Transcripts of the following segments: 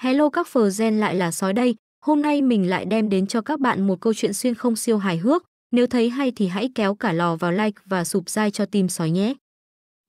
Hello các phờ gen lại là sói đây, hôm nay mình lại đem đến cho các bạn một câu chuyện xuyên không siêu hài hước, nếu thấy hay thì hãy kéo cả lò vào like và sụp dai cho tim sói nhé.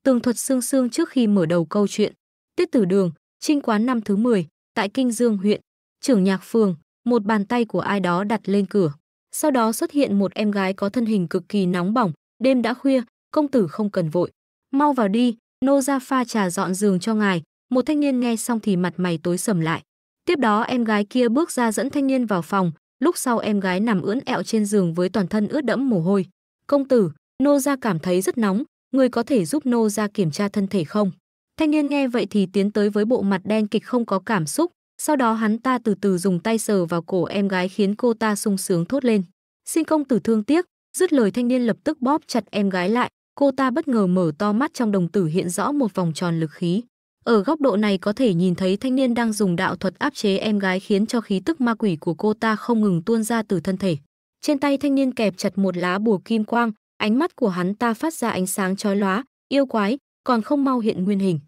Tường thuật xương xương trước khi mở đầu câu chuyện. Tiết tử đường, trinh quán năm thứ 10, tại Kinh Dương huyện, trưởng nhạc phường, một bàn tay của ai đó đặt lên cửa. Sau đó xuất hiện một em gái có thân hình cực kỳ nóng bỏng, đêm đã khuya, công tử không cần vội. Mau vào đi, nô ra pha trà dọn giường cho ngài, một thanh niên nghe xong thì mặt mày tối sầm lại. Tiếp đó em gái kia bước ra dẫn thanh niên vào phòng, lúc sau em gái nằm ưỡn ẹo trên giường với toàn thân ướt đẫm mồ hôi. "Công tử, nô gia cảm thấy rất nóng, người có thể giúp nô gia kiểm tra thân thể không?" Thanh niên nghe vậy thì tiến tới với bộ mặt đen kịch không có cảm xúc, sau đó hắn ta từ từ dùng tay sờ vào cổ em gái khiến cô ta sung sướng thốt lên. "Xin công tử thương tiếc." Dứt lời thanh niên lập tức bóp chặt em gái lại, cô ta bất ngờ mở to mắt trong đồng tử hiện rõ một vòng tròn lực khí. Ở góc độ này có thể nhìn thấy thanh niên đang dùng đạo thuật áp chế em gái khiến cho khí tức ma quỷ của cô ta không ngừng tuôn ra từ thân thể. Trên tay thanh niên kẹp chặt một lá bùa kim quang, ánh mắt của hắn ta phát ra ánh sáng chói lóa, yêu quái, còn không mau hiện nguyên hình.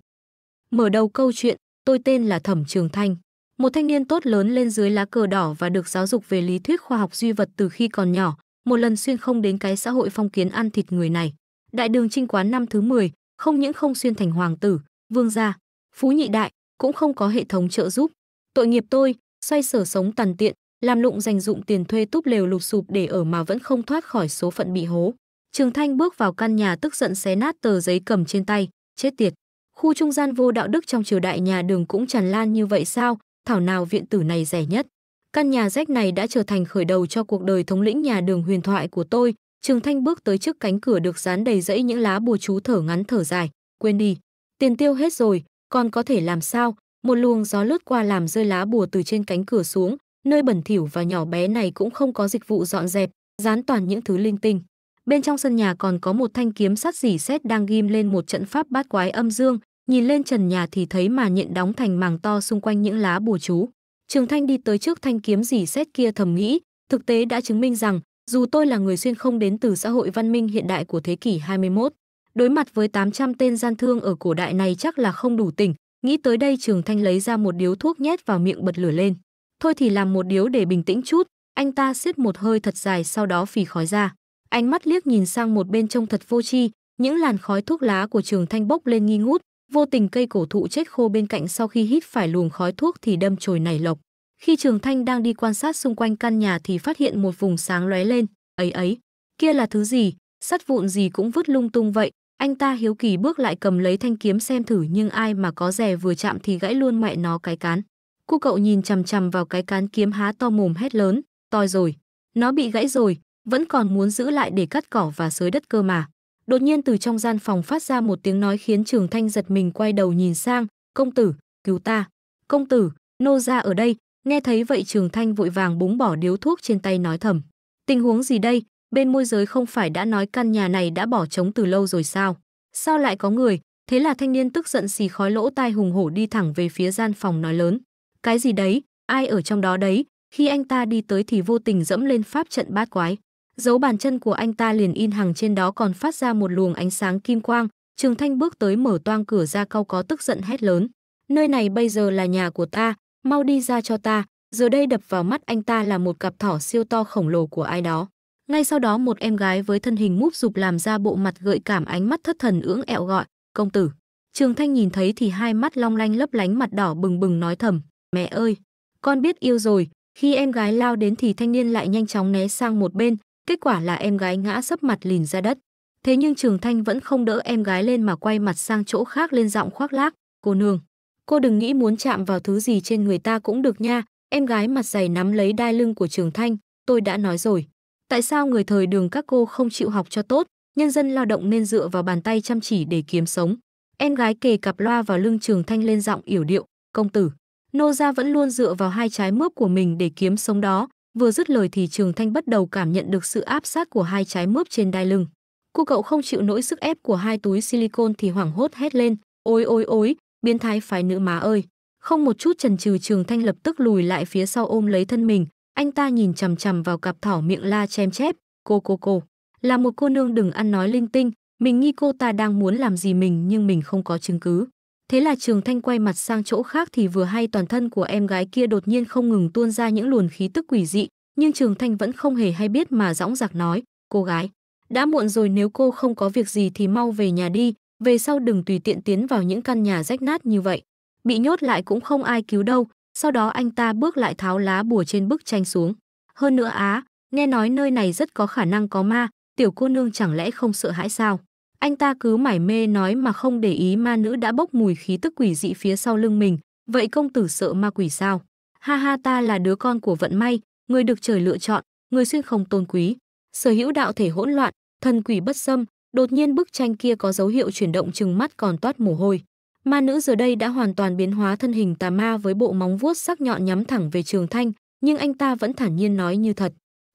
Mở đầu câu chuyện, tôi tên là Thẩm Trường Thanh. Một thanh niên tốt lớn lên dưới lá cờ đỏ và được giáo dục về lý thuyết khoa học duy vật từ khi còn nhỏ, một lần xuyên không đến cái xã hội phong kiến ăn thịt người này. Đại đường trinh quán năm thứ 10, không những không xuyên thành hoàng tử, vương gia, Phú nhị đại cũng không có hệ thống trợ giúp. Tội nghiệp tôi, xoay sở sống tàn tiện, làm lụng dành dụng tiền thuê túp lều lụp sụp để ở mà vẫn không thoát khỏi số phận bị hố. Trường Thanh bước vào căn nhà tức giận xé nát tờ giấy cầm trên tay, chết tiệt. Khu trung gian vô đạo đức trong triều đại nhà Đường cũng tràn lan như vậy sao, thảo nào viện tử này rẻ nhất. Căn nhà rách này đã trở thành khởi đầu cho cuộc đời thống lĩnh nhà Đường huyền thoại của tôi. Trường Thanh bước tới trước cánh cửa được dán đầy dãy những lá bùa chú thở ngắn thở dài, quên đi, tiền tiêu hết rồi, còn có thể làm sao? Một luồng gió lướt qua làm rơi lá bùa từ trên cánh cửa xuống, nơi bẩn thỉu và nhỏ bé này cũng không có dịch vụ dọn dẹp, dán toàn những thứ linh tinh. Bên trong sân nhà còn có một thanh kiếm sắt dỉ xét đang ghim lên một trận pháp bát quái âm dương, nhìn lên trần nhà thì thấy mà nhện đóng thành màng to xung quanh những lá bùa chú. Trường Thanh đi tới trước thanh kiếm dỉ xét kia thầm nghĩ, thực tế đã chứng minh rằng, dù tôi là người xuyên không đến từ xã hội văn minh hiện đại của thế kỷ 21, Đối mặt với 800 tên gian thương ở cổ đại này chắc là không đủ tỉnh, nghĩ tới đây Trường Thanh lấy ra một điếu thuốc nhét vào miệng bật lửa lên. Thôi thì làm một điếu để bình tĩnh chút, anh ta siết một hơi thật dài sau đó phì khói ra. Ánh mắt liếc nhìn sang một bên trông thật vô tri, những làn khói thuốc lá của Trường Thanh bốc lên nghi ngút, vô tình cây cổ thụ chết khô bên cạnh sau khi hít phải luồng khói thuốc thì đâm chồi nảy lộc. Khi Trường Thanh đang đi quan sát xung quanh căn nhà thì phát hiện một vùng sáng lóe lên, ấy ấy, kia là thứ gì, sắt vụn gì cũng vứt lung tung vậy, anh ta hiếu kỳ bước lại cầm lấy thanh kiếm xem thử nhưng ai mà có rẻ vừa chạm thì gãy luôn mẹ nó cái cán. Cô cậu nhìn chằm chằm vào cái cán kiếm há to mồm hét lớn, toi rồi. Nó bị gãy rồi, vẫn còn muốn giữ lại để cắt cỏ và xới đất cơ mà. Đột nhiên từ trong gian phòng phát ra một tiếng nói khiến Trường Thanh giật mình quay đầu nhìn sang, "Công tử, cứu ta." "Công tử, nô gia ở đây." Nghe thấy vậy Trường Thanh vội vàng búng bỏ điếu thuốc trên tay nói thầm, "Tình huống gì đây? bên môi giới không phải đã nói căn nhà này đã bỏ trống từ lâu rồi sao? Sao lại có người? Thế là thanh niên tức giận xì khói lỗ tai hùng hổ đi thẳng về phía gian phòng nói lớn. Cái gì đấy? Ai ở trong đó đấy? Khi anh ta đi tới thì vô tình dẫm lên pháp trận bát quái. Dấu bàn chân của anh ta liền in hàng trên đó còn phát ra một luồng ánh sáng kim quang. Trường Thanh bước tới mở toang cửa ra cau có tức giận hét lớn. Nơi này bây giờ là nhà của ta, mau đi ra cho ta. Giờ đây đập vào mắt anh ta là một cặp thỏ siêu to khổng lồ của ai đó. Ngay sau đó một em gái với thân hình múp dục làm ra bộ mặt gợi cảm ánh mắt thất thần ưỡng ẹo gọi, công tử. Trường Thanh nhìn thấy thì hai mắt long lanh lấp lánh mặt đỏ bừng bừng nói thầm, mẹ ơi, con biết yêu rồi. Khi em gái lao đến thì thanh niên lại nhanh chóng né sang một bên, kết quả là em gái ngã sấp mặt lìn ra đất. Thế nhưng Trường Thanh vẫn không đỡ em gái lên mà quay mặt sang chỗ khác lên giọng khoác lác, cô nương. Cô đừng nghĩ muốn chạm vào thứ gì trên người ta cũng được nha, em gái mặt dày nắm lấy đai lưng của Trường Thanh, tôi đã nói rồi. Tại sao người thời đường các cô không chịu học cho tốt, nhân dân lao động nên dựa vào bàn tay chăm chỉ để kiếm sống. Em gái kề cặp loa vào lưng trường thanh lên giọng yểu điệu, công tử. Nô gia vẫn luôn dựa vào hai trái mướp của mình để kiếm sống đó. Vừa dứt lời thì trường thanh bắt đầu cảm nhận được sự áp sát của hai trái mướp trên đai lưng. Cô cậu không chịu nỗi sức ép của hai túi silicon thì hoảng hốt hét lên. Ôi ôi ôi, biến thái phái nữ má ơi. Không một chút chần chừ trường thanh lập tức lùi lại phía sau ôm lấy thân mình, anh ta nhìn chằm chằm vào cặp thỏ miệng la chem chép, cô cô cô. Là một cô nương đừng ăn nói linh tinh, mình nghi cô ta đang muốn làm gì mình nhưng mình không có chứng cứ. Thế là Trường Thanh quay mặt sang chỗ khác thì vừa hay toàn thân của em gái kia đột nhiên không ngừng tuôn ra những luồn khí tức quỷ dị, nhưng Trường Thanh vẫn không hề hay biết mà dõng dạc nói, cô gái, đã muộn rồi nếu cô không có việc gì thì mau về nhà đi, về sau đừng tùy tiện tiến vào những căn nhà rách nát như vậy. Bị nhốt lại cũng không ai cứu đâu, sau đó anh ta bước lại tháo lá bùa trên bức tranh xuống. Hơn nữa á, nghe nói nơi này rất có khả năng có ma, tiểu cô nương chẳng lẽ không sợ hãi sao? Anh ta cứ mải mê nói mà không để ý ma nữ đã bốc mùi khí tức quỷ dị phía sau lưng mình, vậy công tử sợ ma quỷ sao? Ha ha ta là đứa con của vận may, người được trời lựa chọn, người xuyên không tôn quý. Sở hữu đạo thể hỗn loạn, thần quỷ bất xâm, đột nhiên bức tranh kia có dấu hiệu chuyển động chừng mắt còn toát mồ hôi. Ma nữ giờ đây đã hoàn toàn biến hóa thân hình tà ma với bộ móng vuốt sắc nhọn nhắm thẳng về Trường Thanh, nhưng anh ta vẫn thản nhiên nói như thật.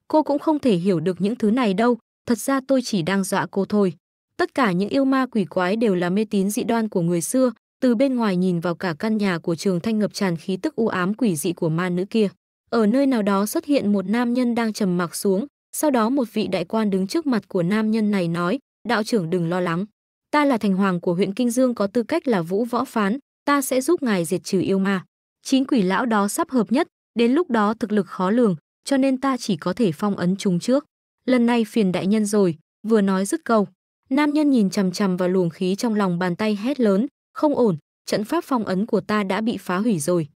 Cô cũng không thể hiểu được những thứ này đâu, thật ra tôi chỉ đang dọa cô thôi. Tất cả những yêu ma quỷ quái đều là mê tín dị đoan của người xưa, từ bên ngoài nhìn vào cả căn nhà của Trường Thanh ngập tràn khí tức u ám quỷ dị của ma nữ kia. Ở nơi nào đó xuất hiện một nam nhân đang trầm mặc xuống, sau đó một vị đại quan đứng trước mặt của nam nhân này nói, đạo trưởng đừng lo lắng ta là thành hoàng của huyện Kinh Dương có tư cách là vũ võ phán, ta sẽ giúp ngài diệt trừ yêu ma. Chín quỷ lão đó sắp hợp nhất, đến lúc đó thực lực khó lường, cho nên ta chỉ có thể phong ấn chúng trước. Lần này phiền đại nhân rồi, vừa nói dứt câu. Nam nhân nhìn chằm chằm vào luồng khí trong lòng bàn tay hét lớn, không ổn, trận pháp phong ấn của ta đã bị phá hủy rồi.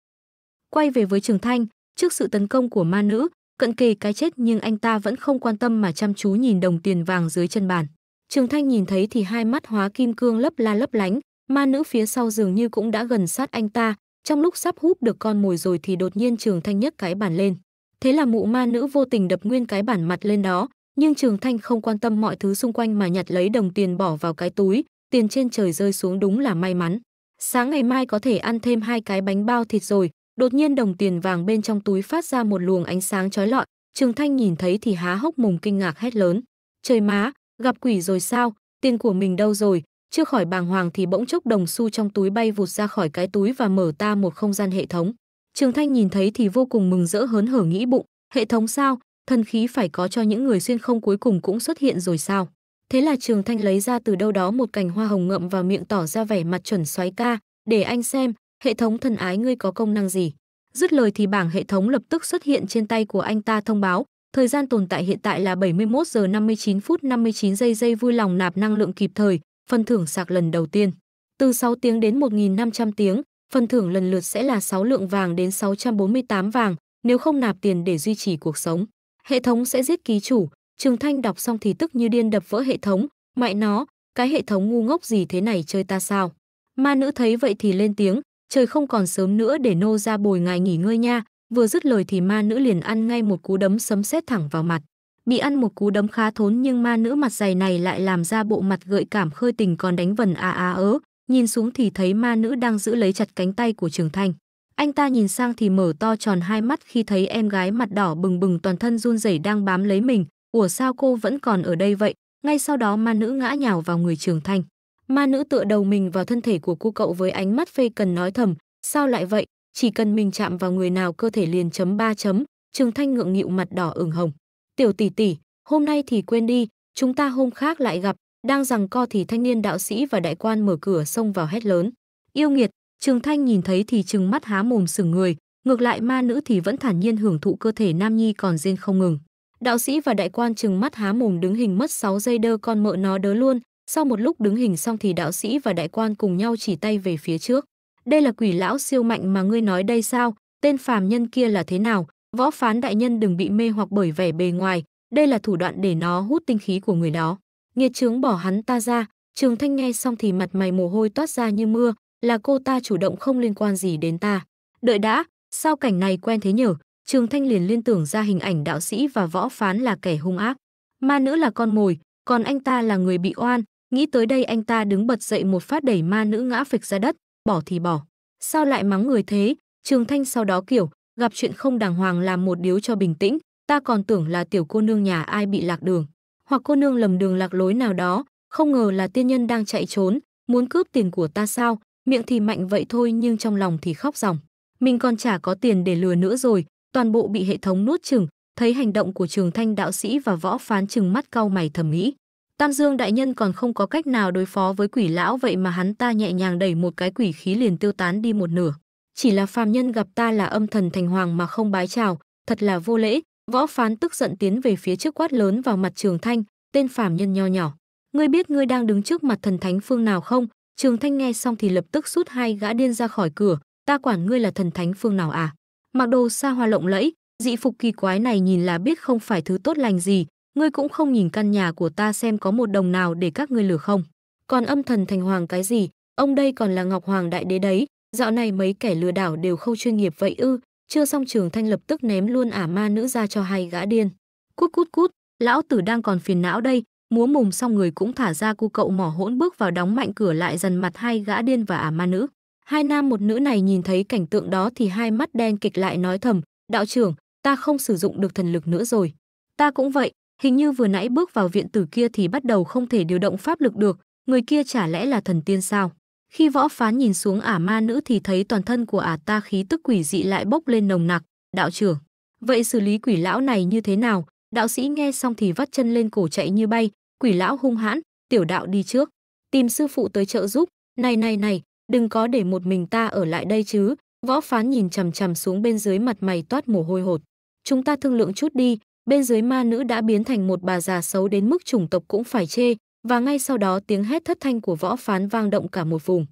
Quay về với Trường Thanh, trước sự tấn công của ma nữ, cận kề cái chết nhưng anh ta vẫn không quan tâm mà chăm chú nhìn đồng tiền vàng dưới chân bàn. Trường Thanh nhìn thấy thì hai mắt hóa kim cương lấp la lấp lánh, ma nữ phía sau dường như cũng đã gần sát anh ta, trong lúc sắp húp được con mồi rồi thì đột nhiên Trường Thanh nhấc cái bàn lên. Thế là mụ ma nữ vô tình đập nguyên cái bàn mặt lên đó, nhưng Trường Thanh không quan tâm mọi thứ xung quanh mà nhặt lấy đồng tiền bỏ vào cái túi, tiền trên trời rơi xuống đúng là may mắn. Sáng ngày mai có thể ăn thêm hai cái bánh bao thịt rồi, đột nhiên đồng tiền vàng bên trong túi phát ra một luồng ánh sáng chói lọi, Trường Thanh nhìn thấy thì há hốc mồm kinh ngạc hét lớn: "Trời má, gặp quỷ rồi sao, tiền của mình đâu rồi, chưa khỏi bàng hoàng thì bỗng chốc đồng xu trong túi bay vụt ra khỏi cái túi và mở ta một không gian hệ thống. Trường Thanh nhìn thấy thì vô cùng mừng rỡ hớn hở nghĩ bụng, hệ thống sao, thần khí phải có cho những người xuyên không cuối cùng cũng xuất hiện rồi sao. Thế là Trường Thanh lấy ra từ đâu đó một cành hoa hồng ngậm vào miệng tỏ ra vẻ mặt chuẩn xoáy ca, để anh xem, hệ thống thần ái ngươi có công năng gì. Dứt lời thì bảng hệ thống lập tức xuất hiện trên tay của anh ta thông báo, Thời gian tồn tại hiện tại là 71 giờ 59 phút 59 giây giây vui lòng nạp năng lượng kịp thời, phần thưởng sạc lần đầu tiên. Từ 6 tiếng đến 1.500 tiếng, phần thưởng lần lượt sẽ là 6 lượng vàng đến 648 vàng, nếu không nạp tiền để duy trì cuộc sống. Hệ thống sẽ giết ký chủ, Trường Thanh đọc xong thì tức như điên đập vỡ hệ thống, Mại nó, cái hệ thống ngu ngốc gì thế này chơi ta sao? Ma nữ thấy vậy thì lên tiếng, trời không còn sớm nữa để nô ra bồi ngài nghỉ ngơi nha, Vừa dứt lời thì ma nữ liền ăn ngay một cú đấm sấm sét thẳng vào mặt. Bị ăn một cú đấm khá thốn nhưng ma nữ mặt dày này lại làm ra bộ mặt gợi cảm khơi tình còn đánh vần a à a à ớ. Nhìn xuống thì thấy ma nữ đang giữ lấy chặt cánh tay của Trường Thanh. Anh ta nhìn sang thì mở to tròn hai mắt khi thấy em gái mặt đỏ bừng bừng toàn thân run rẩy đang bám lấy mình. Ủa sao cô vẫn còn ở đây vậy? Ngay sau đó ma nữ ngã nhào vào người Trường Thanh. Ma nữ tựa đầu mình vào thân thể của cô cậu với ánh mắt phê cần nói thầm. Sao lại vậy? chỉ cần mình chạm vào người nào cơ thể liền chấm ba chấm, trường Thanh ngượng nghịu mặt đỏ ửng hồng. "Tiểu tỷ tỷ, hôm nay thì quên đi, chúng ta hôm khác lại gặp." Đang rằng co thì thanh niên đạo sĩ và đại quan mở cửa xông vào hét lớn. "Yêu nghiệt!" trường Thanh nhìn thấy thì trừng mắt há mồm sừng người, ngược lại ma nữ thì vẫn thản nhiên hưởng thụ cơ thể nam nhi còn rên không ngừng. Đạo sĩ và đại quan trừng mắt há mồm đứng hình mất 6 giây đơ con mợ nó đớ luôn, sau một lúc đứng hình xong thì đạo sĩ và đại quan cùng nhau chỉ tay về phía trước. Đây là quỷ lão siêu mạnh mà ngươi nói đây sao? Tên phàm nhân kia là thế nào? Võ phán đại nhân đừng bị mê hoặc bởi vẻ bề ngoài, đây là thủ đoạn để nó hút tinh khí của người đó. Nghiệt trướng bỏ hắn ta ra, Trường Thanh nghe xong thì mặt mày mồ hôi toát ra như mưa, là cô ta chủ động không liên quan gì đến ta. Đợi đã, sao cảnh này quen thế nhở? Trường Thanh liền liên tưởng ra hình ảnh đạo sĩ và võ phán là kẻ hung ác. Ma nữ là con mồi, còn anh ta là người bị oan, nghĩ tới đây anh ta đứng bật dậy một phát đẩy ma nữ ngã phịch ra đất, bỏ thì bỏ. Sao lại mắng người thế? Trường Thanh sau đó kiểu, gặp chuyện không đàng hoàng làm một điếu cho bình tĩnh, ta còn tưởng là tiểu cô nương nhà ai bị lạc đường, hoặc cô nương lầm đường lạc lối nào đó, không ngờ là tiên nhân đang chạy trốn, muốn cướp tiền của ta sao? Miệng thì mạnh vậy thôi nhưng trong lòng thì khóc ròng. Mình còn chả có tiền để lừa nữa rồi, toàn bộ bị hệ thống nuốt chừng, thấy hành động của Trường Thanh đạo sĩ và võ phán chừng mắt cau mày thầm nghĩ. Tam Dương đại nhân còn không có cách nào đối phó với quỷ lão vậy mà hắn ta nhẹ nhàng đẩy một cái quỷ khí liền tiêu tán đi một nửa. Chỉ là phàm nhân gặp ta là âm thần thành hoàng mà không bái chào, thật là vô lễ. Võ phán tức giận tiến về phía trước quát lớn vào mặt Trường Thanh, tên phàm nhân nho nhỏ. Ngươi biết ngươi đang đứng trước mặt thần thánh phương nào không? Trường Thanh nghe xong thì lập tức rút hai gã điên ra khỏi cửa, ta quản ngươi là thần thánh phương nào à? Mặc đồ xa hoa lộng lẫy, dị phục kỳ quái này nhìn là biết không phải thứ tốt lành gì, ngươi cũng không nhìn căn nhà của ta xem có một đồng nào để các ngươi lừa không. Còn âm thần thành hoàng cái gì, ông đây còn là Ngọc Hoàng Đại Đế đấy, dạo này mấy kẻ lừa đảo đều không chuyên nghiệp vậy ư, chưa xong trường thanh lập tức ném luôn ả ma nữ ra cho hai gã điên. Cút cút cút, lão tử đang còn phiền não đây, múa mồm xong người cũng thả ra cu cậu mỏ hỗn bước vào đóng mạnh cửa lại dần mặt hai gã điên và ả ma nữ. Hai nam một nữ này nhìn thấy cảnh tượng đó thì hai mắt đen kịch lại nói thầm, đạo trưởng, ta không sử dụng được thần lực nữa rồi. Ta cũng vậy, hình như vừa nãy bước vào viện tử kia thì bắt đầu không thể điều động pháp lực được, người kia chả lẽ là thần tiên sao? Khi võ phán nhìn xuống ả ma nữ thì thấy toàn thân của ả ta khí tức quỷ dị lại bốc lên nồng nặc, đạo trưởng. Vậy xử lý quỷ lão này như thế nào? Đạo sĩ nghe xong thì vắt chân lên cổ chạy như bay, quỷ lão hung hãn, tiểu đạo đi trước. Tìm sư phụ tới trợ giúp, này này này, đừng có để một mình ta ở lại đây chứ. Võ phán nhìn chằm chằm xuống bên dưới mặt mày toát mồ hôi hột. Chúng ta thương lượng chút đi, bên dưới ma nữ đã biến thành một bà già xấu đến mức chủng tộc cũng phải chê, và ngay sau đó tiếng hét thất thanh của võ phán vang động cả một vùng.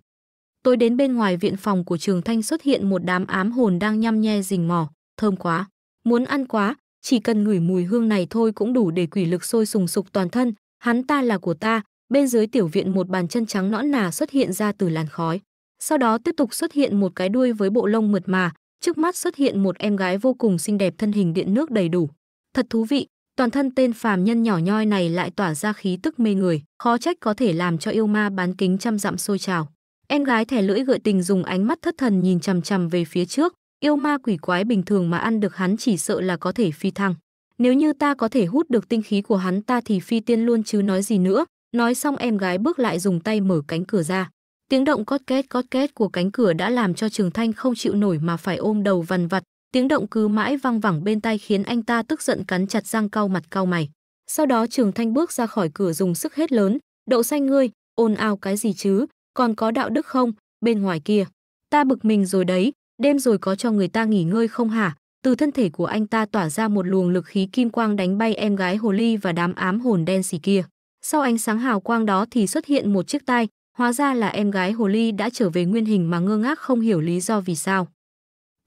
Tôi đến bên ngoài viện phòng của Trường Thanh xuất hiện một đám ám hồn đang nhăm nhe rình mò, thơm quá, muốn ăn quá, chỉ cần ngửi mùi hương này thôi cũng đủ để quỷ lực sôi sùng sục toàn thân, hắn ta là của ta, bên dưới tiểu viện một bàn chân trắng nõn nà xuất hiện ra từ làn khói. Sau đó tiếp tục xuất hiện một cái đuôi với bộ lông mượt mà, trước mắt xuất hiện một em gái vô cùng xinh đẹp thân hình điện nước đầy đủ, Thật thú vị, toàn thân tên phàm nhân nhỏ nhoi này lại tỏa ra khí tức mê người, khó trách có thể làm cho yêu ma bán kính trăm dặm sôi trào. Em gái thẻ lưỡi gợi tình dùng ánh mắt thất thần nhìn chằm chằm về phía trước, yêu ma quỷ quái bình thường mà ăn được hắn chỉ sợ là có thể phi thăng. Nếu như ta có thể hút được tinh khí của hắn ta thì phi tiên luôn chứ nói gì nữa. Nói xong em gái bước lại dùng tay mở cánh cửa ra. Tiếng động cót két cót két của cánh cửa đã làm cho Trường Thanh không chịu nổi mà phải ôm đầu vằn vặt, Tiếng động cứ mãi văng vẳng bên tai khiến anh ta tức giận cắn chặt răng cau mặt cau mày. Sau đó Trường Thanh bước ra khỏi cửa dùng sức hết lớn, "Đậu xanh ngươi, ồn ào cái gì chứ, còn có đạo đức không, bên ngoài kia. Ta bực mình rồi đấy, đêm rồi có cho người ta nghỉ ngơi không hả?" Từ thân thể của anh ta tỏa ra một luồng lực khí kim quang đánh bay em gái hồ ly và đám ám hồn đen xì kia. Sau ánh sáng hào quang đó thì xuất hiện một chiếc tai, hóa ra là em gái hồ ly đã trở về nguyên hình mà ngơ ngác không hiểu lý do vì sao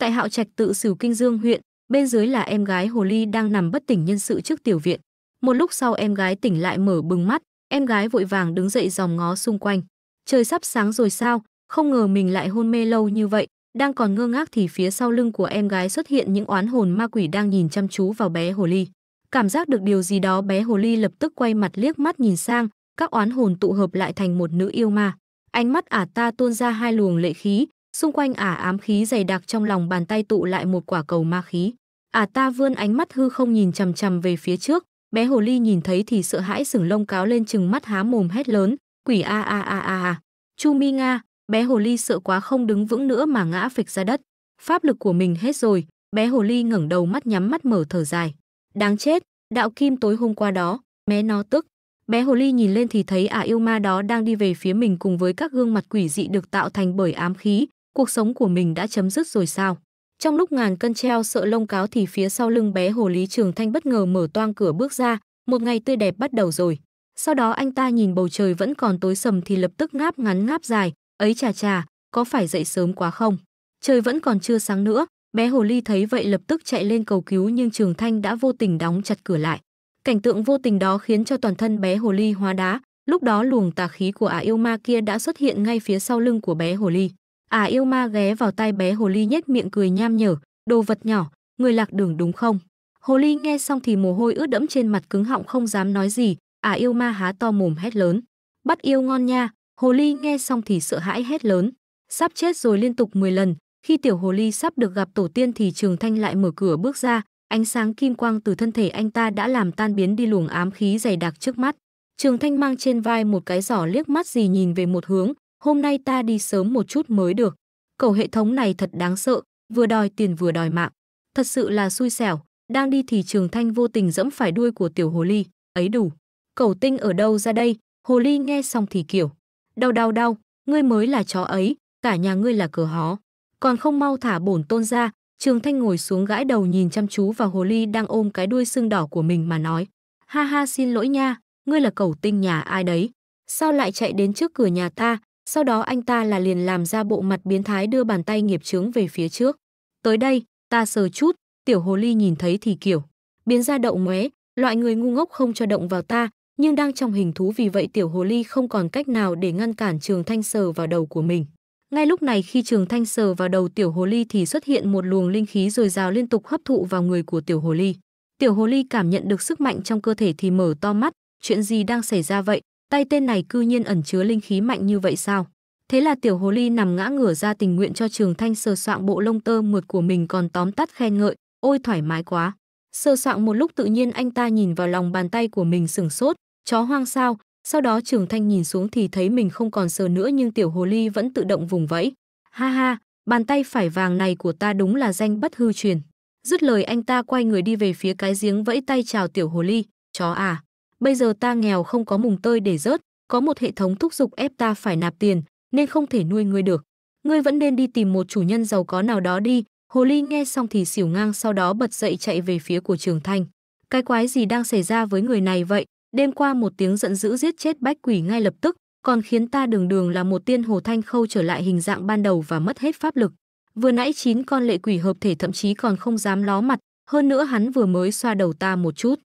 tại Hạo Trạch tự Sửu Kinh Dương huyện, bên dưới là em gái Hồ Ly đang nằm bất tỉnh nhân sự trước tiểu viện. Một lúc sau em gái tỉnh lại mở bừng mắt, em gái vội vàng đứng dậy dòng ngó xung quanh. Trời sắp sáng rồi sao, không ngờ mình lại hôn mê lâu như vậy, đang còn ngơ ngác thì phía sau lưng của em gái xuất hiện những oán hồn ma quỷ đang nhìn chăm chú vào bé Hồ Ly. Cảm giác được điều gì đó bé Hồ Ly lập tức quay mặt liếc mắt nhìn sang, các oán hồn tụ hợp lại thành một nữ yêu ma. Ánh mắt ả ta tuôn ra hai luồng lệ khí, Xung quanh ả ám khí dày đặc trong lòng bàn tay tụ lại một quả cầu ma khí. Ả ta vươn ánh mắt hư không nhìn chằm chằm về phía trước, bé hồ ly nhìn thấy thì sợ hãi sừng lông cáo lên chừng mắt há mồm hét lớn, quỷ a a a a Chu Mi Nga, bé hồ ly sợ quá không đứng vững nữa mà ngã phịch ra đất. Pháp lực của mình hết rồi, bé hồ ly ngẩng đầu mắt nhắm mắt mở thở dài. Đáng chết, đạo kim tối hôm qua đó, mé nó tức. Bé hồ ly nhìn lên thì thấy ả yêu ma đó đang đi về phía mình cùng với các gương mặt quỷ dị được tạo thành bởi ám khí, cuộc sống của mình đã chấm dứt rồi sao? Trong lúc ngàn cân treo sợ lông cáo thì phía sau lưng bé hồ Lý Trường Thanh bất ngờ mở toang cửa bước ra, một ngày tươi đẹp bắt đầu rồi. Sau đó anh ta nhìn bầu trời vẫn còn tối sầm thì lập tức ngáp ngắn ngáp dài, ấy chà chà, có phải dậy sớm quá không? Trời vẫn còn chưa sáng nữa, bé hồ ly thấy vậy lập tức chạy lên cầu cứu nhưng Trường Thanh đã vô tình đóng chặt cửa lại. Cảnh tượng vô tình đó khiến cho toàn thân bé hồ ly hóa đá, lúc đó luồng tà khí của ả yêu ma kia đã xuất hiện ngay phía sau lưng của bé hồ ly. À yêu ma ghé vào tay bé hồ ly nhếch miệng cười nham nhở, đồ vật nhỏ, người lạc đường đúng không? Hồ ly nghe xong thì mồ hôi ướt đẫm trên mặt cứng họng không dám nói gì, à yêu ma há to mồm hét lớn. Bắt yêu ngon nha, hồ ly nghe xong thì sợ hãi hét lớn. Sắp chết rồi liên tục 10 lần, khi tiểu hồ ly sắp được gặp tổ tiên thì trường thanh lại mở cửa bước ra, ánh sáng kim quang từ thân thể anh ta đã làm tan biến đi luồng ám khí dày đặc trước mắt. Trường Thanh mang trên vai một cái giỏ liếc mắt gì nhìn về một hướng, hôm nay ta đi sớm một chút mới được. Cầu hệ thống này thật đáng sợ, vừa đòi tiền vừa đòi mạng. Thật sự là xui xẻo, đang đi thì Trường Thanh vô tình dẫm phải đuôi của tiểu hồ ly, ấy đủ. Cầu tinh ở đâu ra đây, hồ ly nghe xong thì kiểu. Đau đau đau, ngươi mới là chó ấy, cả nhà ngươi là cửa hó. Còn không mau thả bổn tôn ra, Trường Thanh ngồi xuống gãi đầu nhìn chăm chú vào hồ ly đang ôm cái đuôi xương đỏ của mình mà nói. Ha ha xin lỗi nha, ngươi là cầu tinh nhà ai đấy? Sao lại chạy đến trước cửa nhà ta, sau đó anh ta là liền làm ra bộ mặt biến thái đưa bàn tay nghiệp chướng về phía trước. Tới đây, ta sờ chút, tiểu hồ ly nhìn thấy thì kiểu. Biến ra đậu ngoé, loại người ngu ngốc không cho động vào ta, nhưng đang trong hình thú vì vậy tiểu hồ ly không còn cách nào để ngăn cản trường thanh sờ vào đầu của mình. Ngay lúc này khi trường thanh sờ vào đầu tiểu hồ ly thì xuất hiện một luồng linh khí dồi rào liên tục hấp thụ vào người của tiểu hồ ly. Tiểu hồ ly cảm nhận được sức mạnh trong cơ thể thì mở to mắt, chuyện gì đang xảy ra vậy, tay tên này cư nhiên ẩn chứa linh khí mạnh như vậy sao? Thế là tiểu hồ ly nằm ngã ngửa ra tình nguyện cho Trường Thanh sờ soạng bộ lông tơ mượt của mình còn tóm tắt khen ngợi, ôi thoải mái quá. Sờ soạng một lúc tự nhiên anh ta nhìn vào lòng bàn tay của mình sửng sốt, chó hoang sao? Sau đó Trường Thanh nhìn xuống thì thấy mình không còn sờ nữa nhưng tiểu hồ ly vẫn tự động vùng vẫy. Ha ha, bàn tay phải vàng này của ta đúng là danh bất hư truyền. Dứt lời anh ta quay người đi về phía cái giếng vẫy tay chào tiểu hồ ly, chó à bây giờ ta nghèo không có mùng tơi để rớt, có một hệ thống thúc giục ép ta phải nạp tiền, nên không thể nuôi ngươi được. Ngươi vẫn nên đi tìm một chủ nhân giàu có nào đó đi. Hồ Ly nghe xong thì xỉu ngang sau đó bật dậy chạy về phía của Trường Thanh. Cái quái gì đang xảy ra với người này vậy? Đêm qua một tiếng giận dữ giết chết bách quỷ ngay lập tức, còn khiến ta đường đường là một tiên hồ thanh khâu trở lại hình dạng ban đầu và mất hết pháp lực. Vừa nãy chín con lệ quỷ hợp thể thậm chí còn không dám ló mặt, hơn nữa hắn vừa mới xoa đầu ta một chút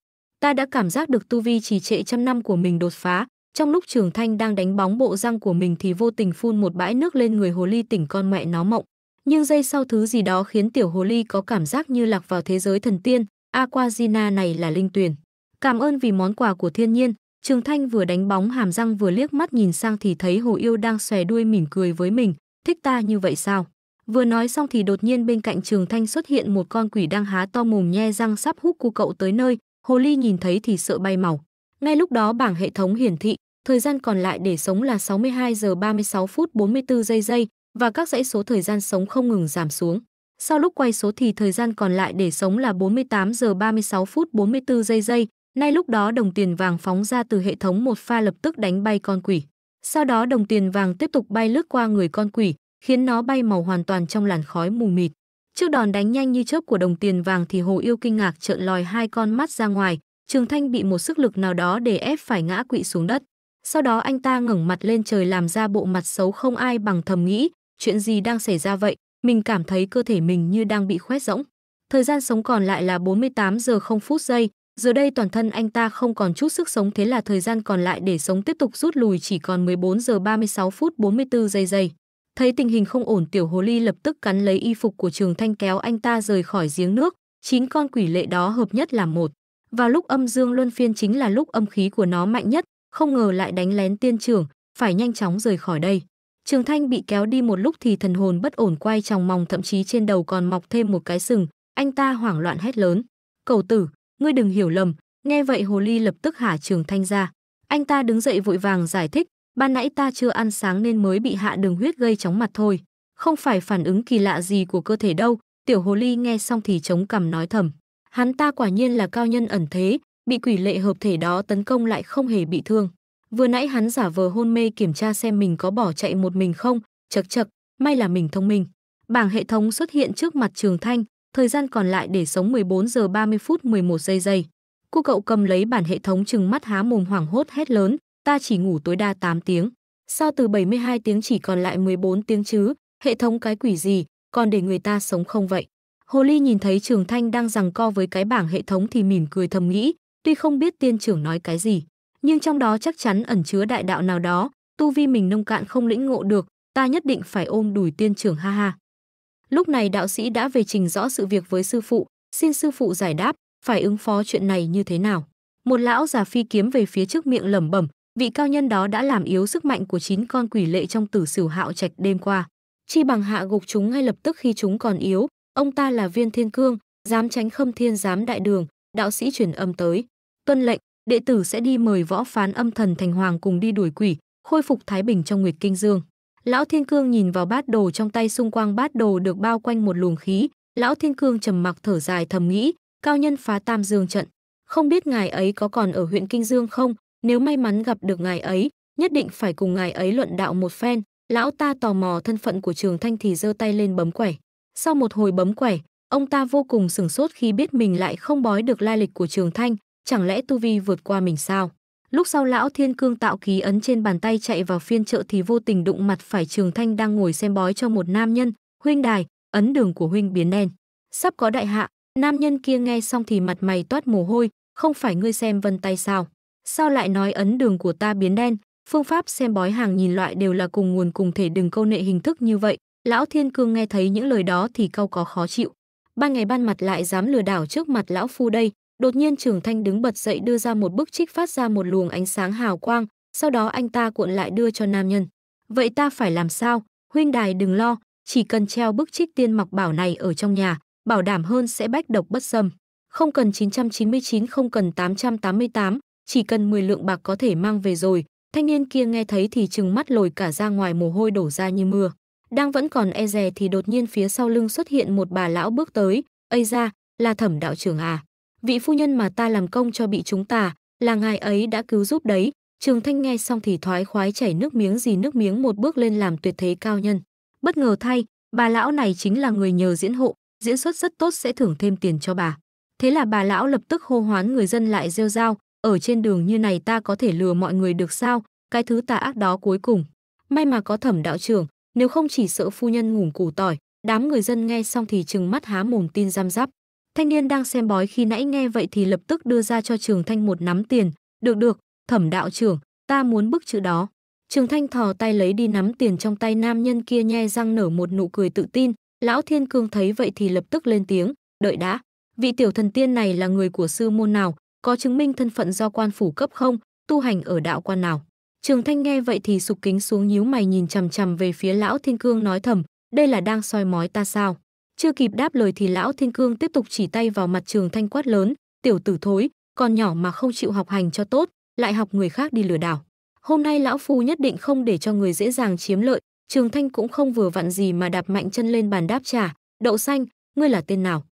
ta đã cảm giác được tu vi trì trệ trăm năm của mình đột phá. Trong lúc Trường Thanh đang đánh bóng bộ răng của mình thì vô tình phun một bãi nước lên người hồ ly tỉnh con mẹ nó mộng. Nhưng giây sau thứ gì đó khiến tiểu hồ ly có cảm giác như lạc vào thế giới thần tiên, Aquazina này là linh tuyền Cảm ơn vì món quà của thiên nhiên, Trường Thanh vừa đánh bóng hàm răng vừa liếc mắt nhìn sang thì thấy Hồ Yêu đang xòe đuôi mỉm cười với mình, thích ta như vậy sao? Vừa nói xong thì đột nhiên bên cạnh Trường Thanh xuất hiện một con quỷ đang há to mồm nhe răng sắp hút cu cậu tới nơi, hồ ly nhìn thấy thì sợ bay màu. Ngay lúc đó bảng hệ thống hiển thị, thời gian còn lại để sống là 62 giờ 36 phút 44 giây giây và các dãy số thời gian sống không ngừng giảm xuống. Sau lúc quay số thì thời gian còn lại để sống là 48 giờ 36 phút 44 giây giây. Nay lúc đó đồng tiền vàng phóng ra từ hệ thống một pha lập tức đánh bay con quỷ. Sau đó đồng tiền vàng tiếp tục bay lướt qua người con quỷ, khiến nó bay màu hoàn toàn trong làn khói mù mịt. Trước đòn đánh nhanh như chớp của đồng tiền vàng thì Hồ Yêu kinh ngạc trợn lòi hai con mắt ra ngoài, Trường Thanh bị một sức lực nào đó để ép phải ngã quỵ xuống đất. Sau đó anh ta ngẩng mặt lên trời làm ra bộ mặt xấu không ai bằng thầm nghĩ, chuyện gì đang xảy ra vậy, mình cảm thấy cơ thể mình như đang bị khoét rỗng. Thời gian sống còn lại là 48 giờ 0 phút giây, giờ đây toàn thân anh ta không còn chút sức sống thế là thời gian còn lại để sống tiếp tục rút lùi chỉ còn 14 giờ 36 phút 44 giây giây. Thấy tình hình không ổn tiểu hồ ly lập tức cắn lấy y phục của trường thanh kéo anh ta rời khỏi giếng nước, chín con quỷ lệ đó hợp nhất làm một. Vào lúc âm dương luân phiên chính là lúc âm khí của nó mạnh nhất, không ngờ lại đánh lén tiên trưởng, phải nhanh chóng rời khỏi đây. Trường Thanh bị kéo đi một lúc thì thần hồn bất ổn quay tròng mòng thậm chí trên đầu còn mọc thêm một cái sừng, anh ta hoảng loạn hét lớn. Cầu tử, ngươi đừng hiểu lầm, nghe vậy hồ ly lập tức hả Trường Thanh ra. Anh ta đứng dậy vội vàng giải thích, ban nãy ta chưa ăn sáng nên mới bị hạ đường huyết gây chóng mặt thôi. Không phải phản ứng kỳ lạ gì của cơ thể đâu, tiểu hồ ly nghe xong thì chống cằm nói thầm. Hắn ta quả nhiên là cao nhân ẩn thế, bị quỷ lệ hợp thể đó tấn công lại không hề bị thương. Vừa nãy hắn giả vờ hôn mê kiểm tra xem mình có bỏ chạy một mình không, chật chật, may là mình thông minh. Bảng hệ thống xuất hiện trước mặt Trường Thanh, thời gian còn lại để sống 14 giờ 30 phút 11 giây giây. Cô cậu cầm lấy bản hệ thống trừng mắt há mồm hoảng hốt hét lớn, ta chỉ ngủ tối đa 8 tiếng. Sao từ 72 tiếng chỉ còn lại 14 tiếng chứ? Hệ thống cái quỷ gì, còn để người ta sống không vậy? Hồ Ly nhìn thấy Trường Thanh đang rằng co với cái bảng hệ thống thì mỉm cười thầm nghĩ, tuy không biết tiên trưởng nói cái gì, nhưng trong đó chắc chắn ẩn chứa đại đạo nào đó, tu vi mình nông cạn không lĩnh ngộ được, ta nhất định phải ôm đùi tiên trưởng ha ha. Lúc này đạo sĩ đã về trình rõ sự việc với sư phụ, xin sư phụ giải đáp, phải ứng phó chuyện này như thế nào. Một lão già phi kiếm về phía trước miệng lẩm bẩm, vị cao nhân đó đã làm yếu sức mạnh của chín con quỷ lệ trong tử sửu hạo trạch đêm qua chi bằng hạ gục chúng ngay lập tức khi chúng còn yếu ông ta là viên thiên cương dám tránh khâm thiên giám đại đường đạo sĩ truyền âm tới tuân lệnh đệ tử sẽ đi mời võ phán âm thần thành hoàng cùng đi đuổi quỷ khôi phục thái bình trong nguyệt kinh dương lão thiên cương nhìn vào bát đồ trong tay xung quanh bát đồ được bao quanh một luồng khí lão thiên cương trầm mặc thở dài thầm nghĩ cao nhân phá tam dương trận không biết ngài ấy có còn ở huyện kinh dương không nếu may mắn gặp được ngài ấy, nhất định phải cùng ngài ấy luận đạo một phen. Lão ta tò mò thân phận của Trường Thanh thì giơ tay lên bấm quẻ. Sau một hồi bấm quẻ, ông ta vô cùng sửng sốt khi biết mình lại không bói được lai lịch của Trường Thanh, chẳng lẽ tu vi vượt qua mình sao? Lúc sau lão Thiên Cương tạo ký ấn trên bàn tay chạy vào phiên chợ thì vô tình đụng mặt phải Trường Thanh đang ngồi xem bói cho một nam nhân, huynh đài, ấn đường của huynh biến đen. Sắp có đại hạ, nam nhân kia nghe xong thì mặt mày toát mồ hôi, không phải ngươi xem vân tay sao? Sao lại nói ấn đường của ta biến đen? Phương pháp xem bói hàng nghìn loại đều là cùng nguồn cùng thể đừng câu nệ hình thức như vậy. Lão Thiên Cương nghe thấy những lời đó thì cau có khó chịu. Ban ngày ban mặt lại dám lừa đảo trước mặt lão phu đây. Đột nhiên Trường Thanh đứng bật dậy đưa ra một bức trích phát ra một luồng ánh sáng hào quang, sau đó anh ta cuộn lại đưa cho nam nhân. Vậy ta phải làm sao? Huynh đài đừng lo, chỉ cần treo bức trích tiên mặc bảo này ở trong nhà, bảo đảm hơn sẽ bách độc bất xâm. Không cần 999 không cần 888, chỉ cần 10 lượng bạc có thể mang về rồi. Thanh niên kia nghe thấy thì trừng mắt lồi cả ra ngoài mồ hôi đổ ra như mưa. Đang vẫn còn e dè thì đột nhiên phía sau lưng xuất hiện một bà lão bước tới. Ây ra, là thẩm đạo trưởng à. Vị phu nhân mà ta làm công cho bị chúng ta, là ngài ấy đã cứu giúp đấy. Trường Thanh nghe xong thì thoái khoái chảy nước miếng gì nước miếng một bước lên làm tuyệt thế cao nhân. Bất ngờ thay, bà lão này chính là người nhờ diễn hộ, diễn xuất rất tốt sẽ thưởng thêm tiền cho bà. Thế là bà lão lập tức hô hoán người dân lại rêu rao, ở trên đường như này ta có thể lừa mọi người được sao, cái thứ tà ác đó cuối cùng. May mà có thẩm đạo trưởng, nếu không chỉ sợ phu nhân ngủm củ tỏi, đám người dân nghe xong thì trừng mắt há mồm tin giam giáp. Thanh niên đang xem bói khi nãy nghe vậy thì lập tức đưa ra cho Trường Thanh một nắm tiền. Được được, thẩm đạo trưởng, ta muốn bức chữ đó. Trường Thanh thò tay lấy đi nắm tiền trong tay nam nhân kia nhe răng nở một nụ cười tự tin. Lão Thiên Cương thấy vậy thì lập tức lên tiếng, đợi đã. Vị tiểu thần tiên này là người của sư môn nào, có chứng minh thân phận do quan phủ cấp không, tu hành ở đạo quan nào. Trường Thanh nghe vậy thì sụp kính xuống nhíu mày nhìn chằm chằm về phía lão Thiên Cương nói thầm, đây là đang soi mói ta sao? Chưa kịp đáp lời thì lão Thiên Cương tiếp tục chỉ tay vào mặt Trường Thanh quát lớn, tiểu tử thối, còn nhỏ mà không chịu học hành cho tốt, lại học người khác đi lừa đảo. Hôm nay lão phu nhất định không để cho người dễ dàng chiếm lợi, Trường Thanh cũng không vừa vặn gì mà đạp mạnh chân lên bàn đáp trả, "Đậu xanh, ngươi là tên nào?"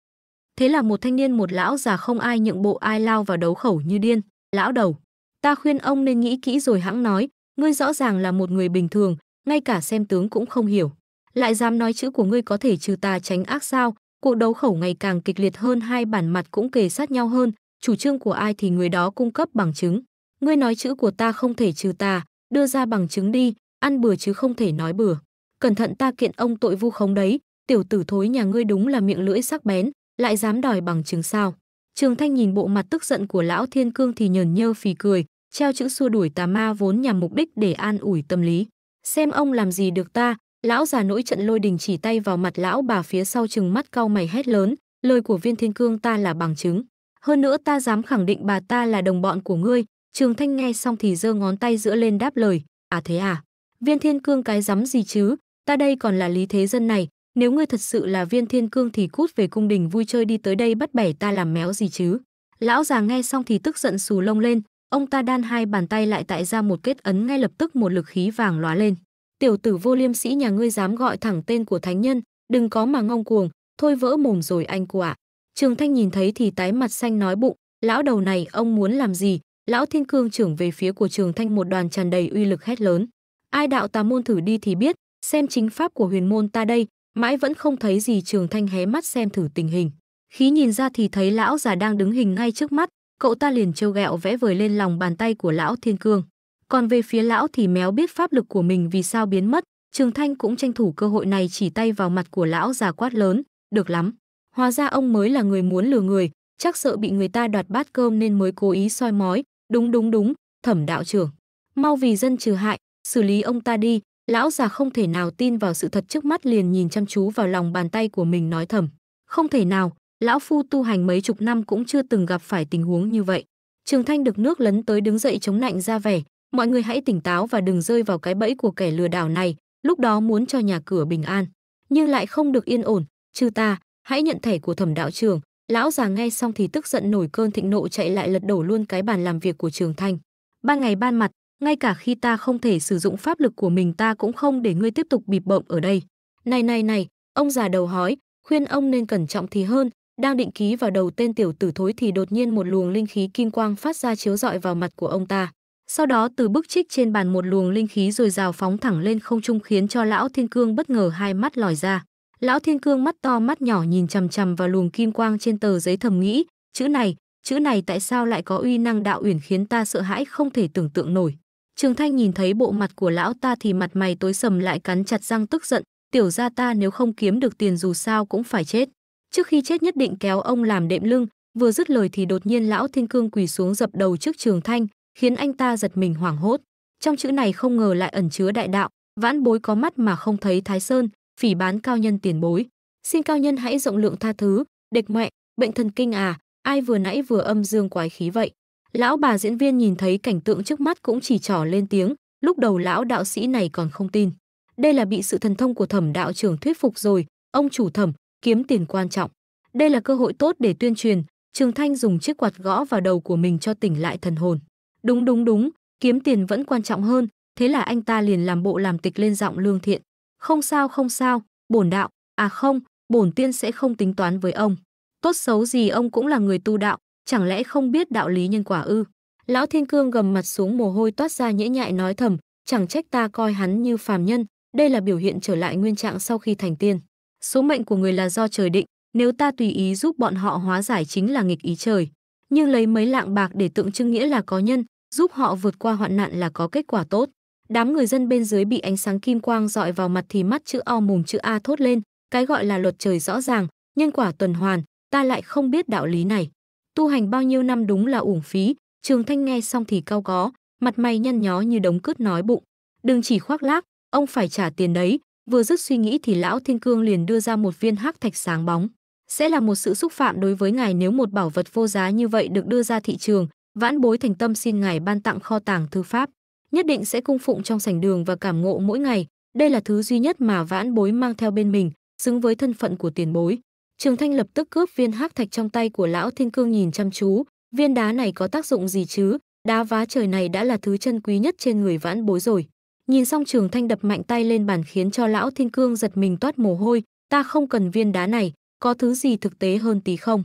Thế là một thanh niên một lão già không ai nhượng bộ ai lao vào đấu khẩu như điên. Lão đầu, ta khuyên ông nên nghĩ kỹ rồi hãng nói, ngươi rõ ràng là một người bình thường, ngay cả xem tướng cũng không hiểu. Lại dám nói chữ của ngươi có thể trừ tà tránh ác sao, cuộc đấu khẩu ngày càng kịch liệt hơn hai bản mặt cũng kề sát nhau hơn, chủ trương của ai thì người đó cung cấp bằng chứng. Ngươi nói chữ của ta không thể trừ tà, đưa ra bằng chứng đi, ăn bừa chứ không thể nói bừa. Cẩn thận ta kiện ông tội vu khống đấy, tiểu tử thối nhà ngươi đúng là miệng lưỡi sắc bén, lại dám đòi bằng chứng sao? Trường Thanh nhìn bộ mặt tức giận của lão Thiên Cương thì nhởn nhơ phì cười, treo chữ xua đuổi tà ma vốn nhằm mục đích để an ủi tâm lý. Xem ông làm gì được ta, lão già nỗi trận lôi đình chỉ tay vào mặt lão bà phía sau chừng mắt cau mày hét lớn, lời của Viên Thiên Cương ta là bằng chứng. Hơn nữa ta dám khẳng định bà ta là đồng bọn của ngươi. Trường Thanh nghe xong thì giơ ngón tay giữa lên đáp lời, à thế à? Viên Thiên Cương cái dám gì chứ, ta đây còn là lý thế dân này, nếu ngươi thật sự là viên thiên cương thì cút về cung đình vui chơi đi tới đây bắt bẻ ta làm méo gì chứ. Lão già nghe xong thì tức giận xù lông lên, ông ta đan hai bàn tay lại tại ra một kết ấn ngay lập tức một lực khí vàng lóa lên. Tiểu tử vô liêm sĩ nhà ngươi dám gọi thẳng tên của thánh nhân, đừng có mà ngông cuồng, thôi vỡ mồm rồi anh của ạ. Trường Thanh nhìn thấy thì tái mặt xanh nói bụng, lão đầu này ông muốn làm gì? Lão Thiên Cương trưởng về phía của Trường Thanh một đoàn tràn đầy uy lực hét lớn. Ai đạo tà môn thử đi thì biết, xem chính pháp của huyền môn ta đây, mãi vẫn không thấy gì trường thanh hé mắt xem thử tình hình khí nhìn ra thì thấy lão già đang đứng hình ngay trước mắt cậu ta liền trêu ghẹo vẽ vời lên lòng bàn tay của lão thiên cương còn về phía lão thì méo biết pháp lực của mình vì sao biến mất trường thanh cũng tranh thủ cơ hội này chỉ tay vào mặt của lão già quát lớn được lắm hóa ra ông mới là người muốn lừa người chắc sợ bị người ta đoạt bát cơm nên mới cố ý soi mói đúng đúng đúng thẩm đạo trưởng mau vì dân trừ hại xử lý ông ta đi Lão già không thể nào tin vào sự thật trước mắt liền nhìn chăm chú vào lòng bàn tay của mình nói thầm. Không thể nào, lão phu tu hành mấy chục năm cũng chưa từng gặp phải tình huống như vậy. Trường Thanh được nước lấn tới đứng dậy chống nạnh ra vẻ, mọi người hãy tỉnh táo và đừng rơi vào cái bẫy của kẻ lừa đảo này, lúc đó muốn cho nhà cửa bình an, nhưng lại không được yên ổn, trừ ta, hãy nhận thẻ của Thẩm đạo trường Lão già nghe xong thì tức giận nổi cơn thịnh nộ chạy lại lật đổ luôn cái bàn làm việc của Trường Thanh. Ban ngày ban mặt, ngay cả khi ta không thể sử dụng pháp lực của mình ta cũng không để ngươi tiếp tục bịp bợm ở đây. Này này này, ông già đầu hói, khuyên ông nên cẩn trọng thì hơn, đang định ký vào đầu tên tiểu tử thối thì đột nhiên một luồng linh khí kim quang phát ra chiếu rọi vào mặt của ông ta. Sau đó từ bức trích trên bàn một luồng linh khí rồi rào phóng thẳng lên không trung khiến cho lão thiên cương bất ngờ hai mắt lòi ra. Lão thiên cương mắt to mắt nhỏ nhìn chằm chằm vào luồng kim quang trên tờ giấy thầm nghĩ, chữ này, chữ này tại sao lại có uy năng đạo uyển khiến ta sợ hãi không thể tưởng tượng nổi. Trường Thanh nhìn thấy bộ mặt của lão ta thì mặt mày tối sầm lại cắn chặt răng tức giận, tiểu gia ta nếu không kiếm được tiền dù sao cũng phải chết. Trước khi chết nhất định kéo ông làm đệm lưng, vừa dứt lời thì đột nhiên lão Thiên Cương quỳ xuống dập đầu trước Trường Thanh, khiến anh ta giật mình hoảng hốt. Trong chữ này không ngờ lại ẩn chứa đại đạo, vãn bối có mắt mà không thấy Thái Sơn, phỉ bán cao nhân tiền bối. Xin cao nhân hãy rộng lượng tha thứ, địch mẹ, bệnh thần kinh à, ai vừa nãy vừa âm dương quái khí vậy? Lão bà diễn viên nhìn thấy cảnh tượng trước mắt cũng chỉ trỏ lên tiếng, lúc đầu lão đạo sĩ này còn không tin. Đây là bị sự thần thông của thẩm đạo trưởng thuyết phục rồi, ông chủ thẩm, kiếm tiền quan trọng. Đây là cơ hội tốt để tuyên truyền, Trường Thanh dùng chiếc quạt gõ vào đầu của mình cho tỉnh lại thần hồn. Đúng đúng đúng, kiếm tiền vẫn quan trọng hơn, thế là anh ta liền làm bộ làm tịch lên giọng lương thiện. Không sao không sao, bổn đạo, à không, bổn tiên sẽ không tính toán với ông. Tốt xấu gì ông cũng là người tu đạo, chẳng lẽ không biết đạo lý nhân quả ư? Lão Thiên Cương gầm mặt xuống mồ hôi toát ra nhễ nhại nói thầm, chẳng trách ta coi hắn như phàm nhân, đây là biểu hiện trở lại nguyên trạng sau khi thành tiên. Số mệnh của người là do trời định, nếu ta tùy ý giúp bọn họ hóa giải chính là nghịch ý trời. Nhưng lấy mấy lạng bạc để tượng trưng nghĩa là có nhân, giúp họ vượt qua hoạn nạn là có kết quả tốt. Đám người dân bên dưới bị ánh sáng kim quang dọi vào mặt thì mắt chữ O mùng chữ A thốt lên, cái gọi là luật trời rõ ràng, nhân quả tuần hoàn, ta lại không biết đạo lý này tu hành bao nhiêu năm đúng là uổng phí, Trường Thanh nghe xong thì cao có, mặt mày nhăn nhó như đống cứt nói bụng. Đừng chỉ khoác lác, ông phải trả tiền đấy. Vừa dứt suy nghĩ thì lão Thiên Cương liền đưa ra một viên hắc thạch sáng bóng. Sẽ là một sự xúc phạm đối với ngài nếu một bảo vật vô giá như vậy được đưa ra thị trường, vãn bối thành tâm xin ngài ban tặng kho tàng thư pháp, nhất định sẽ cung phụng trong sảnh đường và cảm ngộ mỗi ngày, đây là thứ duy nhất mà vãn bối mang theo bên mình, xứng với thân phận của tiền bối. Trường Thanh lập tức cướp viên hắc thạch trong tay của lão Thiên Cương nhìn chăm chú, viên đá này có tác dụng gì chứ? Đá vá trời này đã là thứ chân quý nhất trên người vãn bối rồi. Nhìn xong Trường Thanh đập mạnh tay lên bàn khiến cho lão Thiên Cương giật mình toát mồ hôi, ta không cần viên đá này, có thứ gì thực tế hơn tí không?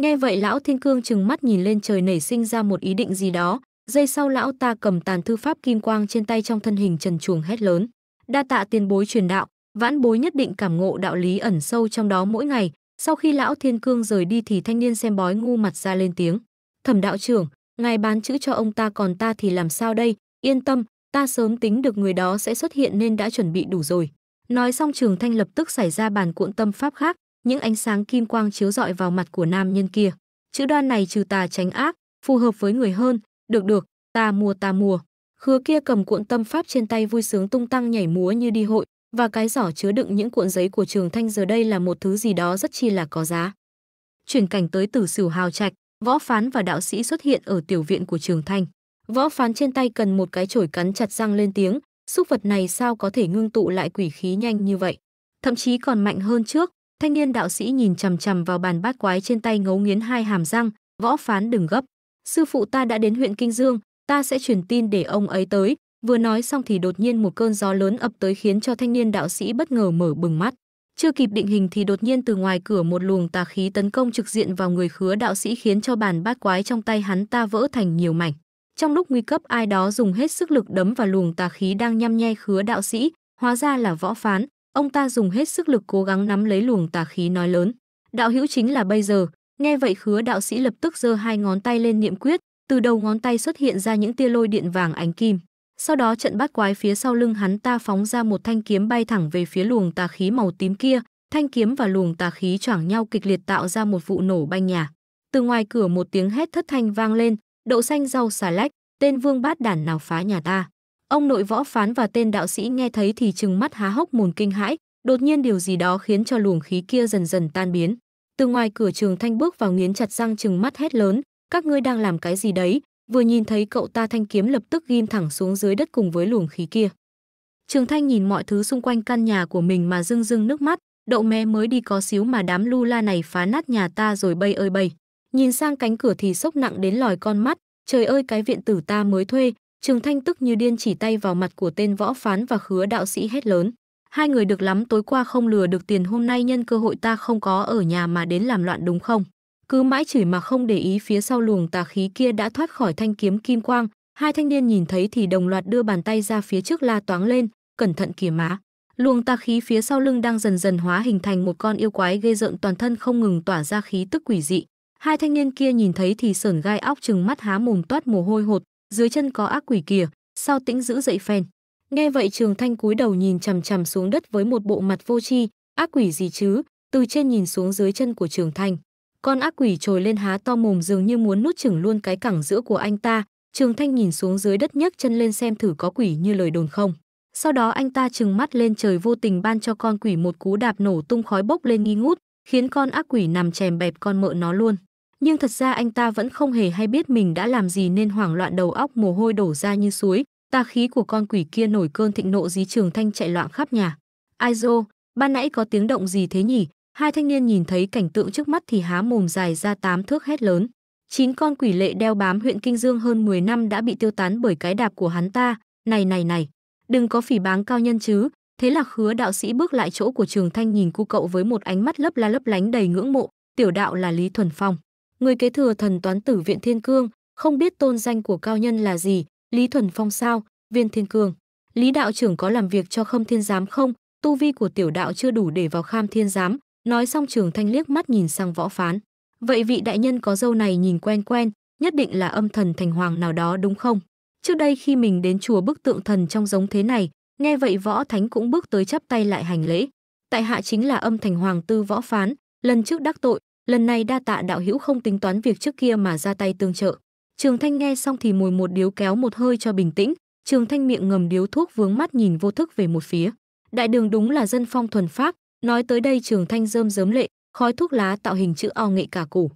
Nghe vậy lão Thiên Cương trừng mắt nhìn lên trời nảy sinh ra một ý định gì đó, giây sau lão ta cầm tàn thư pháp kim quang trên tay trong thân hình trần truồng hét lớn, đa tạ tiền bối truyền đạo, vãn bối nhất định cảm ngộ đạo lý ẩn sâu trong đó mỗi ngày, sau khi lão Thiên Cương rời đi thì thanh niên xem bói ngu mặt ra lên tiếng. Thẩm đạo trưởng, ngài bán chữ cho ông ta còn ta thì làm sao đây, yên tâm, ta sớm tính được người đó sẽ xuất hiện nên đã chuẩn bị đủ rồi. Nói xong trường thanh lập tức xảy ra bàn cuộn tâm pháp khác, những ánh sáng kim quang chiếu rọi vào mặt của nam nhân kia. Chữ đoan này trừ tà tránh ác, phù hợp với người hơn, được được, ta mua ta mua. Khứa kia cầm cuộn tâm pháp trên tay vui sướng tung tăng nhảy múa như đi hội, và cái giỏ chứa đựng những cuộn giấy của Trường Thanh giờ đây là một thứ gì đó rất chi là có giá. Chuyển cảnh tới Tử Sửu Hào Trạch, Võ Phán và đạo sĩ xuất hiện ở tiểu viện của Trường Thanh. Võ Phán trên tay cần một cái chổi cắn chặt răng lên tiếng, xúc vật này sao có thể ngưng tụ lại quỷ khí nhanh như vậy, thậm chí còn mạnh hơn trước. Thanh niên đạo sĩ nhìn chằm chằm vào bàn bát quái trên tay ngấu nghiến hai hàm răng, Võ Phán đừng gấp, sư phụ ta đã đến huyện Kinh Dương, ta sẽ truyền tin để ông ấy tới, Vừa nói xong thì đột nhiên một cơn gió lớn ập tới khiến cho thanh niên đạo sĩ bất ngờ mở bừng mắt. Chưa kịp định hình thì đột nhiên từ ngoài cửa một luồng tà khí tấn công trực diện vào người khứa đạo sĩ khiến cho bàn bát quái trong tay hắn ta vỡ thành nhiều mảnh. Trong lúc nguy cấp ai đó dùng hết sức lực đấm vào luồng tà khí đang nhăm nhe khứa đạo sĩ, hóa ra là võ phán, ông ta dùng hết sức lực cố gắng nắm lấy luồng tà khí nói lớn. Đạo hữu chính là bây giờ, nghe vậy khứa đạo sĩ lập tức giơ hai ngón tay lên niệm quyết, từ đầu ngón tay xuất hiện ra những tia lôi điện vàng ánh kim. Sau đó trận bát quái phía sau lưng hắn ta phóng ra một thanh kiếm bay thẳng về phía luồng tà khí màu tím kia, thanh kiếm và luồng tà khí choảng nhau kịch liệt tạo ra một vụ nổ banh nhà. Từ ngoài cửa một tiếng hét thất thanh vang lên, đậu xanh rau xà lách, tên vương bát đản nào phá nhà ta. Ông nội võ phán và tên đạo sĩ nghe thấy thì trừng mắt há hốc mồn kinh hãi, đột nhiên điều gì đó khiến cho luồng khí kia dần dần tan biến. Từ ngoài cửa trường thanh bước vào nghiến chặt răng trừng mắt hét lớn, các ngươi đang làm cái gì đấy, vừa nhìn thấy cậu ta thanh kiếm lập tức ghim thẳng xuống dưới đất cùng với luồng khí kia. Trường Thanh nhìn mọi thứ xung quanh căn nhà của mình mà rưng rưng nước mắt, đậu mé mới đi có xíu mà đám lu la này phá nát nhà ta rồi bay ơi bay. Nhìn sang cánh cửa thì sốc nặng đến lòi con mắt, trời ơi cái viện tử ta mới thuê, Trường Thanh tức như điên chỉ tay vào mặt của tên võ phán và khứa đạo sĩ hét lớn. Hai người được lắm tối qua không lừa được tiền hôm nay nhân cơ hội ta không có ở nhà mà đến làm loạn đúng không? cứ mãi chửi mà không để ý phía sau luồng tà khí kia đã thoát khỏi thanh kiếm kim quang, hai thanh niên nhìn thấy thì đồng loạt đưa bàn tay ra phía trước la toáng lên, cẩn thận kìa má. Luồng tà khí phía sau lưng đang dần dần hóa hình thành một con yêu quái ghê rợn toàn thân không ngừng tỏa ra khí tức quỷ dị. Hai thanh niên kia nhìn thấy thì sởn gai óc chừng mắt há mồm toát mồ hôi hột, dưới chân có ác quỷ kìa, sao tĩnh giữ dậy phèn. Nghe vậy Trường Thanh cúi đầu nhìn chằm chằm xuống đất với một bộ mặt vô tri, ác quỷ gì chứ, từ trên nhìn xuống dưới chân của Trường Thanh. Con ác quỷ trồi lên há to mồm dường như muốn nuốt chửng luôn cái cẳng giữa của anh ta. Trường Thanh nhìn xuống dưới đất nhấc chân lên xem thử có quỷ như lời đồn không. Sau đó anh ta trừng mắt lên trời vô tình ban cho con quỷ một cú đạp nổ tung khói bốc lên nghi ngút, khiến con ác quỷ nằm chèm bẹp con mợ nó luôn. Nhưng thật ra anh ta vẫn không hề hay biết mình đã làm gì nên hoảng loạn đầu óc mồ hôi đổ ra như suối, tà khí của con quỷ kia nổi cơn thịnh nộ dí Trường Thanh chạy loạn khắp nhà. Ai dô, ban nãy có tiếng động gì thế nhỉ? Hai thanh niên nhìn thấy cảnh tượng trước mắt thì há mồm dài ra tám thước hét lớn. Chín con quỷ lệ đeo bám huyện Kinh Dương hơn 10 năm đã bị tiêu tán bởi cái đạp của hắn ta. Này này này, đừng có phỉ báng cao nhân chứ. Thế là khứa đạo sĩ bước lại chỗ của Trường Thanh nhìn cu cậu với một ánh mắt lấp la lấp lánh đầy ngưỡng mộ. Tiểu đạo là Lý Thuần Phong. Người kế thừa thần toán tử viện Thiên Cương, không biết tôn danh của cao nhân là gì, Lý Thuần Phong sao, viên Thiên Cương. Lý đạo trưởng có làm việc cho khâm thiên giám không? Tu vi của tiểu đạo chưa đủ để vào kham thiên giám, Nói xong trường thanh liếc mắt nhìn sang võ phán. Vậy vị đại nhân có dâu này nhìn quen quen, nhất định là âm thần thành hoàng nào đó đúng không? Trước đây khi mình đến chùa bức tượng thần trong giống thế này, nghe vậy võ thánh cũng bước tới chắp tay lại hành lễ. Tại hạ chính là âm thành hoàng tư võ phán, lần trước đắc tội, lần này đa tạ đạo hữu không tính toán việc trước kia mà ra tay tương trợ. Trường Thanh nghe xong thì mùi một điếu kéo một hơi cho bình tĩnh, Trường Thanh miệng ngầm điếu thuốc vướng mắt nhìn vô thức về một phía. Đại đường đúng là dân phong thuần pháp Nói tới đây Trường Thanh rơm rớm lệ, khói thuốc lá tạo hình chữ O nghệ cả củ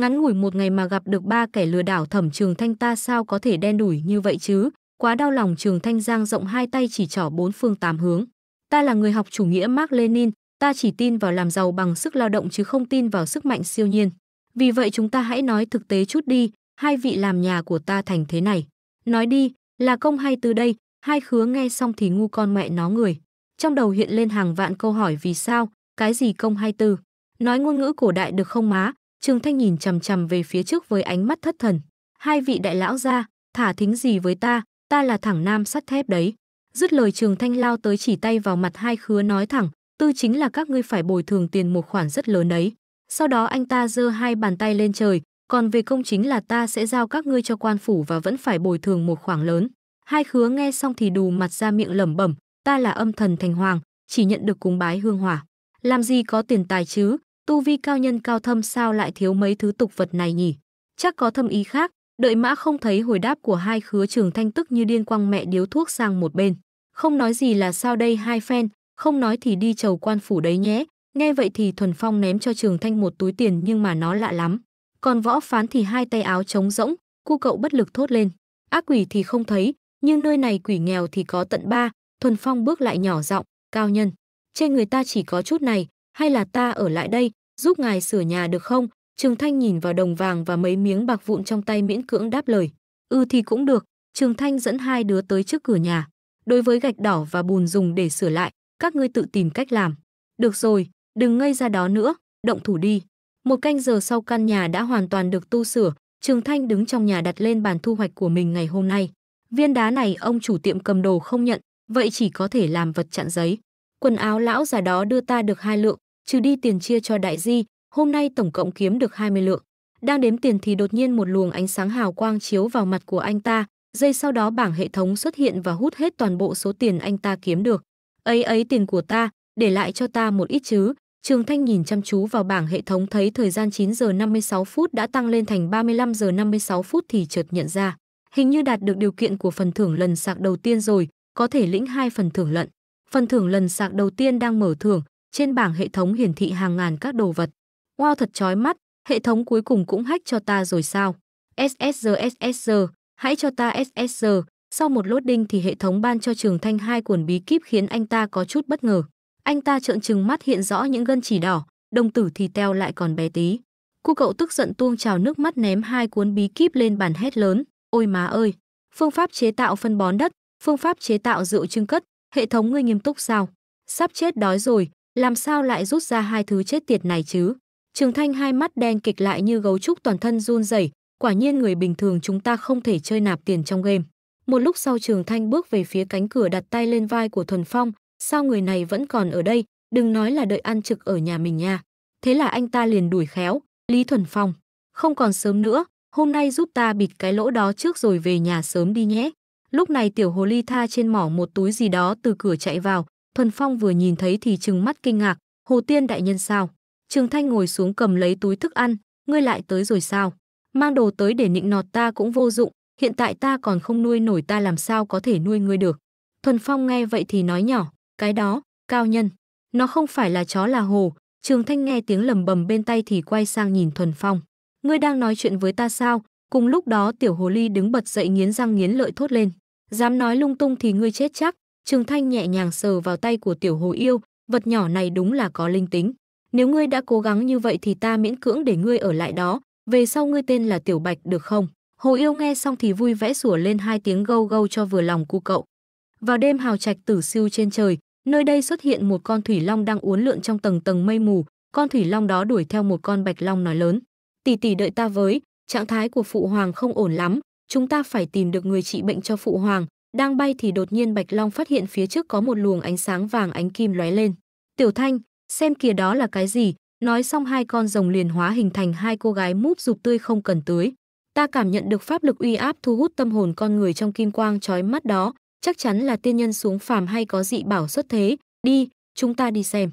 Ngắn ngủi một ngày mà gặp được ba kẻ lừa đảo Thẩm Trường Thanh ta sao có thể đen đủi như vậy chứ? Quá đau lòng Trường Thanh giang rộng hai tay chỉ trỏ bốn phương tám hướng. Ta là người học chủ nghĩa Mark Lenin, ta chỉ tin vào làm giàu bằng sức lao động chứ không tin vào sức mạnh siêu nhiên. Vì vậy chúng ta hãy nói thực tế chút đi, hai vị làm nhà của ta thành thế này. Nói đi, là công hay từ đây, hai khứa nghe xong thì ngu con mẹ nó người trong đầu hiện lên hàng vạn câu hỏi vì sao, cái gì công hay tư. Nói ngôn ngữ cổ đại được không má, Trương Thanh nhìn chằm chằm về phía trước với ánh mắt thất thần. Hai vị đại lão ra, thả thính gì với ta, ta là thẳng nam sắt thép đấy. Dứt lời Trường Thanh lao tới chỉ tay vào mặt hai khứa nói thẳng, tư chính là các ngươi phải bồi thường tiền một khoản rất lớn đấy. Sau đó anh ta giơ hai bàn tay lên trời, còn về công chính là ta sẽ giao các ngươi cho quan phủ và vẫn phải bồi thường một khoản lớn. Hai khứa nghe xong thì đù mặt ra miệng lẩm bẩm, ta là âm thần thành hoàng, chỉ nhận được cúng bái hương hỏa. Làm gì có tiền tài chứ, tu vi cao nhân cao thâm sao lại thiếu mấy thứ tục vật này nhỉ? Chắc có thâm ý khác, đợi mã không thấy hồi đáp của hai khứa trường thanh tức như điên quăng mẹ điếu thuốc sang một bên. Không nói gì là sao đây hai phen, không nói thì đi chầu quan phủ đấy nhé. Nghe vậy thì Thuần Phong ném cho Trường Thanh một túi tiền nhưng mà nó lạ lắm. Còn võ phán thì hai tay áo trống rỗng, cu cậu bất lực thốt lên. Ác quỷ thì không thấy, nhưng nơi này quỷ nghèo thì có tận ba, Thuần Phong bước lại nhỏ giọng, cao nhân, trên người ta chỉ có chút này, hay là ta ở lại đây, giúp ngài sửa nhà được không? Trường Thanh nhìn vào đồng vàng và mấy miếng bạc vụn trong tay miễn cưỡng đáp lời. Ừ thì cũng được, Trường Thanh dẫn hai đứa tới trước cửa nhà. Đối với gạch đỏ và bùn dùng để sửa lại, các ngươi tự tìm cách làm. Được rồi, đừng ngây ra đó nữa, động thủ đi. Một canh giờ sau căn nhà đã hoàn toàn được tu sửa, Trường Thanh đứng trong nhà đặt lên bàn thu hoạch của mình ngày hôm nay. Viên đá này ông chủ tiệm cầm đồ không nhận, vậy chỉ có thể làm vật chặn giấy. Quần áo lão già đó đưa ta được hai lượng, trừ đi tiền chia cho đại di, hôm nay tổng cộng kiếm được 20 lượng. Đang đếm tiền thì đột nhiên một luồng ánh sáng hào quang chiếu vào mặt của anh ta, giây sau đó bảng hệ thống xuất hiện và hút hết toàn bộ số tiền anh ta kiếm được. Ấy ấy tiền của ta, để lại cho ta một ít chứ. Trường Thanh nhìn chăm chú vào bảng hệ thống thấy thời gian 9 giờ 56 phút đã tăng lên thành 35 giờ 56 phút thì chợt nhận ra. Hình như đạt được điều kiện của phần thưởng lần sạc đầu tiên rồi, có thể lĩnh hai phần thưởng lận. Phần thưởng lần sạc đầu tiên đang mở thưởng, trên bảng hệ thống hiển thị hàng ngàn các đồ vật. Wow thật chói mắt, hệ thống cuối cùng cũng hack cho ta rồi sao? SSR SSR, hãy cho ta SSR. Sau một lốt đinh thì hệ thống ban cho Trường Thanh hai cuốn bí kíp khiến anh ta có chút bất ngờ. Anh ta trợn trừng mắt hiện rõ những gân chỉ đỏ, đồng tử thì teo lại còn bé tí. Cô cậu tức giận tuông trào nước mắt ném hai cuốn bí kíp lên bàn hét lớn. Ôi má ơi! Phương pháp chế tạo phân bón đất, phương pháp chế tạo rượu trưng cất, hệ thống ngươi nghiêm túc sao? Sắp chết đói rồi, làm sao lại rút ra hai thứ chết tiệt này chứ? Trường Thanh hai mắt đen kịch lại như gấu trúc toàn thân run rẩy, quả nhiên người bình thường chúng ta không thể chơi nạp tiền trong game. Một lúc sau Trường Thanh bước về phía cánh cửa đặt tay lên vai của Thuần Phong, sao người này vẫn còn ở đây, đừng nói là đợi ăn trực ở nhà mình nha. Thế là anh ta liền đuổi khéo, Lý Thuần Phong, không còn sớm nữa, hôm nay giúp ta bịt cái lỗ đó trước rồi về nhà sớm đi nhé. Lúc này tiểu hồ ly tha trên mỏ một túi gì đó từ cửa chạy vào, Thuần Phong vừa nhìn thấy thì trừng mắt kinh ngạc, "Hồ tiên đại nhân sao?" Trường Thanh ngồi xuống cầm lấy túi thức ăn, "Ngươi lại tới rồi sao? Mang đồ tới để nịnh nọt ta cũng vô dụng, hiện tại ta còn không nuôi nổi ta làm sao có thể nuôi ngươi được?" Thuần Phong nghe vậy thì nói nhỏ, "Cái đó, cao nhân, nó không phải là chó là hồ." Trường Thanh nghe tiếng lầm bầm bên tay thì quay sang nhìn Thuần Phong, "Ngươi đang nói chuyện với ta sao?" Cùng lúc đó tiểu hồ ly đứng bật dậy nghiến răng nghiến lợi thốt lên, Dám nói lung tung thì ngươi chết chắc. Trường Thanh nhẹ nhàng sờ vào tay của tiểu hồ yêu, vật nhỏ này đúng là có linh tính. Nếu ngươi đã cố gắng như vậy thì ta miễn cưỡng để ngươi ở lại đó, về sau ngươi tên là Tiểu Bạch được không? Hồ yêu nghe xong thì vui vẽ sủa lên hai tiếng gâu gâu cho vừa lòng cu cậu. Vào đêm hào trạch tử siêu trên trời, nơi đây xuất hiện một con thủy long đang uốn lượn trong tầng tầng mây mù, con thủy long đó đuổi theo một con bạch long nói lớn. Tỷ tỷ đợi ta với, trạng thái của phụ hoàng không ổn lắm, chúng ta phải tìm được người trị bệnh cho phụ hoàng. Đang bay thì đột nhiên Bạch Long phát hiện phía trước có một luồng ánh sáng vàng ánh kim lóe lên. Tiểu Thanh, xem kìa đó là cái gì? Nói xong hai con rồng liền hóa hình thành hai cô gái múp rụp tươi không cần tưới. Ta cảm nhận được pháp lực uy áp thu hút tâm hồn con người trong kim quang trói mắt đó, chắc chắn là tiên nhân xuống phàm hay có dị bảo xuất thế, đi, chúng ta đi xem.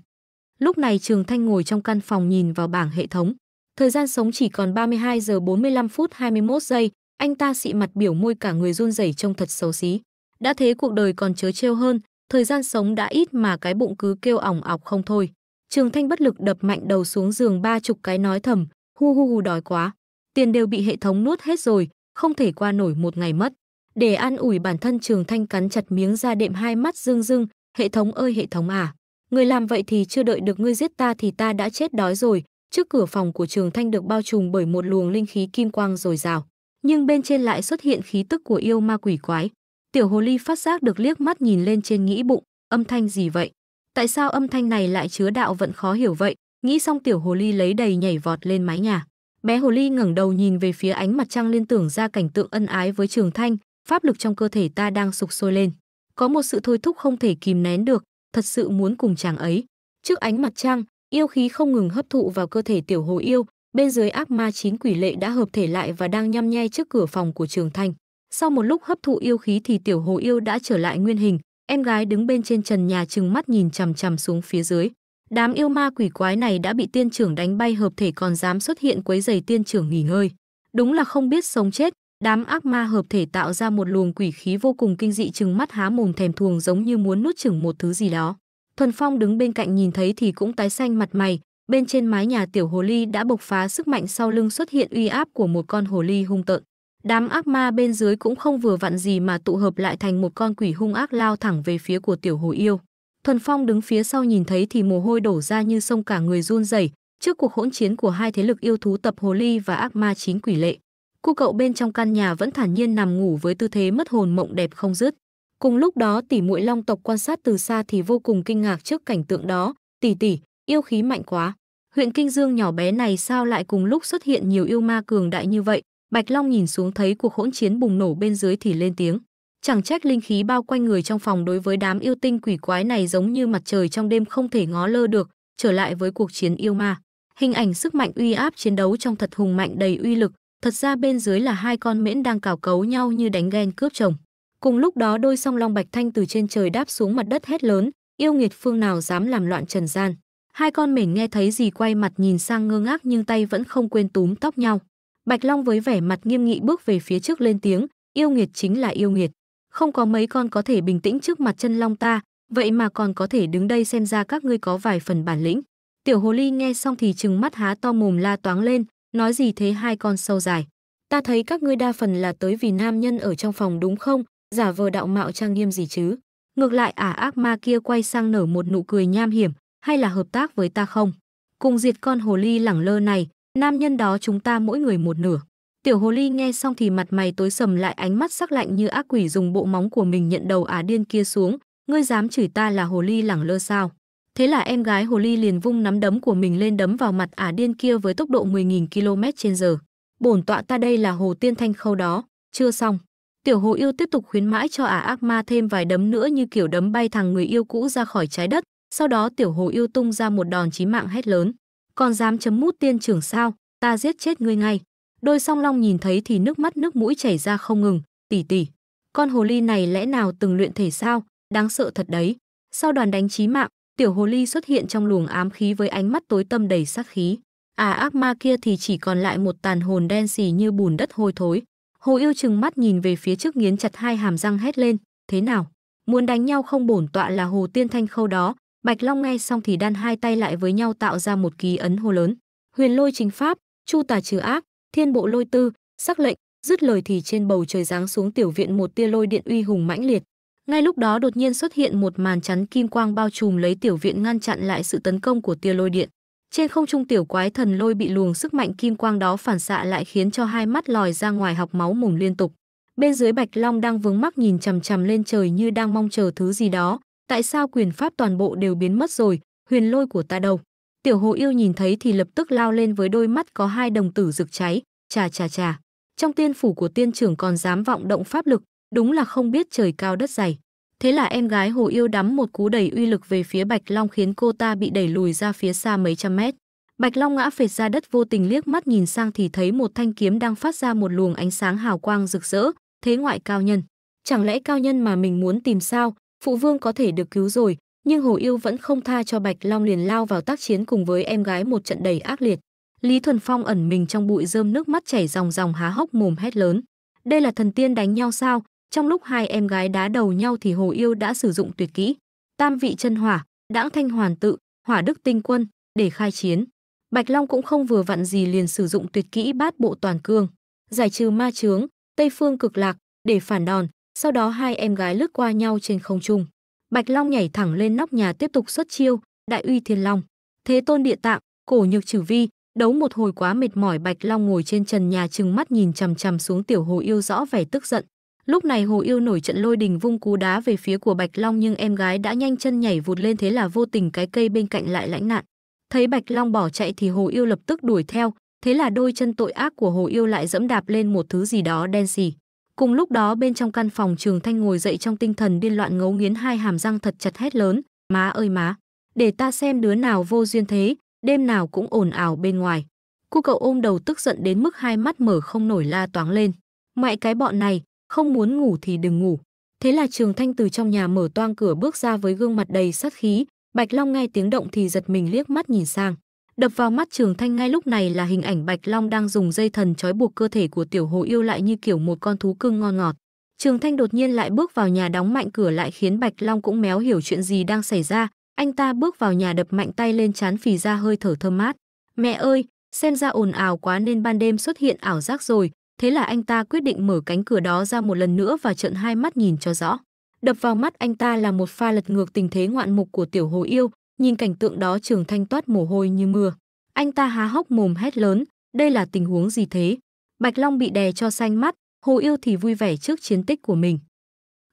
Lúc này Trường Thanh ngồi trong căn phòng nhìn vào bảng hệ thống. Thời gian sống chỉ còn 32 giờ 45 phút 21 giây, anh ta xị mặt biểu môi cả người run rẩy trông thật xấu xí. Đã thế cuộc đời còn chớ trêu hơn, thời gian sống đã ít mà cái bụng cứ kêu ỏng ọc không thôi. Trường Thanh bất lực đập mạnh đầu xuống giường ba chục cái nói thầm, hu hu hu đói quá. Tiền đều bị hệ thống nuốt hết rồi, không thể qua nổi một ngày mất. Để an ủi bản thân Trường Thanh cắn chặt miếng da đệm hai mắt dương dương, hệ thống ơi hệ thống à. Người làm vậy thì chưa đợi được ngươi giết ta thì ta đã chết đói rồi. Trước cửa phòng của Trường Thanh được bao trùm bởi một luồng linh khí kim quang rồi rào nhưng bên trên lại xuất hiện khí tức của yêu ma quỷ quái. Tiểu hồ ly phát giác được liếc mắt nhìn lên trên nghĩ bụng, âm thanh gì vậy? Tại sao âm thanh này lại chứa đạo vẫn khó hiểu vậy? Nghĩ xong tiểu hồ ly lấy đầy nhảy vọt lên mái nhà. Bé hồ ly ngẩng đầu nhìn về phía ánh mặt trăng liên tưởng ra cảnh tượng ân ái với Trường Thanh, pháp lực trong cơ thể ta đang sục sôi lên. Có một sự thôi thúc không thể kìm nén được, thật sự muốn cùng chàng ấy. Trước ánh mặt trăng, yêu khí không ngừng hấp thụ vào cơ thể tiểu hồ yêu, bên dưới ác ma chín quỷ lệ đã hợp thể lại và đang nhăm nhe trước cửa phòng của trường thanh sau một lúc hấp thụ yêu khí thì tiểu hồ yêu đã trở lại nguyên hình em gái đứng bên trên trần nhà chừng mắt nhìn chằm chằm xuống phía dưới đám yêu ma quỷ quái này đã bị tiên trưởng đánh bay hợp thể còn dám xuất hiện quấy giày tiên trưởng nghỉ ngơi đúng là không biết sống chết đám ác ma hợp thể tạo ra một luồng quỷ khí vô cùng kinh dị chừng mắt há mồm thèm thuồng giống như muốn nuốt chửng một thứ gì đó thuần phong đứng bên cạnh nhìn thấy thì cũng tái xanh mặt mày bên trên mái nhà tiểu hồ ly đã bộc phá sức mạnh sau lưng xuất hiện uy áp của một con hồ ly hung tợn. Đám ác ma bên dưới cũng không vừa vặn gì mà tụ hợp lại thành một con quỷ hung ác lao thẳng về phía của tiểu hồ yêu. Thuần Phong đứng phía sau nhìn thấy thì mồ hôi đổ ra như sông cả người run rẩy trước cuộc hỗn chiến của hai thế lực yêu thú tập hồ ly và ác ma chính quỷ lệ. Cô cậu bên trong căn nhà vẫn thản nhiên nằm ngủ với tư thế mất hồn mộng đẹp không dứt. Cùng lúc đó tỷ muội long tộc quan sát từ xa thì vô cùng kinh ngạc trước cảnh tượng đó. Tỷ tỷ, yêu khí mạnh quá. Huyện Kinh Dương nhỏ bé này sao lại cùng lúc xuất hiện nhiều yêu ma cường đại như vậy? Bạch Long nhìn xuống thấy cuộc hỗn chiến bùng nổ bên dưới thì lên tiếng. Chẳng trách linh khí bao quanh người trong phòng đối với đám yêu tinh quỷ quái này giống như mặt trời trong đêm không thể ngó lơ được, trở lại với cuộc chiến yêu ma. Hình ảnh sức mạnh uy áp chiến đấu trong thật hùng mạnh đầy uy lực, thật ra bên dưới là hai con mễn đang cào cấu nhau như đánh ghen cướp chồng. Cùng lúc đó đôi song long bạch thanh từ trên trời đáp xuống mặt đất hét lớn, yêu nghiệt phương nào dám làm loạn trần gian. Hai con mển nghe thấy gì quay mặt nhìn sang ngơ ngác nhưng tay vẫn không quên túm tóc nhau. Bạch Long với vẻ mặt nghiêm nghị bước về phía trước lên tiếng, yêu nghiệt chính là yêu nghiệt. Không có mấy con có thể bình tĩnh trước mặt chân long ta, vậy mà còn có thể đứng đây xem ra các ngươi có vài phần bản lĩnh. Tiểu hồ ly nghe xong thì trừng mắt há to mồm la toáng lên, nói gì thế hai con sâu dài. Ta thấy các ngươi đa phần là tới vì nam nhân ở trong phòng đúng không, giả vờ đạo mạo trang nghiêm gì chứ. Ngược lại ả ác ma kia quay sang nở một nụ cười nham hiểm, hay là hợp tác với ta không? Cùng diệt con hồ ly lẳng lơ này, nam nhân đó chúng ta mỗi người một nửa. Tiểu hồ ly nghe xong thì mặt mày tối sầm lại ánh mắt sắc lạnh như ác quỷ dùng bộ móng của mình nhận đầu á điên kia xuống. Ngươi dám chửi ta là hồ ly lẳng lơ sao? Thế là em gái hồ ly liền vung nắm đấm của mình lên đấm vào mặt ả điên kia với tốc độ 10.000 km trên giờ. Bổn tọa ta đây là hồ tiên thanh khâu đó, chưa xong. Tiểu hồ yêu tiếp tục khuyến mãi cho ả ác ma thêm vài đấm nữa như kiểu đấm bay thằng người yêu cũ ra khỏi trái đất, sau đó tiểu hồ yêu tung ra một đòn chí mạng hét lớn. Còn dám chấm mút tiên trưởng sao, ta giết chết ngươi ngay. Đôi song long nhìn thấy thì nước mắt nước mũi chảy ra không ngừng, tỉ tỉ. Con hồ ly này lẽ nào từng luyện thể sao, đáng sợ thật đấy. Sau đoàn đánh chí mạng, tiểu hồ ly xuất hiện trong luồng ám khí với ánh mắt tối tâm đầy sát khí. À ác ma kia thì chỉ còn lại một tàn hồn đen xì như bùn đất hôi thối. Hồ yêu chừng mắt nhìn về phía trước nghiến chặt hai hàm răng hét lên, thế nào? Muốn đánh nhau không bổn tọa là hồ tiên thanh khâu đó, Bạch Long nghe xong thì đan hai tay lại với nhau tạo ra một ký ấn hô lớn. Huyền lôi chính pháp, chu tà trừ ác, thiên bộ lôi tư, sắc lệnh, dứt lời thì trên bầu trời giáng xuống tiểu viện một tia lôi điện uy hùng mãnh liệt. Ngay lúc đó đột nhiên xuất hiện một màn chắn kim quang bao trùm lấy tiểu viện ngăn chặn lại sự tấn công của tia lôi điện. Trên không trung tiểu quái thần lôi bị luồng sức mạnh kim quang đó phản xạ lại khiến cho hai mắt lòi ra ngoài học máu mồm liên tục. Bên dưới Bạch Long đang vướng mắt nhìn chằm chằm lên trời như đang mong chờ thứ gì đó, tại sao quyền pháp toàn bộ đều biến mất rồi, huyền lôi của ta đâu? Tiểu hồ yêu nhìn thấy thì lập tức lao lên với đôi mắt có hai đồng tử rực cháy, chà chà chà. Trong tiên phủ của tiên trưởng còn dám vọng động pháp lực, đúng là không biết trời cao đất dày. Thế là em gái hồ yêu đắm một cú đầy uy lực về phía Bạch Long khiến cô ta bị đẩy lùi ra phía xa mấy trăm mét. Bạch Long ngã phệt ra đất vô tình liếc mắt nhìn sang thì thấy một thanh kiếm đang phát ra một luồng ánh sáng hào quang rực rỡ, thế ngoại cao nhân. Chẳng lẽ cao nhân mà mình muốn tìm sao, phụ vương có thể được cứu rồi, nhưng Hồ Yêu vẫn không tha cho Bạch Long liền lao vào tác chiến cùng với em gái một trận đầy ác liệt. Lý Thuần Phong ẩn mình trong bụi rơm nước mắt chảy ròng ròng há hốc mồm hét lớn. Đây là thần tiên đánh nhau sao? Trong lúc hai em gái đá đầu nhau thì Hồ Yêu đã sử dụng tuyệt kỹ. Tam vị chân hỏa, đãng thanh hoàn tự, hỏa đức tinh quân, để khai chiến. Bạch Long cũng không vừa vặn gì liền sử dụng tuyệt kỹ bát bộ toàn cương. Giải trừ ma chướng, Tây Phương cực lạc, để phản đòn, sau đó hai em gái lướt qua nhau trên không trung. Bạch Long nhảy thẳng lên nóc nhà tiếp tục xuất chiêu, đại uy thiên long. Thế tôn địa tạng, cổ nhược trừ vi, đấu một hồi quá mệt mỏi Bạch Long ngồi trên trần nhà trừng mắt nhìn chằm chằm xuống tiểu hồ yêu rõ vẻ tức giận. Lúc này hồ yêu nổi trận lôi đình vung cú đá về phía của Bạch Long nhưng em gái đã nhanh chân nhảy vụt lên thế là vô tình cái cây bên cạnh lại lãnh nạn. Thấy Bạch Long bỏ chạy thì hồ yêu lập tức đuổi theo, thế là đôi chân tội ác của hồ yêu lại dẫm đạp lên một thứ gì đó đen xì. Cùng lúc đó bên trong căn phòng Trường Thanh ngồi dậy trong tinh thần điên loạn ngấu nghiến hai hàm răng thật chặt hét lớn, "Má ơi má, để ta xem đứa nào vô duyên thế, đêm nào cũng ồn ào bên ngoài." Cô cậu ôm đầu tức giận đến mức hai mắt mở không nổi la toáng lên. Mẹ cái bọn này, không muốn ngủ thì đừng ngủ. Thế là Trường Thanh từ trong nhà mở toang cửa bước ra với gương mặt đầy sát khí, Bạch Long nghe tiếng động thì giật mình liếc mắt nhìn sang. Đập vào mắt Trường Thanh ngay lúc này là hình ảnh Bạch Long đang dùng dây thần trói buộc cơ thể của tiểu hồ yêu lại như kiểu một con thú cưng ngon ngọt. Trường Thanh đột nhiên lại bước vào nhà đóng mạnh cửa lại khiến Bạch Long cũng méo hiểu chuyện gì đang xảy ra, anh ta bước vào nhà đập mạnh tay lên chán phì ra hơi thở thơm mát. "Mẹ ơi, xem ra ồn ào quá nên ban đêm xuất hiện ảo giác rồi." Thế là anh ta quyết định mở cánh cửa đó ra một lần nữa và trợn hai mắt nhìn cho rõ. Đập vào mắt anh ta là một pha lật ngược tình thế ngoạn mục của tiểu hồ yêu, Nhìn cảnh tượng đó Trường Thanh toát mồ hôi như mưa. Anh ta há hốc mồm hét lớn, đây là tình huống gì thế? Bạch Long bị đè cho xanh mắt, Hồ Yêu thì vui vẻ trước chiến tích của mình.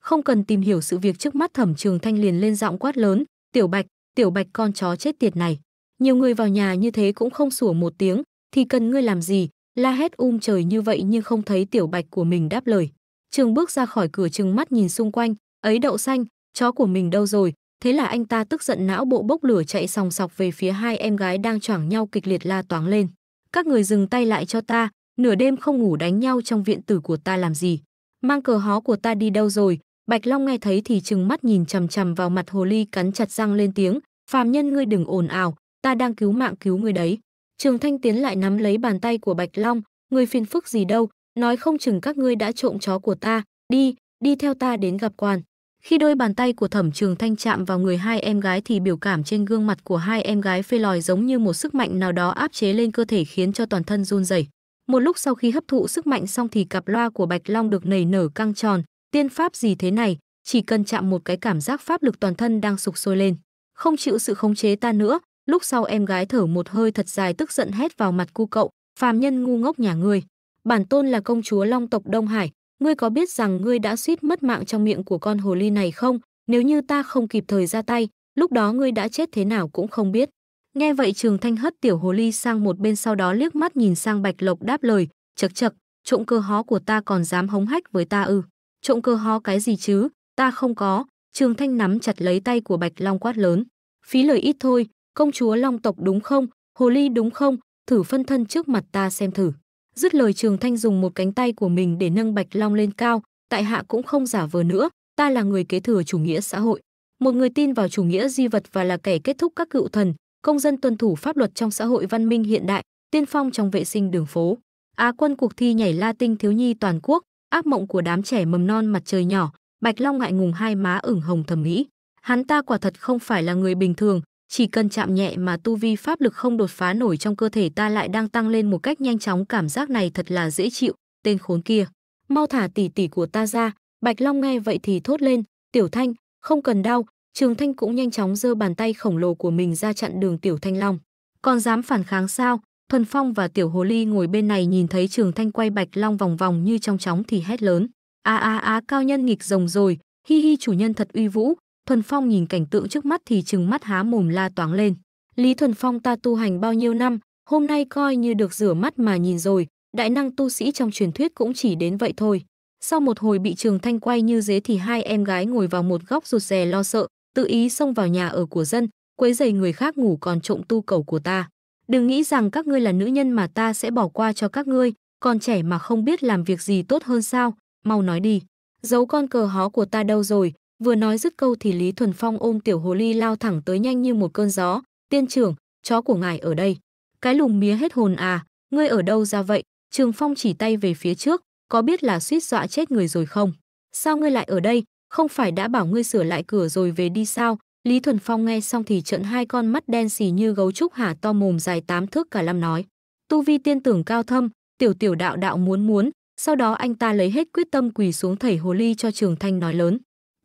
Không cần tìm hiểu sự việc trước mắt Thẩm Trường Thanh liền lên giọng quát lớn, "Tiểu Bạch, tiểu Bạch con chó chết tiệt này, nhiều người vào nhà như thế cũng không sủa một tiếng, thì cần ngươi làm gì?" La hét um trời như vậy nhưng không thấy tiểu Bạch của mình đáp lời. Trường bước ra khỏi cửa trừng mắt nhìn xung quanh, ấy đậu xanh, chó của mình đâu rồi, Thế là anh ta tức giận não bộ bốc lửa chạy sòng sọc về phía hai em gái đang choảng nhau kịch liệt la toáng lên. Các người dừng tay lại cho ta, nửa đêm không ngủ đánh nhau trong viện tử của ta làm gì. Mang cờ hó của ta đi đâu rồi? Bạch Long nghe thấy thì trừng mắt nhìn chằm chằm vào mặt hồ ly cắn chặt răng lên tiếng. Phàm nhân ngươi đừng ồn ào, ta đang cứu mạng cứu ngươi đấy. Trường Thanh tiến lại nắm lấy bàn tay của Bạch Long, ngươi phiền phức gì đâu, nói không chừng các ngươi đã trộm chó của ta, đi, đi theo ta đến gặp quan. Khi đôi bàn tay của Thẩm Trường Thanh chạm vào người hai em gái thì biểu cảm trên gương mặt của hai em gái phê lòi giống như một sức mạnh nào đó áp chế lên cơ thể khiến cho toàn thân run rẩy. Một lúc sau khi hấp thụ sức mạnh xong thì cặp loa của Bạch Long được nảy nở căng tròn, tiên pháp gì thế này, chỉ cần chạm một cái cảm giác pháp lực toàn thân đang sục sôi lên, không chịu sự khống chế ta nữa. Lúc sau em gái thở một hơi thật dài tức giận hét vào mặt cu cậu, phàm nhân ngu ngốc nhà ngươi, bản tôn là công chúa Long tộc Đông Hải, ngươi có biết rằng ngươi đã suýt mất mạng trong miệng của con hồ ly này không? Nếu như ta không kịp thời ra tay, lúc đó ngươi đã chết thế nào cũng không biết. Nghe vậy Trường Thanh hất tiểu hồ ly sang một bên sau đó liếc mắt nhìn sang Bạch Lộc đáp lời, chậc chậc, trộm cơ hó của ta còn dám hống hách với ta ư? Trộm cơ hó cái gì chứ? Ta không có. Trường Thanh nắm chặt lấy tay của Bạch Long quát lớn, phí lời ít thôi, công chúa Long tộc đúng không? Hồ ly đúng không? Thử phân thân trước mặt ta xem thử. Dứt lời Trường Thanh dùng một cánh tay của mình để nâng Bạch Long lên cao, tại hạ cũng không giả vờ nữa, ta là người kế thừa chủ nghĩa xã hội, một người tin vào chủ nghĩa di vật và là kẻ kết thúc các cựu thần, công dân tuân thủ pháp luật trong xã hội văn minh hiện đại, tiên phong trong vệ sinh đường phố. Á quân cuộc thi nhảy la tinh thiếu nhi toàn quốc, ác mộng của đám trẻ mầm non mặt trời nhỏ, Bạch Long ngại ngùng hai má ửng hồng thầm nghĩ, hắn ta quả thật không phải là người bình thường, chỉ cần chạm nhẹ mà tu vi pháp lực không đột phá nổi trong cơ thể ta lại đang tăng lên một cách nhanh chóng cảm giác này thật là dễ chịu, tên khốn kia. Mau thả tỷ tỷ của ta ra, Bạch Long nghe vậy thì thốt lên, Tiểu Thanh, không cần đau, Trường Thanh cũng nhanh chóng giơ bàn tay khổng lồ của mình ra chặn đường Tiểu Thanh Long. Còn dám phản kháng sao? Thuần Phong và Tiểu Hồ Ly ngồi bên này nhìn thấy Trường Thanh quay Bạch Long vòng vòng như trong chóng thì hét lớn. A a a cao nhân nghịch rồng rồi, hi hi chủ nhân thật uy vũ, Thuần Phong nhìn cảnh tượng trước mắt thì trừng mắt há mồm la toáng lên. Lý Thuần Phong ta tu hành bao nhiêu năm, hôm nay coi như được rửa mắt mà nhìn rồi, đại năng tu sĩ trong truyền thuyết cũng chỉ đến vậy thôi. Sau một hồi bị Trường Thanh quay như dế thì hai em gái ngồi vào một góc rụt rè lo sợ, tự ý xông vào nhà ở của dân, quấy rầy người khác ngủ còn trộm tu cầu của ta. Đừng nghĩ rằng các ngươi là nữ nhân mà ta sẽ bỏ qua cho các ngươi, còn trẻ mà không biết làm việc gì tốt hơn sao, mau nói đi. giấu con cờ hó của ta đâu rồi, Vừa nói dứt câu thì Lý Thuần Phong ôm tiểu hồ ly lao thẳng tới nhanh như một cơn gió, "Tiên trưởng, chó của ngài ở đây." "Cái lùm mía hết hồn à, ngươi ở đâu ra vậy?" Trường Phong chỉ tay về phía trước, "Có biết là suýt dọa chết người rồi không? Sao ngươi lại ở đây, không phải đã bảo ngươi sửa lại cửa rồi về đi sao?" Lý Thuần Phong nghe xong thì trợn hai con mắt đen xì như gấu trúc hả to mồm dài tám thước cả lăm nói: "Tu vi tiên tưởng cao thâm, tiểu tiểu đạo đạo muốn muốn." Sau đó anh ta lấy hết quyết tâm quỳ xuống thầy hồ ly cho Trường Thanh nói lớn: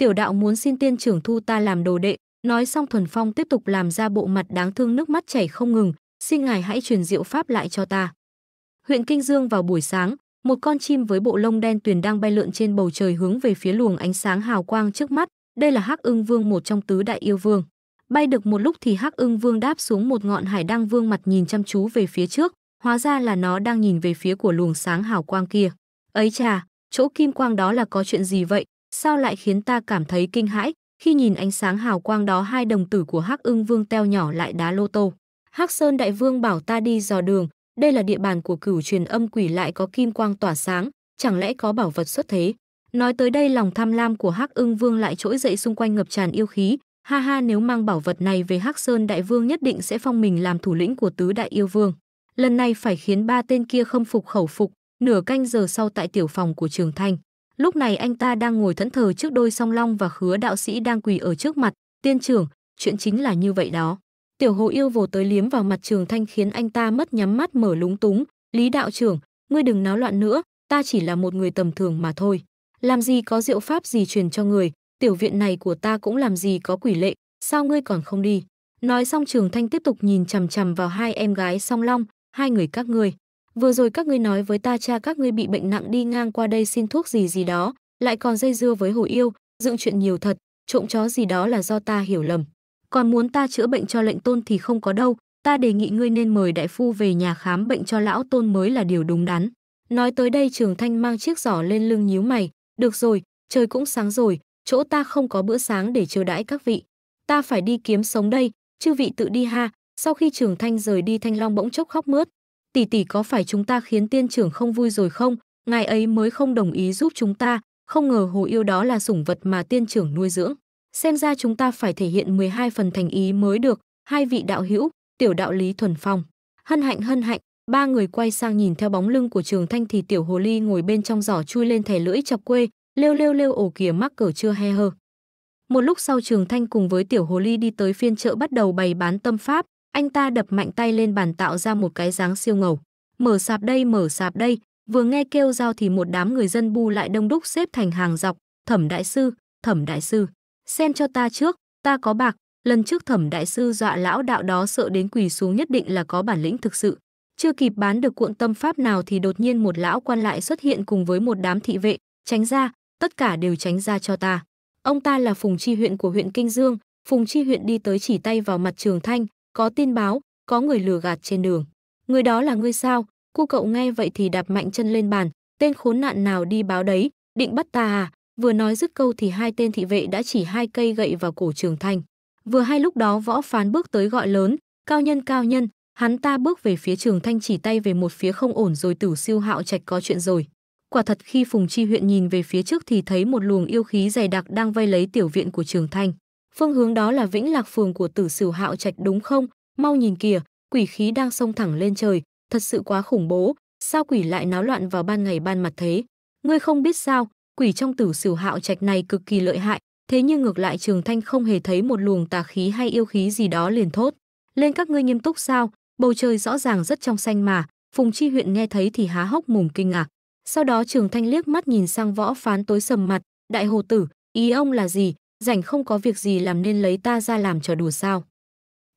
tiểu đạo muốn xin tiên trưởng thu ta làm đồ đệ, nói xong thuần phong tiếp tục làm ra bộ mặt đáng thương nước mắt chảy không ngừng, xin ngài hãy truyền diệu pháp lại cho ta. Huyện Kinh Dương vào buổi sáng, một con chim với bộ lông đen tuyền đang bay lượn trên bầu trời hướng về phía luồng ánh sáng hào quang trước mắt, đây là Hắc Ưng Vương một trong tứ đại yêu vương. Bay được một lúc thì Hắc Ưng Vương đáp xuống một ngọn hải đăng vương mặt nhìn chăm chú về phía trước, hóa ra là nó đang nhìn về phía của luồng sáng hào quang kia. Ấy chà, chỗ kim quang đó là có chuyện gì vậy? sao lại khiến ta cảm thấy kinh hãi khi nhìn ánh sáng hào quang đó hai đồng tử của hắc ưng vương teo nhỏ lại đá lô tô hắc sơn đại vương bảo ta đi dò đường đây là địa bàn của cửu truyền âm quỷ lại có kim quang tỏa sáng chẳng lẽ có bảo vật xuất thế nói tới đây lòng tham lam của hắc ưng vương lại trỗi dậy xung quanh ngập tràn yêu khí ha ha nếu mang bảo vật này về hắc sơn đại vương nhất định sẽ phong mình làm thủ lĩnh của tứ đại yêu vương lần này phải khiến ba tên kia không phục khẩu phục nửa canh giờ sau tại tiểu phòng của trường thanh Lúc này anh ta đang ngồi thẫn thờ trước đôi song long và khứa đạo sĩ đang quỳ ở trước mặt, tiên trưởng, chuyện chính là như vậy đó. Tiểu hồ yêu vồ tới liếm vào mặt trường thanh khiến anh ta mất nhắm mắt mở lúng túng. Lý đạo trưởng, ngươi đừng náo loạn nữa, ta chỉ là một người tầm thường mà thôi. Làm gì có diệu pháp gì truyền cho người, tiểu viện này của ta cũng làm gì có quỷ lệ, sao ngươi còn không đi. Nói xong trường thanh tiếp tục nhìn chằm chằm vào hai em gái song long, hai người các ngươi. Vừa rồi các ngươi nói với ta cha các ngươi bị bệnh nặng đi ngang qua đây xin thuốc gì gì đó, lại còn dây dưa với hồ yêu, dựng chuyện nhiều thật, trộm chó gì đó là do ta hiểu lầm. Còn muốn ta chữa bệnh cho lệnh tôn thì không có đâu, ta đề nghị ngươi nên mời đại phu về nhà khám bệnh cho lão tôn mới là điều đúng đắn. Nói tới đây Trường Thanh mang chiếc giỏ lên lưng nhíu mày, được rồi, trời cũng sáng rồi, chỗ ta không có bữa sáng để chờ đãi các vị. Ta phải đi kiếm sống đây, chư vị tự đi ha. Sau khi Trường Thanh rời đi Thanh Long bỗng chốc khóc mướt, tỷ tỷ có phải chúng ta khiến tiên trưởng không vui rồi không? Ngài ấy mới không đồng ý giúp chúng ta, không ngờ hồ yêu đó là sủng vật mà tiên trưởng nuôi dưỡng. Xem ra chúng ta phải thể hiện 12 phần thành ý mới được, hai vị đạo hữu, tiểu đạo lý thuần phong. Hân hạnh hân hạnh, ba người quay sang nhìn theo bóng lưng của trường thanh thì tiểu hồ ly ngồi bên trong giỏ chui lên thẻ lưỡi chọc quê, lêu lêu lêu ổ kìa mắc cỡ chưa he hơ. Một lúc sau Trường Thanh cùng với Tiểu Hồ Ly đi tới phiên chợ bắt đầu bày bán tâm pháp, anh ta đập mạnh tay lên bàn tạo ra một cái dáng siêu ngầu. Mở sạp đây, mở sạp đây. Vừa nghe kêu giao thì một đám người dân bu lại đông đúc xếp thành hàng dọc. Thẩm đại sư, thẩm đại sư. Xem cho ta trước, ta có bạc. Lần trước thẩm đại sư dọa lão đạo đó sợ đến quỳ xuống nhất định là có bản lĩnh thực sự. Chưa kịp bán được cuộn tâm pháp nào thì đột nhiên một lão quan lại xuất hiện cùng với một đám thị vệ. Tránh ra, tất cả đều tránh ra cho ta. Ông ta là Phùng Chi huyện của huyện Kinh Dương, Phùng Chi huyện đi tới chỉ tay vào mặt Trường Thanh, có tin báo, có người lừa gạt trên đường. Người đó là ngươi sao? Cô cậu nghe vậy thì đạp mạnh chân lên bàn, tên khốn nạn nào đi báo đấy, định bắt ta à? Vừa nói dứt câu thì hai tên thị vệ đã chỉ hai cây gậy vào cổ Trường Thanh. Vừa hai lúc đó võ phán bước tới gọi lớn, cao nhân cao nhân, hắn ta bước về phía Trường Thanh chỉ tay về một phía không ổn rồi tử Siêu Hạo Trạch có chuyện rồi. Quả thật khi Phùng Chi huyện nhìn về phía trước thì thấy một luồng yêu khí dày đặc đang vây lấy tiểu viện của Trường Thanh phương hướng đó là Vĩnh Lạc phường của Tử Sửu Hạo Trạch đúng không? Mau nhìn kìa, quỷ khí đang xông thẳng lên trời, thật sự quá khủng bố, sao quỷ lại náo loạn vào ban ngày ban mặt thế? Ngươi không biết sao, quỷ trong Tử Sửu Hạo Trạch này cực kỳ lợi hại, thế nhưng ngược lại Trường Thanh không hề thấy một luồng tà khí hay yêu khí gì đó liền thốt. Lên các ngươi nghiêm túc sao? Bầu trời rõ ràng rất trong xanh mà, Phùng Chi huyện nghe thấy thì há hốc mồm kinh ngạc. Sau đó Trường Thanh liếc mắt nhìn sang Võ Phán tối sầm mặt, "Đại hồ tử, ý ông là gì? rảnh không có việc gì làm nên lấy ta ra làm trò đùa sao.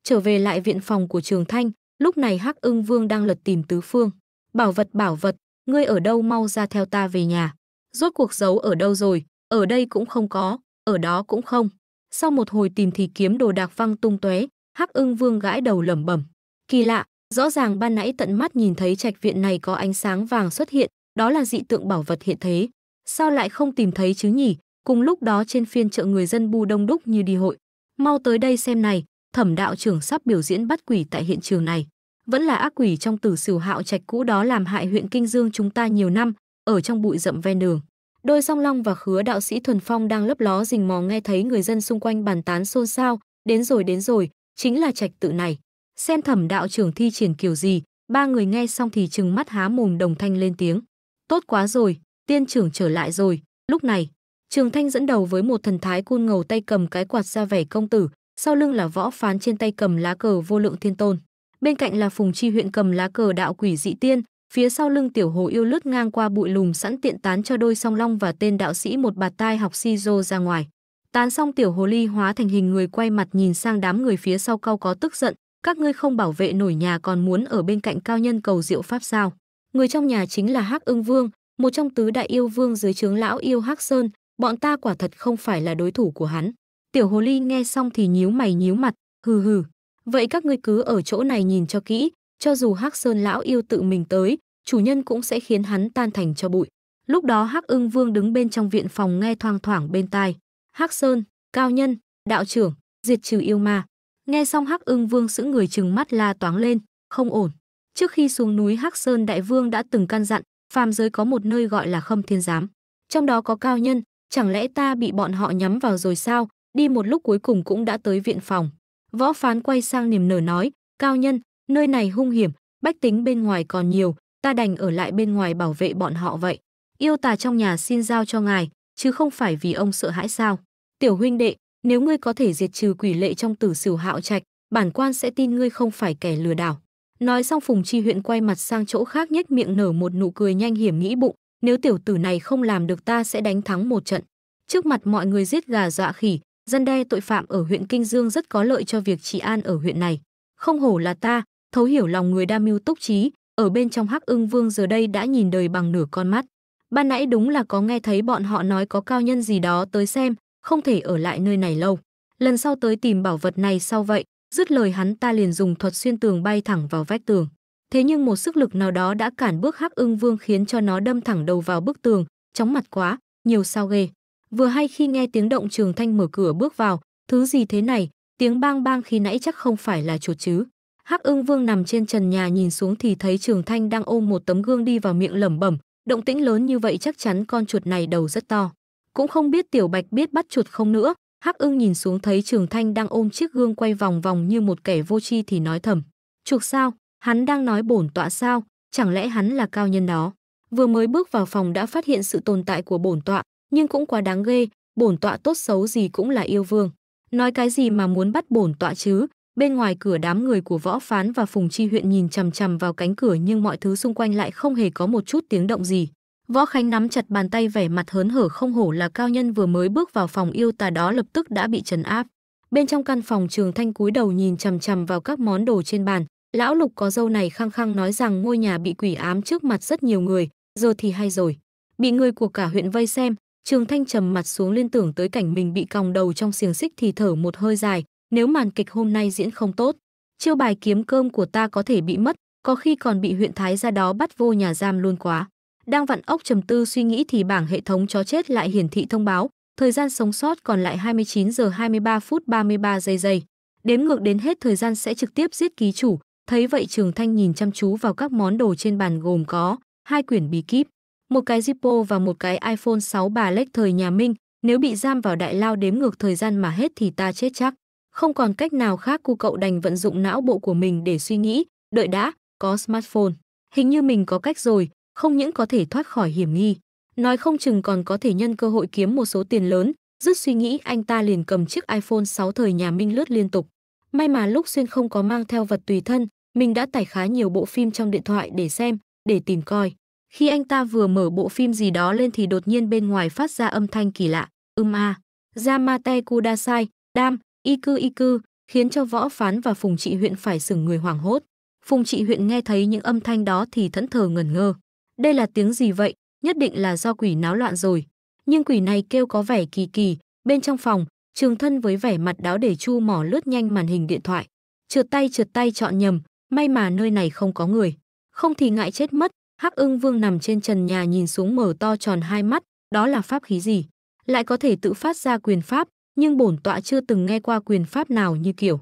Trở về lại viện phòng của Trường Thanh, lúc này Hắc ưng vương đang lật tìm tứ phương. Bảo vật bảo vật, ngươi ở đâu mau ra theo ta về nhà. Rốt cuộc giấu ở đâu rồi, ở đây cũng không có, ở đó cũng không. Sau một hồi tìm thì kiếm đồ đạc văng tung tóe, Hắc Ưng Vương gãi đầu lẩm bẩm. Kỳ lạ, rõ ràng ban nãy tận mắt nhìn thấy trạch viện này có ánh sáng vàng xuất hiện, đó là dị tượng bảo vật hiện thế. Sao lại không tìm thấy chứ nhỉ? Cùng lúc đó trên phiên chợ người dân Bu đông đúc như đi hội. Mau tới đây xem này, thẩm đạo trưởng sắp biểu diễn bắt quỷ tại hiện trường này. Vẫn là ác quỷ trong tử sửu hạo trạch cũ đó làm hại huyện Kinh Dương chúng ta nhiều năm, ở trong bụi rậm ven đường. Đôi song long và khứa đạo sĩ thuần phong đang lấp ló rình mò nghe thấy người dân xung quanh bàn tán xôn xao, đến rồi đến rồi, chính là trạch tự này. Xem thẩm đạo trưởng thi triển kiểu gì, ba người nghe xong thì trừng mắt há mồm đồng thanh lên tiếng. Tốt quá rồi, tiên trưởng trở lại rồi, lúc này, Trường Thanh dẫn đầu với một thần thái côn ngầu tay cầm cái quạt ra vẻ công tử, sau lưng là võ phán trên tay cầm lá cờ vô lượng thiên tôn. Bên cạnh là Phùng Chi huyện cầm lá cờ đạo quỷ dị tiên, phía sau lưng tiểu hồ yêu lướt ngang qua bụi lùm sẵn tiện tán cho đôi song long và tên đạo sĩ một bạt tai học si rô ra ngoài. Tán xong tiểu hồ ly hóa thành hình người quay mặt nhìn sang đám người phía sau cao có tức giận, các ngươi không bảo vệ nổi nhà còn muốn ở bên cạnh cao nhân cầu diệu pháp sao? Người trong nhà chính là Hắc Ưng Vương, một trong tứ đại yêu vương dưới trướng lão yêu Hắc Sơn, bọn ta quả thật không phải là đối thủ của hắn. Tiểu hồ ly nghe xong thì nhíu mày nhíu mặt, hừ hừ. Vậy các ngươi cứ ở chỗ này nhìn cho kỹ, cho dù Hắc Sơn lão yêu tự mình tới, chủ nhân cũng sẽ khiến hắn tan thành cho bụi. Lúc đó Hắc Ưng Vương đứng bên trong viện phòng nghe thoang thoảng bên tai, "Hắc Sơn, cao nhân, đạo trưởng, diệt trừ yêu ma." Nghe xong Hắc Ưng Vương sững người trừng mắt la toáng lên, không ổn. Trước khi xuống núi Hắc Sơn Đại Vương đã từng căn dặn, phàm giới có một nơi gọi là Khâm Thiên Giám, trong đó có cao nhân, chẳng lẽ ta bị bọn họ nhắm vào rồi sao, đi một lúc cuối cùng cũng đã tới viện phòng. Võ phán quay sang niềm nở nói, cao nhân, nơi này hung hiểm, bách tính bên ngoài còn nhiều, ta đành ở lại bên ngoài bảo vệ bọn họ vậy. Yêu tà trong nhà xin giao cho ngài, chứ không phải vì ông sợ hãi sao. Tiểu huynh đệ, nếu ngươi có thể diệt trừ quỷ lệ trong tử sửu hạo trạch, bản quan sẽ tin ngươi không phải kẻ lừa đảo. Nói xong Phùng Chi huyện quay mặt sang chỗ khác nhếch miệng nở một nụ cười nhanh hiểm nghĩ bụng, nếu tiểu tử này không làm được ta sẽ đánh thắng một trận. Trước mặt mọi người giết gà dọa khỉ, dân đe tội phạm ở huyện Kinh Dương rất có lợi cho việc trị an ở huyện này. Không hổ là ta, thấu hiểu lòng người đa mưu túc trí, ở bên trong Hắc Ưng Vương giờ đây đã nhìn đời bằng nửa con mắt. Ban nãy đúng là có nghe thấy bọn họ nói có cao nhân gì đó tới xem, không thể ở lại nơi này lâu. Lần sau tới tìm bảo vật này sau vậy, dứt lời hắn ta liền dùng thuật xuyên tường bay thẳng vào vách tường. Thế nhưng một sức lực nào đó đã cản bước Hắc Ưng Vương khiến cho nó đâm thẳng đầu vào bức tường, chóng mặt quá, nhiều sao ghê. Vừa hay khi nghe tiếng động Trường Thanh mở cửa bước vào, thứ gì thế này, tiếng bang bang khi nãy chắc không phải là chuột chứ. Hắc Ưng Vương nằm trên trần nhà nhìn xuống thì thấy Trường Thanh đang ôm một tấm gương đi vào miệng lẩm bẩm, động tĩnh lớn như vậy chắc chắn con chuột này đầu rất to. Cũng không biết Tiểu Bạch biết bắt chuột không nữa. Hắc Ưng nhìn xuống thấy Trường Thanh đang ôm chiếc gương quay vòng vòng như một kẻ vô tri thì nói thầm: "Chuột sao? Hắn đang nói bổn tọa sao, chẳng lẽ hắn là cao nhân đó? Vừa mới bước vào phòng đã phát hiện sự tồn tại của bổn tọa, nhưng cũng quá đáng ghê, bổn tọa tốt xấu gì cũng là yêu vương. Nói cái gì mà muốn bắt bổn tọa chứ? Bên ngoài cửa đám người của Võ Phán và Phùng Chi huyện nhìn chằm chằm vào cánh cửa nhưng mọi thứ xung quanh lại không hề có một chút tiếng động gì. Võ Khánh nắm chặt bàn tay vẻ mặt hớn hở không hổ là cao nhân vừa mới bước vào phòng yêu tà đó lập tức đã bị trấn áp. Bên trong căn phòng Trường Thanh cúi đầu nhìn chằm chằm vào các món đồ trên bàn, Lão Lục có dâu này khăng khăng nói rằng ngôi nhà bị quỷ ám trước mặt rất nhiều người, giờ thì hay rồi. Bị người của cả huyện vây xem, Trường Thanh trầm mặt xuống liên tưởng tới cảnh mình bị còng đầu trong xiềng xích thì thở một hơi dài, nếu màn kịch hôm nay diễn không tốt, chiêu bài kiếm cơm của ta có thể bị mất, có khi còn bị huyện thái ra đó bắt vô nhà giam luôn quá. Đang vặn ốc trầm tư suy nghĩ thì bảng hệ thống chó chết lại hiển thị thông báo, thời gian sống sót còn lại 29 giờ 23 phút 33 giây giây. Đếm ngược đến hết thời gian sẽ trực tiếp giết ký chủ, Thấy vậy Trường Thanh nhìn chăm chú vào các món đồ trên bàn gồm có hai quyển bí kíp, một cái Zippo và một cái iPhone 6 bà lách thời nhà Minh, nếu bị giam vào đại lao đếm ngược thời gian mà hết thì ta chết chắc. Không còn cách nào khác cu cậu đành vận dụng não bộ của mình để suy nghĩ, đợi đã, có smartphone. Hình như mình có cách rồi, không những có thể thoát khỏi hiểm nghi. Nói không chừng còn có thể nhân cơ hội kiếm một số tiền lớn, dứt suy nghĩ anh ta liền cầm chiếc iPhone 6 thời nhà Minh lướt liên tục. May mà lúc xuyên không có mang theo vật tùy thân, mình đã tải khá nhiều bộ phim trong điện thoại để xem, để tìm coi. Khi anh ta vừa mở bộ phim gì đó lên thì đột nhiên bên ngoài phát ra âm thanh kỳ lạ, ưm a. Yamate Kudasai, Dam, Iku Iku, khiến cho võ phán và phùng trị huyện phải sửng người hoảng hốt. Phùng trị huyện nghe thấy những âm thanh đó thì thẫn thờ ngẩn ngơ. Đây là tiếng gì vậy? Nhất định là do quỷ náo loạn rồi. Nhưng quỷ này kêu có vẻ kỳ kỳ, bên trong phòng, trường thân với vẻ mặt đáo để chu mỏ lướt nhanh màn hình điện thoại. Trượt tay trượt tay chọn nhầm, May mà nơi này không có người, không thì ngại chết mất. Hắc Ưng Vương nằm trên trần nhà nhìn xuống mở to tròn hai mắt, đó là pháp khí gì? Lại có thể tự phát ra quyền pháp, nhưng bổn tọa chưa từng nghe qua quyền pháp nào như kiểu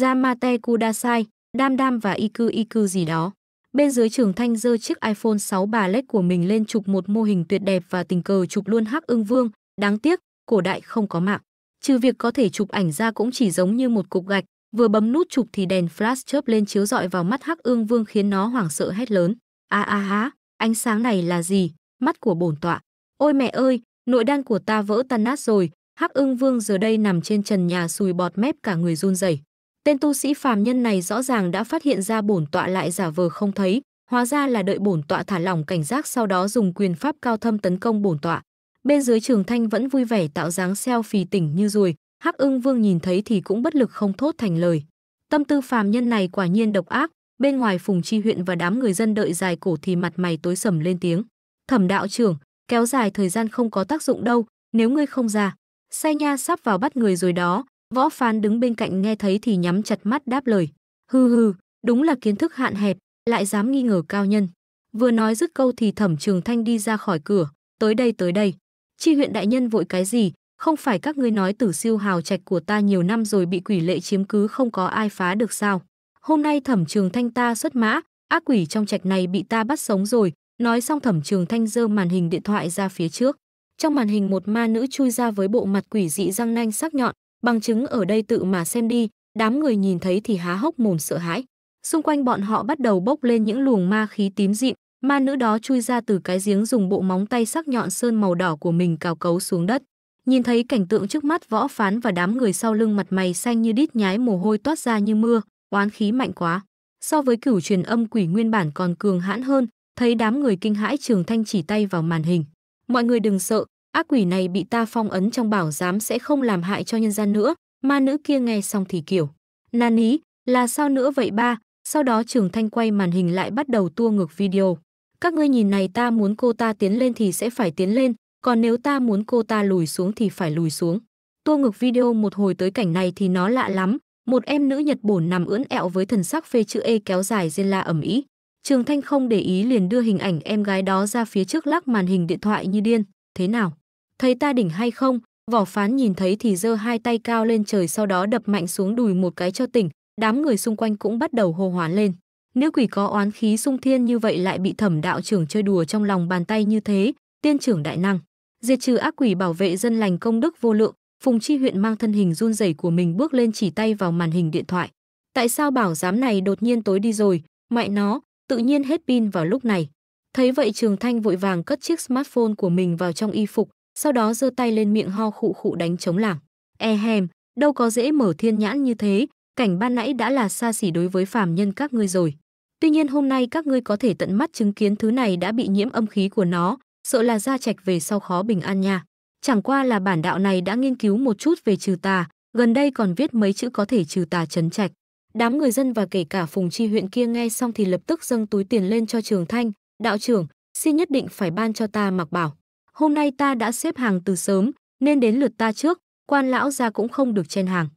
Yamate Kudasai, Đam Đam và Iku Iku gì đó. Bên dưới trường thanh giơ chiếc iPhone 6 bà lách của mình lên chụp một mô hình tuyệt đẹp và tình cờ chụp luôn Hắc Ưng Vương, đáng tiếc, cổ đại không có mạng. Trừ việc có thể chụp ảnh ra cũng chỉ giống như một cục gạch, Vừa bấm nút chụp thì đèn flash chớp lên chiếu rọi vào mắt Hắc Ương Vương khiến nó hoảng sợ hét lớn. "A a há, ánh sáng này là gì? Mắt của bổn tọa. Ôi mẹ ơi, nội đan của ta vỡ tan nát rồi." Hắc Ưng Vương giờ đây nằm trên trần nhà sùi bọt mép cả người run rẩy. Tên tu sĩ phàm nhân này rõ ràng đã phát hiện ra bổn tọa lại giả vờ không thấy, hóa ra là đợi bổn tọa thả lỏng cảnh giác sau đó dùng quyền pháp cao thâm tấn công bổn tọa. Bên dưới Trường Thanh vẫn vui vẻ tạo dáng selfie tỉnh như ruồi, Hắc Ưng Vương nhìn thấy thì cũng bất lực không thốt thành lời. Tâm tư phàm nhân này quả nhiên độc ác, bên ngoài Phùng Chi huyện và đám người dân đợi dài cổ thì mặt mày tối sầm lên tiếng. Thẩm đạo trưởng, kéo dài thời gian không có tác dụng đâu, nếu ngươi không ra. Sai Nha sắp vào bắt người rồi đó, Võ Phán đứng bên cạnh nghe thấy thì nhắm chặt mắt đáp lời. Hừ hừ, đúng là kiến thức hạn hẹp, lại dám nghi ngờ cao nhân. Vừa nói dứt câu thì Thẩm Trường Thanh đi ra khỏi cửa, tới đây tới đây. Chi huyện đại nhân vội cái gì, không phải các ngươi nói tử siêu hào trạch của ta nhiều năm rồi bị quỷ lệ chiếm cứ không có ai phá được sao? Hôm nay thẩm trường thanh ta xuất mã, ác quỷ trong trạch này bị ta bắt sống rồi. Nói xong thẩm trường thanh giơ màn hình điện thoại ra phía trước. Trong màn hình một ma nữ chui ra với bộ mặt quỷ dị răng nanh sắc nhọn, bằng chứng ở đây tự mà xem đi, đám người nhìn thấy thì há hốc mồm sợ hãi. Xung quanh bọn họ bắt đầu bốc lên những luồng ma khí tím dịm, ma nữ đó chui ra từ cái giếng dùng bộ móng tay sắc nhọn sơn màu đỏ của mình cào cấu xuống đất. Nhìn thấy cảnh tượng trước mắt võ phán và đám người sau lưng mặt mày xanh như đít nhái mồ hôi toát ra như mưa, oán khí mạnh quá. So với cửu truyền âm quỷ nguyên bản còn cường hãn hơn, thấy đám người kinh hãi trường thanh chỉ tay vào màn hình. Mọi người đừng sợ, ác quỷ này bị ta phong ấn trong bảo giám sẽ không làm hại cho nhân gian nữa. Ma nữ kia nghe xong thì kiểu. Nan ý, là sao nữa vậy ba? Sau đó trường thanh quay màn hình lại bắt đầu tua ngược video. Các ngươi nhìn này ta muốn cô ta tiến lên thì sẽ phải tiến lên, còn nếu ta muốn cô ta lùi xuống thì phải lùi xuống. tua ngược video một hồi tới cảnh này thì nó lạ lắm, một em nữ Nhật bổn nằm ưỡn ẹo với thần sắc phê chữ E kéo dài rên la ẩm ý. Trường Thanh không để ý liền đưa hình ảnh em gái đó ra phía trước lắc màn hình điện thoại như điên, thế nào? Thấy ta đỉnh hay không? Vỏ phán nhìn thấy thì giơ hai tay cao lên trời sau đó đập mạnh xuống đùi một cái cho tỉnh, đám người xung quanh cũng bắt đầu hô hoán lên. Nữ quỷ có oán khí sung thiên như vậy lại bị thẩm đạo trưởng chơi đùa trong lòng bàn tay như thế, tiên trưởng đại năng diệt trừ ác quỷ bảo vệ dân lành công đức vô lượng, Phùng Chi huyện mang thân hình run rẩy của mình bước lên chỉ tay vào màn hình điện thoại. Tại sao bảo giám này đột nhiên tối đi rồi, mẹ nó, tự nhiên hết pin vào lúc này. Thấy vậy Trường Thanh vội vàng cất chiếc smartphone của mình vào trong y phục, sau đó giơ tay lên miệng ho khụ khụ đánh chống lảng. E hèm, đâu có dễ mở thiên nhãn như thế, cảnh ban nãy đã là xa xỉ đối với phàm nhân các ngươi rồi. Tuy nhiên hôm nay các ngươi có thể tận mắt chứng kiến thứ này đã bị nhiễm âm khí của nó, sợ là gia trạch về sau khó bình an nha. Chẳng qua là bản đạo này đã nghiên cứu một chút về trừ tà, gần đây còn viết mấy chữ có thể trừ tà chấn trạch. Đám người dân và kể cả phùng chi huyện kia nghe xong thì lập tức dâng túi tiền lên cho trường thanh, đạo trưởng, xin nhất định phải ban cho ta mặc bảo. Hôm nay ta đã xếp hàng từ sớm, nên đến lượt ta trước, quan lão ra cũng không được chen hàng.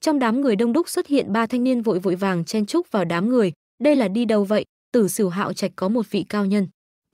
Trong đám người đông đúc xuất hiện ba thanh niên vội vội vàng chen trúc vào đám người, đây là đi đâu vậy? Tử Sửu Hạo Trạch có một vị cao nhân.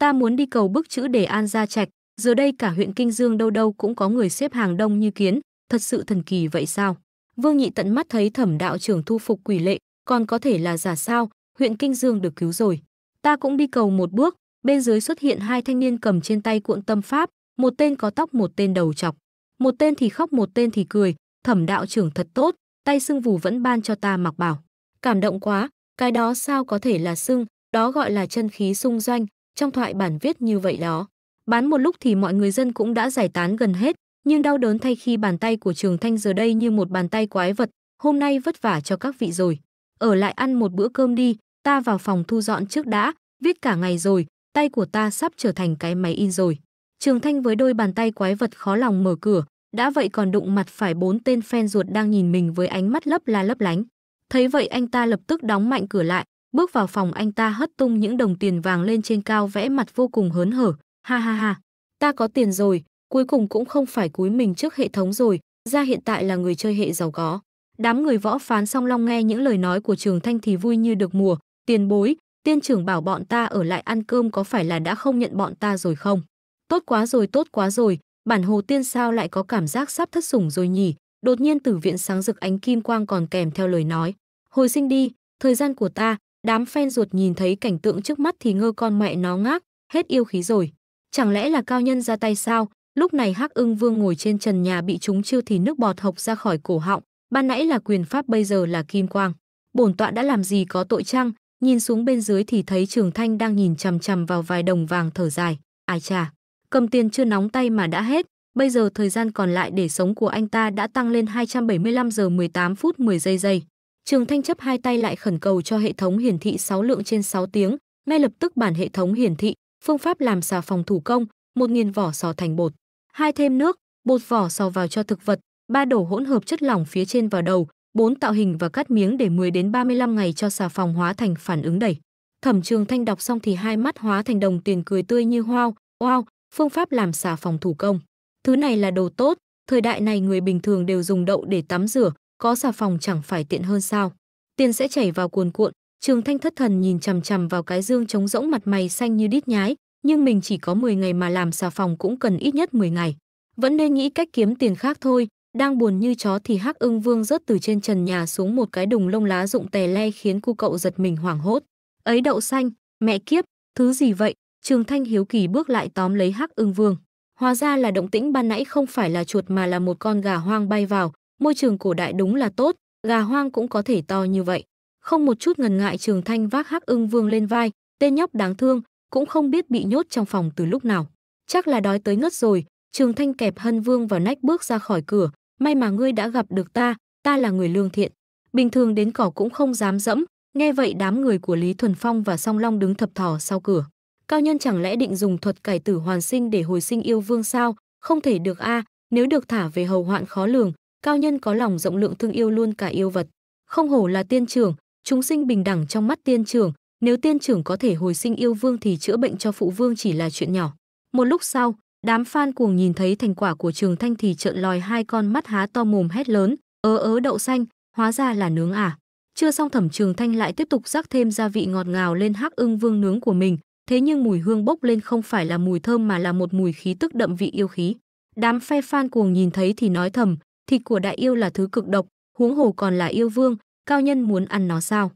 Ta muốn đi cầu bức chữ để an gia trạch, giờ đây cả huyện Kinh Dương đâu đâu cũng có người xếp hàng đông như kiến, thật sự thần kỳ vậy sao? Vương Nhị tận mắt thấy thẩm đạo trưởng thu phục quỷ lệ, còn có thể là giả sao, huyện Kinh Dương được cứu rồi. Ta cũng đi cầu một bước, bên dưới xuất hiện hai thanh niên cầm trên tay cuộn tâm pháp, một tên có tóc một tên đầu chọc. Một tên thì khóc một tên thì cười, thẩm đạo trưởng thật tốt, tay sưng vù vẫn ban cho ta mặc bảo. Cảm động quá, cái đó sao có thể là sưng, đó gọi là chân khí sung doanh, trong thoại bản viết như vậy đó. Bán một lúc thì mọi người dân cũng đã giải tán gần hết, nhưng đau đớn thay khi bàn tay của Trường Thanh giờ đây như một bàn tay quái vật, hôm nay vất vả cho các vị rồi. Ở lại ăn một bữa cơm đi, ta vào phòng thu dọn trước đã, viết cả ngày rồi, tay của ta sắp trở thành cái máy in rồi. Trường Thanh với đôi bàn tay quái vật khó lòng mở cửa, đã vậy còn đụng mặt phải bốn tên fan ruột đang nhìn mình với ánh mắt lấp la lấp lánh. Thấy vậy anh ta lập tức đóng mạnh cửa lại, Bước vào phòng anh ta hất tung những đồng tiền vàng lên trên cao vẽ mặt vô cùng hớn hở. Ha ha ha, ta có tiền rồi, cuối cùng cũng không phải cúi mình trước hệ thống rồi, ra hiện tại là người chơi hệ giàu có. Đám người võ phán song long nghe những lời nói của Trường Thanh thì vui như được mùa, tiền bối, tiên trưởng bảo bọn ta ở lại ăn cơm có phải là đã không nhận bọn ta rồi không? Tốt quá rồi, tốt quá rồi, bản hồ tiên sao lại có cảm giác sắp thất sủng rồi nhỉ? Đột nhiên tử viện sáng rực ánh kim quang còn kèm theo lời nói. Hồi sinh đi, thời gian của ta, Đám phen ruột nhìn thấy cảnh tượng trước mắt thì ngơ con mẹ nó ngác, hết yêu khí rồi. Chẳng lẽ là cao nhân ra tay sao? Lúc này Hắc Ưng Vương ngồi trên trần nhà bị chúng chiêu thì nước bọt hộc ra khỏi cổ họng, ban nãy là quyền pháp bây giờ là kim quang. Bổn tọa đã làm gì có tội chăng? Nhìn xuống bên dưới thì thấy Trường Thanh đang nhìn chằm chằm vào vài đồng vàng thở dài, ai chà, cầm tiền chưa nóng tay mà đã hết, bây giờ thời gian còn lại để sống của anh ta đã tăng lên 275 giờ 18 phút 10 giây giây. Trường Thanh chấp hai tay lại khẩn cầu cho hệ thống hiển thị 6 lượng trên 6 tiếng, ngay lập tức bản hệ thống hiển thị phương pháp làm xà phòng thủ công, 1000 vỏ sò thành bột, hai thêm nước, bột vỏ sò vào cho thực vật, ba đổ hỗn hợp chất lỏng phía trên vào đầu, bốn tạo hình và cắt miếng để 10 đến 35 ngày cho xà phòng hóa thành phản ứng đẩy. Thẩm Trường Thanh đọc xong thì hai mắt hóa thành đồng tiền cười tươi như hoa, wow, phương pháp làm xà phòng thủ công. Thứ này là đồ tốt, thời đại này người bình thường đều dùng đậu để tắm rửa, có xà phòng chẳng phải tiện hơn sao? Tiền sẽ chảy vào cuồn cuộn, Trường Thanh thất thần nhìn chằm chằm vào cái dương trống rỗng mặt mày xanh như đít nhái, nhưng mình chỉ có 10 ngày mà làm xà phòng cũng cần ít nhất 10 ngày. Vẫn nên nghĩ cách kiếm tiền khác thôi, đang buồn như chó thì Hắc Ưng Vương rớt từ trên trần nhà xuống một cái đùng lông lá rụng tè le khiến cu cậu giật mình hoảng hốt. "Ấy đậu xanh, mẹ kiếp, thứ gì vậy?" Trường Thanh hiếu kỳ bước lại tóm lấy Hắc Ưng Vương. Hóa ra là động tĩnh ban nãy không phải là chuột mà là một con gà hoang bay vào, môi trường cổ đại đúng là tốt, gà hoang cũng có thể to như vậy. Không một chút ngần ngại Trường Thanh vác Hắc Ưng Vương lên vai, tên nhóc đáng thương, cũng không biết bị nhốt trong phòng từ lúc nào. Chắc là đói tới ngất rồi, Trường Thanh kẹp Hân Vương vào nách bước ra khỏi cửa, may mà ngươi đã gặp được ta, ta là người lương thiện. Bình thường đến cỏ cũng không dám dẫm, nghe vậy đám người của Lý Thuần Phong và Song Long đứng thập thò sau cửa. Cao nhân chẳng lẽ định dùng thuật cải tử hoàn sinh để hồi sinh yêu vương sao? Không thể được a, à, nếu được thả về hầu hoạn khó lường, cao nhân có lòng rộng lượng thương yêu luôn cả yêu vật. Không hổ là tiên trưởng, chúng sinh bình đẳng trong mắt tiên trưởng, nếu tiên trưởng có thể hồi sinh yêu vương thì chữa bệnh cho phụ vương chỉ là chuyện nhỏ. Một lúc sau, đám phan cuồng nhìn thấy thành quả của Trường Thanh thì trợn lòi hai con mắt há to mồm hét lớn, ớ ớ đậu xanh, hóa ra là nướng à. Chưa xong Thẩm Trường Thanh lại tiếp tục rắc thêm gia vị ngọt ngào lên hắc ưng vương nướng của mình, thế nhưng mùi hương bốc lên không phải là mùi thơm mà là một mùi khí tức đậm vị yêu khí. Đám phe phan cuồng nhìn thấy thì nói thầm, thịt của đại yêu là thứ cực độc, huống hồ còn là yêu vương, cao nhân muốn ăn nó sao?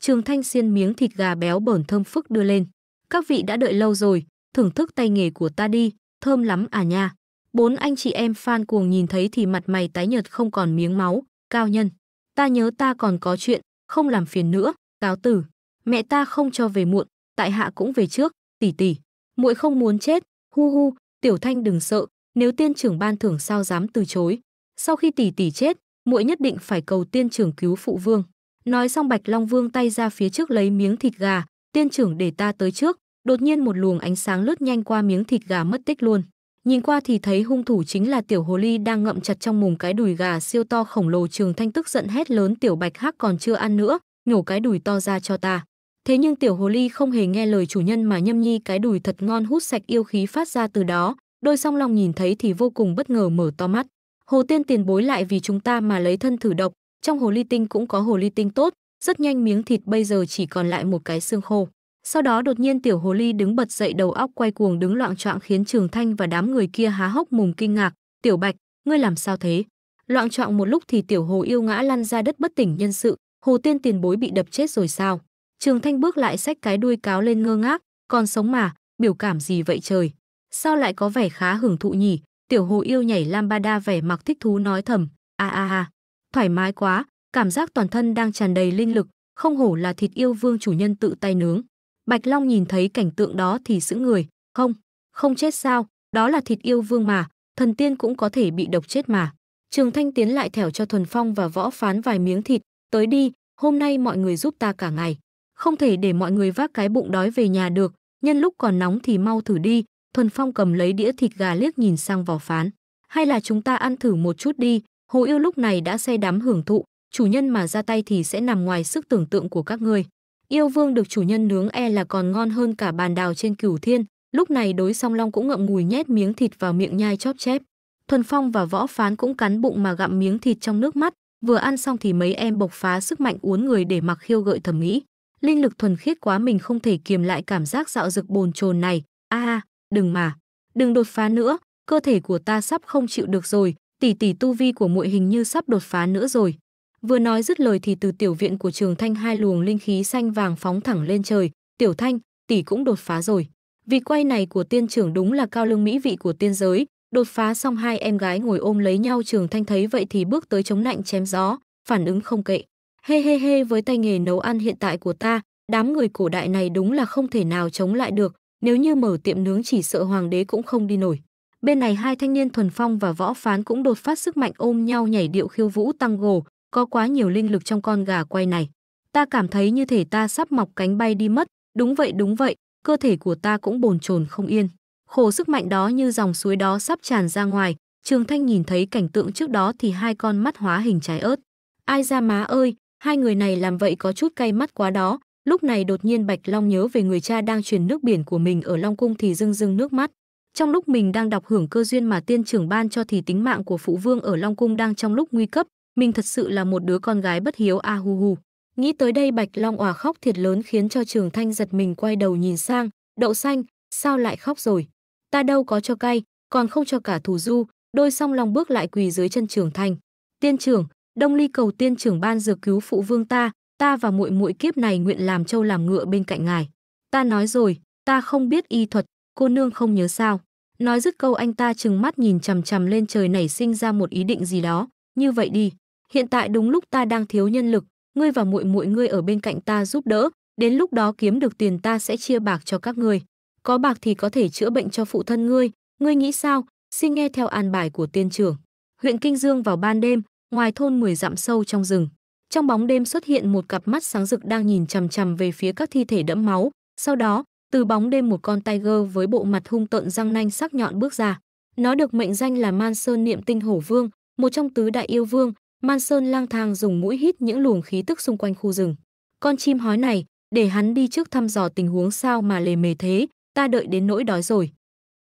Trường Thanh xiên miếng thịt gà béo bẩn thơm phức đưa lên. Các vị đã đợi lâu rồi, thưởng thức tay nghề của ta đi, thơm lắm à nha. Bốn anh chị em fan cuồng nhìn thấy thì mặt mày tái nhợt không còn miếng máu, cao nhân. Ta nhớ ta còn có chuyện, không làm phiền nữa, cáo tử. Mẹ ta không cho về muộn, tại hạ cũng về trước, tỷ tỷ. Muội không muốn chết, hu hu, tiểu thanh đừng sợ, nếu tiên trưởng ban thưởng sao dám từ chối sau khi tỷ tỷ chết muội nhất định phải cầu tiên trưởng cứu phụ vương nói xong bạch long vương tay ra phía trước lấy miếng thịt gà tiên trưởng để ta tới trước đột nhiên một luồng ánh sáng lướt nhanh qua miếng thịt gà mất tích luôn nhìn qua thì thấy hung thủ chính là tiểu hồ ly đang ngậm chặt trong mùng cái đùi gà siêu to khổng lồ trường thanh tức giận hét lớn tiểu bạch hắc còn chưa ăn nữa nhổ cái đùi to ra cho ta thế nhưng tiểu hồ ly không hề nghe lời chủ nhân mà nhâm nhi cái đùi thật ngon hút sạch yêu khí phát ra từ đó đôi song long nhìn thấy thì vô cùng bất ngờ mở to mắt Hồ Tiên tiền bối lại vì chúng ta mà lấy thân thử độc, trong hồ ly tinh cũng có hồ ly tinh tốt, rất nhanh miếng thịt bây giờ chỉ còn lại một cái xương khô. Sau đó đột nhiên tiểu hồ ly đứng bật dậy đầu óc quay cuồng đứng loạn choạng khiến Trường Thanh và đám người kia há hốc mồm kinh ngạc, "Tiểu Bạch, ngươi làm sao thế?" Loạn choạng một lúc thì tiểu hồ yêu ngã lăn ra đất bất tỉnh nhân sự, Hồ Tiên tiền bối bị đập chết rồi sao? Trường Thanh bước lại xách cái đuôi cáo lên ngơ ngác, còn sống mà, biểu cảm gì vậy trời? Sao lại có vẻ khá hưởng thụ nhỉ? Tiểu hồ yêu nhảy lambada vẻ mặc thích thú nói thầm, a a a, thoải mái quá, cảm giác toàn thân đang tràn đầy linh lực, không hổ là thịt yêu vương chủ nhân tự tay nướng. Bạch Long nhìn thấy cảnh tượng đó thì sững người, không, không chết sao, đó là thịt yêu vương mà, thần tiên cũng có thể bị độc chết mà. Trường Thanh tiến lại thẻo cho Thuần Phong và Võ Phán vài miếng thịt, tới đi, hôm nay mọi người giúp ta cả ngày. Không thể để mọi người vác cái bụng đói về nhà được, nhân lúc còn nóng thì mau thử đi, Thuần Phong cầm lấy đĩa thịt gà liếc nhìn sang vỏ phán. Hay là chúng ta ăn thử một chút đi, Hồ Yêu lúc này đã say đắm hưởng thụ, chủ nhân mà ra tay thì sẽ nằm ngoài sức tưởng tượng của các ngươi. Yêu vương được chủ nhân nướng e là còn ngon hơn cả bàn đào trên cửu thiên, lúc này đối song long cũng ngậm ngùi nhét miếng thịt vào miệng nhai chóp chép. Thuần Phong và Võ Phán cũng cắn bụng mà gặm miếng thịt trong nước mắt, vừa ăn xong thì mấy em bộc phá sức mạnh uốn người để mặc khiêu gợi thẩm nghĩ. Linh lực thuần khiết quá mình không thể kiềm lại cảm giác dạo dực bồn chồn này. A đừng mà, đừng đột phá nữa, cơ thể của ta sắp không chịu được rồi, tỷ tỷ tu vi của muội hình như sắp đột phá nữa rồi. Vừa nói dứt lời thì từ tiểu viện của Trường Thanh hai luồng linh khí xanh vàng phóng thẳng lên trời, "Tiểu Thanh, tỷ cũng đột phá rồi." Vì quay này của tiên trưởng đúng là cao lương mỹ vị của tiên giới, đột phá xong hai em gái ngồi ôm lấy nhau Trường Thanh thấy vậy thì bước tới chống lạnh chém gió, phản ứng không kệ. he he he với tay nghề nấu ăn hiện tại của ta, đám người cổ đại này đúng là không thể nào chống lại được, nếu như mở tiệm nướng chỉ sợ hoàng đế cũng không đi nổi. Bên này hai thanh niên thuần phong và võ phán cũng đột phát sức mạnh ôm nhau nhảy điệu khiêu vũ tăng gồ, có quá nhiều linh lực trong con gà quay này. Ta cảm thấy như thể ta sắp mọc cánh bay đi mất, đúng vậy đúng vậy, cơ thể của ta cũng bồn chồn không yên. Khổ sức mạnh đó như dòng suối đó sắp tràn ra ngoài, Trường Thanh nhìn thấy cảnh tượng trước đó thì hai con mắt hóa hình trái ớt. Ai ra má ơi, hai người này làm vậy có chút cay mắt quá đó, Lúc này đột nhiên Bạch Long nhớ về người cha đang truyền nước biển của mình ở Long Cung thì rưng rưng nước mắt. Trong lúc mình đang đọc hưởng cơ duyên mà tiên trưởng ban cho thì tính mạng của phụ vương ở Long Cung đang trong lúc nguy cấp, mình thật sự là một đứa con gái bất hiếu a hu hu. Nghĩ tới đây Bạch Long òa khóc thiệt lớn khiến cho Trường Thanh giật mình quay đầu nhìn sang, đậu xanh, sao lại khóc rồi? Ta đâu có cho cay, còn không cho cả thù du, đôi song long bước lại quỳ dưới chân Trường Thanh. Tiên trưởng, Đông Ly cầu tiên trưởng ban dược cứu phụ vương ta, ta và muội muội kiếp này nguyện làm trâu làm ngựa bên cạnh ngài. Ta nói rồi, ta không biết y thuật, cô nương không nhớ sao. Nói dứt câu anh ta trừng mắt nhìn chằm chằm lên trời nảy sinh ra một ý định gì đó, như vậy đi, hiện tại đúng lúc ta đang thiếu nhân lực, ngươi và muội muội ngươi ở bên cạnh ta giúp đỡ, đến lúc đó kiếm được tiền ta sẽ chia bạc cho các ngươi. Có bạc thì có thể chữa bệnh cho phụ thân ngươi, ngươi nghĩ sao? Xin nghe theo an bài của tiên trưởng. Huyện Kinh Dương vào ban đêm, ngoài thôn mười dặm sâu trong rừng, trong bóng đêm xuất hiện một cặp mắt sáng rực đang nhìn chằm chằm về phía các thi thể đẫm máu, sau đó, từ bóng đêm một con tiger với bộ mặt hung tợn răng nanh sắc nhọn bước ra. Nó được mệnh danh là Man Sơn Niệm Tinh Hổ Vương, một trong tứ đại yêu vương, Man Sơn lang thang dùng mũi hít những luồng khí tức xung quanh khu rừng. Con chim hói này, để hắn đi trước thăm dò tình huống sao mà lề mề thế, ta đợi đến nỗi đói rồi.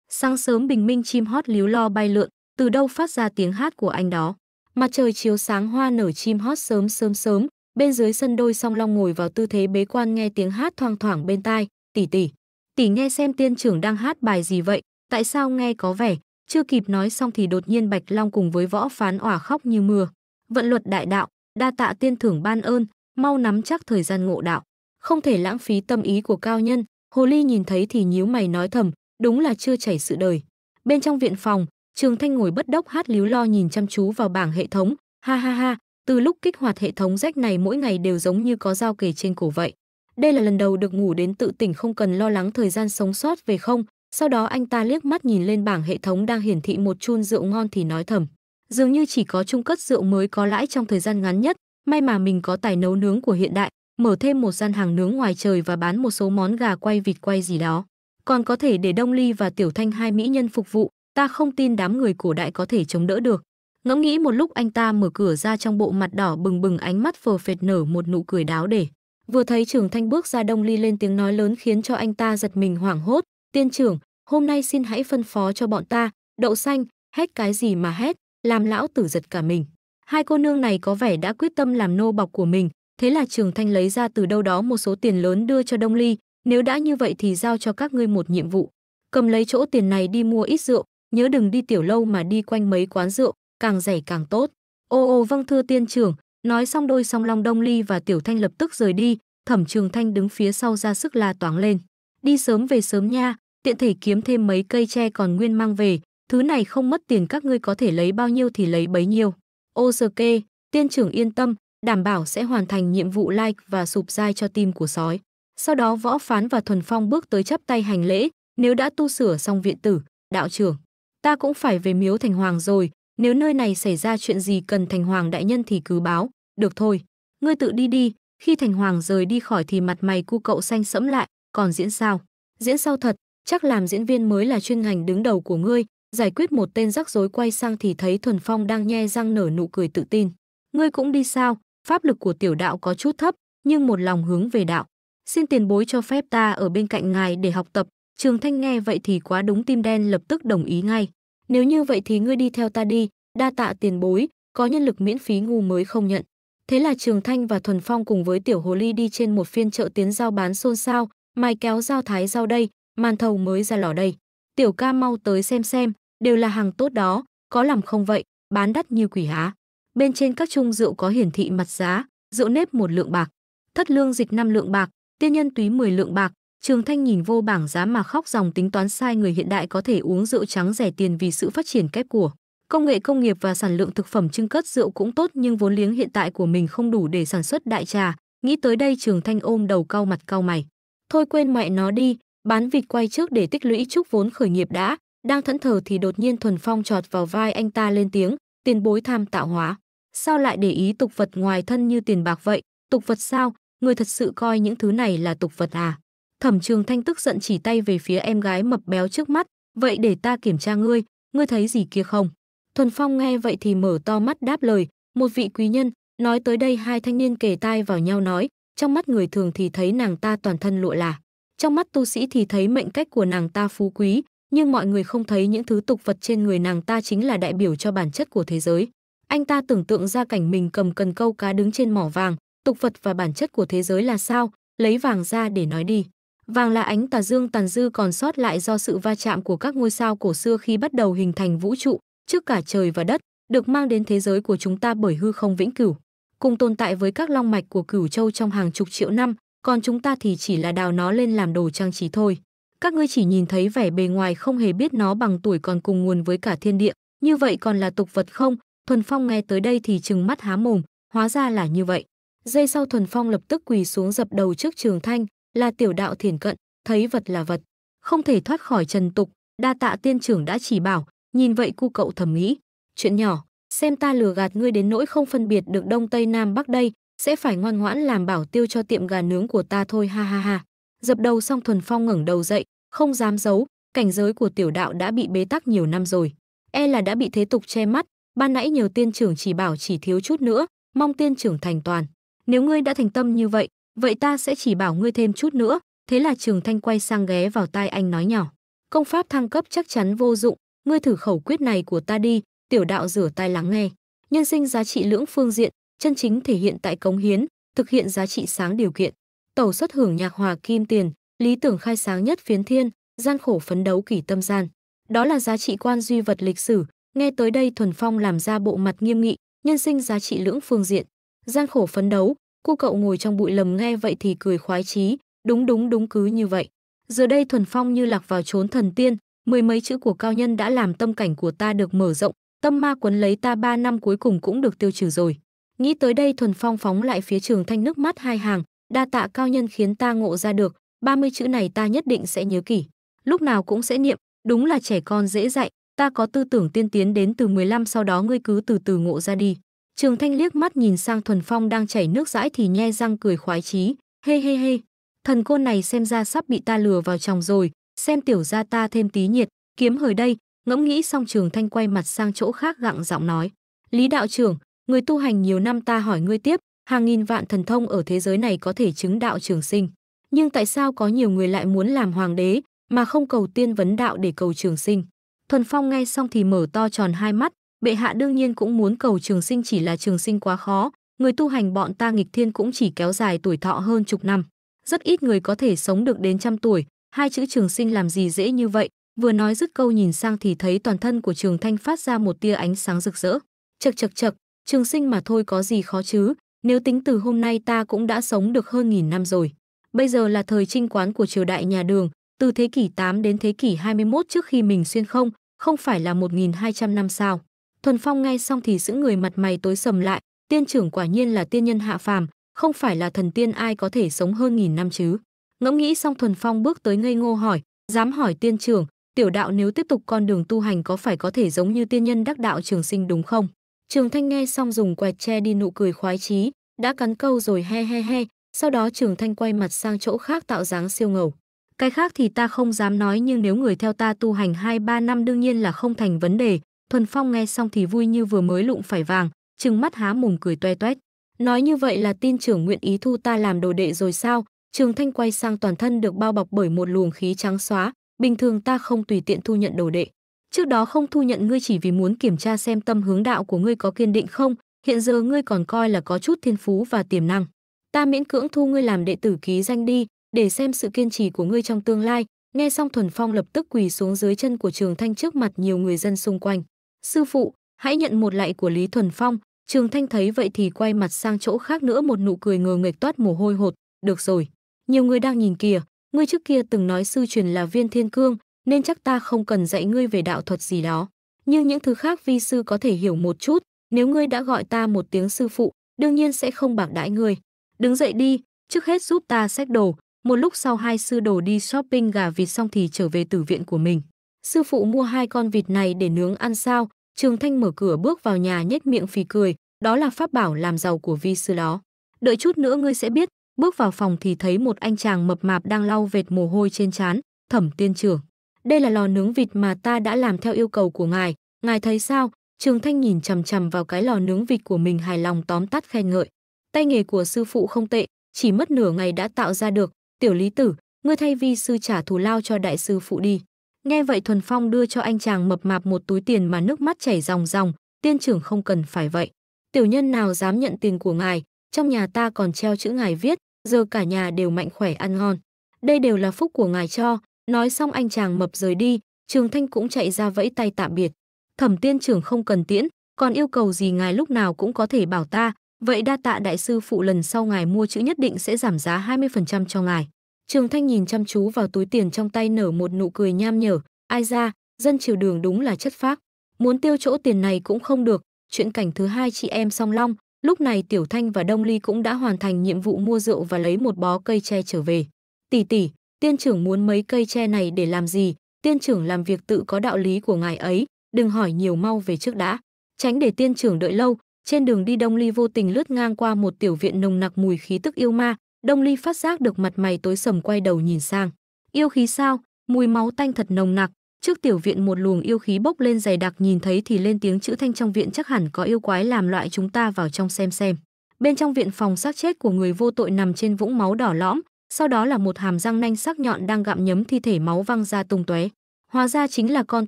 Sáng sớm bình minh chim hót líu lo bay lượn, từ đâu phát ra tiếng hát của anh đó. Mặt trời chiếu sáng hoa nở chim hót sớm sớm sớm, bên dưới sân đôi song long ngồi vào tư thế bế quan nghe tiếng hát thoang thoảng bên tai, tỷ tỷ. Tỷ nghe xem tiên trưởng đang hát bài gì vậy, tại sao nghe có vẻ, chưa kịp nói xong thì đột nhiên Bạch Long cùng với võ phán òa khóc như mưa. Vận luật đại đạo, đa tạ tiên thưởng ban ơn, mau nắm chắc thời gian ngộ đạo. Không thể lãng phí tâm ý của cao nhân, Hồ Ly nhìn thấy thì nhíu mày nói thầm, đúng là chưa chảy sự đời. Bên trong viện phòng, Trường Thanh ngồi bất đốc hát líu lo nhìn chăm chú vào bảng hệ thống, ha ha ha, từ lúc kích hoạt hệ thống rách này mỗi ngày đều giống như có dao kề trên cổ vậy. Đây là lần đầu được ngủ đến tự tỉnh không cần lo lắng thời gian sống sót về không, sau đó anh ta liếc mắt nhìn lên bảng hệ thống đang hiển thị một chun rượu ngon thì nói thầm. Dường như chỉ có trung cất rượu mới có lãi trong thời gian ngắn nhất, may mà mình có tài nấu nướng của hiện đại, mở thêm một gian hàng nướng ngoài trời và bán một số món gà quay vịt quay gì đó. Còn có thể để Đông Ly và Tiểu Thanh hai mỹ nhân phục vụ, ta không tin đám người cổ đại có thể chống đỡ được. Ngẫm nghĩ một lúc anh ta mở cửa ra trong bộ mặt đỏ bừng bừng ánh mắt phờ phệt nở một nụ cười đáo để. Vừa thấy trưởng thanh bước ra đông ly lên tiếng nói lớn khiến cho anh ta giật mình hoảng hốt. Tiên trưởng, hôm nay xin hãy phân phó cho bọn ta, đậu xanh, hét cái gì mà hét, làm lão tử giật cả mình. Hai cô nương này có vẻ đã quyết tâm làm nô bọc của mình, thế là trường thanh lấy ra từ đâu đó một số tiền lớn đưa cho đông ly, nếu đã như vậy thì giao cho các ngươi một nhiệm vụ. Cầm lấy chỗ tiền này đi mua ít rượu, nhớ đừng đi tiểu lâu mà đi quanh mấy quán rượu, càng rẻ càng tốt. Ô ô vâng thưa tiên trưởng, nói xong đôi song long đông ly và tiểu thanh lập tức rời đi, thẩm trường thanh đứng phía sau ra sức la toáng lên. Đi sớm về sớm nha, tiện thể kiếm thêm mấy cây tre còn nguyên mang về, thứ này không mất tiền các ngươi có thể lấy bao nhiêu thì lấy bấy nhiêu. Ô sơ kê, tiên trưởng yên tâm, đảm bảo sẽ hoàn thành nhiệm vụ like và sụp dai cho tim của sói. Sau đó võ phán và thuần phong bước tới chắp tay hành lễ, nếu đã tu sửa xong viện tử, đạo trưởng, ta cũng phải về miếu thành hoàng rồi, nếu nơi này xảy ra chuyện gì cần thành hoàng đại nhân thì cứ báo, được thôi, ngươi tự đi đi, khi thành hoàng rời đi khỏi thì mặt mày cu cậu xanh sẫm lại, còn diễn sao? Diễn sao thật, chắc làm diễn viên mới là chuyên ngành đứng đầu của ngươi, giải quyết một tên rắc rối quay sang thì thấy Thuần Phong đang nhe răng nở nụ cười tự tin. Ngươi cũng đi sao? Pháp lực của tiểu đạo có chút thấp, nhưng một lòng hướng về đạo. Xin tiền bối cho phép ta ở bên cạnh ngài để học tập, Trường Thanh nghe vậy thì quá đúng tim đen lập tức đồng ý ngay. Nếu như vậy thì ngươi đi theo ta đi, đa tạ tiền bối, có nhân lực miễn phí ngu mới không nhận. Thế là Trường Thanh và Thuần Phong cùng với Tiểu Hồ Ly đi trên một phiên chợ tiến giao bán xôn xao, mài kéo giao thái giao đây, màn thầu mới ra lò đây. Tiểu ca mau tới xem xem, đều là hàng tốt đó, có làm không vậy, bán đắt như quỷ há. Bên trên các chung rượu có hiển thị mặt giá, rượu nếp một lượng bạc, thất lương dịch 5 lượng bạc, tiên nhân túy 10 lượng bạc, Trường Thanh nhìn vô bảng giá mà khóc dòng tính toán sai người hiện đại có thể uống rượu trắng rẻ tiền vì sự phát triển kép của công nghệ công nghiệp và sản lượng thực phẩm trưng cất rượu cũng tốt nhưng vốn liếng hiện tại của mình không đủ để sản xuất đại trà. Nghĩ tới đây Trường Thanh ôm đầu cau mặt cau mày. Thôi quên mẹ nó đi, bán vịt quay trước để tích lũy chút vốn khởi nghiệp đã. Đang thẫn thờ thì đột nhiên Thuần Phong trọt vào vai anh ta lên tiếng, tiền bối tham tạo hóa. Sao lại để ý tục vật ngoài thân như tiền bạc vậy? Tục vật sao? Người thật sự coi những thứ này là tục vật à? Thẩm Trường Thanh tức giận chỉ tay về phía em gái mập béo trước mắt, "Vậy để ta kiểm tra ngươi, ngươi thấy gì kia không?" Thuần Phong nghe vậy thì mở to mắt đáp lời, "Một vị quý nhân." Nói tới đây hai thanh niên kề tai vào nhau nói, trong mắt người thường thì thấy nàng ta toàn thân lụa là, trong mắt tu sĩ thì thấy mệnh cách của nàng ta phú quý, nhưng mọi người không thấy những thứ tục vật trên người nàng ta chính là đại biểu cho bản chất của thế giới. Anh ta tưởng tượng ra cảnh mình cầm cần câu cá đứng trên mỏ vàng, tục vật và bản chất của thế giới là sao, lấy vàng ra để nói đi. Vàng là ánh tà dương tàn dư còn sót lại do sự va chạm của các ngôi sao cổ xưa khi bắt đầu hình thành vũ trụ, trước cả trời và đất, được mang đến thế giới của chúng ta bởi hư không vĩnh cửu. Cùng tồn tại với các long mạch của cửu châu trong hàng chục triệu năm, còn chúng ta thì chỉ là đào nó lên làm đồ trang trí thôi. Các ngươi chỉ nhìn thấy vẻ bề ngoài không hề biết nó bằng tuổi còn cùng nguồn với cả thiên địa, như vậy còn là tục vật không? Thuần Phong nghe tới đây thì chừng mắt há mồm, hóa ra là như vậy. Giây sau Thuần Phong lập tức quỳ xuống dập đầu trước Trường Thanh, là tiểu đạo thiền cận, thấy vật là vật, không thể thoát khỏi trần tục, đa tạ tiên trưởng đã chỉ bảo, nhìn vậy cu cậu thầm nghĩ, chuyện nhỏ, xem ta lừa gạt ngươi đến nỗi không phân biệt được đông tây nam bắc đây, sẽ phải ngoan ngoãn làm bảo tiêu cho tiệm gà nướng của ta thôi ha ha ha. Dập đầu xong Thuần Phong ngẩng đầu dậy, không dám giấu, cảnh giới của tiểu đạo đã bị bế tắc nhiều năm rồi, e là đã bị thế tục che mắt, ban nãy nhiều tiên trưởng chỉ bảo chỉ thiếu chút nữa, mong tiên trưởng thành toàn. Nếu ngươi đã thành tâm như vậy, Vậy ta sẽ chỉ bảo ngươi thêm chút nữa, thế là Trường Thanh quay sang ghé vào tai anh nói nhỏ. Công pháp thăng cấp chắc chắn vô dụng, ngươi thử khẩu quyết này của ta đi, tiểu đạo rửa tai lắng nghe. Nhân sinh giá trị lưỡng phương diện, chân chính thể hiện tại cống hiến, thực hiện giá trị sáng điều kiện. Tẩu xuất hưởng nhạc hòa kim tiền, lý tưởng khai sáng nhất phiến thiên, gian khổ phấn đấu kỷ tâm gian. Đó là giá trị quan duy vật lịch sử, nghe tới đây Thuần Phong làm ra bộ mặt nghiêm nghị, nhân sinh giá trị lưỡng phương diện. Gian khổ phấn đấu, Cô cậu ngồi trong bụi lầm nghe vậy thì cười khoái chí, đúng đúng đúng cứ như vậy. Giờ đây Thuần Phong như lạc vào chốn thần tiên, mười mấy chữ của cao nhân đã làm tâm cảnh của ta được mở rộng, tâm ma quấn lấy ta ba năm cuối cùng cũng được tiêu trừ rồi. Nghĩ tới đây Thuần Phong phóng lại phía trường thanh nước mắt hai hàng, đa tạ cao nhân khiến ta ngộ ra được, 30 chữ này ta nhất định sẽ nhớ kỹ. Lúc nào cũng sẽ niệm, đúng là trẻ con dễ dạy, ta có tư tưởng tiên tiến đến từ 15 sau đó ngươi cứ từ từ ngộ ra đi. Trường Thanh liếc mắt nhìn sang Thuần Phong đang chảy nước dãi thì nhe răng cười khoái chí, "Hê hê hê, thần côn này xem ra sắp bị ta lừa vào chồng rồi, xem tiểu gia ta thêm tí nhiệt, kiếm hời đây." Ngẫm nghĩ xong Trường Thanh quay mặt sang chỗ khác gặng giọng nói, "Lý đạo trưởng, người tu hành nhiều năm ta hỏi ngươi tiếp, hàng nghìn vạn thần thông ở thế giới này có thể chứng đạo trường sinh, nhưng tại sao có nhiều người lại muốn làm hoàng đế mà không cầu tiên vấn đạo để cầu trường sinh?" Thuần Phong nghe xong thì mở to tròn hai mắt, bệ hạ đương nhiên cũng muốn cầu trường sinh chỉ là trường sinh quá khó, người tu hành bọn ta nghịch thiên cũng chỉ kéo dài tuổi thọ hơn chục năm. Rất ít người có thể sống được đến trăm tuổi, hai chữ trường sinh làm gì dễ như vậy, vừa nói dứt câu nhìn sang thì thấy toàn thân của trường thanh phát ra một tia ánh sáng rực rỡ. Chật chật chật, trường sinh mà thôi có gì khó chứ, nếu tính từ hôm nay ta cũng đã sống được hơn nghìn năm rồi. Bây giờ là thời trinh quán của triều đại nhà đường, từ thế kỷ 8 đến thế kỷ 21 trước khi mình xuyên không, không phải là 1.200 năm sao. Thuần Phong nghe xong thì giữ người mặt mày tối sầm lại, tiên trưởng quả nhiên là tiên nhân hạ phàm, không phải là thần tiên ai có thể sống hơn nghìn năm chứ. Ngẫm nghĩ xong Thuần Phong bước tới ngây ngô hỏi, dám hỏi tiên trưởng, tiểu đạo nếu tiếp tục con đường tu hành có phải có thể giống như tiên nhân đắc đạo trường sinh đúng không? Trường Thanh nghe xong dùng quẹt che đi nụ cười khoái chí, đã cắn câu rồi he he he, sau đó Trường Thanh quay mặt sang chỗ khác tạo dáng siêu ngầu. Cái khác thì ta không dám nói nhưng nếu người theo ta tu hành 2 3 năm đương nhiên là không thành vấn đề, Thuần Phong nghe xong thì vui như vừa mới lụng phải vàng, trừng mắt há mồm cười toe toét. Nói như vậy là tin trưởng nguyện ý thu ta làm đồ đệ rồi sao? Trường Thanh quay sang toàn thân được bao bọc bởi một luồng khí trắng xóa, bình thường ta không tùy tiện thu nhận đồ đệ. Trước đó không thu nhận ngươi chỉ vì muốn kiểm tra xem tâm hướng đạo của ngươi có kiên định không, hiện giờ ngươi còn coi là có chút thiên phú và tiềm năng. Ta miễn cưỡng thu ngươi làm đệ tử ký danh đi, để xem sự kiên trì của ngươi trong tương lai. Nghe xong Thuần Phong lập tức quỳ xuống dưới chân của Trường Thanh trước mặt nhiều người dân xung quanh. Sư phụ, hãy nhận một lạy của Lý Thuần Phong, Trường Thanh thấy vậy thì quay mặt sang chỗ khác nữa một nụ cười ngờ nghệch toát mồ hôi hột, được rồi. Nhiều người đang nhìn kìa, ngươi trước kia từng nói sư truyền là viên thiên cương, nên chắc ta không cần dạy ngươi về đạo thuật gì đó. Nhưng những thứ khác vi sư có thể hiểu một chút, nếu ngươi đã gọi ta một tiếng sư phụ, đương nhiên sẽ không bạc đãi ngươi. Đứng dậy đi, trước hết giúp ta xách đồ, một lúc sau hai sư đồ đi shopping gà vịt xong thì trở về tử viện của mình. Sư phụ mua hai con vịt này để nướng ăn sao? Trường Thanh mở cửa bước vào nhà nhếch miệng phì cười, đó là pháp bảo làm giàu của vi sư đó. Đợi chút nữa ngươi sẽ biết, bước vào phòng thì thấy một anh chàng mập mạp đang lau vệt mồ hôi trên trán, Thẩm Tiên trưởng. Đây là lò nướng vịt mà ta đã làm theo yêu cầu của ngài, ngài thấy sao? Trường Thanh nhìn chằm chằm vào cái lò nướng vịt của mình hài lòng tóm tắt khen ngợi. Tay nghề của sư phụ không tệ, chỉ mất nửa ngày đã tạo ra được, tiểu lý tử, ngươi thay vi sư trả thù lao cho đại sư phụ đi. Nghe vậy Thuần Phong đưa cho anh chàng mập mạp một túi tiền mà nước mắt chảy ròng ròng, tiên trưởng không cần phải vậy. Tiểu nhân nào dám nhận tiền của ngài, trong nhà ta còn treo chữ ngài viết, giờ cả nhà đều mạnh khỏe ăn ngon. Đây đều là phúc của ngài cho, nói xong anh chàng mập rời đi, Trường Thanh cũng chạy ra vẫy tay tạm biệt. Thẩm tiên trưởng không cần tiễn, còn yêu cầu gì ngài lúc nào cũng có thể bảo ta, vậy đa tạ đại sư phụ lần sau ngài mua chữ nhất định sẽ giảm giá 20% cho ngài. Trường Thanh nhìn chăm chú vào túi tiền trong tay nở một nụ cười nham nhở, ai ra, dân triều đường đúng là chất phác. Muốn tiêu chỗ tiền này cũng không được, chuyện cảnh thứ hai chị em song long, lúc này Tiểu Thanh và Đông Ly cũng đã hoàn thành nhiệm vụ mua rượu và lấy một bó cây tre trở về. Tỷ tỷ, tiên trưởng muốn mấy cây tre này để làm gì, tiên trưởng làm việc tự có đạo lý của ngài ấy, đừng hỏi nhiều mau về trước đã. Tránh để tiên trưởng đợi lâu, trên đường đi Đông Ly vô tình lướt ngang qua một tiểu viện nồng nặc mùi khí tức yêu ma, Đông Ly phát giác được mặt mày tối sầm quay đầu nhìn sang. Yêu khí sao? Mùi máu tanh thật nồng nặc, trước tiểu viện một luồng yêu khí bốc lên dày đặc nhìn thấy thì lên tiếng chữ thanh trong viện chắc hẳn có yêu quái làm loại chúng ta vào trong xem xem. Bên trong viện phòng xác chết của người vô tội nằm trên vũng máu đỏ lõm, sau đó là một hàm răng nanh sắc nhọn đang gặm nhấm thi thể máu văng ra tung tóe. Hóa ra chính là con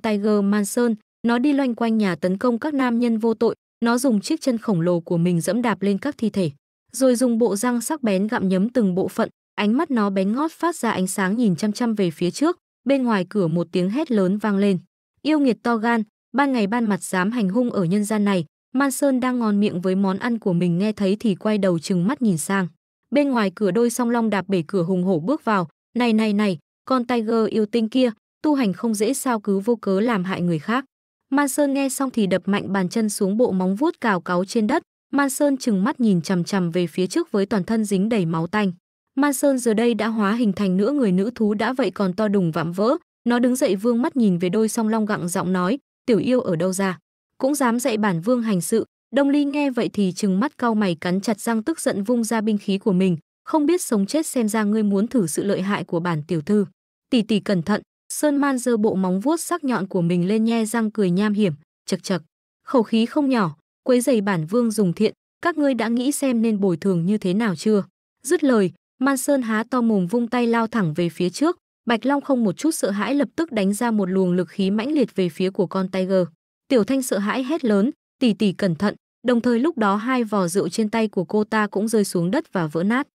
Tiger Manson, nó đi loanh quanh nhà tấn công các nam nhân vô tội, nó dùng chiếc chân khổng lồ của mình dẫm đạp lên các thi thể rồi dùng bộ răng sắc bén gặm nhấm từng bộ phận, ánh mắt nó bén ngót phát ra ánh sáng nhìn chăm chăm về phía trước, bên ngoài cửa một tiếng hét lớn vang lên. Yêu nghiệt to gan, ban ngày ban mặt dám hành hung ở nhân gian này, Man Sơn đang ngon miệng với món ăn của mình nghe thấy thì quay đầu trừng mắt nhìn sang. Bên ngoài cửa đôi song long đạp bể cửa hùng hổ bước vào, này này này, con Tiger yêu tinh kia, tu hành không dễ sao cứ vô cớ làm hại người khác. Man Sơn nghe xong thì đập mạnh bàn chân xuống bộ móng vuốt cào cáu trên đất, Man Sơn chừng mắt nhìn chằm chằm về phía trước với toàn thân dính đầy máu tanh. Man Sơn giờ đây đã hóa hình thành nửa người nữ thú đã vậy còn to đùng vạm vỡ. Nó đứng dậy vương mắt nhìn về đôi song long gặng giọng nói, tiểu yêu ở đâu ra? Cũng dám dạy bản vương hành sự. Đông Ly nghe vậy thì chừng mắt cau mày cắn chặt răng tức giận vung ra binh khí của mình, không biết sống chết xem ra ngươi muốn thử sự lợi hại của bản tiểu thư. Tỷ tỷ cẩn thận, Sơn Man giơ bộ móng vuốt sắc nhọn của mình lên nhe răng cười nham hiểm, chật chật. Khẩu khí không nhỏ, quấy giày bản vương dùng thiện, các ngươi đã nghĩ xem nên bồi thường như thế nào chưa? Dứt lời, Man Sơn há to mồm vung tay lao thẳng về phía trước, Bạch Long không một chút sợ hãi lập tức đánh ra một luồng lực khí mãnh liệt về phía của con Tiger. Tiểu Thanh sợ hãi hét lớn, "Tỷ tỷ cẩn thận!" Đồng thời lúc đó hai vò rượu trên tay của cô ta cũng rơi xuống đất và vỡ nát.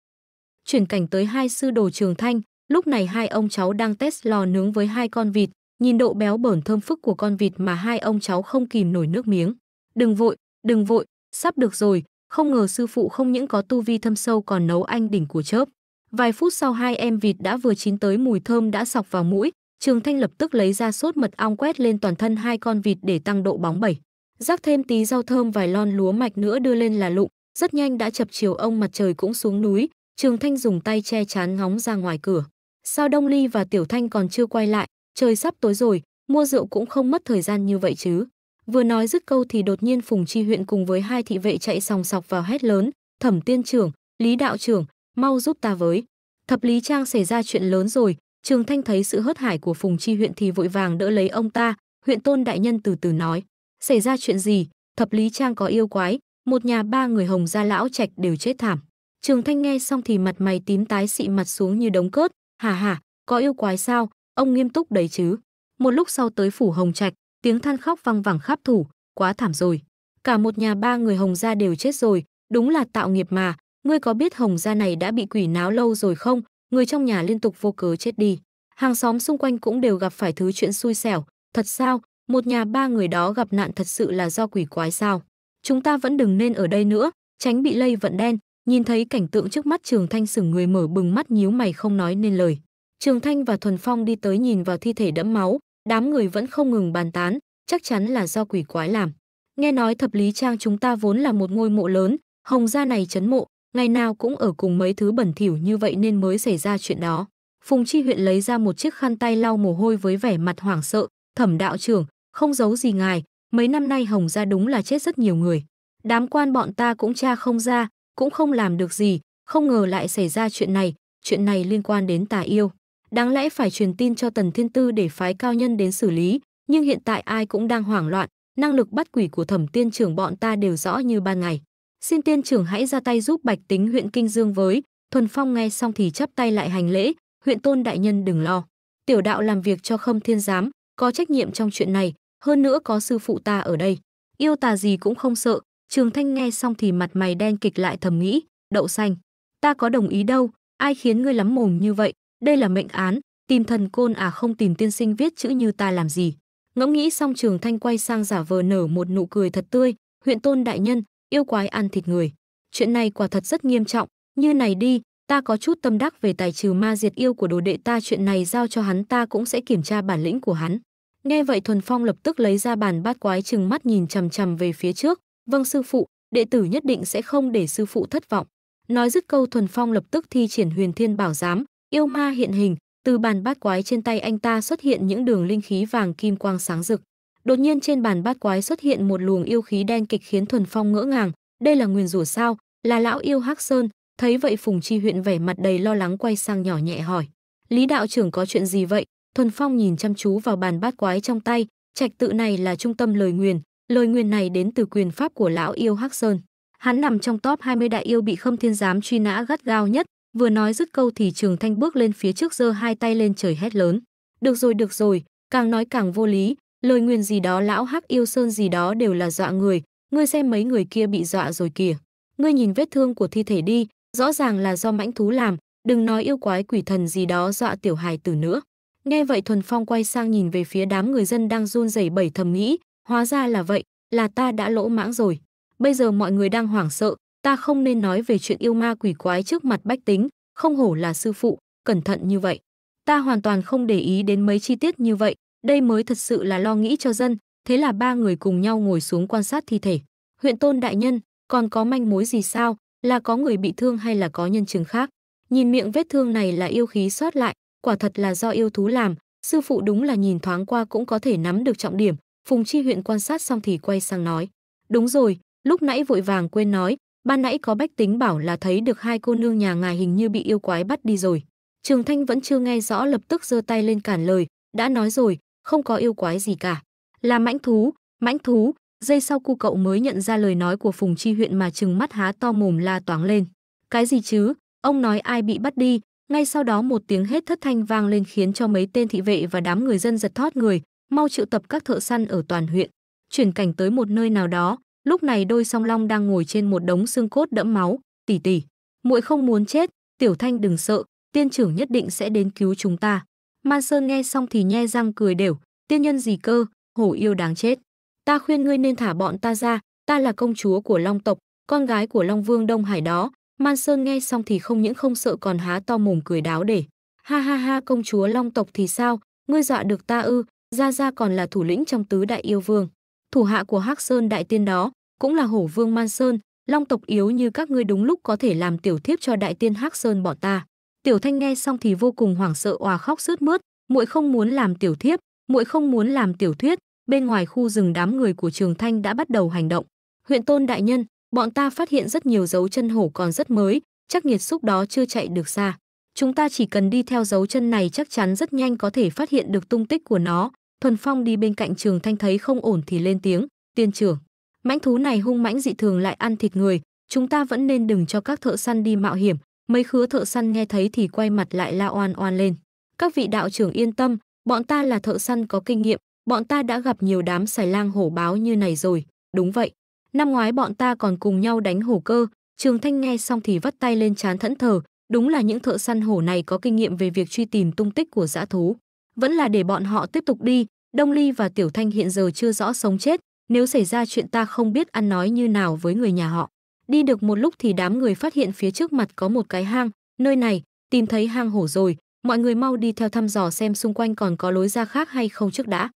Chuyển cảnh tới hai sư đồ Trường Thanh, lúc này hai ông cháu đang test lò nướng với hai con vịt, nhìn độ béo bẩn thơm phức của con vịt mà hai ông cháu không kìm nổi nước miếng. "Đừng vội, Đừng vội, sắp được rồi, không ngờ sư phụ không những có tu vi thâm sâu còn nấu anh đỉnh của chớp. Vài phút sau hai em vịt đã vừa chín tới mùi thơm đã sọc vào mũi, Trường Thanh lập tức lấy ra sốt mật ong quét lên toàn thân hai con vịt để tăng độ bóng bẩy. Rắc thêm tí rau thơm vài lon lúa mạch nữa đưa lên là lụng, rất nhanh đã chập chiều ông mặt trời cũng xuống núi, Trường Thanh dùng tay che chán ngóng ra ngoài cửa. Sao Đông Ly và Tiểu Thanh còn chưa quay lại, trời sắp tối rồi, mua rượu cũng không mất thời gian như vậy chứ. Vừa nói dứt câu thì đột nhiên Phùng Chi huyện cùng với hai thị vệ chạy sòng sọc vào hét lớn, "Thẩm tiên trưởng, Lý đạo trưởng, mau giúp ta với." Thập Lý Trang xảy ra chuyện lớn rồi, Trường Thanh thấy sự hớt hải của Phùng Chi huyện thì vội vàng đỡ lấy ông ta, huyện tôn đại nhân từ từ nói, "Xảy ra chuyện gì? Thập Lý Trang có yêu quái, một nhà ba người Hồng gia lão trạch đều chết thảm." Trường Thanh nghe xong thì mặt mày tím tái xị mặt xuống như đống cớt, "Hà hà, có yêu quái sao? Ông nghiêm túc đấy chứ?" Một lúc sau tới phủ Hồng Trạch, tiếng than khóc văng vẳng khắp thủ, quá thảm rồi. Cả một nhà ba người Hồng gia đều chết rồi, đúng là tạo nghiệp mà, ngươi có biết Hồng gia này đã bị quỷ náo lâu rồi không? Người trong nhà liên tục vô cớ chết đi. Hàng xóm xung quanh cũng đều gặp phải thứ chuyện xui xẻo, thật sao? Một nhà ba người đó gặp nạn thật sự là do quỷ quái sao? Chúng ta vẫn đừng nên ở đây nữa, tránh bị lây vận đen. Nhìn thấy cảnh tượng trước mắt Trường Thanh sửng người mở bừng mắt nhíu mày không nói nên lời. Trường Thanh và Thuần Phong đi tới nhìn vào thi thể đẫm máu, đám người vẫn không ngừng bàn tán, chắc chắn là do quỷ quái làm. Nghe nói thập lý trang chúng ta vốn là một ngôi mộ lớn, hồng gia này chấn mộ, ngày nào cũng ở cùng mấy thứ bẩn thỉu như vậy nên mới xảy ra chuyện đó. Phùng Chi huyện lấy ra một chiếc khăn tay lau mồ hôi với vẻ mặt hoảng sợ, thẩm đạo trưởng, không giấu gì ngài, mấy năm nay hồng gia đúng là chết rất nhiều người. Đám quan bọn ta cũng tra không ra, cũng không làm được gì, không ngờ lại xảy ra chuyện này, chuyện này liên quan đến tà yêu đáng lẽ phải truyền tin cho Tần Thiên Tư để phái cao nhân đến xử lý, nhưng hiện tại ai cũng đang hoảng loạn, năng lực bắt quỷ của Thẩm Tiên trưởng bọn ta đều rõ như ban ngày. Xin Tiên trưởng hãy ra tay giúp Bạch Tính huyện Kinh Dương với." Thuần Phong nghe xong thì chắp tay lại hành lễ, "Huyện tôn đại nhân đừng lo, tiểu đạo làm việc cho Khâm Thiên giám, có trách nhiệm trong chuyện này, hơn nữa có sư phụ ta ở đây." Yêu tà gì cũng không sợ, Trường Thanh nghe xong thì mặt mày đen kịch lại thầm nghĩ, đậu xanh, ta có đồng ý đâu, ai khiến ngươi lắm mồm như vậy, đây là mệnh án, tìm thần côn à không tìm tiên sinh viết chữ như ta làm gì. Ngẫm nghĩ xong Trường Thanh quay sang giả vờ nở một nụ cười thật tươi, huyện tôn đại nhân, yêu quái ăn thịt người. Chuyện này quả thật rất nghiêm trọng, như này đi, ta có chút tâm đắc về tài trừ ma diệt yêu của đồ đệ ta chuyện này giao cho hắn ta cũng sẽ kiểm tra bản lĩnh của hắn. Nghe vậy Thuần Phong lập tức lấy ra bàn bát quái chừng mắt nhìn chằm chằm về phía trước. Vâng sư phụ, đệ tử nhất định sẽ không để sư phụ thất vọng. Nói dứt câu Thuần Phong lập tức thi triển huyền thiên bảo giám, Yêu ma hiện hình, từ bàn bát quái trên tay anh ta xuất hiện những đường linh khí vàng kim quang sáng rực. Đột nhiên trên bàn bát quái xuất hiện một luồng yêu khí đen kịch khiến Thuần Phong ngỡ ngàng, đây là nguyền rủa sao? Là lão yêu Hắc Sơn, thấy vậy Phùng Chi huyện vẻ mặt đầy lo lắng quay sang nhỏ nhẹ hỏi: "Lý đạo trưởng có chuyện gì vậy?" Thuần Phong nhìn chăm chú vào bàn bát quái trong tay, trạch tự này là trung tâm lời nguyền, lời nguyền này đến từ quyền pháp của lão yêu Hắc Sơn. Hắn nằm trong top 20 đại yêu bị Khâm Thiên giám truy nã gắt gao nhất, Vừa nói dứt câu thì Trường Thanh bước lên phía trước giơ hai tay lên trời hét lớn. Được rồi, được rồi, càng nói càng vô lý, lời nguyền gì đó lão Hắc Yêu Sơn gì đó đều là dọa người, ngươi xem mấy người kia bị dọa rồi kìa. Ngươi nhìn vết thương của thi thể đi, rõ ràng là do mãnh thú làm, đừng nói yêu quái quỷ thần gì đó dọa tiểu hài tử nữa. Nghe vậy Thuần Phong quay sang nhìn về phía đám người dân đang run rẩy bẩy thầm nghĩ, hóa ra là vậy, là ta đã lỗ mãng rồi. Bây giờ mọi người đang hoảng sợ, ta không nên nói về chuyện yêu ma quỷ quái trước mặt bách tính, không hổ là sư phụ, cẩn thận như vậy. Ta hoàn toàn không để ý đến mấy chi tiết như vậy, đây mới thật sự là lo nghĩ cho dân, thế là ba người cùng nhau ngồi xuống quan sát thi thể. Huyện tôn đại nhân, còn có manh mối gì sao, là có người bị thương hay là có nhân chứng khác? Nhìn miệng vết thương này là yêu khí sót lại, quả thật là do yêu thú làm, sư phụ đúng là nhìn thoáng qua cũng có thể nắm được trọng điểm, Phùng Chi huyện quan sát xong thì quay sang nói. Đúng rồi, lúc nãy vội vàng quên nói, Ban nãy có bách tính bảo là thấy được hai cô nương nhà ngài hình như bị yêu quái bắt đi rồi. Trường Thanh vẫn chưa nghe rõ lập tức giơ tay lên cản lời, đã nói rồi, không có yêu quái gì cả. Là mãnh thú, mãnh thú, dây sau cu cậu mới nhận ra lời nói của Phùng Chi huyện mà trừng mắt há to mồm la toáng lên. Cái gì chứ, ông nói ai bị bắt đi, ngay sau đó một tiếng hết thất thanh vang lên khiến cho mấy tên thị vệ và đám người dân giật thót người, mau triệu tập các thợ săn ở toàn huyện, chuyển cảnh tới một nơi nào đó, Lúc này đôi song long đang ngồi trên một đống xương cốt đẫm máu, tỷ tỷ, muội không muốn chết, Tiểu Thanh đừng sợ, tiên trưởng nhất định sẽ đến cứu chúng ta. Man Sơn nghe xong thì nhe răng cười đều, tiên nhân gì cơ, hổ yêu đáng chết. Ta khuyên ngươi nên thả bọn ta ra, ta là công chúa của Long tộc, con gái của Long Vương Đông Hải đó. Man Sơn nghe xong thì không những không sợ còn há to mồm cười đáo để. Ha ha ha công chúa Long tộc thì sao, ngươi dọa được ta ư, ra ra còn là thủ lĩnh trong tứ đại yêu vương thủ hạ của Hắc Sơn đại tiên đó, cũng là hổ vương Man Sơn, long tộc yếu như các ngươi đúng lúc có thể làm tiểu thiếp cho đại tiên Hắc Sơn bỏ ta. Tiểu Thanh nghe xong thì vô cùng hoảng sợ òa khóc sướt mướt, muội không muốn làm tiểu thiếp, muội không muốn làm tiểu thuyết, bên ngoài khu rừng đám người của Trường Thanh đã bắt đầu hành động. Huyện Tôn đại nhân, bọn ta phát hiện rất nhiều dấu chân hổ còn rất mới, chắc nhiệt xúc đó chưa chạy được xa. Chúng ta chỉ cần đi theo dấu chân này chắc chắn rất nhanh có thể phát hiện được tung tích của nó, Thuần Phong đi bên cạnh Trường Thanh thấy không ổn thì lên tiếng, "Tiên trưởng, mãnh thú này hung mãnh dị thường lại ăn thịt người, chúng ta vẫn nên đừng cho các thợ săn đi mạo hiểm." Mấy khứa thợ săn nghe thấy thì quay mặt lại la oan oan lên. "Các vị đạo trưởng yên tâm, bọn ta là thợ săn có kinh nghiệm, bọn ta đã gặp nhiều đám xài lang hổ báo như này rồi." "Đúng vậy, năm ngoái bọn ta còn cùng nhau đánh hổ cơ." Trường Thanh nghe xong thì vắt tay lên chán thẫn thờ, đúng là những thợ săn hổ này có kinh nghiệm về việc truy tìm tung tích của dã thú vẫn là để bọn họ tiếp tục đi, Đông Ly và Tiểu Thanh hiện giờ chưa rõ sống chết, nếu xảy ra chuyện ta không biết ăn nói như nào với người nhà họ. Đi được một lúc thì đám người phát hiện phía trước mặt có một cái hang, nơi này, tìm thấy hang hổ rồi, mọi người mau đi theo thăm dò xem xung quanh còn có lối ra khác hay không trước đã.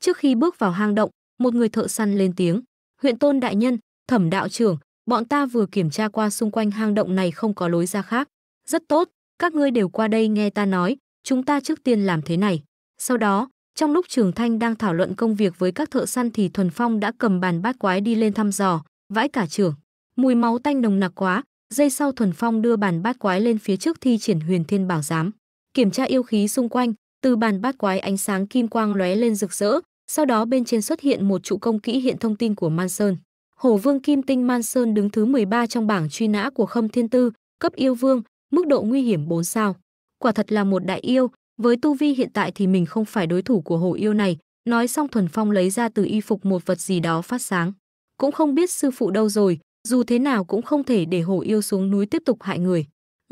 Trước khi bước vào hang động, một người thợ săn lên tiếng, huyện tôn đại nhân, thẩm đạo trưởng, bọn ta vừa kiểm tra qua xung quanh hang động này không có lối ra khác. Rất tốt, các ngươi đều qua đây nghe ta nói, chúng ta trước tiên làm thế này. Sau đó, trong lúc Trường Thanh đang thảo luận công việc với các thợ săn thì Thuần Phong đã cầm bàn bát quái đi lên thăm dò, vãi cả trường. Mùi máu tanh nồng nặc quá, giây sau Thuần Phong đưa bàn bát quái lên phía trước thi triển Huyền Thiên Bảo Giám, kiểm tra yêu khí xung quanh, từ bàn bát quái ánh sáng kim quang lóe lên rực rỡ, sau đó bên trên xuất hiện một trụ công kỹ hiện thông tin của Man Sơn. Hồ Vương Kim Tinh Man Sơn đứng thứ 13 trong bảng truy nã của Khâm Thiên Tư, cấp yêu vương, mức độ nguy hiểm 4 sao quả thật là một đại yêu, với tu vi hiện tại thì mình không phải đối thủ của hồ yêu này, nói xong Thuần Phong lấy ra từ y phục một vật gì đó phát sáng. Cũng không biết sư phụ đâu rồi, dù thế nào cũng không thể để hồ yêu xuống núi tiếp tục hại người.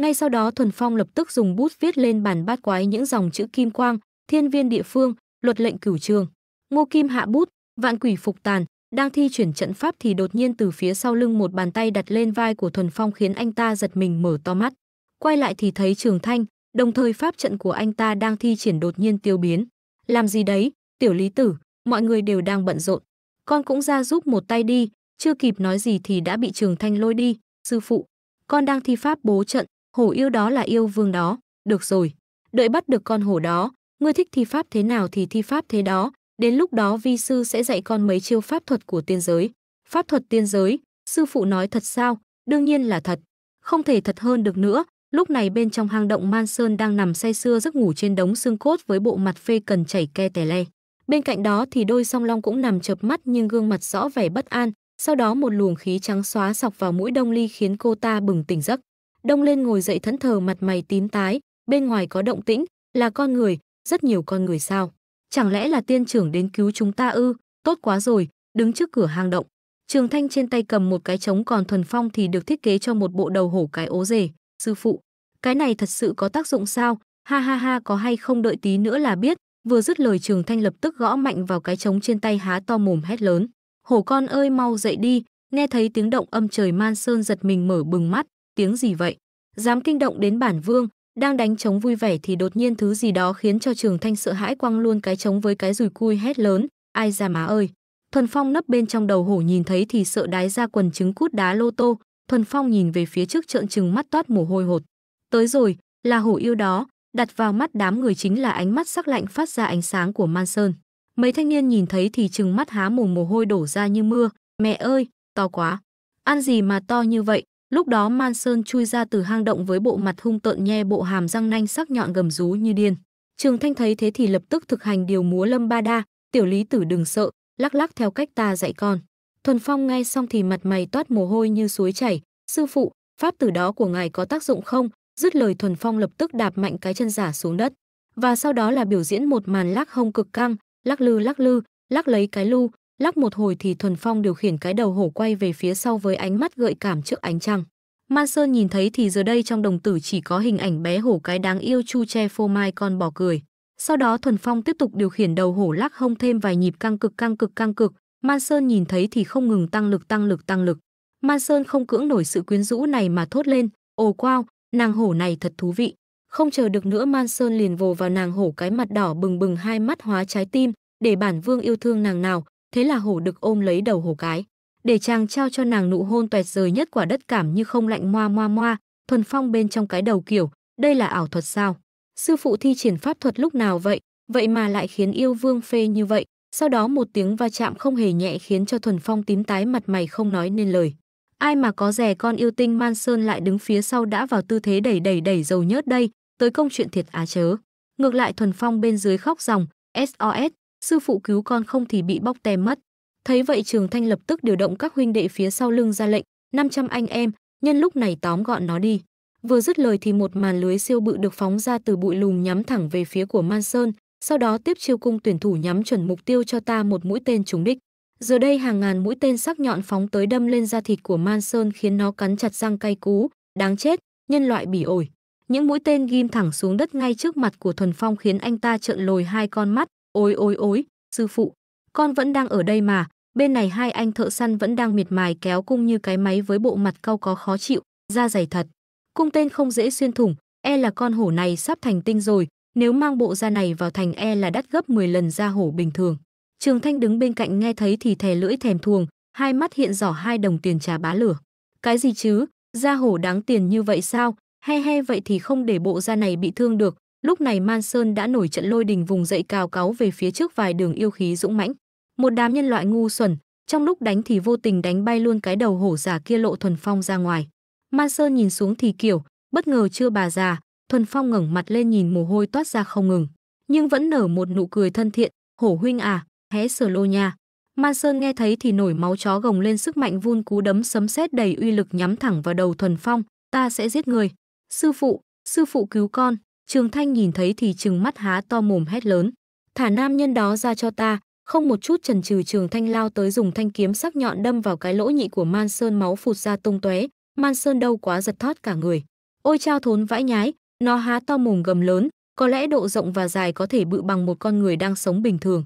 Ngay sau đó Thuần Phong lập tức dùng bút viết lên bàn bát quái những dòng chữ kim quang, thiên viên địa phương, luật lệnh cửu trường. Ngô Kim hạ bút, vạn quỷ phục tàn, đang thi chuyển trận pháp thì đột nhiên từ phía sau lưng một bàn tay đặt lên vai của Thuần Phong khiến anh ta giật mình mở to mắt. Quay lại thì thấy Trường Thanh, đồng thời pháp trận của anh ta đang thi triển đột nhiên tiêu biến. Làm gì đấy, tiểu lý tử, mọi người đều đang bận rộn. Con cũng ra giúp một tay đi, chưa kịp nói gì thì đã bị trường thanh lôi đi. Sư phụ, con đang thi pháp bố trận, hổ yêu đó là yêu vương đó. Được rồi, đợi bắt được con hổ đó, ngươi thích thi pháp thế nào thì thi pháp thế đó. Đến lúc đó vi sư sẽ dạy con mấy chiêu pháp thuật của tiên giới. Pháp thuật tiên giới, sư phụ nói thật sao? Đương nhiên là thật. Không thể thật hơn được nữa, Lúc này bên trong hang động Man Sơn đang nằm say sưa giấc ngủ trên đống xương cốt với bộ mặt phê cần chảy ke tè le. Bên cạnh đó thì đôi song long cũng nằm chợp mắt nhưng gương mặt rõ vẻ bất an, sau đó một luồng khí trắng xóa sọc vào mũi Đông Ly khiến cô ta bừng tỉnh giấc. Đông lên ngồi dậy thẫn thờ mặt mày tím tái, bên ngoài có động tĩnh, là con người, rất nhiều con người sao? Chẳng lẽ là tiên trưởng đến cứu chúng ta ư? Tốt quá rồi, đứng trước cửa hang động. Trường Thanh trên tay cầm một cái trống còn thuần phong thì được thiết kế cho một bộ đầu hổ cái ố rể sư phụ, cái này thật sự có tác dụng sao? Ha ha ha có hay không đợi tí nữa là biết, vừa dứt lời Trường Thanh lập tức gõ mạnh vào cái trống trên tay há to mồm hét lớn. Hổ con ơi mau dậy đi, nghe thấy tiếng động âm trời Man Sơn giật mình mở bừng mắt, tiếng gì vậy? Dám kinh động đến bản vương, đang đánh trống vui vẻ thì đột nhiên thứ gì đó khiến cho Trường Thanh sợ hãi quăng luôn cái trống với cái rùi cui hét lớn, ai ra má ơi. Thuần Phong nấp bên trong đầu hổ nhìn thấy thì sợ đái ra quần trứng cút đá lô tô, Thuần Phong nhìn về phía trước trợn trừng mắt toát mồ hôi hột. Tới rồi, là hổ yêu đó, đặt vào mắt đám người chính là ánh mắt sắc lạnh phát ra ánh sáng của Man Sơn. Mấy thanh niên nhìn thấy thì trừng mắt há mồm mồ hôi đổ ra như mưa, mẹ ơi, to quá. Ăn gì mà to như vậy? Lúc đó Man Sơn chui ra từ hang động với bộ mặt hung tợn nhe bộ hàm răng nanh sắc nhọn gầm rú như điên. Trường Thanh thấy thế thì lập tức thực hành điều múa lâm ba đa, tiểu lý tử đừng sợ, lắc lắc theo cách ta dạy con. Thuần Phong nghe xong thì mặt mày toát mồ hôi như suối chảy, "Sư phụ, pháp tử đó của ngài có tác dụng không?" Dứt lời Thuần Phong lập tức đạp mạnh cái chân giả xuống đất, và sau đó là biểu diễn một màn lắc hông cực căng, lắc lư lắc lư, lắc lấy cái lu, lắc một hồi thì Thuần Phong điều khiển cái đầu hổ quay về phía sau với ánh mắt gợi cảm trước ánh trăng. Man Sơn nhìn thấy thì giờ đây trong đồng tử chỉ có hình ảnh bé hổ cái đáng yêu chu che phô mai con bò cười. Sau đó Thuần Phong tiếp tục điều khiển đầu hổ lắc hông thêm vài nhịp căng cực căng cực căng cực, Man Sơn nhìn thấy thì không ngừng tăng lực tăng lực tăng lực. Man Sơn không cưỡng nổi sự quyến rũ này mà thốt lên, ồ wow, nàng hổ này thật thú vị. Không chờ được nữa Man Sơn liền vồ vào nàng hổ cái mặt đỏ bừng bừng hai mắt hóa trái tim, để bản vương yêu thương nàng nào, thế là hổ được ôm lấy đầu hổ cái. Để chàng trao cho nàng nụ hôn toẹt rời nhất quả đất cảm như không lạnh moa moa moa, thuần phong bên trong cái đầu kiểu, đây là ảo thuật sao? Sư phụ thi triển pháp thuật lúc nào vậy, vậy mà lại khiến yêu vương phê như vậy, sau đó một tiếng va chạm không hề nhẹ khiến cho Thuần Phong tím tái mặt mày không nói nên lời. Ai mà có rẻ con yêu tinh Man Sơn lại đứng phía sau đã vào tư thế đẩy đẩy đẩy dầu nhớt đây, tới công chuyện thiệt á chớ. Ngược lại Thuần Phong bên dưới khóc ròng, SOS, sư phụ cứu con không thì bị bóc tem mất. Thấy vậy Trường Thanh lập tức điều động các huynh đệ phía sau lưng ra lệnh, 500 anh em, nhân lúc này tóm gọn nó đi. Vừa dứt lời thì một màn lưới siêu bự được phóng ra từ bụi lùm nhắm thẳng về phía của Man Sơn, sau đó tiếp chiêu cung tuyển thủ nhắm chuẩn mục tiêu cho ta một mũi tên trúng đích. Giờ đây hàng ngàn mũi tên sắc nhọn phóng tới đâm lên da thịt của Man Sơn khiến nó cắn chặt răng cay cú, đáng chết, nhân loại bỉ ổi. Những mũi tên ghim thẳng xuống đất ngay trước mặt của Thuần Phong khiến anh ta trợn lồi hai con mắt, ôi ôi ôi, sư phụ, con vẫn đang ở đây mà, bên này hai anh thợ săn vẫn đang miệt mài kéo cung như cái máy với bộ mặt cau có khó chịu, da dày thật. Cung tên không dễ xuyên thủng, e là con hổ này sắp thành tinh rồi, nếu mang bộ da này vào thành e là đắt gấp 10 lần da hổ bình thường. Trường Thanh đứng bên cạnh nghe thấy thì thè lưỡi thèm thuồng, hai mắt hiện rõ hai đồng tiền trà bá lửa. Cái gì chứ, da hổ đáng tiền như vậy sao? He he vậy thì không để bộ da này bị thương được. Lúc này Man Sơn đã nổi trận lôi đình vùng dậy cao cáo về phía trước vài đường yêu khí dũng mãnh. Một đám nhân loại ngu xuẩn, trong lúc đánh thì vô tình đánh bay luôn cái đầu hổ già kia lộ thuần phong ra ngoài. Man Sơn nhìn xuống thì kiểu, bất ngờ chưa bà già, Thuần Phong ngẩng mặt lên nhìn mồ hôi toát ra không ngừng, nhưng vẫn nở một nụ cười thân thiện, "Hổ huynh à, hé sờ lô nha." Man Sơn nghe thấy thì nổi máu chó gồng lên sức mạnh vun cú đấm sấm sét đầy uy lực nhắm thẳng vào đầu Thuần Phong, "Ta sẽ giết người." "Sư phụ, sư phụ cứu con." Trường Thanh nhìn thấy thì trừng mắt há to mồm hét lớn, "Thả nam nhân đó ra cho ta!" Không một chút chần chừ Trường Thanh lao tới dùng thanh kiếm sắc nhọn đâm vào cái lỗ nhị của Man Sơn máu phụt ra tung tóe, Man Sơn đâu quá giật thót cả người. "Ôi chao thốn vãi nhái, nó há to mồm gầm lớn, có lẽ độ rộng và dài có thể bự bằng một con người đang sống bình thường.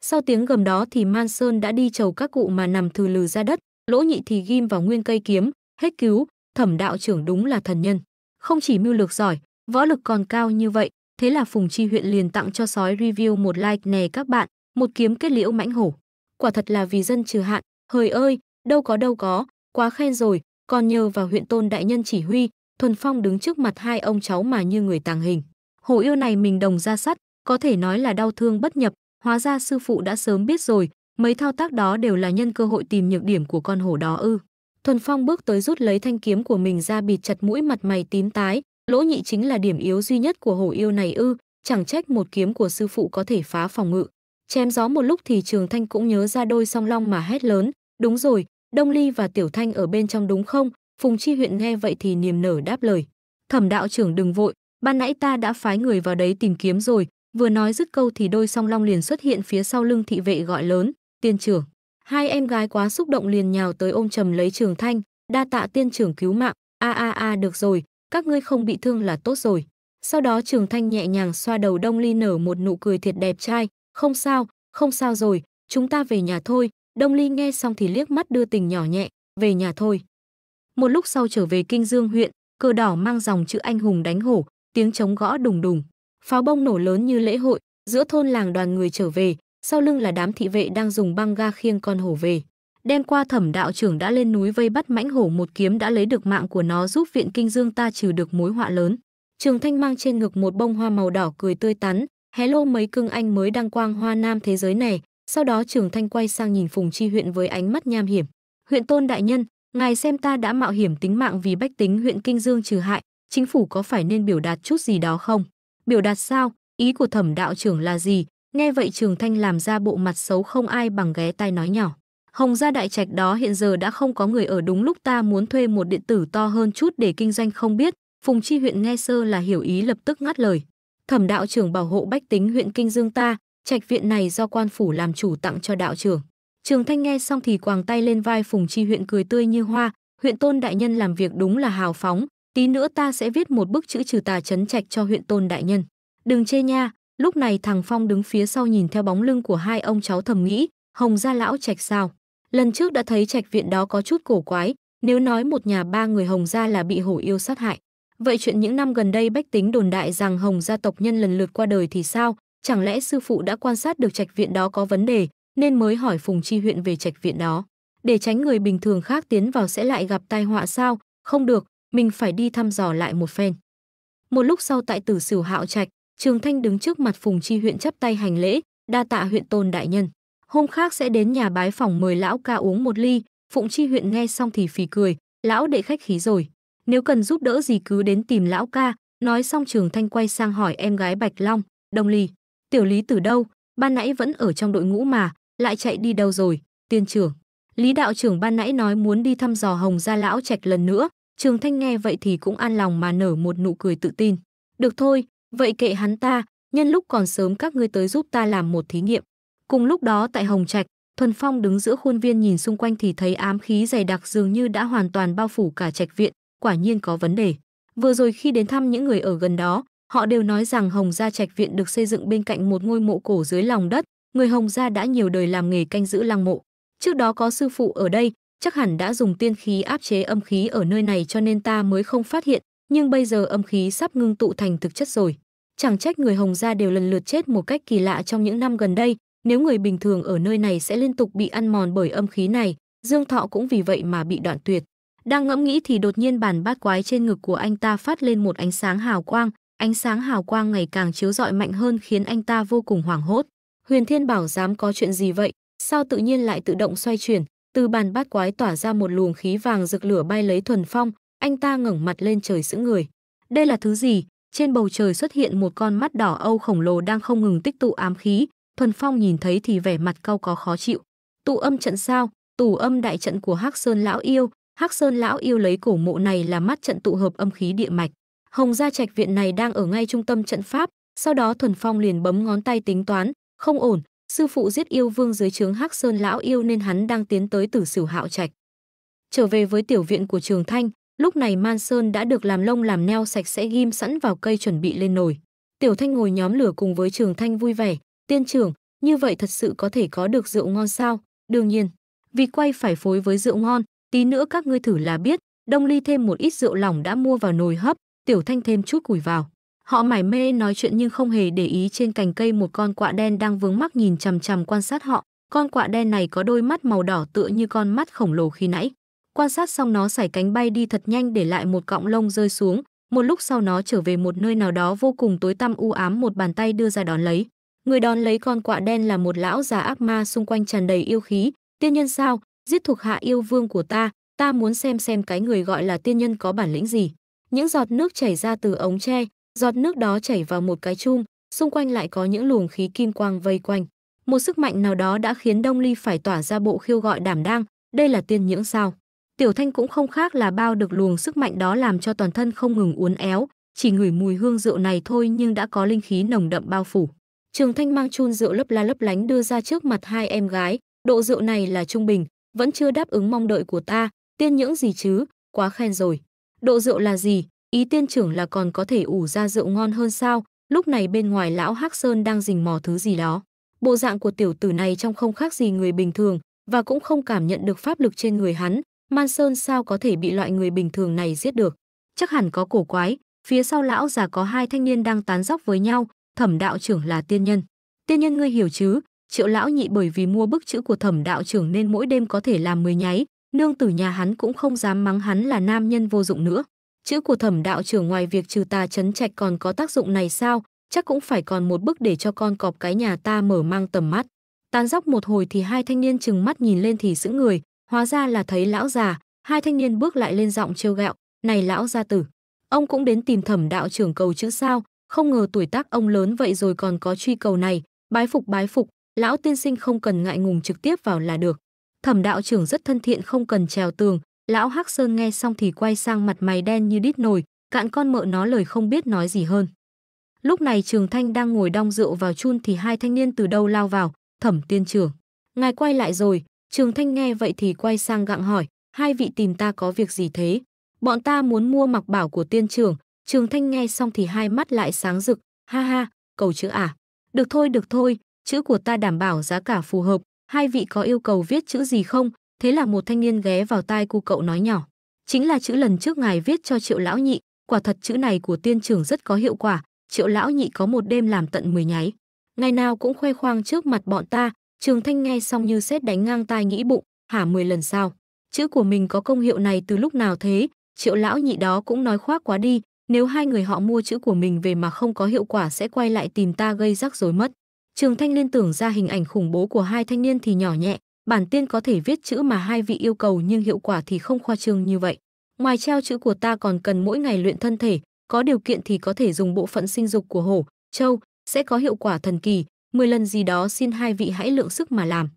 Sau tiếng gầm đó thì Manson đã đi chầu các cụ mà nằm thừ lừ ra đất, lỗ nhị thì ghim vào nguyên cây kiếm, hết cứu, thẩm đạo trưởng đúng là thần nhân. Không chỉ mưu lược giỏi, võ lực còn cao như vậy, thế là Phùng Chi huyện liền tặng cho sói review một like nè các bạn, một kiếm kết liễu mãnh hổ. Quả thật là vì dân trừ hạn, hời ơi, đâu có đâu có, quá khen rồi, còn nhờ vào huyện tôn đại nhân chỉ huy, Thuần Phong đứng trước mặt hai ông cháu mà như người tàng hình. Hồ yêu này mình đồng ra sắt, có thể nói là đau thương bất nhập, hóa ra sư phụ đã sớm biết rồi, mấy thao tác đó đều là nhân cơ hội tìm nhược điểm của con hổ đó ư. Thuần Phong bước tới rút lấy thanh kiếm của mình ra bịt chặt mũi mặt mày tím tái, lỗ nhị chính là điểm yếu duy nhất của hổ yêu này ư, chẳng trách một kiếm của sư phụ có thể phá phòng ngự. Chém gió một lúc thì Trường Thanh cũng nhớ ra đôi song long mà hét lớn, đúng rồi, Đông Ly và Tiểu Thanh ở bên trong đúng không, Phùng Chi huyện nghe vậy thì niềm nở đáp lời. Thẩm đạo trưởng đừng vội, ban nãy ta đã phái người vào đấy tìm kiếm rồi, vừa nói dứt câu thì đôi song long liền xuất hiện phía sau lưng thị vệ gọi lớn, tiên trưởng. Hai em gái quá xúc động liền nhào tới ôm trầm lấy trường thanh, đa tạ tiên trưởng cứu mạng, a a a được rồi, các ngươi không bị thương là tốt rồi. Sau đó trường thanh nhẹ nhàng xoa đầu đông ly nở một nụ cười thiệt đẹp trai, không sao, không sao rồi, chúng ta về nhà thôi. Đông ly nghe xong thì liếc mắt đưa tình nhỏ nhẹ, về nhà thôi. Một lúc sau trở về Kinh Dương huyện, cờ đỏ mang dòng chữ anh hùng đánh hổ, tiếng trống gõ đùng đùng. Pháo bông nổ lớn như lễ hội, giữa thôn làng đoàn người trở về, sau lưng là đám thị vệ đang dùng băng ga khiêng con hổ về. Đêm qua thẩm đạo trưởng đã lên núi vây bắt mãnh hổ một kiếm đã lấy được mạng của nó giúp viện kinh dương ta trừ được mối họa lớn. Trường Thanh mang trên ngực một bông hoa màu đỏ cười tươi tắn, hé lô mấy cưng anh mới đăng quang hoa nam thế giới này, sau đó Trường Thanh quay sang nhìn Phùng Chi huyện với ánh mắt nham hiểm. "Huyện tôn đại nhân, Ngài xem ta đã mạo hiểm tính mạng vì bách tính huyện Kinh Dương trừ hại, chính phủ có phải nên biểu đạt chút gì đó không? Biểu đạt sao? Ý của thẩm đạo trưởng là gì? Nghe vậy Trường Thanh làm ra bộ mặt xấu không ai bằng ghé tai nói nhỏ. Hồng gia đại trạch đó hiện giờ đã không có người ở đúng lúc ta muốn thuê một điện tử to hơn chút để kinh doanh không biết. Phùng Chi huyện nghe sơ là hiểu ý lập tức ngắt lời. Thẩm đạo trưởng bảo hộ bách tính huyện Kinh Dương ta, trạch viện này do quan phủ làm chủ tặng cho đạo trưởng. Trường Thanh nghe xong thì quàng tay lên vai Phùng Chi huyện cười tươi như hoa, huyện tôn đại nhân làm việc đúng là hào phóng, tí nữa ta sẽ viết một bức chữ trừ tà chấn trạch cho huyện tôn đại nhân. Đừng chê nha, lúc này thằng Phong đứng phía sau nhìn theo bóng lưng của hai ông cháu thầm nghĩ, hồng gia lão trạch sao? Lần trước đã thấy trạch viện đó có chút cổ quái, nếu nói một nhà ba người hồng gia là bị hổ yêu sát hại. Vậy chuyện những năm gần đây bách tính đồn đại rằng hồng gia tộc nhân lần lượt qua đời thì sao? Chẳng lẽ sư phụ đã quan sát được trạch viện đó có vấn đề, nên mới hỏi Phùng Chi huyện về trạch viện đó. Để tránh người bình thường khác tiến vào sẽ lại gặp tai họa sao, không được, mình phải đi thăm dò lại một phen. Một lúc sau tại tử sửu hạo trạch, Trường Thanh đứng trước mặt Phùng Chi huyện chắp tay hành lễ, đa tạ huyện tôn đại nhân. Hôm khác sẽ đến nhà bái phòng mời lão ca uống một ly, Phụng Chi huyện nghe xong thì phì cười, lão đệ khách khí rồi. Nếu cần giúp đỡ gì cứ đến tìm lão ca, nói xong Trường Thanh quay sang hỏi em gái Bạch Long, Đông Ly. Tiểu Lý từ đâu, ban nãy vẫn ở trong đội ngũ mà, lại chạy đi đâu rồi, tiên trưởng. Lý đạo trưởng ban nãy nói muốn đi thăm dò Hồng Gia Lão Trạch lần nữa, Trường Thanh nghe vậy thì cũng an lòng mà nở một nụ cười tự tin. Được thôi, vậy kệ hắn ta, nhân lúc còn sớm các ngươi tới giúp ta làm một thí nghiệm. Cùng lúc đó tại Hồng Trạch, Thuần Phong đứng giữa khuôn viên nhìn xung quanh thì thấy ám khí dày đặc dường như đã hoàn toàn bao phủ cả trạch viện, quả nhiên có vấn đề. Vừa rồi khi đến thăm những người ở gần đó, họ đều nói rằng Hồng Gia Trạch viện được xây dựng bên cạnh một ngôi mộ cổ dưới lòng đất, người Hồng gia đã nhiều đời làm nghề canh giữ lăng mộ. Trước đó có sư phụ ở đây, chắc hẳn đã dùng tiên khí áp chế âm khí ở nơi này cho nên ta mới không phát hiện, nhưng bây giờ âm khí sắp ngưng tụ thành thực chất rồi. Chẳng trách người Hồng gia đều lần lượt chết một cách kỳ lạ trong những năm gần đây, nếu người bình thường ở nơi này sẽ liên tục bị ăn mòn bởi âm khí này, Dương Thọ cũng vì vậy mà bị đoạn tuyệt. Đang ngẫm nghĩ thì đột nhiên bàn bát quái trên ngực của anh ta phát lên một ánh sáng hào quang, ánh sáng hào quang ngày càng chiếu rọi mạnh hơn khiến anh ta vô cùng hoảng hốt. Huyền Thiên bảo dám có chuyện gì vậy, sao tự nhiên lại tự động xoay chuyển, từ bàn bát quái tỏa ra một luồng khí vàng rực lửa bay lấy thuần phong, anh ta ngẩng mặt lên trời sững người. Đây là thứ gì? Trên bầu trời xuất hiện một con mắt đỏ âu khổng lồ đang không ngừng tích tụ ám khí, thuần phong nhìn thấy thì vẻ mặt cau có khó chịu. Tụ âm trận sao? Tù âm đại trận của Hắc Sơn lão yêu, Hắc Sơn lão yêu lấy cổ mộ này là mắt trận tụ hợp âm khí địa mạch. Hồng gia trạch viện này đang ở ngay trung tâm trận pháp, sau đó thuần phong liền bấm ngón tay tính toán, không ổn, sư phụ giết yêu vương dưới trướng Hắc Sơn lão yêu nên hắn đang tiến tới Tử Sửu Hạo Trạch. Trở về với tiểu viện của Trường Thanh, lúc này Man Sơn đã được làm lông làm neo sạch sẽ ghim sẵn vào cây chuẩn bị lên nồi. Tiểu Thanh ngồi nhóm lửa cùng với Trường Thanh vui vẻ, "Tiên trưởng, như vậy thật sự có thể có được rượu ngon sao?" Đương nhiên, vì quay phải phối với rượu ngon, tí nữa các ngươi thử là biết, Đông Ly thêm một ít rượu lỏng đã mua vào nồi hấp, Tiểu Thanh thêm chút củi vào. Họ mải mê nói chuyện nhưng không hề để ý trên cành cây một con quạ đen đang vướng mắt nhìn chằm chằm quan sát họ. Con quạ đen này có đôi mắt màu đỏ tựa như con mắt khổng lồ khi nãy. Quan sát xong nó sải cánh bay đi thật nhanh để lại một cọng lông rơi xuống. Một lúc sau nó trở về một nơi nào đó vô cùng tối tăm u ám một bàn tay đưa ra đón lấy. Người đón lấy con quạ đen là một lão già ác ma xung quanh tràn đầy yêu khí. Tiên nhân sao, giết thuộc hạ yêu vương của ta, ta muốn xem xem cái người gọi là tiên nhân có bản lĩnh gì. Những giọt nước chảy ra từ ống tre, Giọt nước đó chảy vào một cái chum, xung quanh lại có những luồng khí kim quang vây quanh. Một sức mạnh nào đó đã khiến Đông Ly phải tỏa ra bộ khiêu gọi đảm đang, đây là tiên những sao? Tiểu Thanh cũng không khác là bao được luồng sức mạnh đó làm cho toàn thân không ngừng uốn éo, chỉ ngửi mùi hương rượu này thôi nhưng đã có linh khí nồng đậm bao phủ. Trường Thanh mang chun rượu lấp la lấp lánh đưa ra trước mặt hai em gái, độ rượu này là trung bình, vẫn chưa đáp ứng mong đợi của ta, tiên những gì chứ, quá khen rồi. Độ rượu là gì? Ý tiên trưởng là còn có thể ủ ra rượu ngon hơn sao, lúc này bên ngoài lão Hắc Sơn đang rình mò thứ gì đó. Bộ dạng của tiểu tử này trong không khác gì người bình thường và cũng không cảm nhận được pháp lực trên người hắn, Man Sơn sao có thể bị loại người bình thường này giết được. Chắc hẳn có cổ quái, phía sau lão già có hai thanh niên đang tán dóc với nhau, thẩm đạo trưởng là tiên nhân. Tiên nhân ngươi hiểu chứ, triệu lão nhị bởi vì mua bức chữ của thẩm đạo trưởng nên mỗi đêm có thể làm mười nháy, nương tử nhà hắn cũng không dám mắng hắn là nam nhân vô dụng nữa chữ của thẩm đạo trưởng ngoài việc trừ tà chấn trạch còn có tác dụng này sao, chắc cũng phải còn một bước để cho con cọp cái nhà ta mở mang tầm mắt. Tán dóc một hồi thì hai thanh niên chừng mắt nhìn lên thì sững người, hóa ra là thấy lão già, hai thanh niên bước lại lên giọng trêu gạo, này lão gia tử, ông cũng đến tìm thẩm đạo trưởng cầu chữ sao, không ngờ tuổi tác ông lớn vậy rồi còn có truy cầu này, bái phục bái phục, lão tiên sinh không cần ngại ngùng trực tiếp vào là được. Thẩm đạo trưởng rất thân thiện không cần trèo tường, Lão Hắc Sơn nghe xong thì quay sang mặt mày đen như đít nồi, cạn con mợ nó lời không biết nói gì hơn. Lúc này Trường Thanh đang ngồi đong rượu vào chun thì hai thanh niên từ đâu lao vào, thẩm tiên trưởng. Ngài quay lại rồi, Trường Thanh nghe vậy thì quay sang gặng hỏi, hai vị tìm ta có việc gì thế? Bọn ta muốn mua mặc bảo của tiên trưởng, Trường Thanh nghe xong thì hai mắt lại sáng rực, ha ha, cầu chữ à? Được thôi, được thôi, chữ của ta đảm bảo giá cả phù hợp, hai vị có yêu cầu viết chữ gì không? Thế là một thanh niên ghé vào tai cu cậu nói nhỏ. Chính là chữ lần trước ngài viết cho triệu lão nhị, quả thật chữ này của tiên trưởng rất có hiệu quả, triệu lão nhị có một đêm làm tận 10 nháy. Ngày nào cũng khoe khoang trước mặt bọn ta, trường thanh nghe xong như xét đánh ngang tai nghĩ bụng, hả 10 lần sao? Chữ của mình có công hiệu này từ lúc nào thế? Triệu lão nhị đó cũng nói khoác quá đi, nếu hai người họ mua chữ của mình về mà không có hiệu quả sẽ quay lại tìm ta gây rắc rối mất. Trường Thanh liên tưởng ra hình ảnh khủng bố của hai thanh niên thì nhỏ nhẹ, Bản tiên có thể viết chữ mà hai vị yêu cầu nhưng hiệu quả thì không khoa trương như vậy. Ngoài treo chữ của ta còn cần mỗi ngày luyện thân thể, có điều kiện thì có thể dùng bộ phận sinh dục của hổ, châu, sẽ có hiệu quả thần kỳ, 10 lần gì đó xin hai vị hãy lượng sức mà làm.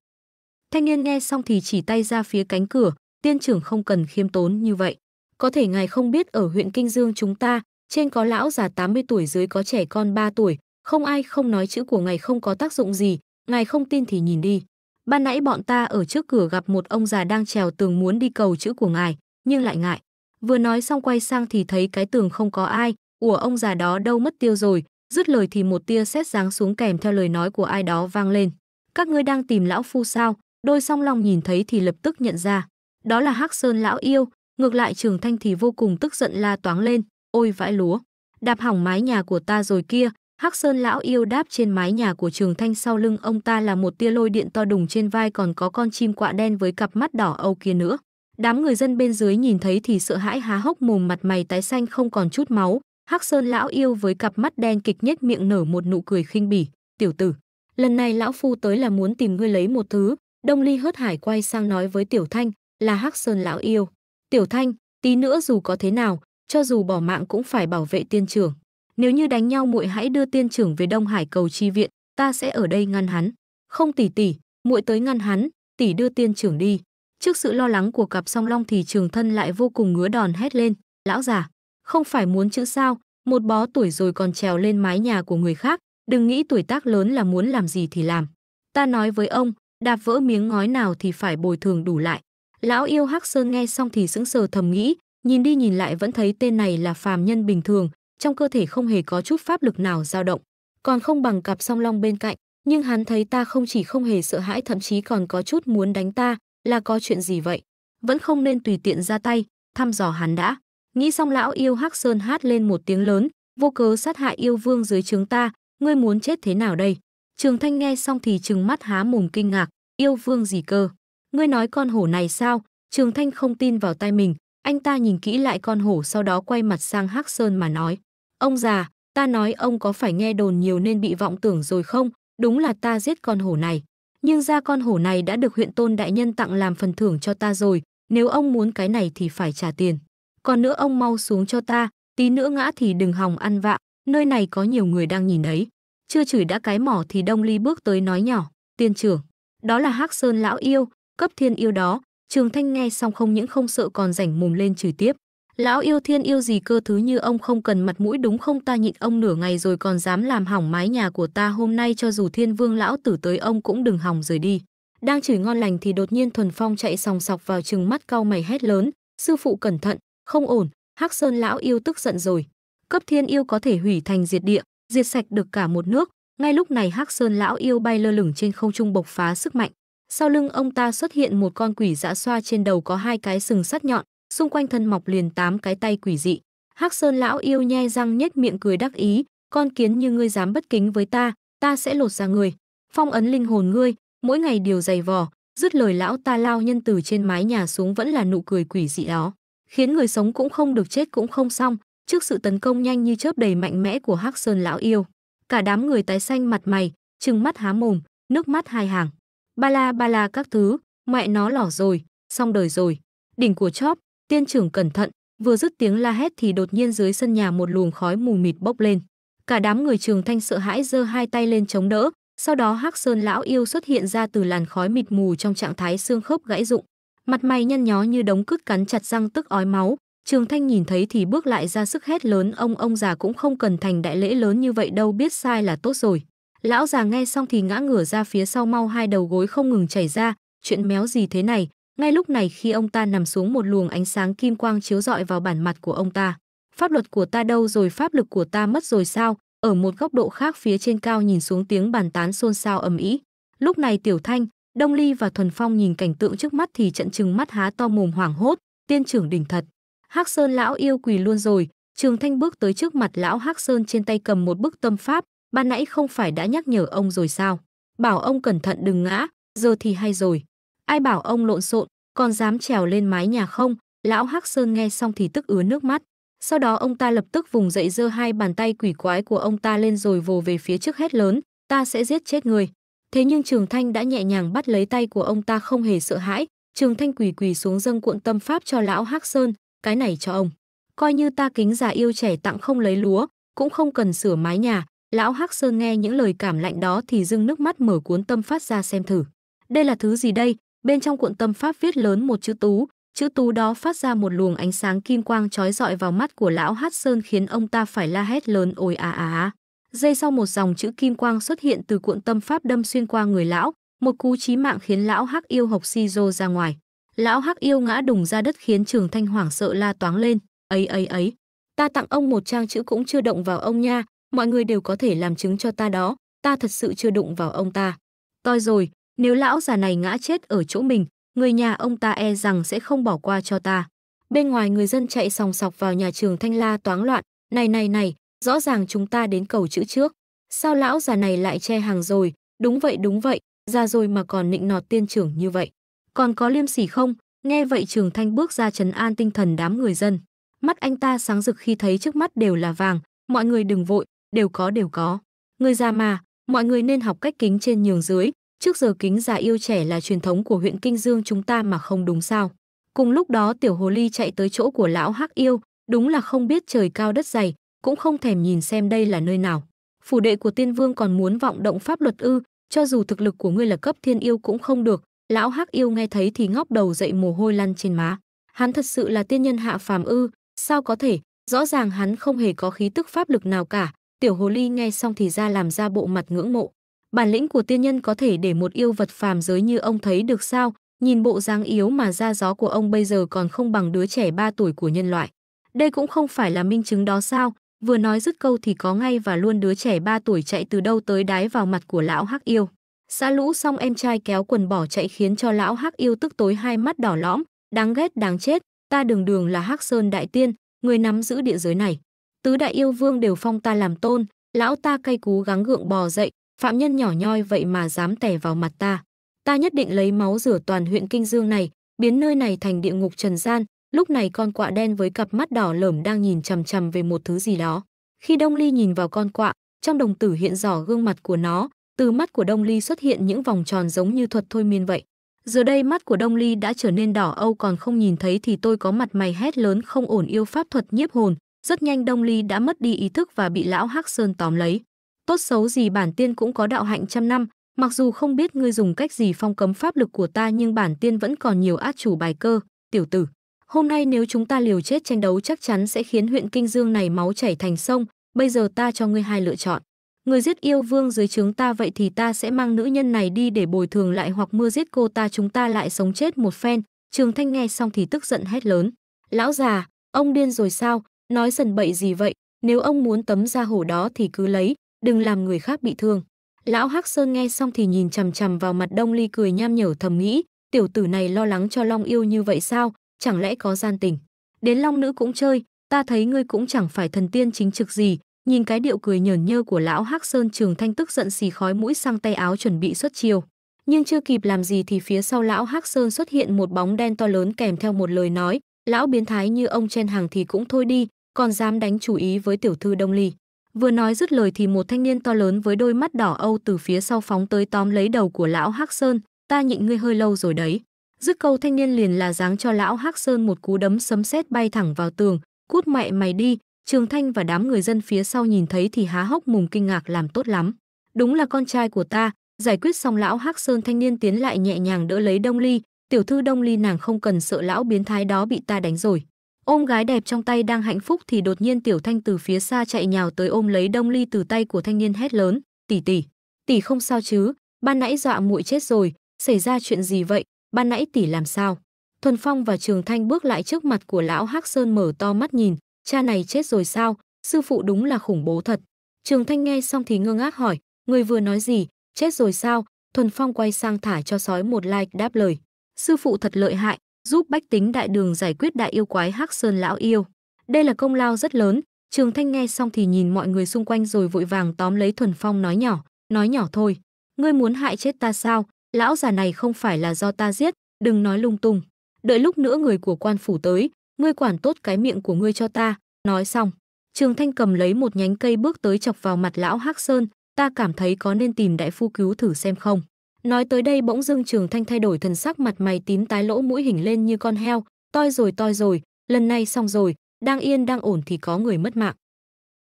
Thanh niên nghe xong thì chỉ tay ra phía cánh cửa, tiên trưởng không cần khiêm tốn như vậy. Có thể ngài không biết ở huyện Kinh Dương chúng ta, trên có lão già 80 tuổi dưới có trẻ con 3 tuổi, không ai không nói chữ của ngài không có tác dụng gì, ngài không tin thì nhìn đi. Ban nãy bọn ta ở trước cửa gặp một ông già đang trèo tường muốn đi cầu chữ của ngài, nhưng lại ngại. Vừa nói xong quay sang thì thấy cái tường không có ai, ủa ông già đó đâu mất tiêu rồi, dứt lời thì một tia sét giáng xuống kèm theo lời nói của ai đó vang lên. Các ngươi đang tìm lão phu sao? Đôi song long nhìn thấy thì lập tức nhận ra. Đó là Hắc Sơn lão yêu, ngược lại Trường Thanh thì vô cùng tức giận la toáng lên, ôi vãi lúa, đạp hỏng mái nhà của ta rồi kia, Hắc Sơn lão yêu đáp trên mái nhà của Trường Thanh sau lưng ông ta là một tia lôi điện to đùng trên vai còn có con chim quạ đen với cặp mắt đỏ âu kia nữa. Đám người dân bên dưới nhìn thấy thì sợ hãi há hốc mồm mặt mày tái xanh không còn chút máu. Hắc Sơn lão yêu với cặp mắt đen kịch nhếch miệng nở một nụ cười khinh bỉ, "Tiểu tử, lần này lão phu tới là muốn tìm ngươi lấy một thứ." Đông Ly hớt hải quay sang nói với Tiểu Thanh, "Là Hắc Sơn lão yêu." "Tiểu Thanh, tí nữa dù có thế nào, cho dù bỏ mạng cũng phải bảo vệ tiên trưởng." Nếu như đánh nhau muội hãy đưa tiên trưởng về Đông Hải cầu chi viện, ta sẽ ở đây ngăn hắn. Không tỷ tỷ, muội tới ngăn hắn, tỷ đưa tiên trưởng đi. Trước sự lo lắng của cặp song long thì trường thân lại vô cùng ngứa đòn hét lên, lão già, không phải muốn chữ sao, một bó tuổi rồi còn trèo lên mái nhà của người khác, đừng nghĩ tuổi tác lớn là muốn làm gì thì làm. Ta nói với ông, đạp vỡ miếng ngói nào thì phải bồi thường đủ lại. Lão yêu Hắc Sơn nghe xong thì sững sờ thầm nghĩ, nhìn đi nhìn lại vẫn thấy tên này là phàm nhân bình thường, trong cơ thể không hề có chút pháp lực nào dao động, còn không bằng cặp song long bên cạnh, nhưng hắn thấy ta không chỉ không hề sợ hãi thậm chí còn có chút muốn đánh ta, là có chuyện gì vậy? Vẫn không nên tùy tiện ra tay, thăm dò hắn đã. Nghĩ xong lão yêu Hắc Sơn hát lên một tiếng lớn, vô cớ sát hại yêu vương dưới trướng ta, ngươi muốn chết thế nào đây? Trường Thanh nghe xong thì trừng mắt há mồm kinh ngạc, yêu vương gì cơ? Ngươi nói con hổ này sao? Trường Thanh không tin vào tai mình, anh ta nhìn kỹ lại con hổ sau đó quay mặt sang Hắc Sơn mà nói, Ông già, ta nói ông có phải nghe đồn nhiều nên bị vọng tưởng rồi không? Đúng là ta giết con hổ này. Nhưng ra con hổ này đã được huyện tôn đại nhân tặng làm phần thưởng cho ta rồi. Nếu ông muốn cái này thì phải trả tiền. Còn nữa ông mau xuống cho ta, tí nữa ngã thì đừng hòng ăn vạ. Nơi này có nhiều người đang nhìn ấy. Chưa chửi đã cái mỏ thì Đông Ly bước tới nói nhỏ. Tiên trưởng, đó là hắc Sơn Lão Yêu, cấp thiên yêu đó. Trường Thanh nghe xong không những không sợ còn rảnh mồm lên chửi tiếp. Lão yêu thiên yêu gì cơ thứ như ông không cần mặt mũi đúng không ta nhịn ông nửa ngày rồi còn dám làm hỏng mái nhà của ta hôm nay cho dù thiên vương lão tử tới ông cũng đừng hỏng rời đi. Đang chửi ngon lành thì đột nhiên thuần phong chạy sòng sọc vào chừng mắt cau mày hét lớn. Sư phụ cẩn thận, không ổn, hắc sơn lão yêu tức giận rồi. Cấp thiên yêu có thể hủy thành diệt địa, diệt sạch được cả một nước. Ngay lúc này hắc sơn lão yêu bay lơ lửng trên không trung bộc phá sức mạnh. Sau lưng ông ta xuất hiện một con quỷ dã xoa trên đầu có hai cái sừng sắt nhọn, xung quanh thân mọc liền tám cái tay quỷ dị. Hắc Sơn lão yêu nhe răng nhếch miệng cười đắc ý, con kiến như ngươi dám bất kính với ta, ta sẽ lột ra ngươi. Phong ấn linh hồn ngươi, mỗi ngày điều dày vò, dứt lời lão ta lao nhân từ trên mái nhà xuống vẫn là nụ cười quỷ dị đó, khiến người sống cũng không được chết cũng không xong, trước sự tấn công nhanh như chớp đầy mạnh mẽ của Hắc Sơn lão yêu. Cả đám người tái xanh mặt mày, trừng mắt há mồm, nước mắt hai hàng. Ba la ba la các thứ, mẹ nó lỏ rồi, xong đời rồi. Đỉnh của chóp, Tiên trưởng cẩn thận, vừa dứt tiếng la hét thì đột nhiên dưới sân nhà một luồng khói mù mịt bốc lên. Cả đám người Trường Thanh sợ hãi giơ hai tay lên chống đỡ, sau đó Hắc Sơn lão yêu xuất hiện ra từ làn khói mịt mù trong trạng thái xương khớp gãy rụng, mặt mày nhăn nhó như đống cứt cắn chặt răng tức ói máu. Trường Thanh nhìn thấy thì bước lại ra sức hét lớn, ông ông già cũng không cần thành đại lễ lớn như vậy đâu, biết sai là tốt rồi. Lão già nghe xong thì ngã ngửa ra phía sau mau hai đầu gối không ngừng chảy ra, chuyện méo gì thế này, ngay lúc này khi ông ta nằm xuống một luồng ánh sáng kim quang chiếu rọi vào bản mặt của ông ta. Pháp luật của ta đâu rồi pháp lực của ta mất rồi sao? Ở một góc độ khác phía trên cao nhìn xuống tiếng bàn tán xôn xao ầm ĩ. Lúc này Tiểu Thanh, Đông Ly và Thuần Phong nhìn cảnh tượng trước mắt thì trận trừng mắt há to mồm hoảng hốt, tiên trưởng đỉnh thật. Hắc Sơn lão yêu quỳ luôn rồi, Trường Thanh bước tới trước mặt lão Hắc Sơn trên tay cầm một bức tâm pháp, ban nãy không phải đã nhắc nhở ông rồi sao? Bảo ông cẩn thận đừng ngã, giờ thì hay rồi. Ai bảo ông lộn xộn, còn dám trèo lên mái nhà không? Lão Hắc Sơn nghe xong thì tức ứa nước mắt. Sau đó ông ta lập tức vùng dậy giơ hai bàn tay quỷ quái của ông ta lên rồi vồ về phía trước hét lớn, ta sẽ giết chết người. Thế nhưng Trường Thanh đã nhẹ nhàng bắt lấy tay của ông ta không hề sợ hãi, Trường Thanh quỳ quỳ xuống dâng cuộn tâm pháp cho lão Hắc Sơn, cái này cho ông. Coi như ta kính già yêu trẻ tặng không lấy lúa, cũng không cần sửa mái nhà. Lão Hắc Sơn nghe những lời cảm lạnh đó thì dưng nước mắt mở cuốn tâm phát ra xem thử. Đây là thứ gì đây? bên trong cuộn tâm pháp viết lớn một chữ tú, chữ tú đó phát ra một luồng ánh sáng kim quang trói dọi vào mắt của lão Hát Sơn khiến ông ta phải la hét lớn ôi à à dây sau một dòng chữ kim quang xuất hiện từ cuộn tâm pháp đâm xuyên qua người lão, một cú chí mạng khiến lão Hắc Yêu hộc si rô ra ngoài. Lão Hắc Yêu ngã đùng ra đất khiến Trường Thanh hoảng sợ la toáng lên, ấy ấy ấy, ta tặng ông một trang chữ cũng chưa động vào ông nha, mọi người đều có thể làm chứng cho ta đó, ta thật sự chưa đụng vào ông ta. Toi rồi, nếu lão già này ngã chết ở chỗ mình, người nhà ông ta e rằng sẽ không bỏ qua cho ta. Bên ngoài người dân chạy sòng sọc vào nhà trường Thanh La toáng loạn, này này này, rõ ràng chúng ta đến cầu chữ trước. Sao lão già này lại che hàng rồi, đúng vậy đúng vậy, ra rồi mà còn nịnh nọt tiên trưởng như vậy. Còn có liêm sỉ không? Nghe vậy trường Thanh bước ra trấn an tinh thần đám người dân. Mắt anh ta sáng rực khi thấy trước mắt đều là vàng, mọi người đừng vội, đều có đều có. Người già mà, mọi người nên học cách kính trên nhường dưới, Trước giờ kính già yêu trẻ là truyền thống của huyện Kinh Dương chúng ta mà không đúng sao? Cùng lúc đó tiểu hồ ly chạy tới chỗ của lão Hắc Yêu, đúng là không biết trời cao đất dày, cũng không thèm nhìn xem đây là nơi nào. Phủ đệ của Tiên Vương còn muốn vọng động pháp luật ư? Cho dù thực lực của ngươi là cấp thiên yêu cũng không được. Lão Hắc Yêu nghe thấy thì ngóc đầu dậy mồ hôi lăn trên má. Hắn thật sự là tiên nhân hạ phàm ư? Sao có thể? Rõ ràng hắn không hề có khí tức pháp lực nào cả. Tiểu hồ ly nghe xong thì ra làm ra bộ mặt ngưỡng mộ bản lĩnh của tiên nhân có thể để một yêu vật phàm giới như ông thấy được sao, nhìn bộ dáng yếu mà ra gió của ông bây giờ còn không bằng đứa trẻ 3 tuổi của nhân loại. Đây cũng không phải là minh chứng đó sao, vừa nói dứt câu thì có ngay và luôn đứa trẻ 3 tuổi chạy từ đâu tới đái vào mặt của lão hắc yêu. Xã lũ xong em trai kéo quần bỏ chạy khiến cho lão hắc yêu tức tối hai mắt đỏ lõm, đáng ghét đáng chết, ta đường đường là hắc sơn đại tiên, người nắm giữ địa giới này. Tứ đại yêu vương đều phong ta làm tôn, lão ta cay cú gắng gượng bò dậy, Phạm nhân nhỏ nhoi vậy mà dám tè vào mặt ta. Ta nhất định lấy máu rửa toàn huyện Kinh Dương này, biến nơi này thành địa ngục trần gian. Lúc này con quạ đen với cặp mắt đỏ lởm đang nhìn chằm chằm về một thứ gì đó. Khi Đông Ly nhìn vào con quạ, trong đồng tử hiện rõ gương mặt của nó, từ mắt của Đông Ly xuất hiện những vòng tròn giống như thuật thôi miên vậy. Giờ đây mắt của Đông Ly đã trở nên đỏ âu còn không nhìn thấy thì tôi có mặt mày hét lớn không ổn yêu pháp thuật nhiếp hồn. Rất nhanh Đông Ly đã mất đi ý thức và bị lão Hắc Sơn tóm lấy tốt xấu gì bản tiên cũng có đạo hạnh trăm năm, mặc dù không biết ngươi dùng cách gì phong cấm pháp lực của ta nhưng bản tiên vẫn còn nhiều át chủ bài cơ, tiểu tử. Hôm nay nếu chúng ta liều chết tranh đấu chắc chắn sẽ khiến huyện Kinh Dương này máu chảy thành sông, bây giờ ta cho ngươi hai lựa chọn. Người giết yêu vương dưới trướng ta vậy thì ta sẽ mang nữ nhân này đi để bồi thường lại hoặc mưa giết cô ta chúng ta lại sống chết một phen. Trường Thanh nghe xong thì tức giận hét lớn. Lão già, ông điên rồi sao, nói dần bậy gì vậy, nếu ông muốn tấm da hổ đó thì cứ lấy, đừng làm người khác bị thương. Lão Hắc Sơn nghe xong thì nhìn chằm chằm vào mặt Đông Ly cười nham nhở thầm nghĩ, tiểu tử này lo lắng cho Long yêu như vậy sao, chẳng lẽ có gian tình. Đến Long nữ cũng chơi, ta thấy ngươi cũng chẳng phải thần tiên chính trực gì, nhìn cái điệu cười nhởn nhơ của lão Hắc Sơn Trường Thanh tức giận xì khói mũi sang tay áo chuẩn bị xuất chiêu. Nhưng chưa kịp làm gì thì phía sau lão Hắc Sơn xuất hiện một bóng đen to lớn kèm theo một lời nói, lão biến thái như ông chen hàng thì cũng thôi đi, còn dám đánh chú ý với tiểu thư Đông Ly. Vừa nói dứt lời thì một thanh niên to lớn với đôi mắt đỏ âu từ phía sau phóng tới tóm lấy đầu của lão Hắc Sơn, ta nhịn ngươi hơi lâu rồi đấy. Dứt câu thanh niên liền là giáng cho lão Hắc Sơn một cú đấm sấm sét bay thẳng vào tường, cút mẹ mày đi, Trường Thanh và đám người dân phía sau nhìn thấy thì há hốc mồm kinh ngạc làm tốt lắm. Đúng là con trai của ta, giải quyết xong lão Hắc Sơn thanh niên tiến lại nhẹ nhàng đỡ lấy Đông Ly, tiểu thư Đông Ly nàng không cần sợ lão biến thái đó bị ta đánh rồi. Ôm gái đẹp trong tay đang hạnh phúc thì đột nhiên Tiểu Thanh từ phía xa chạy nhào tới ôm lấy Đông Ly từ tay của thanh niên hét lớn, "Tỷ tỷ, tỷ không sao chứ? Ban nãy dọa muội chết rồi, xảy ra chuyện gì vậy? Ban nãy tỷ làm sao?" Thuần Phong và Trường Thanh bước lại trước mặt của lão Hắc Sơn mở to mắt nhìn, "Cha này chết rồi sao? Sư phụ đúng là khủng bố thật." Trường Thanh nghe xong thì ngơ ngác hỏi, "Người vừa nói gì? Chết rồi sao?" Thuần Phong quay sang thả cho sói một like đáp lời, "Sư phụ thật lợi hại, giúp bách tính đại đường giải quyết đại yêu quái Hắc Sơn lão yêu. Đây là công lao rất lớn, Trường Thanh nghe xong thì nhìn mọi người xung quanh rồi vội vàng tóm lấy Thuần Phong nói nhỏ, nói nhỏ thôi, ngươi muốn hại chết ta sao? Lão già này không phải là do ta giết, đừng nói lung tung. Đợi lúc nữa người của quan phủ tới, ngươi quản tốt cái miệng của ngươi cho ta, nói xong. Trường Thanh cầm lấy một nhánh cây bước tới chọc vào mặt lão Hắc Sơn, ta cảm thấy có nên tìm đại phu cứu thử xem không. Nói tới đây bỗng dưng Trường Thanh thay đổi thần sắc mặt mày tím tái lỗ mũi hình lên như con heo, toi rồi toi rồi, lần này xong rồi, đang yên đang ổn thì có người mất mạng.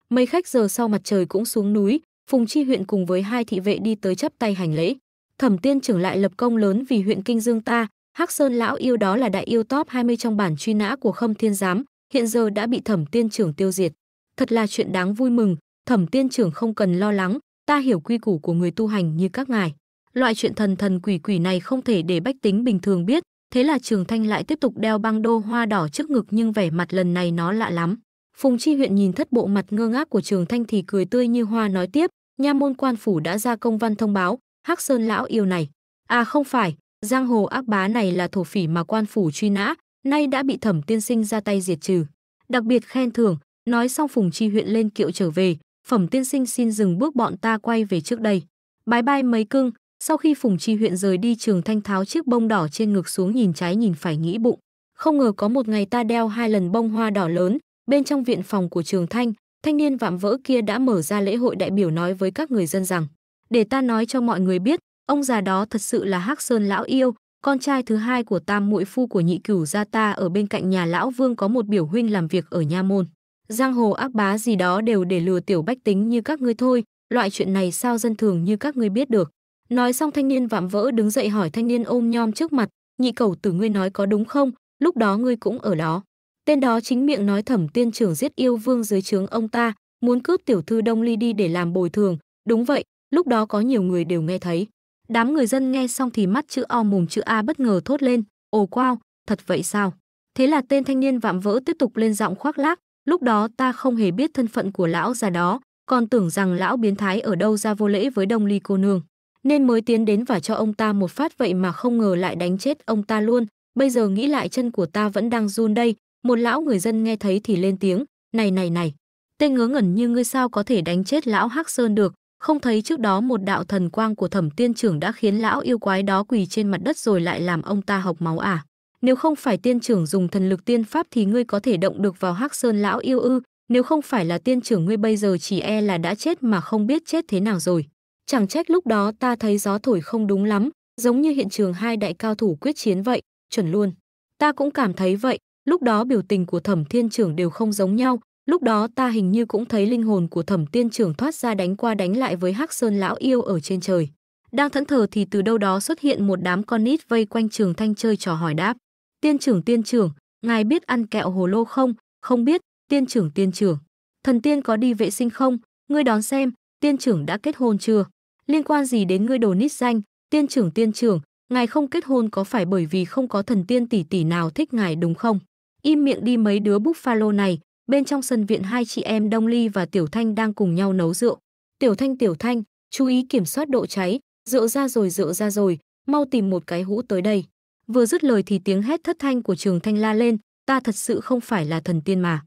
Mấy khách giờ sau mặt trời cũng xuống núi, Phùng Chi huyện cùng với hai thị vệ đi tới chắp tay hành lễ. Thẩm Tiên trưởng lại lập công lớn vì huyện Kinh Dương ta, Hắc Sơn lão yêu đó là đại yêu top 20 trong bản truy nã của Khâm Thiên giám, hiện giờ đã bị Thẩm Tiên trưởng tiêu diệt. Thật là chuyện đáng vui mừng, Thẩm Tiên trưởng không cần lo lắng, ta hiểu quy củ của người tu hành như các ngài. Loại chuyện thần thần quỷ quỷ này không thể để bách tính bình thường biết, thế là Trường Thanh lại tiếp tục đeo băng đô hoa đỏ trước ngực nhưng vẻ mặt lần này nó lạ lắm. Phùng Chi huyện nhìn thất bộ mặt ngơ ngác của Trường Thanh thì cười tươi như hoa nói tiếp, nha môn quan phủ đã ra công văn thông báo, Hắc Sơn lão yêu này, à không phải, giang hồ ác bá này là thổ phỉ mà quan phủ truy nã, nay đã bị Thẩm tiên sinh ra tay diệt trừ. Đặc biệt khen thưởng, nói xong Phùng Chi huyện lên kiệu trở về, Phẩm tiên sinh xin dừng bước bọn ta quay về trước đây. Bái bai mấy cưng, sau khi Phùng Chi huyện rời đi trường thanh tháo chiếc bông đỏ trên ngực xuống nhìn trái nhìn phải nghĩ bụng. Không ngờ có một ngày ta đeo hai lần bông hoa đỏ lớn, bên trong viện phòng của trường thanh, thanh niên vạm vỡ kia đã mở ra lễ hội đại biểu nói với các người dân rằng để ta nói cho mọi người biết, ông già đó thật sự là Hắc Sơn lão yêu, con trai thứ hai của tam muội phu của nhị cửu gia ta ở bên cạnh nhà lão vương có một biểu huynh làm việc ở nha môn. Giang hồ ác bá gì đó đều để lừa tiểu bách tính như các ngươi thôi, loại chuyện này sao dân thường như các ngươi biết được. Nói xong thanh niên vạm vỡ đứng dậy hỏi thanh niên ôm nhom trước mặt, nhị cầu tử ngươi nói có đúng không, lúc đó ngươi cũng ở đó. Tên đó chính miệng nói thẩm tiên trưởng giết yêu vương dưới trướng ông ta, muốn cướp tiểu thư Đông Ly đi để làm bồi thường, đúng vậy, lúc đó có nhiều người đều nghe thấy. Đám người dân nghe xong thì mắt chữ O mồm chữ A bất ngờ thốt lên, ồ quao, thật vậy sao? Thế là tên thanh niên vạm vỡ tiếp tục lên giọng khoác lác, lúc đó ta không hề biết thân phận của lão già đó, còn tưởng rằng lão biến thái ở đâu ra vô lễ với Đông Ly cô nương nên mới tiến đến và cho ông ta một phát vậy mà không ngờ lại đánh chết ông ta luôn. Bây giờ nghĩ lại chân của ta vẫn đang run đây. Một lão người dân nghe thấy thì lên tiếng, này này này. Tên ngớ ngẩn như ngươi sao có thể đánh chết lão Hắc Sơn được, không thấy trước đó một đạo thần quang của thẩm tiên trưởng đã khiến lão yêu quái đó quỳ trên mặt đất rồi lại làm ông ta học máu à. Nếu không phải tiên trưởng dùng thần lực tiên pháp thì ngươi có thể động được vào Hắc Sơn lão yêu ư, nếu không phải là tiên trưởng ngươi bây giờ chỉ e là đã chết mà không biết chết thế nào rồi. Chẳng trách lúc đó ta thấy gió thổi không đúng lắm, giống như hiện trường hai đại cao thủ quyết chiến vậy, chuẩn luôn. Ta cũng cảm thấy vậy, lúc đó biểu tình của thẩm thiên trưởng đều không giống nhau, lúc đó ta hình như cũng thấy linh hồn của thẩm thiên trưởng thoát ra đánh qua đánh lại với hắc sơn lão yêu ở trên trời. Đang thẫn thờ thì từ đâu đó xuất hiện một đám con nít vây quanh trường thanh chơi trò hỏi đáp. Tiên trưởng tiên trưởng, ngài biết ăn kẹo hồ lô không? Không biết, tiên trưởng tiên trưởng. Thần tiên có đi vệ sinh không? Ngươi đón xem, tiên trưởng đã kết hôn chưa? liên quan gì đến ngươi đồ nít danh, tiên trưởng tiên trưởng, ngài không kết hôn có phải bởi vì không có thần tiên tỷ tỷ nào thích ngài đúng không? Im miệng đi mấy đứa buffalo này, bên trong sân viện hai chị em Đông Ly và Tiểu Thanh đang cùng nhau nấu rượu. Tiểu Thanh Tiểu Thanh, chú ý kiểm soát độ cháy, rượu ra rồi rượu ra rồi, mau tìm một cái hũ tới đây. Vừa dứt lời thì tiếng hét thất thanh của Trường Thanh la lên, ta thật sự không phải là thần tiên mà.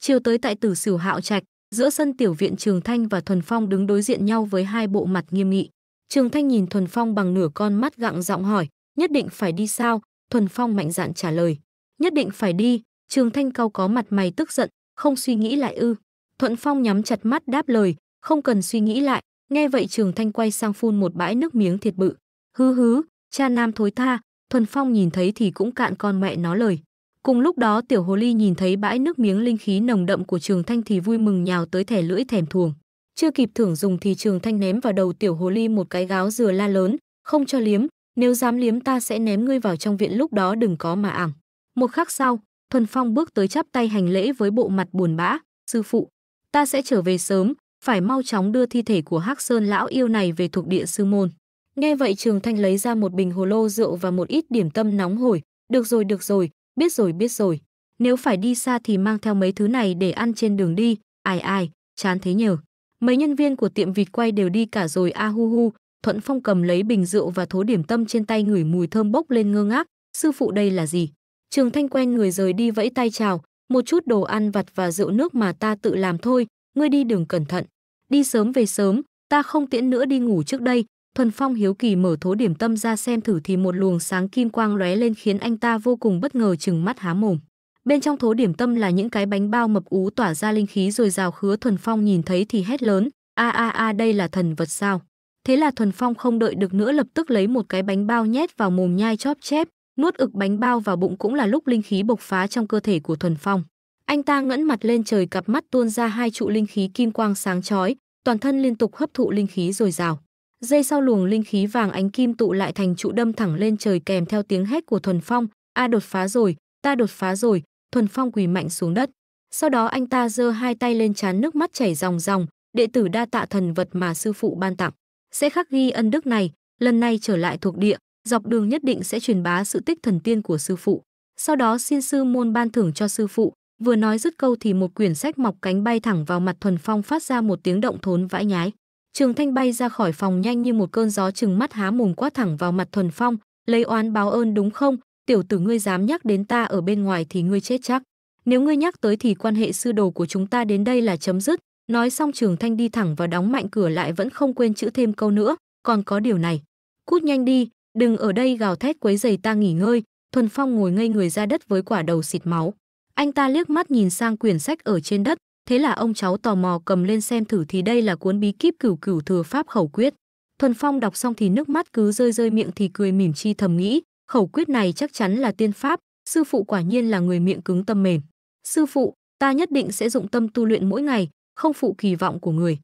Chiều tới tại Tử Sửu Hạo Trạch, Giữa sân tiểu viện Trường Thanh và Thuần Phong đứng đối diện nhau với hai bộ mặt nghiêm nghị. Trường Thanh nhìn Thuần Phong bằng nửa con mắt gặng giọng hỏi, nhất định phải đi sao? Thuần Phong mạnh dạn trả lời, nhất định phải đi. Trường Thanh cau có mặt mày tức giận, không suy nghĩ lại ư? thuần Phong nhắm chặt mắt đáp lời, không cần suy nghĩ lại. Nghe vậy Trường Thanh quay sang phun một bãi nước miếng thiệt bự. Hứ hứ, cha nam thối tha, Thuần Phong nhìn thấy thì cũng cạn con mẹ nó lời. Cùng lúc đó tiểu hồ ly nhìn thấy bãi nước miếng linh khí nồng đậm của Trường Thanh thì vui mừng nhào tới thẻ lưỡi thèm thuồng. Chưa kịp thưởng dùng thì Trường Thanh ném vào đầu tiểu hồ ly một cái gáo dừa la lớn, không cho liếm, nếu dám liếm ta sẽ ném ngươi vào trong viện lúc đó đừng có mà ảng Một khắc sau, Thuần Phong bước tới chắp tay hành lễ với bộ mặt buồn bã, "Sư phụ, ta sẽ trở về sớm, phải mau chóng đưa thi thể của Hắc Sơn lão yêu này về thuộc địa sư môn." Nghe vậy Trường Thanh lấy ra một bình hồ lô rượu và một ít điểm tâm nóng hổi, "Được rồi, được rồi, Biết rồi biết rồi, nếu phải đi xa thì mang theo mấy thứ này để ăn trên đường đi, ai ai, chán thế nhờ. Mấy nhân viên của tiệm vịt quay đều đi cả rồi a hu hu, Thuận Phong cầm lấy bình rượu và thố điểm tâm trên tay ngửi mùi thơm bốc lên ngơ ngác, sư phụ đây là gì? Trường Thanh quen người rời đi vẫy tay chào, một chút đồ ăn vặt và rượu nước mà ta tự làm thôi, ngươi đi đường cẩn thận. Đi sớm về sớm, ta không tiễn nữa đi ngủ trước đây, Thuần Phong hiếu kỳ mở thố điểm tâm ra xem thử thì một luồng sáng kim quang lóe lên khiến anh ta vô cùng bất ngờ chừng mắt há mồm. Bên trong thố điểm tâm là những cái bánh bao mập ú tỏa ra linh khí rồi rào khứa Thuần Phong nhìn thấy thì hét lớn, a a a đây là thần vật sao. Thế là Thuần Phong không đợi được nữa lập tức lấy một cái bánh bao nhét vào mồm nhai chóp chép, nuốt ực bánh bao vào bụng cũng là lúc linh khí bộc phá trong cơ thể của Thuần Phong. Anh ta ngẩng mặt lên trời cặp mắt tuôn ra hai trụ linh khí kim quang sáng chói, toàn thân liên tục hấp thụ linh khí rồi rào dây sau luồng linh khí vàng ánh kim tụ lại thành trụ đâm thẳng lên trời kèm theo tiếng hét của thuần phong a đột phá rồi ta đột phá rồi thuần phong quỳ mạnh xuống đất sau đó anh ta giơ hai tay lên chán nước mắt chảy ròng ròng đệ tử đa tạ thần vật mà sư phụ ban tặng sẽ khắc ghi ân đức này lần này trở lại thuộc địa dọc đường nhất định sẽ truyền bá sự tích thần tiên của sư phụ sau đó xin sư môn ban thưởng cho sư phụ vừa nói dứt câu thì một quyển sách mọc cánh bay thẳng vào mặt thuần phong phát ra một tiếng động thốn vãi nhái Trường Thanh bay ra khỏi phòng nhanh như một cơn gió trừng mắt há mồm quát thẳng vào mặt Thuần Phong, lấy oán báo ơn đúng không? Tiểu tử ngươi dám nhắc đến ta ở bên ngoài thì ngươi chết chắc. Nếu ngươi nhắc tới thì quan hệ sư đồ của chúng ta đến đây là chấm dứt. Nói xong Trường Thanh đi thẳng và đóng mạnh cửa lại vẫn không quên chữ thêm câu nữa, còn có điều này. Cút nhanh đi, đừng ở đây gào thét quấy giày ta nghỉ ngơi. Thuần Phong ngồi ngây người ra đất với quả đầu xịt máu. Anh ta liếc mắt nhìn sang quyển sách ở trên đất, Thế là ông cháu tò mò cầm lên xem thử thì đây là cuốn bí kíp cửu cửu thừa pháp khẩu quyết. Thuần Phong đọc xong thì nước mắt cứ rơi rơi miệng thì cười mỉm chi thầm nghĩ, khẩu quyết này chắc chắn là tiên pháp, sư phụ quả nhiên là người miệng cứng tâm mềm. Sư phụ, ta nhất định sẽ dụng tâm tu luyện mỗi ngày, không phụ kỳ vọng của người.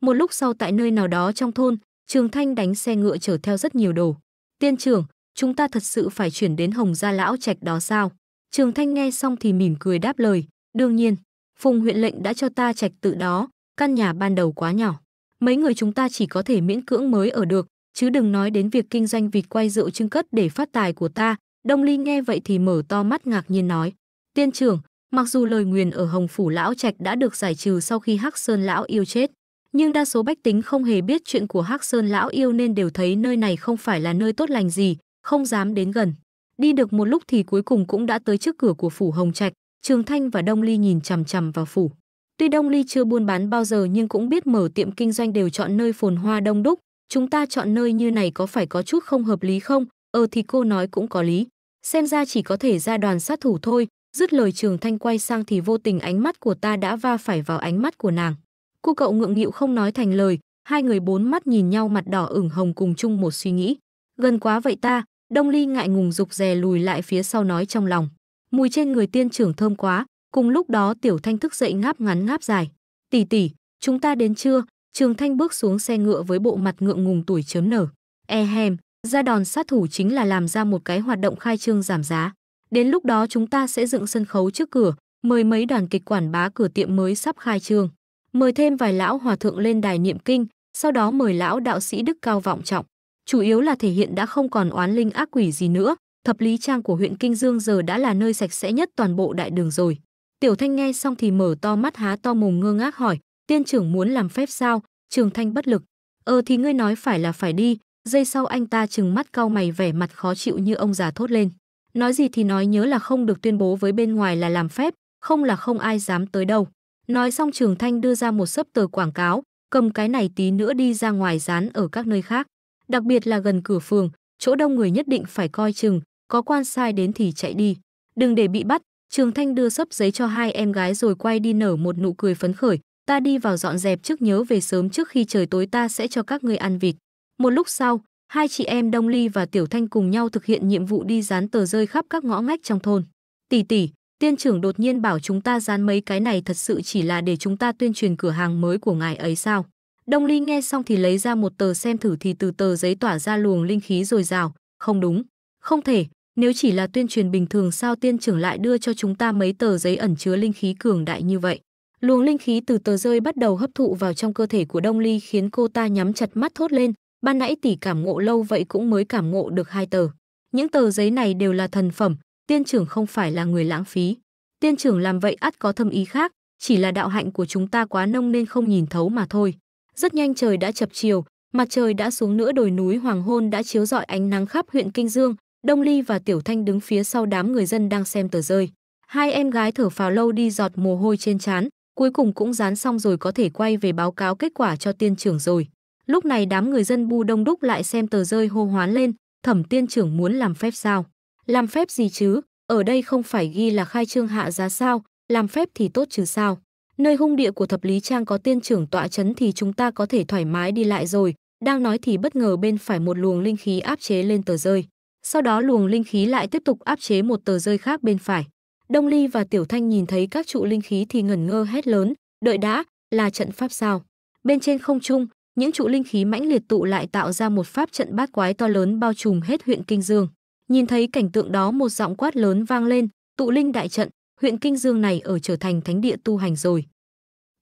Một lúc sau tại nơi nào đó trong thôn, Trường Thanh đánh xe ngựa chở theo rất nhiều đồ. Tiên trưởng, chúng ta thật sự phải chuyển đến Hồng Gia Lão Trạch đó sao? Trường Thanh nghe xong thì mỉm cười đáp lời, đương nhiên. Phùng huyện lệnh đã cho ta trạch tự đó, căn nhà ban đầu quá nhỏ. Mấy người chúng ta chỉ có thể miễn cưỡng mới ở được, chứ đừng nói đến việc kinh doanh vịt quay rượu trưng cất để phát tài của ta. Đông Ly nghe vậy thì mở to mắt ngạc nhiên nói. Tiên trưởng, mặc dù lời nguyền ở Hồng Phủ Lão Trạch đã được giải trừ sau khi Hắc Sơn Lão yêu chết, nhưng đa số bách tính không hề biết chuyện của Hắc Sơn Lão yêu nên đều thấy nơi này không phải là nơi tốt lành gì, không dám đến gần. Đi được một lúc thì cuối cùng cũng đã tới trước cửa của Phủ Hồng Trạch, Trường Thanh và Đông Ly nhìn chằm chằm vào phủ. Tuy Đông Ly chưa buôn bán bao giờ nhưng cũng biết mở tiệm kinh doanh đều chọn nơi phồn hoa đông đúc, chúng ta chọn nơi như này có phải có chút không hợp lý không? Ờ thì cô nói cũng có lý, xem ra chỉ có thể ra đoàn sát thủ thôi. Dứt lời Trường Thanh quay sang thì vô tình ánh mắt của ta đã va phải vào ánh mắt của nàng. Cô cậu ngượng nghịu không nói thành lời, hai người bốn mắt nhìn nhau mặt đỏ ửng hồng cùng chung một suy nghĩ. Gần quá vậy ta, Đông Ly ngại ngùng dục rè lùi lại phía sau nói trong lòng. Mùi trên người tiên trưởng thơm quá, cùng lúc đó Tiểu Thanh thức dậy ngáp ngắn ngáp dài. "Tỷ tỷ, chúng ta đến chưa?" Trường Thanh bước xuống xe ngựa với bộ mặt ngượng ngùng tuổi chớm nở. "E hèm, ra đòn sát thủ chính là làm ra một cái hoạt động khai trương giảm giá. Đến lúc đó chúng ta sẽ dựng sân khấu trước cửa, mời mấy đoàn kịch quản bá cửa tiệm mới sắp khai trương, mời thêm vài lão hòa thượng lên đài niệm kinh, sau đó mời lão đạo sĩ đức cao vọng trọng, chủ yếu là thể hiện đã không còn oán linh ác quỷ gì nữa, thập lý trang của huyện Kinh Dương giờ đã là nơi sạch sẽ nhất toàn bộ đại đường rồi. Tiểu Thanh nghe xong thì mở to mắt há to mồm ngơ ngác hỏi, tiên trưởng muốn làm phép sao? Trường Thanh bất lực. Ờ thì ngươi nói phải là phải đi, giây sau anh ta trừng mắt cau mày vẻ mặt khó chịu như ông già thốt lên. Nói gì thì nói nhớ là không được tuyên bố với bên ngoài là làm phép, không là không ai dám tới đâu. Nói xong Trường Thanh đưa ra một sấp tờ quảng cáo, cầm cái này tí nữa đi ra ngoài dán ở các nơi khác. Đặc biệt là gần cửa phường, chỗ đông người nhất định phải coi chừng, có quan sai đến thì chạy đi, đừng để bị bắt. Trường Thanh đưa sấp giấy cho hai em gái rồi quay đi nở một nụ cười phấn khởi, ta đi vào dọn dẹp trước nhớ về sớm trước khi trời tối ta sẽ cho các ngươi ăn vịt. Một lúc sau, hai chị em Đông Ly và Tiểu Thanh cùng nhau thực hiện nhiệm vụ đi dán tờ rơi khắp các ngõ ngách trong thôn. Tỷ tỷ, tiên trưởng đột nhiên bảo chúng ta dán mấy cái này thật sự chỉ là để chúng ta tuyên truyền cửa hàng mới của ngài ấy sao? Đông Ly nghe xong thì lấy ra một tờ xem thử thì từ tờ giấy tỏa ra luồng linh khí rồi rào, không đúng, không thể, nếu chỉ là tuyên truyền bình thường sao tiên trưởng lại đưa cho chúng ta mấy tờ giấy ẩn chứa linh khí cường đại như vậy? Luồng linh khí từ tờ rơi bắt đầu hấp thụ vào trong cơ thể của Đông Ly khiến cô ta nhắm chặt mắt thốt lên, ban nãy tỷ cảm ngộ lâu vậy cũng mới cảm ngộ được hai tờ. Những tờ giấy này đều là thần phẩm, tiên trưởng không phải là người lãng phí. Tiên trưởng làm vậy ắt có thâm ý khác, chỉ là đạo hạnh của chúng ta quá nông nên không nhìn thấu mà thôi. Rất nhanh trời đã chập chiều, mặt trời đã xuống nữa đồi núi hoàng hôn đã chiếu rọi ánh nắng khắp huyện Kinh Dương, Đông Ly và Tiểu Thanh đứng phía sau đám người dân đang xem tờ rơi. Hai em gái thở phào lâu đi giọt mồ hôi trên trán, cuối cùng cũng dán xong rồi có thể quay về báo cáo kết quả cho tiên trưởng rồi. Lúc này đám người dân bu đông đúc lại xem tờ rơi hô hoán lên, thẩm tiên trưởng muốn làm phép sao? Làm phép gì chứ? Ở đây không phải ghi là khai trương hạ giá sao, làm phép thì tốt chứ sao? Nơi hung địa của thập lý trang có tiên trưởng tọa chấn thì chúng ta có thể thoải mái đi lại rồi, đang nói thì bất ngờ bên phải một luồng linh khí áp chế lên tờ rơi. Sau đó luồng linh khí lại tiếp tục áp chế một tờ rơi khác bên phải. Đông Ly và Tiểu Thanh nhìn thấy các trụ linh khí thì ngẩn ngơ hét lớn, đợi đã, là trận pháp sao? Bên trên không trung, những trụ linh khí mãnh liệt tụ lại tạo ra một pháp trận bát quái to lớn bao trùm hết huyện Kinh Dương. Nhìn thấy cảnh tượng đó một giọng quát lớn vang lên, tụ linh đại trận, huyện Kinh Dương này ở trở thành thánh địa tu hành rồi.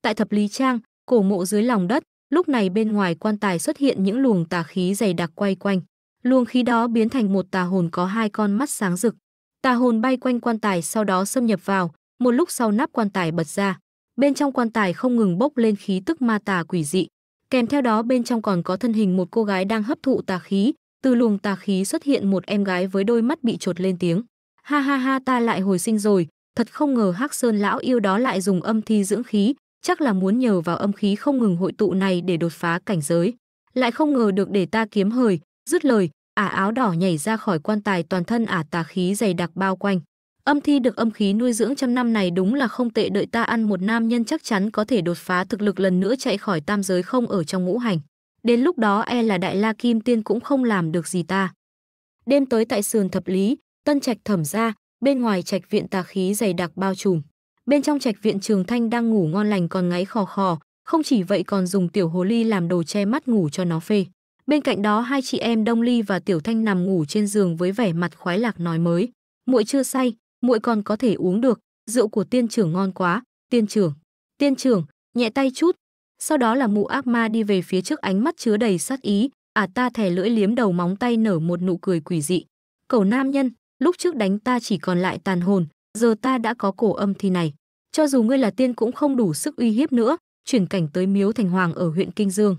Tại thập lý trang, cổ mộ dưới lòng đất, lúc này bên ngoài quan tài xuất hiện những luồng tà khí dày đặc quay quanh luồng khí đó biến thành một tà hồn có hai con mắt sáng rực. Tà hồn bay quanh quan tài sau đó xâm nhập vào, một lúc sau nắp quan tài bật ra. Bên trong quan tài không ngừng bốc lên khí tức ma tà quỷ dị. Kèm theo đó bên trong còn có thân hình một cô gái đang hấp thụ tà khí, từ luồng tà khí xuất hiện một em gái với đôi mắt bị trột lên tiếng. Ha ha ha ta lại hồi sinh rồi, thật không ngờ Hắc Sơn lão yêu đó lại dùng âm thi dưỡng khí, chắc là muốn nhờ vào âm khí không ngừng hội tụ này để đột phá cảnh giới. Lại không ngờ được để ta kiếm hời, dứt lời, ả áo đỏ nhảy ra khỏi quan tài toàn thân ả tà khí dày đặc bao quanh âm thi được âm khí nuôi dưỡng trăm năm này đúng là không tệ đợi ta ăn một nam nhân chắc chắn có thể đột phá thực lực lần nữa chạy khỏi tam giới không ở trong ngũ hành đến lúc đó e là đại la kim tiên cũng không làm được gì ta đêm tới tại sườn thập lý tân trạch thẩm ra bên ngoài trạch viện tà khí dày đặc bao trùm bên trong trạch viện trường thanh đang ngủ ngon lành còn ngáy khò khò không chỉ vậy còn dùng tiểu hồ ly làm đồ che mắt ngủ cho nó phê Bên cạnh đó hai chị em Đông Ly và Tiểu Thanh nằm ngủ trên giường với vẻ mặt khoái lạc nói mới, muội chưa say, muội còn có thể uống được, rượu của tiên trưởng ngon quá, tiên trưởng. Tiên trưởng, nhẹ tay chút. Sau đó là mụ ác ma đi về phía trước ánh mắt chứa đầy sát ý, à ta thè lưỡi liếm đầu móng tay nở một nụ cười quỷ dị. Cầu nam nhân, lúc trước đánh ta chỉ còn lại tàn hồn, giờ ta đã có cổ âm thi này. Cho dù ngươi là tiên cũng không đủ sức uy hiếp nữa, chuyển cảnh tới miếu thành hoàng ở huyện Kinh Dương.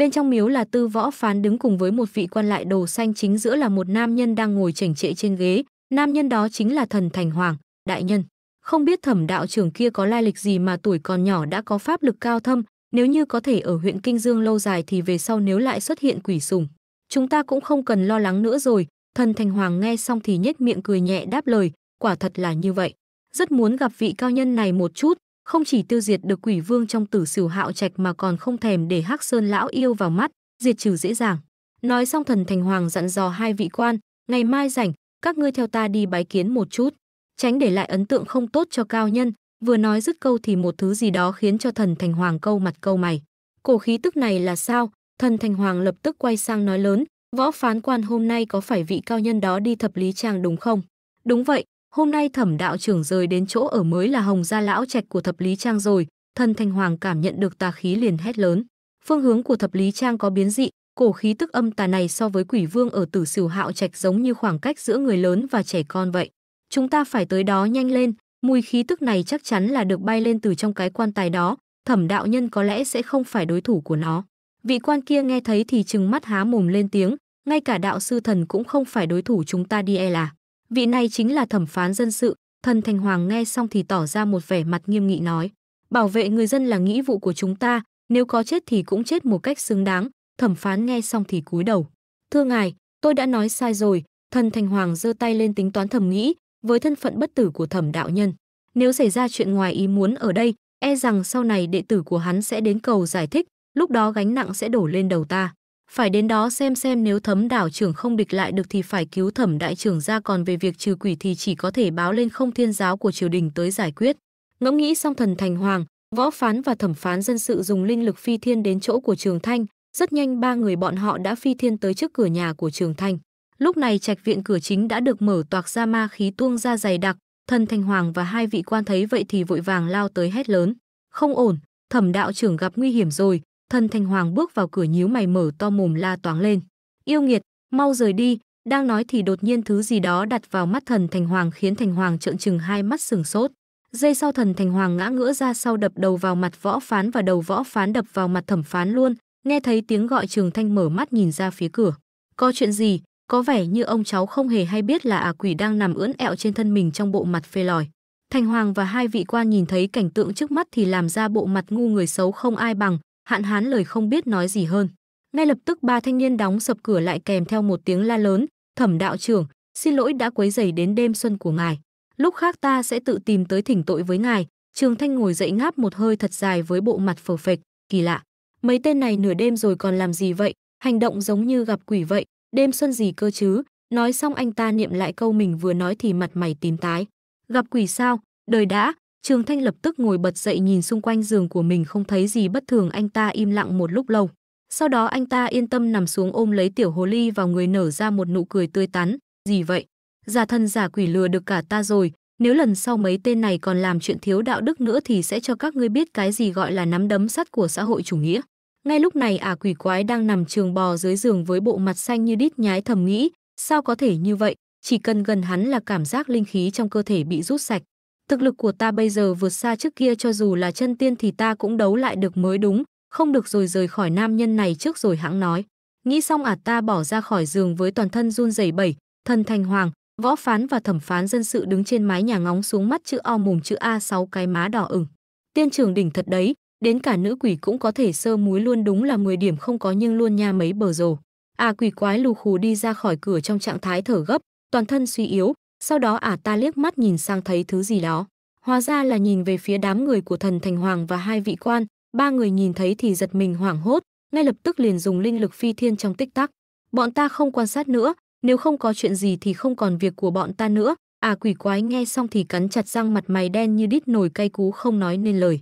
Bên trong miếu là tư võ phán đứng cùng với một vị quan lại đồ xanh chính giữa là một nam nhân đang ngồi chảnh trệ trên ghế. Nam nhân đó chính là thần Thành Hoàng, đại nhân. Không biết thẩm đạo trưởng kia có lai lịch gì mà tuổi còn nhỏ đã có pháp lực cao thâm, nếu như có thể ở huyện Kinh Dương lâu dài thì về sau nếu lại xuất hiện quỷ sùng. Chúng ta cũng không cần lo lắng nữa rồi, thần Thành Hoàng nghe xong thì nhếch miệng cười nhẹ đáp lời, quả thật là như vậy. Rất muốn gặp vị cao nhân này một chút, không chỉ tiêu diệt được quỷ vương trong tử sửu hạo trạch mà còn không thèm để hắc sơn lão yêu vào mắt diệt trừ dễ dàng nói xong thần thành hoàng dặn dò hai vị quan ngày mai rảnh các ngươi theo ta đi bái kiến một chút tránh để lại ấn tượng không tốt cho cao nhân vừa nói dứt câu thì một thứ gì đó khiến cho thần thành hoàng câu mặt câu mày cổ khí tức này là sao thần thành hoàng lập tức quay sang nói lớn võ phán quan hôm nay có phải vị cao nhân đó đi thập lý trang đúng không đúng vậy Hôm nay thẩm đạo trưởng rời đến chỗ ở mới là hồng gia lão trạch của thập lý trang rồi, thần thanh hoàng cảm nhận được tà khí liền hét lớn. Phương hướng của thập lý trang có biến dị, cổ khí tức âm tà này so với quỷ vương ở tử sửu hạo trạch giống như khoảng cách giữa người lớn và trẻ con vậy. Chúng ta phải tới đó nhanh lên, mùi khí tức này chắc chắn là được bay lên từ trong cái quan tài đó, thẩm đạo nhân có lẽ sẽ không phải đối thủ của nó. Vị quan kia nghe thấy thì trừng mắt há mồm lên tiếng, ngay cả đạo sư thần cũng không phải đối thủ chúng ta đi e là vị này chính là thẩm phán dân sự thần thành hoàng nghe xong thì tỏ ra một vẻ mặt nghiêm nghị nói bảo vệ người dân là nghĩa vụ của chúng ta nếu có chết thì cũng chết một cách xứng đáng thẩm phán nghe xong thì cúi đầu thưa ngài tôi đã nói sai rồi thần thành hoàng giơ tay lên tính toán thẩm nghĩ với thân phận bất tử của thẩm đạo nhân nếu xảy ra chuyện ngoài ý muốn ở đây e rằng sau này đệ tử của hắn sẽ đến cầu giải thích lúc đó gánh nặng sẽ đổ lên đầu ta phải đến đó xem xem nếu thấm đảo trưởng không địch lại được thì phải cứu thẩm đại trưởng ra còn về việc trừ quỷ thì chỉ có thể báo lên không thiên giáo của triều đình tới giải quyết. Ngẫm nghĩ xong thần thành hoàng, võ phán và thẩm phán dân sự dùng linh lực phi thiên đến chỗ của trường thanh, rất nhanh ba người bọn họ đã phi thiên tới trước cửa nhà của trường thanh. Lúc này trạch viện cửa chính đã được mở toạc ra ma khí tuông ra dày đặc, thần thành hoàng và hai vị quan thấy vậy thì vội vàng lao tới hét lớn. Không ổn, thẩm đạo trưởng gặp nguy hiểm rồi, Thần Thành Hoàng bước vào cửa nhíu mày mở to mồm la toáng lên. Yêu nghiệt, mau rời đi, đang nói thì đột nhiên thứ gì đó đặt vào mắt thần Thành Hoàng khiến Thành Hoàng trợn trừng hai mắt sừng sốt. Dây sau thần Thành Hoàng ngã ngửa ra sau đập đầu vào mặt võ phán và đầu võ phán đập vào mặt thẩm phán luôn, nghe thấy tiếng gọi Trường Thanh mở mắt nhìn ra phía cửa. Có chuyện gì? Có vẻ như ông cháu không hề hay biết là à quỷ đang nằm ưỡn ẹo trên thân mình trong bộ mặt phê lòi. Thành Hoàng và hai vị quan nhìn thấy cảnh tượng trước mắt thì làm ra bộ mặt ngu người xấu không ai bằng, hạn hán lời không biết nói gì hơn. Ngay lập tức ba thanh niên đóng sập cửa lại kèm theo một tiếng la lớn, thẩm đạo trưởng, xin lỗi đã quấy rầy đến đêm xuân của ngài. Lúc khác ta sẽ tự tìm tới thỉnh tội với ngài. Trường Thanh ngồi dậy ngáp một hơi thật dài với bộ mặt phờ phệch, kỳ lạ. Mấy tên này nửa đêm rồi còn làm gì vậy? Hành động giống như gặp quỷ vậy, đêm xuân gì cơ chứ? Nói xong anh ta niệm lại câu mình vừa nói thì mặt mày tím tái. Gặp quỷ sao? Đời đã, Trường Thanh lập tức ngồi bật dậy nhìn xung quanh giường của mình không thấy gì bất thường, anh ta im lặng một lúc lâu. Sau đó anh ta yên tâm nằm xuống ôm lấy tiểu hồ ly vào người nở ra một nụ cười tươi tắn, "Gì vậy? Giả thân giả quỷ lừa được cả ta rồi, nếu lần sau mấy tên này còn làm chuyện thiếu đạo đức nữa thì sẽ cho các ngươi biết cái gì gọi là nắm đấm sắt của xã hội chủ nghĩa." Ngay lúc này ả à quỷ quái đang nằm trường bò dưới giường với bộ mặt xanh như đít nhái thầm nghĩ, sao có thể như vậy, chỉ cần gần hắn là cảm giác linh khí trong cơ thể bị rút sạch. Thực lực của ta bây giờ vượt xa trước kia cho dù là chân tiên thì ta cũng đấu lại được mới đúng, không được rồi rời khỏi nam nhân này trước rồi hãng nói. Nghĩ xong ả à ta bỏ ra khỏi giường với toàn thân run rẩy bẩy, thần thành hoàng, võ phán và thẩm phán dân sự đứng trên mái nhà ngóng xuống mắt chữ O mồm chữ A sáu cái má đỏ ửng. Tiên trường đỉnh thật đấy, đến cả nữ quỷ cũng có thể sơ múi luôn đúng là 10 điểm không có nhưng luôn nha mấy bờ rồ. À quỷ quái lù khù đi ra khỏi cửa trong trạng thái thở gấp, toàn thân suy yếu, sau đó ả à ta liếc mắt nhìn sang thấy thứ gì đó. Hóa ra là nhìn về phía đám người của thần Thành Hoàng và hai vị quan, ba người nhìn thấy thì giật mình hoảng hốt, ngay lập tức liền dùng linh lực phi thiên trong tích tắc. Bọn ta không quan sát nữa, nếu không có chuyện gì thì không còn việc của bọn ta nữa. À quỷ quái nghe xong thì cắn chặt răng mặt mày đen như đít nổi cay cú không nói nên lời.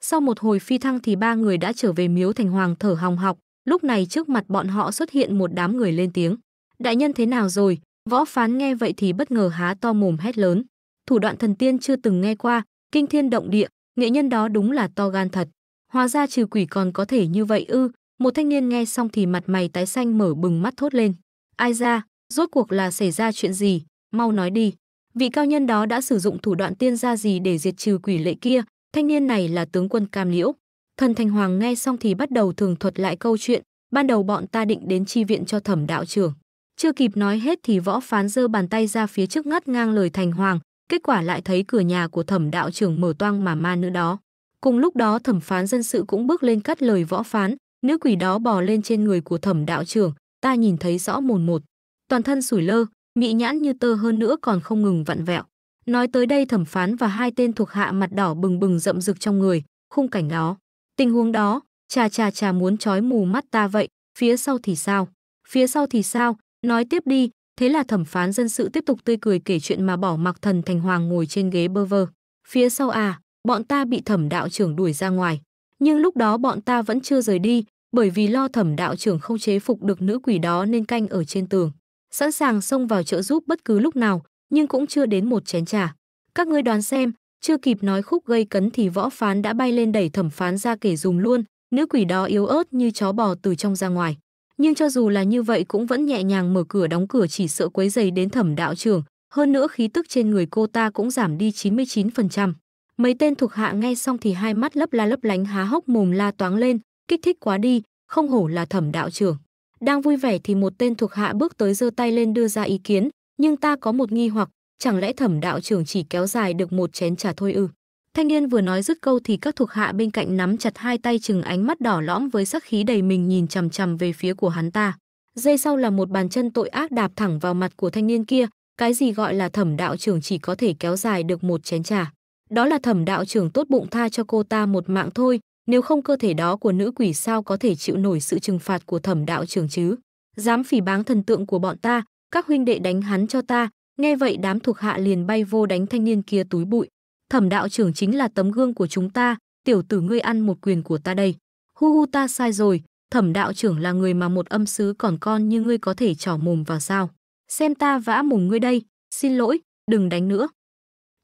Sau một hồi phi thăng thì ba người đã trở về miếu thành hoàng thở hòng học, lúc này trước mặt bọn họ xuất hiện một đám người lên tiếng. Đại nhân thế nào rồi, Võ phán nghe vậy thì bất ngờ há to mồm hét lớn. Thủ đoạn thần tiên chưa từng nghe qua, kinh thiên động địa, nghệ nhân đó đúng là to gan thật. Hóa ra trừ quỷ còn có thể như vậy ư, một thanh niên nghe xong thì mặt mày tái xanh mở bừng mắt thốt lên. Ai ra, rốt cuộc là xảy ra chuyện gì, mau nói đi. Vị cao nhân đó đã sử dụng thủ đoạn tiên gia gì để diệt trừ quỷ lệ kia, thanh niên này là tướng quân Cam Liễu. Thần Thành Hoàng nghe xong thì bắt đầu thường thuật lại câu chuyện, ban đầu bọn ta định đến chi viện cho thẩm đạo trưởng. Chưa kịp nói hết thì võ phán giơ bàn tay ra phía trước ngắt ngang lời Thành Hoàng, kết quả lại thấy cửa nhà của thẩm đạo trưởng mở toang mà ma nữ đó. Cùng lúc đó thẩm phán dân sự cũng bước lên cắt lời võ phán, nữ quỷ đó bò lên trên người của thẩm đạo trưởng, ta nhìn thấy rõ mồn một. Toàn thân sủi lơ, mị nhãn như tơ hơn nữa còn không ngừng vặn vẹo. Nói tới đây thẩm phán và hai tên thuộc hạ mặt đỏ bừng bừng rậm rực trong người, khung cảnh đó. Tình huống đó, chà chà chà muốn trói mù mắt ta vậy, phía sau thì sao? Phía sau thì sao? Nói tiếp đi, thế là thẩm phán dân sự tiếp tục tươi cười kể chuyện mà bỏ mặc thần thành hoàng ngồi trên ghế bơ vơ. Phía sau à, bọn ta bị thẩm đạo trưởng đuổi ra ngoài. Nhưng lúc đó bọn ta vẫn chưa rời đi, bởi vì lo thẩm đạo trưởng không chế phục được nữ quỷ đó nên canh ở trên tường. Sẵn sàng xông vào trợ giúp bất cứ lúc nào, nhưng cũng chưa đến một chén trà. Các ngươi đoán xem, chưa kịp nói khúc gây cấn thì võ phán đã bay lên đẩy thẩm phán ra kể dùng luôn, nữ quỷ đó yếu ớt như chó bò từ trong ra ngoài nhưng cho dù là như vậy cũng vẫn nhẹ nhàng mở cửa đóng cửa chỉ sợ quấy dày đến thẩm đạo trưởng, hơn nữa khí tức trên người cô ta cũng giảm đi 99%. Mấy tên thuộc hạ nghe xong thì hai mắt lấp la lấp lánh há hốc mồm la toáng lên, kích thích quá đi, không hổ là thẩm đạo trưởng. Đang vui vẻ thì một tên thuộc hạ bước tới giơ tay lên đưa ra ý kiến, nhưng ta có một nghi hoặc, chẳng lẽ thẩm đạo trưởng chỉ kéo dài được một chén trà thôi ư? Thanh niên vừa nói dứt câu thì các thuộc hạ bên cạnh nắm chặt hai tay chừng ánh mắt đỏ lõm với sắc khí đầy mình nhìn chằm chằm về phía của hắn ta. Dây sau là một bàn chân tội ác đạp thẳng vào mặt của thanh niên kia, cái gì gọi là thẩm đạo trưởng chỉ có thể kéo dài được một chén trà. Đó là thẩm đạo trưởng tốt bụng tha cho cô ta một mạng thôi, nếu không cơ thể đó của nữ quỷ sao có thể chịu nổi sự trừng phạt của thẩm đạo trưởng chứ. Dám phỉ báng thần tượng của bọn ta, các huynh đệ đánh hắn cho ta, nghe vậy đám thuộc hạ liền bay vô đánh thanh niên kia túi bụi. Thẩm đạo trưởng chính là tấm gương của chúng ta, tiểu tử ngươi ăn một quyền của ta đây. Hu hu ta sai rồi, thẩm đạo trưởng là người mà một âm sứ còn con như ngươi có thể trỏ mồm vào sao. Xem ta vã mồm ngươi đây, xin lỗi, đừng đánh nữa.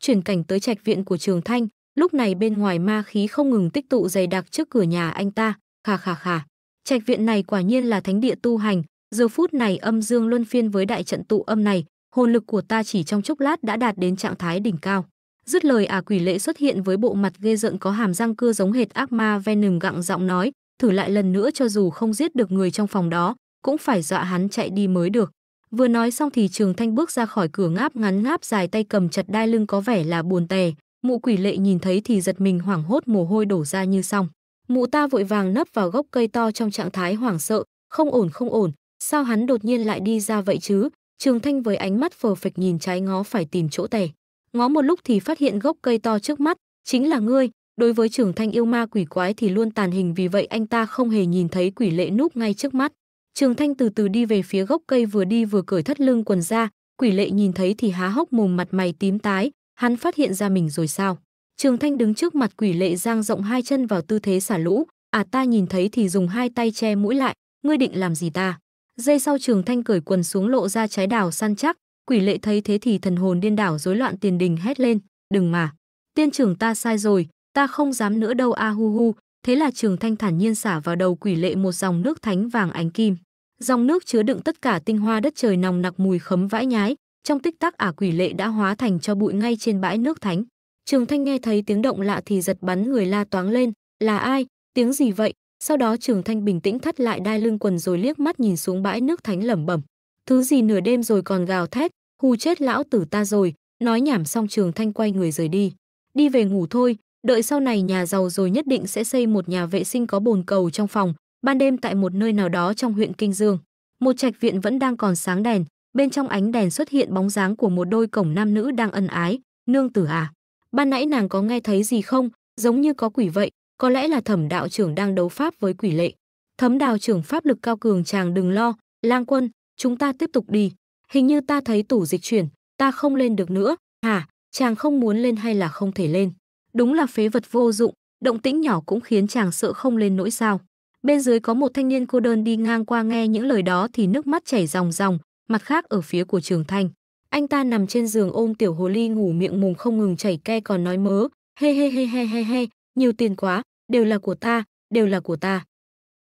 Chuyển cảnh tới trạch viện của Trường Thanh, lúc này bên ngoài ma khí không ngừng tích tụ dày đặc trước cửa nhà anh ta, khà khà khà. Trạch viện này quả nhiên là thánh địa tu hành, giờ phút này âm dương luân phiên với đại trận tụ âm này, hồn lực của ta chỉ trong chốc lát đã đạt đến trạng thái đỉnh cao. Dứt lời ả à quỷ lệ xuất hiện với bộ mặt ghê rợn có hàm răng cưa giống hệt ác ma Venom gặng giọng nói, thử lại lần nữa cho dù không giết được người trong phòng đó, cũng phải dọa hắn chạy đi mới được. Vừa nói xong thì Trường Thanh bước ra khỏi cửa ngáp ngắn ngáp dài tay cầm chặt đai lưng có vẻ là buồn tè. Mụ quỷ lệ nhìn thấy thì giật mình hoảng hốt mồ hôi đổ ra như xong. Mụ ta vội vàng nấp vào gốc cây to trong trạng thái hoảng sợ, không ổn không ổn, sao hắn đột nhiên lại đi ra vậy chứ? Trường Thanh với ánh mắt phờ phịch nhìn trái ngó phải tìm chỗ tè ngó một lúc thì phát hiện gốc cây to trước mắt, chính là ngươi, đối với trưởng thanh yêu ma quỷ quái thì luôn tàn hình vì vậy anh ta không hề nhìn thấy quỷ lệ núp ngay trước mắt. Trường Thanh từ từ đi về phía gốc cây vừa đi vừa cởi thắt lưng quần ra, quỷ lệ nhìn thấy thì há hốc mồm mặt mày tím tái, hắn phát hiện ra mình rồi sao? Trường Thanh đứng trước mặt quỷ lệ giang rộng hai chân vào tư thế xả lũ, à ta nhìn thấy thì dùng hai tay che mũi lại, ngươi định làm gì ta? Giây sau Trường Thanh cởi quần xuống lộ ra trái đào săn chắc, Quỷ lệ thấy thế thì thần hồn điên đảo rối loạn tiền đình hét lên, đừng mà. Tiên trưởng ta sai rồi, ta không dám nữa đâu a hu hu. Thế là trường thanh thản nhiên xả vào đầu quỷ lệ một dòng nước thánh vàng ánh kim. Dòng nước chứa đựng tất cả tinh hoa đất trời nồng nặc mùi khấm vãi nhái, trong tích tắc ả quỷ lệ đã hóa thành cho bụi ngay trên bãi nước thánh. Trường Thanh nghe thấy tiếng động lạ thì giật bắn người la toáng lên, là ai, tiếng gì vậy? Sau đó Trường Thanh bình tĩnh thắt lại đai lưng quần rồi liếc mắt nhìn xuống bãi nước thánh lẩm bẩm, thứ gì nửa đêm rồi còn gào thét, hù chết lão tử ta rồi, nói nhảm xong trường thanh quay người rời đi. Đi về ngủ thôi, đợi sau này nhà giàu rồi nhất định sẽ xây một nhà vệ sinh có bồn cầu trong phòng, ban đêm tại một nơi nào đó trong huyện Kinh Dương. Một trạch viện vẫn đang còn sáng đèn, bên trong ánh đèn xuất hiện bóng dáng của một đôi cổng nam nữ đang ân ái, nương tử à. Ban nãy nàng có nghe thấy gì không, giống như có quỷ vậy, có lẽ là thẩm đạo trưởng đang đấu pháp với quỷ lệ. Thấm đạo trưởng pháp lực cao cường chàng đừng lo, lang quân, chúng ta tiếp tục đi. Hình như ta thấy tủ dịch chuyển, ta không lên được nữa. Hả, chàng không muốn lên hay là không thể lên? Đúng là phế vật vô dụng, động tĩnh nhỏ cũng khiến chàng sợ không lên nỗi sao. Bên dưới có một thanh niên cô đơn đi ngang qua nghe những lời đó thì nước mắt chảy ròng ròng, mặt khác ở phía của trường thanh. Anh ta nằm trên giường ôm tiểu hồ ly ngủ miệng mùng không ngừng chảy ke còn nói mớ. He he he he he he, nhiều tiền quá, đều là của ta, đều là của ta.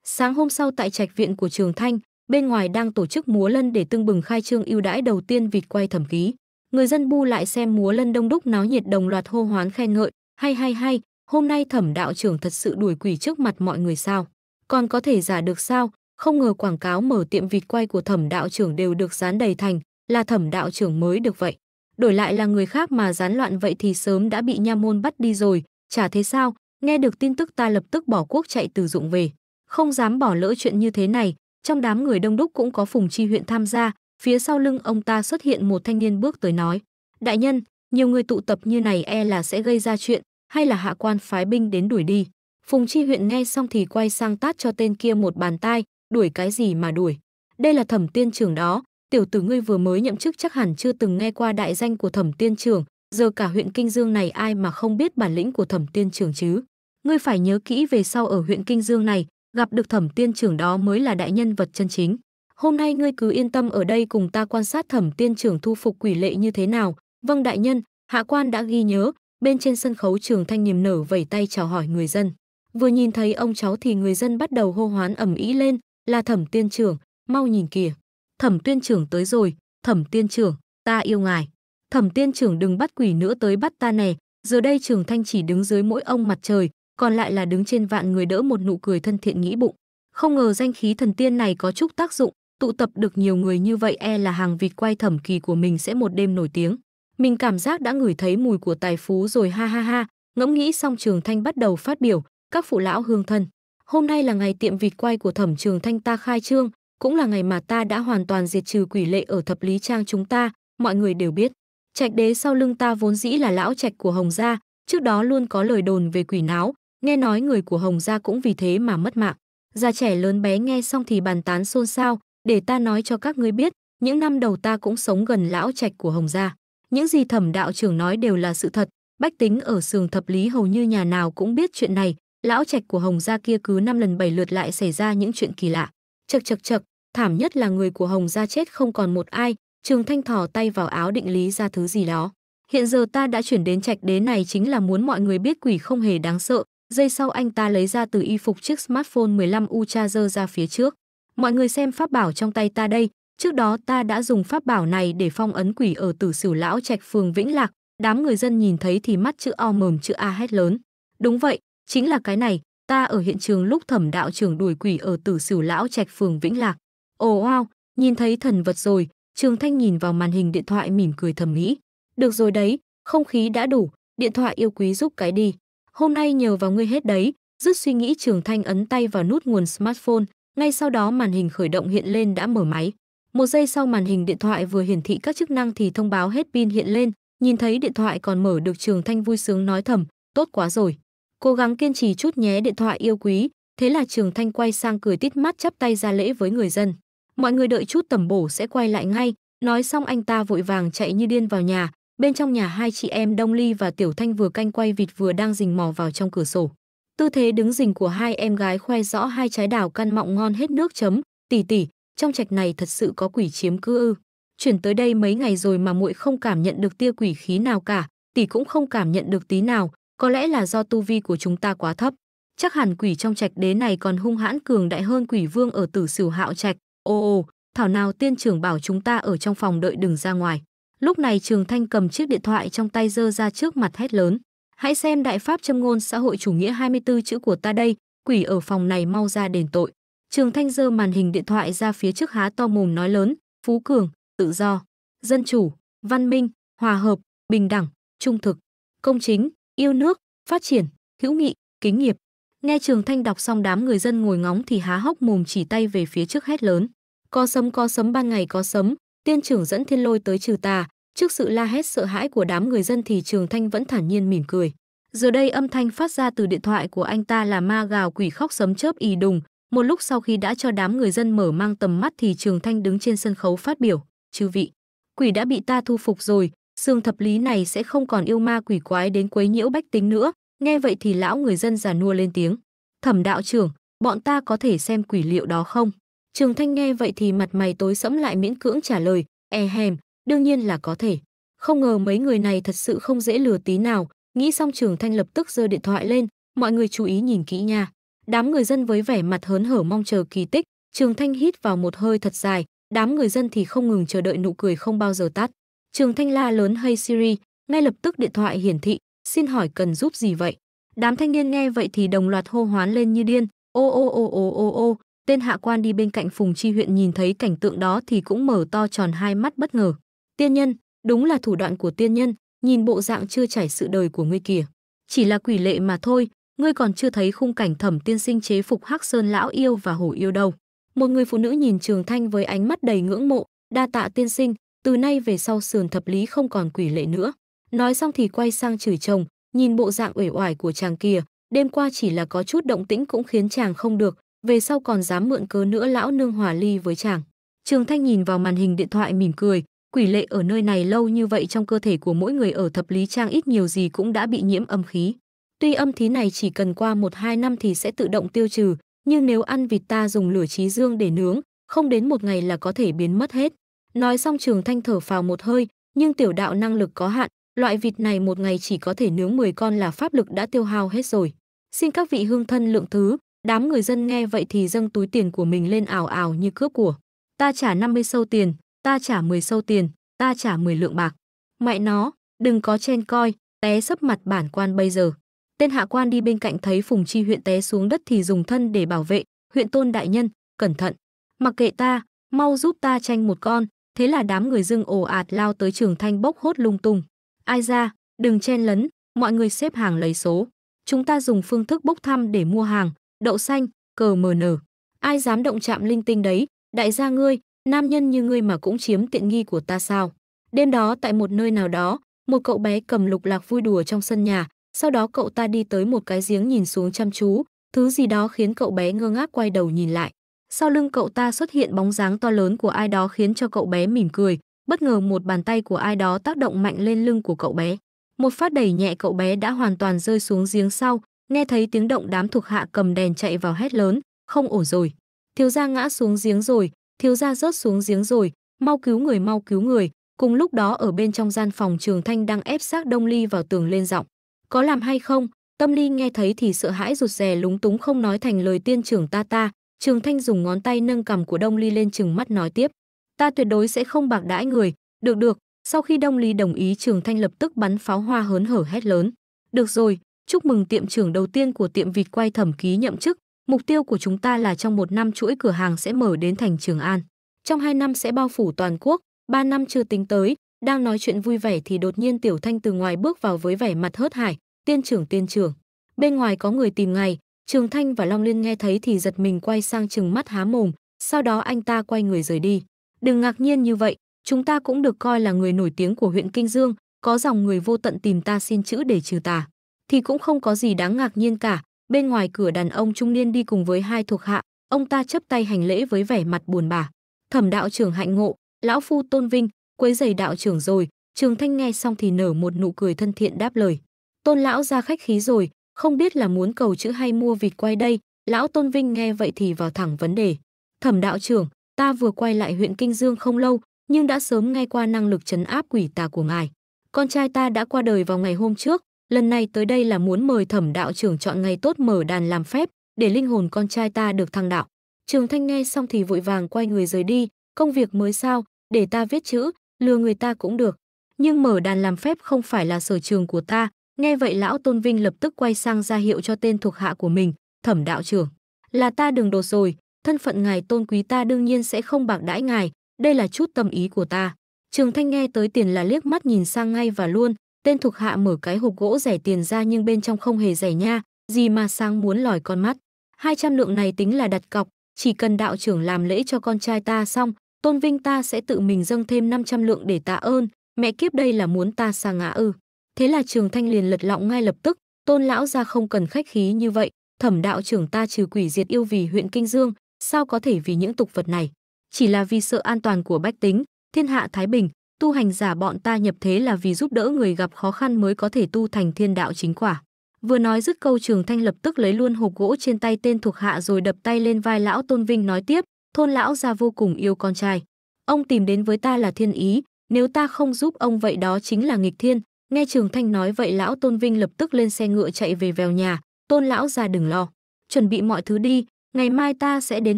Sáng hôm sau tại trạch viện của trường thanh, bên ngoài đang tổ chức múa lân để tưng bừng khai trương ưu đãi đầu tiên vịt quay thẩm ký. Người dân bu lại xem múa lân đông đúc náo nhiệt đồng loạt hô hoán khen ngợi, hay hay hay, hôm nay thẩm đạo trưởng thật sự đuổi quỷ trước mặt mọi người sao. Còn có thể giả được sao, không ngờ quảng cáo mở tiệm vịt quay của thẩm đạo trưởng đều được dán đầy thành, là thẩm đạo trưởng mới được vậy. Đổi lại là người khác mà dán loạn vậy thì sớm đã bị nha môn bắt đi rồi, chả thế sao, nghe được tin tức ta lập tức bỏ quốc chạy từ dụng về. Không dám bỏ lỡ chuyện như thế này, trong đám người đông đúc cũng có Phùng Chi huyện tham gia, phía sau lưng ông ta xuất hiện một thanh niên bước tới nói: "Đại nhân, nhiều người tụ tập như này e là sẽ gây ra chuyện, hay là hạ quan phái binh đến đuổi đi?" Phùng Chi huyện nghe xong thì quay sang tát cho tên kia một bàn tay "Đuổi cái gì mà đuổi? Đây là Thẩm Tiên trưởng đó, tiểu tử ngươi vừa mới nhậm chức chắc hẳn chưa từng nghe qua đại danh của Thẩm Tiên trưởng, giờ cả huyện Kinh Dương này ai mà không biết bản lĩnh của Thẩm Tiên trưởng chứ?" ngươi phải nhớ kỹ về sau ở huyện Kinh Dương này, gặp được thẩm tiên trưởng đó mới là đại nhân vật chân chính. Hôm nay ngươi cứ yên tâm ở đây cùng ta quan sát thẩm tiên trưởng thu phục quỷ lệ như thế nào. Vâng đại nhân, hạ quan đã ghi nhớ, bên trên sân khấu trường thanh niềm nở vẩy tay chào hỏi người dân. Vừa nhìn thấy ông cháu thì người dân bắt đầu hô hoán ẩm ý lên, là thẩm tiên trưởng, mau nhìn kìa. Thẩm tiên trưởng tới rồi, thẩm tiên trưởng, ta yêu ngài. Thẩm tiên trưởng đừng bắt quỷ nữa tới bắt ta nè, giờ đây trường thanh chỉ đứng dưới mỗi ông mặt trời, còn lại là đứng trên vạn người đỡ một nụ cười thân thiện nghĩ bụng. Không ngờ danh khí thần tiên này có chút tác dụng, tụ tập được nhiều người như vậy e là hàng vịt quay thẩm kỳ của mình sẽ một đêm nổi tiếng. Mình cảm giác đã ngửi thấy mùi của tài phú rồi ha ha ha, ngẫm nghĩ xong Trường Thanh bắt đầu phát biểu, các phụ lão hương thân. Hôm nay là ngày tiệm vịt quay của thẩm Trường Thanh ta khai trương, cũng là ngày mà ta đã hoàn toàn diệt trừ quỷ lệ ở thập lý trang chúng ta, mọi người đều biết. Trạch đế sau lưng ta vốn dĩ là lão trạch của Hồng gia, trước đó luôn có lời đồn về quỷ náo, Nghe nói người của Hồng Gia cũng vì thế mà mất mạng. Già trẻ lớn bé nghe xong thì bàn tán xôn xao, để ta nói cho các ngươi biết, những năm đầu ta cũng sống gần lão trạch của Hồng Gia. Những gì thẩm đạo trưởng nói đều là sự thật, bách tính ở sường thập lý hầu như nhà nào cũng biết chuyện này, lão trạch của Hồng Gia kia cứ năm lần bảy lượt lại xảy ra những chuyện kỳ lạ. Chật chật chật, thảm nhất là người của Hồng Gia chết không còn một ai, Trường Thanh thò tay vào áo định lý ra thứ gì đó. Hiện giờ ta đã chuyển đến trạch đế này chính là muốn mọi người biết quỷ không hề đáng sợ, Giây sau anh ta lấy ra từ y phục chiếc smartphone 15 Ultra dơ ra phía trước. Mọi người xem pháp bảo trong tay ta đây, trước đó ta đã dùng pháp bảo này để phong ấn quỷ ở tử sửu lão trạch phường Vĩnh Lạc. Đám người dân nhìn thấy thì mắt chữ O mồm chữ A hét lớn. Đúng vậy, chính là cái này, ta ở hiện trường lúc thẩm đạo trường đuổi quỷ ở tử sửu lão trạch phường Vĩnh Lạc. Ồ wow, nhìn thấy thần vật rồi, Trường Thanh nhìn vào màn hình điện thoại mỉm cười thầm nghĩ. Được rồi đấy, không khí đã đủ, điện thoại yêu quý giúp cái đi. Hôm nay nhờ vào ngươi hết đấy, rút suy nghĩ Trường Thanh ấn tay vào nút nguồn smartphone, ngay sau đó màn hình khởi động hiện lên đã mở máy. Một giây sau màn hình điện thoại vừa hiển thị các chức năng thì thông báo hết pin hiện lên, nhìn thấy điện thoại còn mở được Trường Thanh vui sướng nói thầm, tốt quá rồi. Cố gắng kiên trì chút nhé điện thoại yêu quý, thế là Trường Thanh quay sang cười tít mắt chắp tay ra lễ với người dân. Mọi người đợi chút tầm bổ sẽ quay lại ngay, nói xong anh ta vội vàng chạy như điên vào nhà, Bên trong nhà hai chị em Đông Ly và Tiểu Thanh vừa canh quay vịt vừa đang rình mò vào trong cửa sổ. Tư thế đứng rình của hai em gái khoe rõ hai trái đào căn mọng ngon hết nước chấm, tỷ tỷ, trong trạch này thật sự có quỷ chiếm cư ư. Chuyển tới đây mấy ngày rồi mà muội không cảm nhận được tia quỷ khí nào cả, tỷ cũng không cảm nhận được tí nào, có lẽ là do tu vi của chúng ta quá thấp. Chắc hẳn quỷ trong trạch đế này còn hung hãn cường đại hơn quỷ vương ở tử sửu hạo trạch. Ô ô, thảo nào tiên trưởng bảo chúng ta ở trong phòng đợi đừng ra ngoài. Lúc này Trường Thanh cầm chiếc điện thoại trong tay dơ ra trước mặt hét lớn. Hãy xem Đại Pháp châm ngôn xã hội chủ nghĩa 24 chữ của ta đây, quỷ ở phòng này mau ra đền tội. Trường Thanh dơ màn hình điện thoại ra phía trước há to mồm nói lớn, phú cường, tự do, dân chủ, văn minh, hòa hợp, bình đẳng, trung thực, công chính, yêu nước, phát triển, hữu nghị, kính nghiệp. Nghe Trường Thanh đọc xong đám người dân ngồi ngóng thì há hốc mồm chỉ tay về phía trước hét lớn. Có sấm có sấm ban ngày có sấm, tiên trưởng dẫn thiên lôi tới trừ tà trước sự la hét sợ hãi của đám người dân thì trường thanh vẫn thản nhiên mỉm cười giờ đây âm thanh phát ra từ điện thoại của anh ta là ma gào quỷ khóc sấm chớp ì đùng một lúc sau khi đã cho đám người dân mở mang tầm mắt thì trường thanh đứng trên sân khấu phát biểu chư vị quỷ đã bị ta thu phục rồi xương thập lý này sẽ không còn yêu ma quỷ quái đến quấy nhiễu bách tính nữa nghe vậy thì lão người dân già nua lên tiếng thẩm đạo trưởng bọn ta có thể xem quỷ liệu đó không Trường Thanh nghe vậy thì mặt mày tối sẫm lại miễn cưỡng trả lời, e hèm, đương nhiên là có thể. Không ngờ mấy người này thật sự không dễ lừa tí nào, nghĩ xong Trường Thanh lập tức giơ điện thoại lên, mọi người chú ý nhìn kỹ nha. Đám người dân với vẻ mặt hớn hở mong chờ kỳ tích, Trường Thanh hít vào một hơi thật dài, đám người dân thì không ngừng chờ đợi nụ cười không bao giờ tắt. Trường Thanh la lớn Hay Siri", ngay lập tức điện thoại hiển thị, "Xin hỏi cần giúp gì vậy?" Đám thanh niên nghe vậy thì đồng loạt hô hoán lên như điên, "Ô ô ô ô ô ô, Tên hạ quan đi bên cạnh Phùng Chi huyện nhìn thấy cảnh tượng đó thì cũng mở to tròn hai mắt bất ngờ. Tiên nhân, đúng là thủ đoạn của tiên nhân, nhìn bộ dạng chưa trải sự đời của ngươi kìa. Chỉ là quỷ lệ mà thôi, ngươi còn chưa thấy khung cảnh thẩm tiên sinh chế phục hắc sơn lão yêu và hổ yêu đâu. Một người phụ nữ nhìn Trường Thanh với ánh mắt đầy ngưỡng mộ, đa tạ tiên sinh, từ nay về sau sườn thập lý không còn quỷ lệ nữa. Nói xong thì quay sang chửi chồng, nhìn bộ dạng uể oải của chàng kia, đêm qua chỉ là có chút động tĩnh cũng khiến chàng không được, về sau còn dám mượn cớ nữa lão nương hòa ly với chàng. Trường Thanh nhìn vào màn hình điện thoại mỉm cười, quỷ lệ ở nơi này lâu như vậy trong cơ thể của mỗi người ở thập lý trang ít nhiều gì cũng đã bị nhiễm âm khí. Tuy âm thí này chỉ cần qua một hai năm thì sẽ tự động tiêu trừ, nhưng nếu ăn vịt ta dùng lửa trí dương để nướng, không đến một ngày là có thể biến mất hết. Nói xong Trường Thanh thở phào một hơi, nhưng tiểu đạo năng lực có hạn, loại vịt này một ngày chỉ có thể nướng 10 con là pháp lực đã tiêu hao hết rồi. Xin các vị hương thân lượng thứ, Đám người dân nghe vậy thì dâng túi tiền của mình lên ảo ảo như cướp của. Ta trả 50 sâu tiền, ta trả 10 sâu tiền, ta trả 10 lượng bạc. Mẹ nó, đừng có chen coi, té sấp mặt bản quan bây giờ. Tên hạ quan đi bên cạnh thấy Phùng Chi huyện té xuống đất thì dùng thân để bảo vệ, huyện tôn đại nhân, cẩn thận. Mặc kệ ta, mau giúp ta tranh một con, thế là đám người dưng ồ ạt lao tới trường thanh bốc hốt lung tung. Ai ra, đừng chen lấn, mọi người xếp hàng lấy số. Chúng ta dùng phương thức bốc thăm để mua hàng, đậu xanh, cờ mờ nở. Ai dám động chạm linh tinh đấy, đại gia ngươi, nam nhân như ngươi mà cũng chiếm tiện nghi của ta sao? Đêm đó tại một nơi nào đó, một cậu bé cầm lục lạc vui đùa trong sân nhà, sau đó cậu ta đi tới một cái giếng nhìn xuống chăm chú, thứ gì đó khiến cậu bé ngơ ngác quay đầu nhìn lại. Sau lưng cậu ta xuất hiện bóng dáng to lớn của ai đó khiến cho cậu bé mỉm cười, bất ngờ một bàn tay của ai đó tác động mạnh lên lưng của cậu bé. Một phát đẩy nhẹ cậu bé đã hoàn toàn rơi xuống giếng sau, nghe thấy tiếng động đám thuộc hạ cầm đèn chạy vào hét lớn, không ổn rồi. Thiếu gia ngã xuống giếng rồi, thiếu gia rớt xuống giếng rồi, mau cứu người mau cứu người. Cùng lúc đó ở bên trong gian phòng Trường Thanh đang ép xác Đông Ly vào tường lên giọng. Có làm hay không? Tâm Ly nghe thấy thì sợ hãi rụt rè lúng túng không nói thành lời tiên trưởng ta ta. Trường Thanh dùng ngón tay nâng cầm của Đông Ly lên chừng mắt nói tiếp. Ta tuyệt đối sẽ không bạc đãi người. Được được, sau khi Đông Ly đồng ý Trường Thanh lập tức bắn pháo hoa hớn hở hét lớn. Được rồi, Chúc mừng tiệm trưởng đầu tiên của tiệm vịt quay thẩm ký nhậm chức. Mục tiêu của chúng ta là trong một năm chuỗi cửa hàng sẽ mở đến thành Trường An. Trong hai năm sẽ bao phủ toàn quốc, ba năm chưa tính tới. Đang nói chuyện vui vẻ thì đột nhiên Tiểu Thanh từ ngoài bước vào với vẻ mặt hớt hải. Tiên trưởng tiên trưởng. Bên ngoài có người tìm ngày. Trường Thanh và Long Liên nghe thấy thì giật mình quay sang trừng mắt há mồm. Sau đó anh ta quay người rời đi. Đừng ngạc nhiên như vậy. Chúng ta cũng được coi là người nổi tiếng của huyện Kinh Dương. Có dòng người vô tận tìm ta xin chữ để trừ tà thì cũng không có gì đáng ngạc nhiên cả. Bên ngoài cửa đàn ông trung niên đi cùng với hai thuộc hạ, ông ta chấp tay hành lễ với vẻ mặt buồn bã. Thẩm đạo trưởng hạnh ngộ, lão phu tôn vinh, quấy giày đạo trưởng rồi. Trường Thanh nghe xong thì nở một nụ cười thân thiện đáp lời. Tôn lão ra khách khí rồi, không biết là muốn cầu chữ hay mua vịt quay đây. Lão Tôn Vinh nghe vậy thì vào thẳng vấn đề. Thẩm đạo trưởng, ta vừa quay lại huyện Kinh Dương không lâu, nhưng đã sớm nghe qua năng lực chấn áp quỷ tà của ngài. Con trai ta đã qua đời vào ngày hôm trước, lần này tới đây là muốn mời thẩm đạo trưởng chọn ngày tốt mở đàn làm phép, để linh hồn con trai ta được thăng đạo. Trường Thanh nghe xong thì vội vàng quay người rời đi, công việc mới sao, để ta viết chữ, lừa người ta cũng được. Nhưng mở đàn làm phép không phải là sở trường của ta, nghe vậy lão Tôn Vinh lập tức quay sang ra hiệu cho tên thuộc hạ của mình, thẩm đạo trưởng. Là ta đường đột rồi, thân phận ngài tôn quý ta đương nhiên sẽ không bạc đãi ngài, đây là chút tâm ý của ta. Trường Thanh nghe tới tiền là liếc mắt nhìn sang ngay và luôn, Tên thuộc hạ mở cái hộp gỗ rẻ tiền ra nhưng bên trong không hề rẻ nha, gì mà sang muốn lòi con mắt. 200 lượng này tính là đặt cọc, chỉ cần đạo trưởng làm lễ cho con trai ta xong, tôn vinh ta sẽ tự mình dâng thêm 500 lượng để tạ ơn, mẹ kiếp đây là muốn ta sa ngã ư. Thế là trường thanh liền lật lọng ngay lập tức, tôn lão ra không cần khách khí như vậy, thẩm đạo trưởng ta trừ quỷ diệt yêu vì huyện Kinh Dương, sao có thể vì những tục vật này. Chỉ là vì sợ an toàn của bách tính, thiên hạ Thái Bình, tu hành giả bọn ta nhập thế là vì giúp đỡ người gặp khó khăn mới có thể tu thành thiên đạo chính quả. Vừa nói dứt câu Trường Thanh lập tức lấy luôn hộp gỗ trên tay tên thuộc hạ rồi đập tay lên vai lão Tôn Vinh nói tiếp, thôn lão gia vô cùng yêu con trai. Ông tìm đến với ta là thiên ý, nếu ta không giúp ông vậy đó chính là nghịch thiên. Nghe Trường Thanh nói vậy lão Tôn Vinh lập tức lên xe ngựa chạy về vèo nhà, Tôn lão gia đừng lo, chuẩn bị mọi thứ đi, ngày mai ta sẽ đến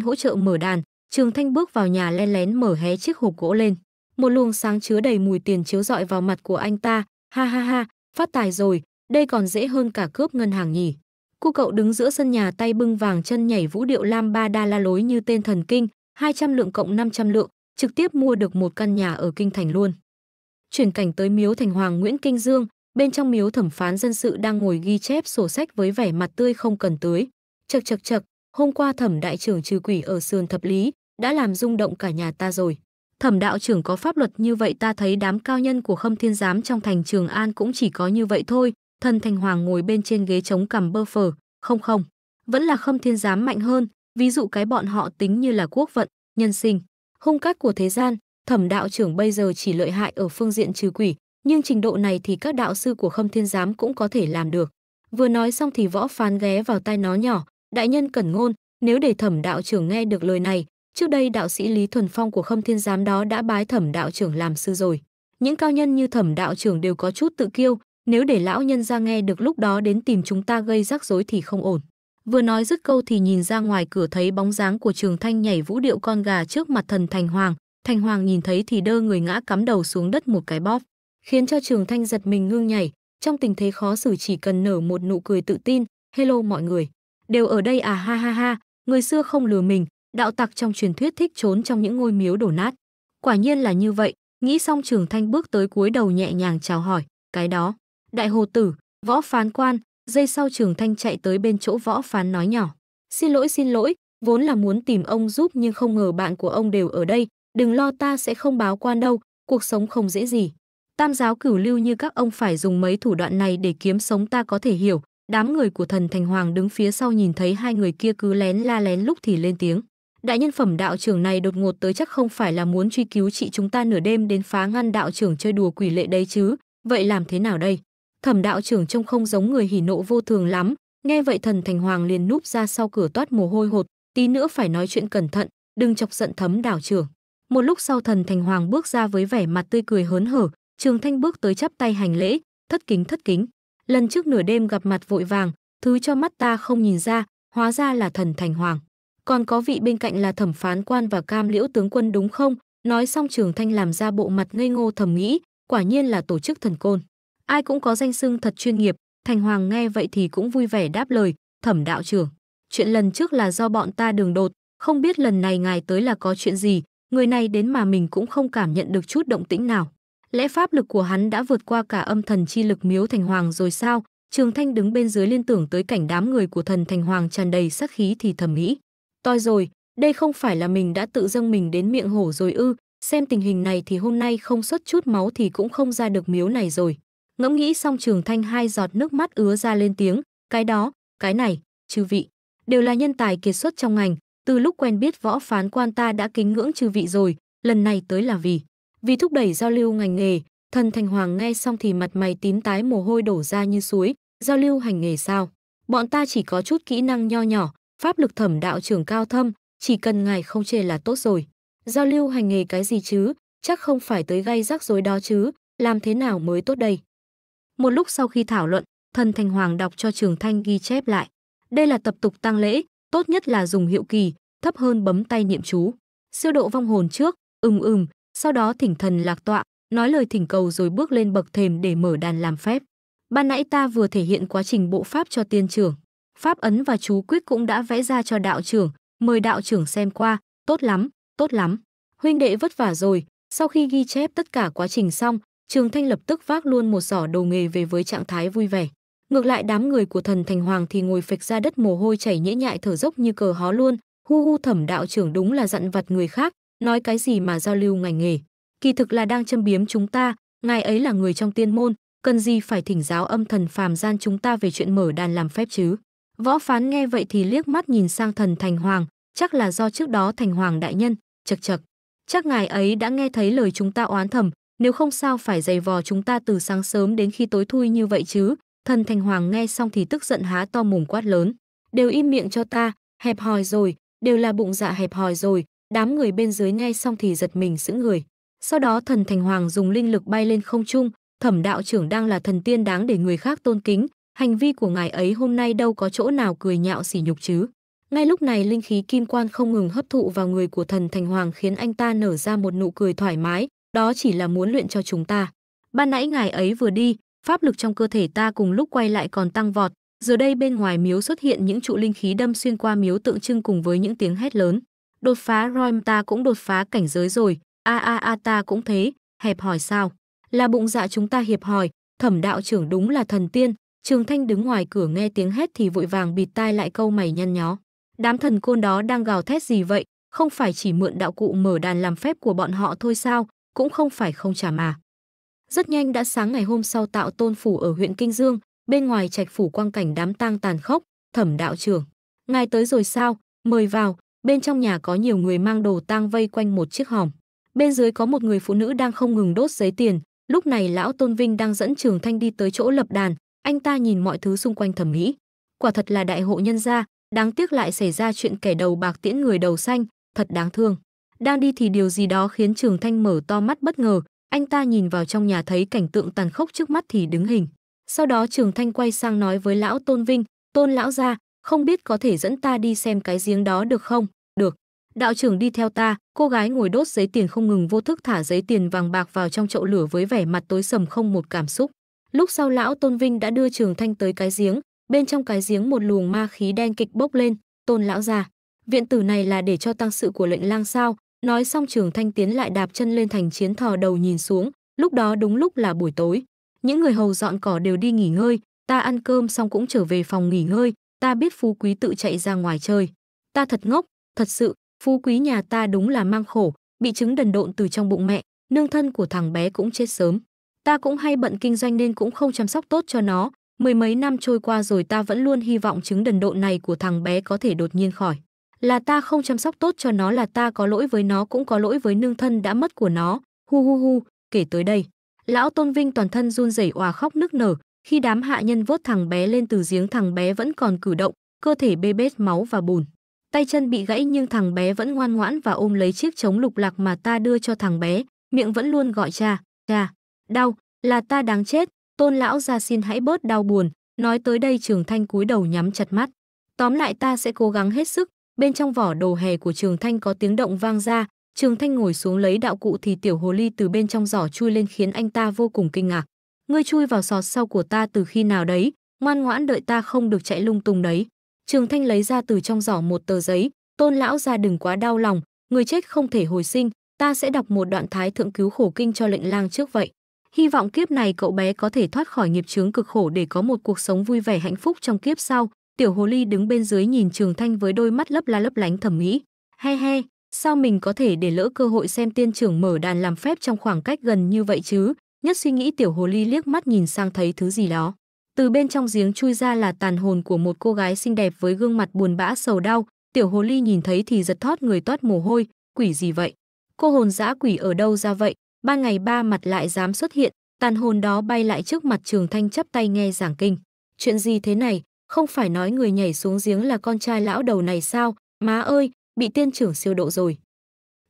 hỗ trợ mở đàn. Trường Thanh bước vào nhà lén lén mở hé chiếc hộp gỗ lên một luồng sáng chứa đầy mùi tiền chiếu rọi vào mặt của anh ta, ha ha ha, phát tài rồi, đây còn dễ hơn cả cướp ngân hàng nhỉ. Cô cậu đứng giữa sân nhà tay bưng vàng chân nhảy vũ điệu lam ba đa la lối như tên thần kinh, 200 lượng cộng 500 lượng, trực tiếp mua được một căn nhà ở Kinh Thành luôn. Chuyển cảnh tới miếu thành hoàng Nguyễn Kinh Dương, bên trong miếu thẩm phán dân sự đang ngồi ghi chép sổ sách với vẻ mặt tươi không cần tưới. Chật chật chật, hôm qua thẩm đại trưởng trừ quỷ ở sườn thập lý, đã làm rung động cả nhà ta rồi. Thẩm đạo trưởng có pháp luật như vậy ta thấy đám cao nhân của khâm thiên giám trong thành Trường An cũng chỉ có như vậy thôi. Thần thành hoàng ngồi bên trên ghế chống cằm bơ phờ. Không không, vẫn là khâm thiên giám mạnh hơn. Ví dụ cái bọn họ tính như là quốc vận, nhân sinh, hung cách của thế gian. Thẩm đạo trưởng bây giờ chỉ lợi hại ở phương diện trừ quỷ, nhưng trình độ này thì các đạo sư của khâm thiên giám cũng có thể làm được. Vừa nói xong thì võ phán ghé vào tai nó nhỏ, đại nhân cẩn ngôn, nếu để thẩm đạo trưởng nghe được lời này, Trước đây đạo sĩ Lý Thuần Phong của Khâm Thiên Giám đó đã bái thẩm đạo trưởng làm sư rồi. Những cao nhân như thẩm đạo trưởng đều có chút tự kiêu, nếu để lão nhân ra nghe được lúc đó đến tìm chúng ta gây rắc rối thì không ổn. Vừa nói dứt câu thì nhìn ra ngoài cửa thấy bóng dáng của Trường Thanh nhảy vũ điệu con gà trước mặt thần Thành Hoàng, Thành Hoàng nhìn thấy thì đơ người ngã cắm đầu xuống đất một cái bóp, khiến cho Trường Thanh giật mình ngưng nhảy, trong tình thế khó xử chỉ cần nở một nụ cười tự tin, "Hello mọi người, đều ở đây à ha ha ha, người xưa không lừa mình, đạo tặc trong truyền thuyết thích trốn trong những ngôi miếu đổ nát. Quả nhiên là như vậy, nghĩ xong Trường Thanh bước tới cuối đầu nhẹ nhàng chào hỏi, cái đó, đại hồ tử, võ phán quan, dây sau Trường Thanh chạy tới bên chỗ võ phán nói nhỏ, xin lỗi xin lỗi, vốn là muốn tìm ông giúp nhưng không ngờ bạn của ông đều ở đây, đừng lo ta sẽ không báo quan đâu, cuộc sống không dễ gì. Tam giáo cửu lưu như các ông phải dùng mấy thủ đoạn này để kiếm sống ta có thể hiểu, đám người của thần thành hoàng đứng phía sau nhìn thấy hai người kia cứ lén la lén lúc thì lên tiếng đại nhân phẩm đạo trưởng này đột ngột tới chắc không phải là muốn truy cứu chị chúng ta nửa đêm đến phá ngăn đạo trưởng chơi đùa quỷ lệ đấy chứ vậy làm thế nào đây thẩm đạo trưởng trông không giống người hỉ nộ vô thường lắm nghe vậy thần thành hoàng liền núp ra sau cửa toát mồ hôi hột tí nữa phải nói chuyện cẩn thận đừng chọc giận thấm đạo trưởng một lúc sau thần thành hoàng bước ra với vẻ mặt tươi cười hớn hở trường thanh bước tới chắp tay hành lễ thất kính thất kính lần trước nửa đêm gặp mặt vội vàng thứ cho mắt ta không nhìn ra hóa ra là thần thành hoàng còn có vị bên cạnh là thẩm phán quan và cam liễu tướng quân đúng không? Nói xong Trường Thanh làm ra bộ mặt ngây ngô thầm nghĩ, quả nhiên là tổ chức thần côn. Ai cũng có danh xưng thật chuyên nghiệp, Thành Hoàng nghe vậy thì cũng vui vẻ đáp lời, "Thẩm đạo trưởng, chuyện lần trước là do bọn ta đường đột, không biết lần này ngài tới là có chuyện gì, người này đến mà mình cũng không cảm nhận được chút động tĩnh nào. Lẽ pháp lực của hắn đã vượt qua cả âm thần chi lực miếu Thành Hoàng rồi sao?" Trường Thanh đứng bên dưới liên tưởng tới cảnh đám người của thần Thành Hoàng tràn đầy sát khí thì thầm nghĩ. Toi rồi, đây không phải là mình đã tự dâng mình đến miệng hổ rồi ư, xem tình hình này thì hôm nay không xuất chút máu thì cũng không ra được miếu này rồi. Ngẫm nghĩ xong trường thanh hai giọt nước mắt ứa ra lên tiếng, cái đó, cái này, chư vị, đều là nhân tài kiệt xuất trong ngành, từ lúc quen biết võ phán quan ta đã kính ngưỡng chư vị rồi, lần này tới là vì, vì thúc đẩy giao lưu ngành nghề, thần thành hoàng nghe xong thì mặt mày tím tái mồ hôi đổ ra như suối, giao lưu hành nghề sao. Bọn ta chỉ có chút kỹ năng nho nhỏ, pháp lực thẩm đạo trưởng cao thâm, chỉ cần ngài không chê là tốt rồi. Giao lưu hành nghề cái gì chứ, chắc không phải tới gây rắc rối đó chứ, làm thế nào mới tốt đây. Một lúc sau khi thảo luận, thần thành hoàng đọc cho trường thanh ghi chép lại. Đây là tập tục tăng lễ, tốt nhất là dùng hiệu kỳ, thấp hơn bấm tay niệm chú. Siêu độ vong hồn trước, ừm ừm, sau đó thỉnh thần lạc tọa, nói lời thỉnh cầu rồi bước lên bậc thềm để mở đàn làm phép. Ban nãy ta vừa thể hiện quá trình bộ pháp cho tiên trưởng pháp ấn và chú quyết cũng đã vẽ ra cho đạo trưởng, mời đạo trưởng xem qua, tốt lắm, tốt lắm. Huynh đệ vất vả rồi, sau khi ghi chép tất cả quá trình xong, Trường Thanh lập tức vác luôn một giỏ đồ nghề về với trạng thái vui vẻ. Ngược lại đám người của thần thành hoàng thì ngồi phịch ra đất mồ hôi chảy nhễ nhại thở dốc như cờ hó luôn, hu hu thẩm đạo trưởng đúng là dặn vặt người khác, nói cái gì mà giao lưu ngành nghề. Kỳ thực là đang châm biếm chúng ta, ngài ấy là người trong tiên môn, cần gì phải thỉnh giáo âm thần phàm gian chúng ta về chuyện mở đàn làm phép chứ. Võ phán nghe vậy thì liếc mắt nhìn sang thần Thành Hoàng, chắc là do trước đó Thành Hoàng đại nhân, chật chật. Chắc ngài ấy đã nghe thấy lời chúng ta oán thầm, nếu không sao phải dày vò chúng ta từ sáng sớm đến khi tối thui như vậy chứ. Thần Thành Hoàng nghe xong thì tức giận há to mồm quát lớn. Đều im miệng cho ta, hẹp hòi rồi, đều là bụng dạ hẹp hòi rồi. Đám người bên dưới nghe xong thì giật mình giữ người. Sau đó thần Thành Hoàng dùng linh lực bay lên không trung, thẩm đạo trưởng đang là thần tiên đáng để người khác tôn kính, hành vi của ngài ấy hôm nay đâu có chỗ nào cười nhạo sỉ nhục chứ. Ngay lúc này linh khí kim quan không ngừng hấp thụ vào người của thần thành hoàng khiến anh ta nở ra một nụ cười thoải mái, đó chỉ là muốn luyện cho chúng ta. Ban nãy ngài ấy vừa đi, pháp lực trong cơ thể ta cùng lúc quay lại còn tăng vọt, giờ đây bên ngoài miếu xuất hiện những trụ linh khí đâm xuyên qua miếu tượng trưng cùng với những tiếng hét lớn. Đột phá Roim ta cũng đột phá cảnh giới rồi, a a a ta cũng thế, hẹp hỏi sao? Là bụng dạ chúng ta hiệp hỏi, thẩm đạo trưởng đúng là thần tiên, Trường Thanh đứng ngoài cửa nghe tiếng hét thì vội vàng bịt tai lại câu mày nhăn nhó. Đám thần côn đó đang gào thét gì vậy, không phải chỉ mượn đạo cụ mở đàn làm phép của bọn họ thôi sao, cũng không phải không trả mà. Rất nhanh đã sáng ngày hôm sau tạo tôn phủ ở huyện Kinh Dương, bên ngoài trạch phủ quang cảnh đám tang tàn khốc, thẩm đạo trưởng. Ngài tới rồi sao, mời vào, bên trong nhà có nhiều người mang đồ tang vây quanh một chiếc hòm. Bên dưới có một người phụ nữ đang không ngừng đốt giấy tiền, lúc này lão Tôn Vinh đang dẫn Trường Thanh đi tới chỗ lập đàn, anh ta nhìn mọi thứ xung quanh thẩm mỹ quả thật là đại hộ nhân gia đáng tiếc lại xảy ra chuyện kẻ đầu bạc tiễn người đầu xanh thật đáng thương đang đi thì điều gì đó khiến trường thanh mở to mắt bất ngờ anh ta nhìn vào trong nhà thấy cảnh tượng tàn khốc trước mắt thì đứng hình sau đó trường thanh quay sang nói với lão tôn vinh tôn lão gia không biết có thể dẫn ta đi xem cái giếng đó được không được đạo trưởng đi theo ta cô gái ngồi đốt giấy tiền không ngừng vô thức thả giấy tiền vàng bạc vào trong chậu lửa với vẻ mặt tối sầm không một cảm xúc Lúc sau lão Tôn Vinh đã đưa Trường Thanh tới cái giếng, bên trong cái giếng một luồng ma khí đen kịch bốc lên, "Tôn lão già, viện tử này là để cho tăng sự của lệnh lang sao?" Nói xong Trường Thanh tiến lại đạp chân lên thành chiến thò đầu nhìn xuống, lúc đó đúng lúc là buổi tối. Những người hầu dọn cỏ đều đi nghỉ ngơi, ta ăn cơm xong cũng trở về phòng nghỉ ngơi, ta biết phú quý tự chạy ra ngoài chơi. Ta thật ngốc, thật sự, phú quý nhà ta đúng là mang khổ, bị chứng đần độn từ trong bụng mẹ, nương thân của thằng bé cũng chết sớm. Ta cũng hay bận kinh doanh nên cũng không chăm sóc tốt cho nó. Mười mấy năm trôi qua rồi ta vẫn luôn hy vọng chứng đần độn này của thằng bé có thể đột nhiên khỏi. Là ta không chăm sóc tốt cho nó là ta có lỗi với nó cũng có lỗi với nương thân đã mất của nó. Hu hu hu, kể tới đây. Lão Tôn Vinh toàn thân run rẩy òa khóc nức nở, khi đám hạ nhân vớt thằng bé lên từ giếng thằng bé vẫn còn cử động, cơ thể bê bết máu và bùn. Tay chân bị gãy nhưng thằng bé vẫn ngoan ngoãn và ôm lấy chiếc trống lục lạc mà ta đưa cho thằng bé, miệng vẫn luôn gọi cha, cha. Đau, là ta đáng chết, tôn lão ra xin hãy bớt đau buồn, nói tới đây trường thanh cúi đầu nhắm chặt mắt. Tóm lại ta sẽ cố gắng hết sức, bên trong vỏ đồ hè của trường thanh có tiếng động vang ra, trường thanh ngồi xuống lấy đạo cụ thì tiểu hồ ly từ bên trong giỏ chui lên khiến anh ta vô cùng kinh ngạc. Ngươi chui vào sọt sau của ta từ khi nào đấy, ngoan ngoãn đợi ta không được chạy lung tung đấy. Trường Thanh lấy ra từ trong giỏ một tờ giấy, "Tôn lão gia đừng quá đau lòng, người chết không thể hồi sinh, ta sẽ đọc một đoạn thái thượng cứu khổ kinh cho lệnh lang trước vậy." Hy vọng kiếp này cậu bé có thể thoát khỏi nghiệp chướng cực khổ để có một cuộc sống vui vẻ hạnh phúc trong kiếp sau. Tiểu hồ ly đứng bên dưới nhìn Trường Thanh với đôi mắt lấp la lấp lánh thầm nghĩ, he he, sao mình có thể để lỡ cơ hội xem tiên trưởng mở đàn làm phép trong khoảng cách gần như vậy chứ? Nhất suy nghĩ tiểu hồ ly liếc mắt nhìn sang thấy thứ gì đó. Từ bên trong giếng chui ra là tàn hồn của một cô gái xinh đẹp với gương mặt buồn bã sầu đau, tiểu hồ ly nhìn thấy thì giật thót người toát mồ hôi, quỷ gì vậy? Cô hồn dã quỷ ở đâu ra vậy? Ba ngày ba mặt lại dám xuất hiện, tàn hồn đó bay lại trước mặt Trường Thanh chắp tay nghe giảng kinh. Chuyện gì thế này, không phải nói người nhảy xuống giếng là con trai lão đầu này sao, má ơi, bị tiên trưởng siêu độ rồi.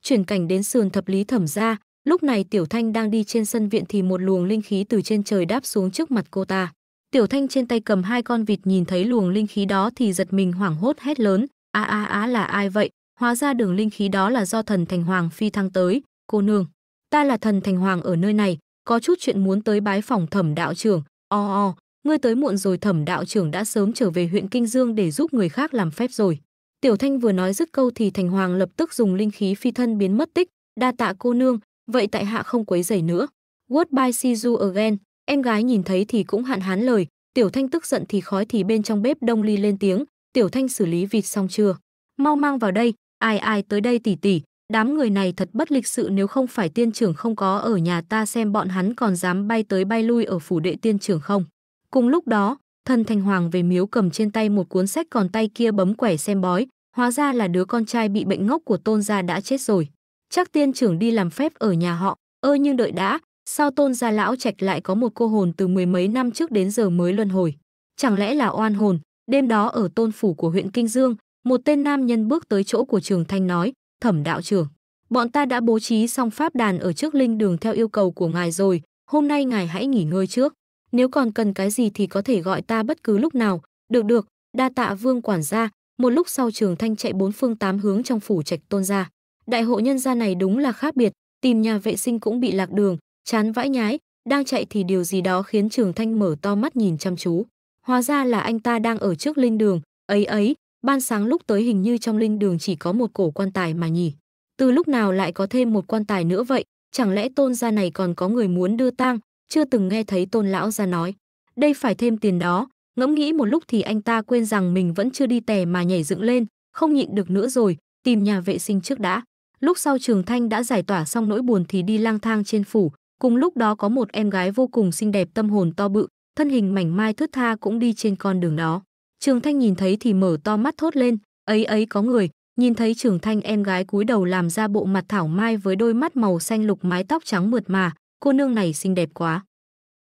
Chuyển cảnh đến sườn thập lý thẩm ra, lúc này Tiểu Thanh đang đi trên sân viện thì một luồng linh khí từ trên trời đáp xuống trước mặt cô ta. Tiểu Thanh trên tay cầm hai con vịt nhìn thấy luồng linh khí đó thì giật mình hoảng hốt hét lớn, a a á là ai vậy, hóa ra đường linh khí đó là do thần thành hoàng phi thăng tới, cô nương ta là thần thành hoàng ở nơi này, có chút chuyện muốn tới bái phòng thẩm đạo trưởng, o o, ngươi tới muộn rồi thẩm đạo trưởng đã sớm trở về huyện Kinh Dương để giúp người khác làm phép rồi. Tiểu Thanh vừa nói dứt câu thì Thành Hoàng lập tức dùng linh khí phi thân biến mất tích, đa tạ cô nương, vậy tại hạ không quấy rầy nữa. Goodbye see you again, em gái nhìn thấy thì cũng hạn hán lời, Tiểu Thanh tức giận thì khói thì bên trong bếp đông ly lên tiếng, Tiểu Thanh xử lý vịt xong chưa? Mau mang vào đây, ai ai tới đây tỉ tỉ, Đám người này thật bất lịch sự nếu không phải tiên trưởng không có ở nhà ta xem bọn hắn còn dám bay tới bay lui ở phủ đệ tiên trưởng không. Cùng lúc đó, thần thành hoàng về miếu cầm trên tay một cuốn sách còn tay kia bấm quẻ xem bói, hóa ra là đứa con trai bị bệnh ngốc của tôn gia đã chết rồi. Chắc tiên trưởng đi làm phép ở nhà họ, ơ nhưng đợi đã, sao tôn gia lão trạch lại có một cô hồn từ mười mấy năm trước đến giờ mới luân hồi. Chẳng lẽ là oan hồn, đêm đó ở tôn phủ của huyện Kinh Dương, một tên nam nhân bước tới chỗ của trường thanh nói, thẩm đạo trưởng. Bọn ta đã bố trí xong pháp đàn ở trước linh đường theo yêu cầu của ngài rồi, hôm nay ngài hãy nghỉ ngơi trước. Nếu còn cần cái gì thì có thể gọi ta bất cứ lúc nào. Được được, đa tạ vương quản gia. Một lúc sau trường thanh chạy bốn phương tám hướng trong phủ trạch tôn gia. Đại hộ nhân gia này đúng là khác biệt, tìm nhà vệ sinh cũng bị lạc đường, chán vãi nhái, đang chạy thì điều gì đó khiến trường thanh mở to mắt nhìn chăm chú. Hóa ra là anh ta đang ở trước linh đường, ấy ấy, ban sáng lúc tới hình như trong linh đường chỉ có một cổ quan tài mà nhỉ. Từ lúc nào lại có thêm một quan tài nữa vậy, chẳng lẽ tôn gia này còn có người muốn đưa tang, chưa từng nghe thấy tôn lão gia nói. Đây phải thêm tiền đó, ngẫm nghĩ một lúc thì anh ta quên rằng mình vẫn chưa đi tè mà nhảy dựng lên, không nhịn được nữa rồi, tìm nhà vệ sinh trước đã. Lúc sau Trường Thanh đã giải tỏa xong nỗi buồn thì đi lang thang trên phủ, cùng lúc đó có một em gái vô cùng xinh đẹp tâm hồn to bự, thân hình mảnh mai thướt tha cũng đi trên con đường đó. Trường Thanh nhìn thấy thì mở to mắt thốt lên, ấy ấy có người, nhìn thấy Trường Thanh em gái cúi đầu làm ra bộ mặt thảo mai với đôi mắt màu xanh lục mái tóc trắng mượt mà, cô nương này xinh đẹp quá.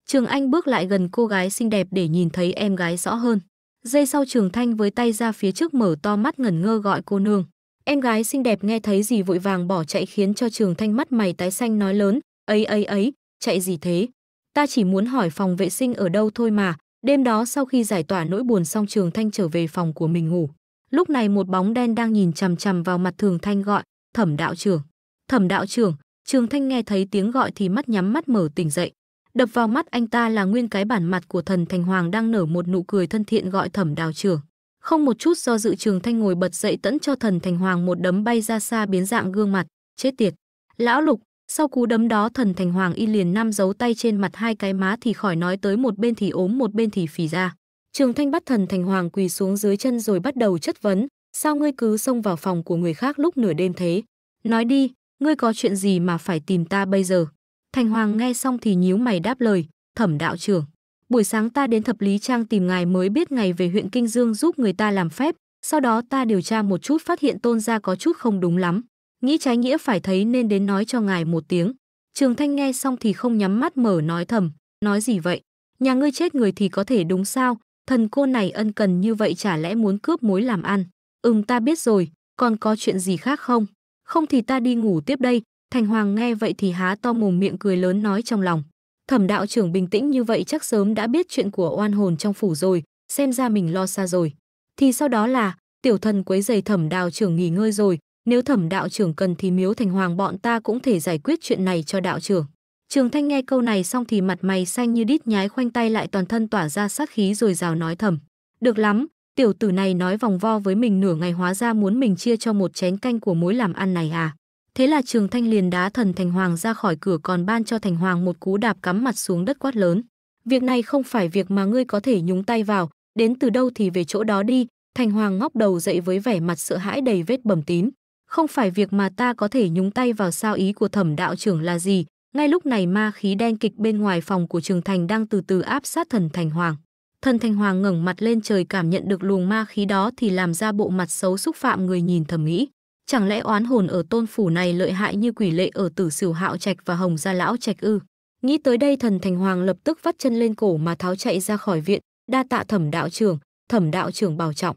Trường Anh bước lại gần cô gái xinh đẹp để nhìn thấy em gái rõ hơn. Giây sau Trường Thanh với tay ra phía trước mở to mắt ngẩn ngơ gọi cô nương. Em gái xinh đẹp nghe thấy gì vội vàng bỏ chạy khiến cho Trường Thanh mắt mày tái xanh nói lớn, "Ấy ấy ấy, chạy gì thế? Ta chỉ muốn hỏi phòng vệ sinh ở đâu thôi mà, Đêm đó sau khi giải tỏa nỗi buồn xong Trường Thanh trở về phòng của mình ngủ. Lúc này một bóng đen đang nhìn chằm chằm vào mặt Thường Thanh gọi, "Thẩm đạo trưởng." "Thẩm đạo trưởng." Trường Thanh nghe thấy tiếng gọi thì mắt nhắm mắt mở tỉnh dậy. Đập vào mắt anh ta là nguyên cái bản mặt của thần Thành Hoàng đang nở một nụ cười thân thiện gọi Thẩm đạo trưởng. Không một chút do dự Trường Thanh ngồi bật dậy tẫn cho thần Thành Hoàng một đấm bay ra xa biến dạng gương mặt, chết tiệt. "Lão Lục, sau cú đấm đó thần thành hoàng y liền nam giấu tay trên mặt hai cái má thì khỏi nói tới một bên thì ốm một bên thì phì ra. Trường thanh bắt thần thành hoàng quỳ xuống dưới chân rồi bắt đầu chất vấn. Sao ngươi cứ xông vào phòng của người khác lúc nửa đêm thế? Nói đi, ngươi có chuyện gì mà phải tìm ta bây giờ? Thành hoàng nghe xong thì nhíu mày đáp lời, thẩm đạo trưởng. Buổi sáng ta đến thập lý trang tìm ngài mới biết ngày về huyện Kinh Dương giúp người ta làm phép, sau đó ta điều tra một chút phát hiện tôn gia có chút không đúng lắm nghĩ trái nghĩa phải thấy nên đến nói cho ngài một tiếng. Trường Thanh nghe xong thì không nhắm mắt mở nói thầm, nói gì vậy? Nhà ngươi chết người thì có thể đúng sao? Thần cô này ân cần như vậy chả lẽ muốn cướp mối làm ăn? Ừm ta biết rồi, còn có chuyện gì khác không? Không thì ta đi ngủ tiếp đây. Thành Hoàng nghe vậy thì há to mồm miệng cười lớn nói trong lòng. Thẩm đạo trưởng bình tĩnh như vậy chắc sớm đã biết chuyện của oan hồn trong phủ rồi, xem ra mình lo xa rồi. Thì sau đó là, tiểu thần quấy giày thẩm đạo trưởng nghỉ ngơi rồi, nếu thẩm đạo trưởng cần thì miếu thành hoàng bọn ta cũng thể giải quyết chuyện này cho đạo trưởng. Trường Thanh nghe câu này xong thì mặt mày xanh như đít nhái khoanh tay lại toàn thân tỏa ra sát khí rồi rào nói thầm. Được lắm, tiểu tử này nói vòng vo với mình nửa ngày hóa ra muốn mình chia cho một chén canh của mối làm ăn này à. Thế là Trường Thanh liền đá thần Thành Hoàng ra khỏi cửa còn ban cho Thành Hoàng một cú đạp cắm mặt xuống đất quát lớn. Việc này không phải việc mà ngươi có thể nhúng tay vào, đến từ đâu thì về chỗ đó đi. Thành Hoàng ngóc đầu dậy với vẻ mặt sợ hãi đầy vết bầm tím không phải việc mà ta có thể nhúng tay vào sao ý của thẩm đạo trưởng là gì. Ngay lúc này ma khí đen kịch bên ngoài phòng của Trường Thành đang từ từ áp sát thần Thành Hoàng. Thần Thành Hoàng ngẩng mặt lên trời cảm nhận được luồng ma khí đó thì làm ra bộ mặt xấu xúc phạm người nhìn thầm nghĩ. Chẳng lẽ oán hồn ở tôn phủ này lợi hại như quỷ lệ ở tử sửu hạo trạch và hồng gia lão trạch ư? Nghĩ tới đây thần Thành Hoàng lập tức vắt chân lên cổ mà tháo chạy ra khỏi viện, đa tạ thẩm đạo trưởng, thẩm đạo trưởng bảo trọng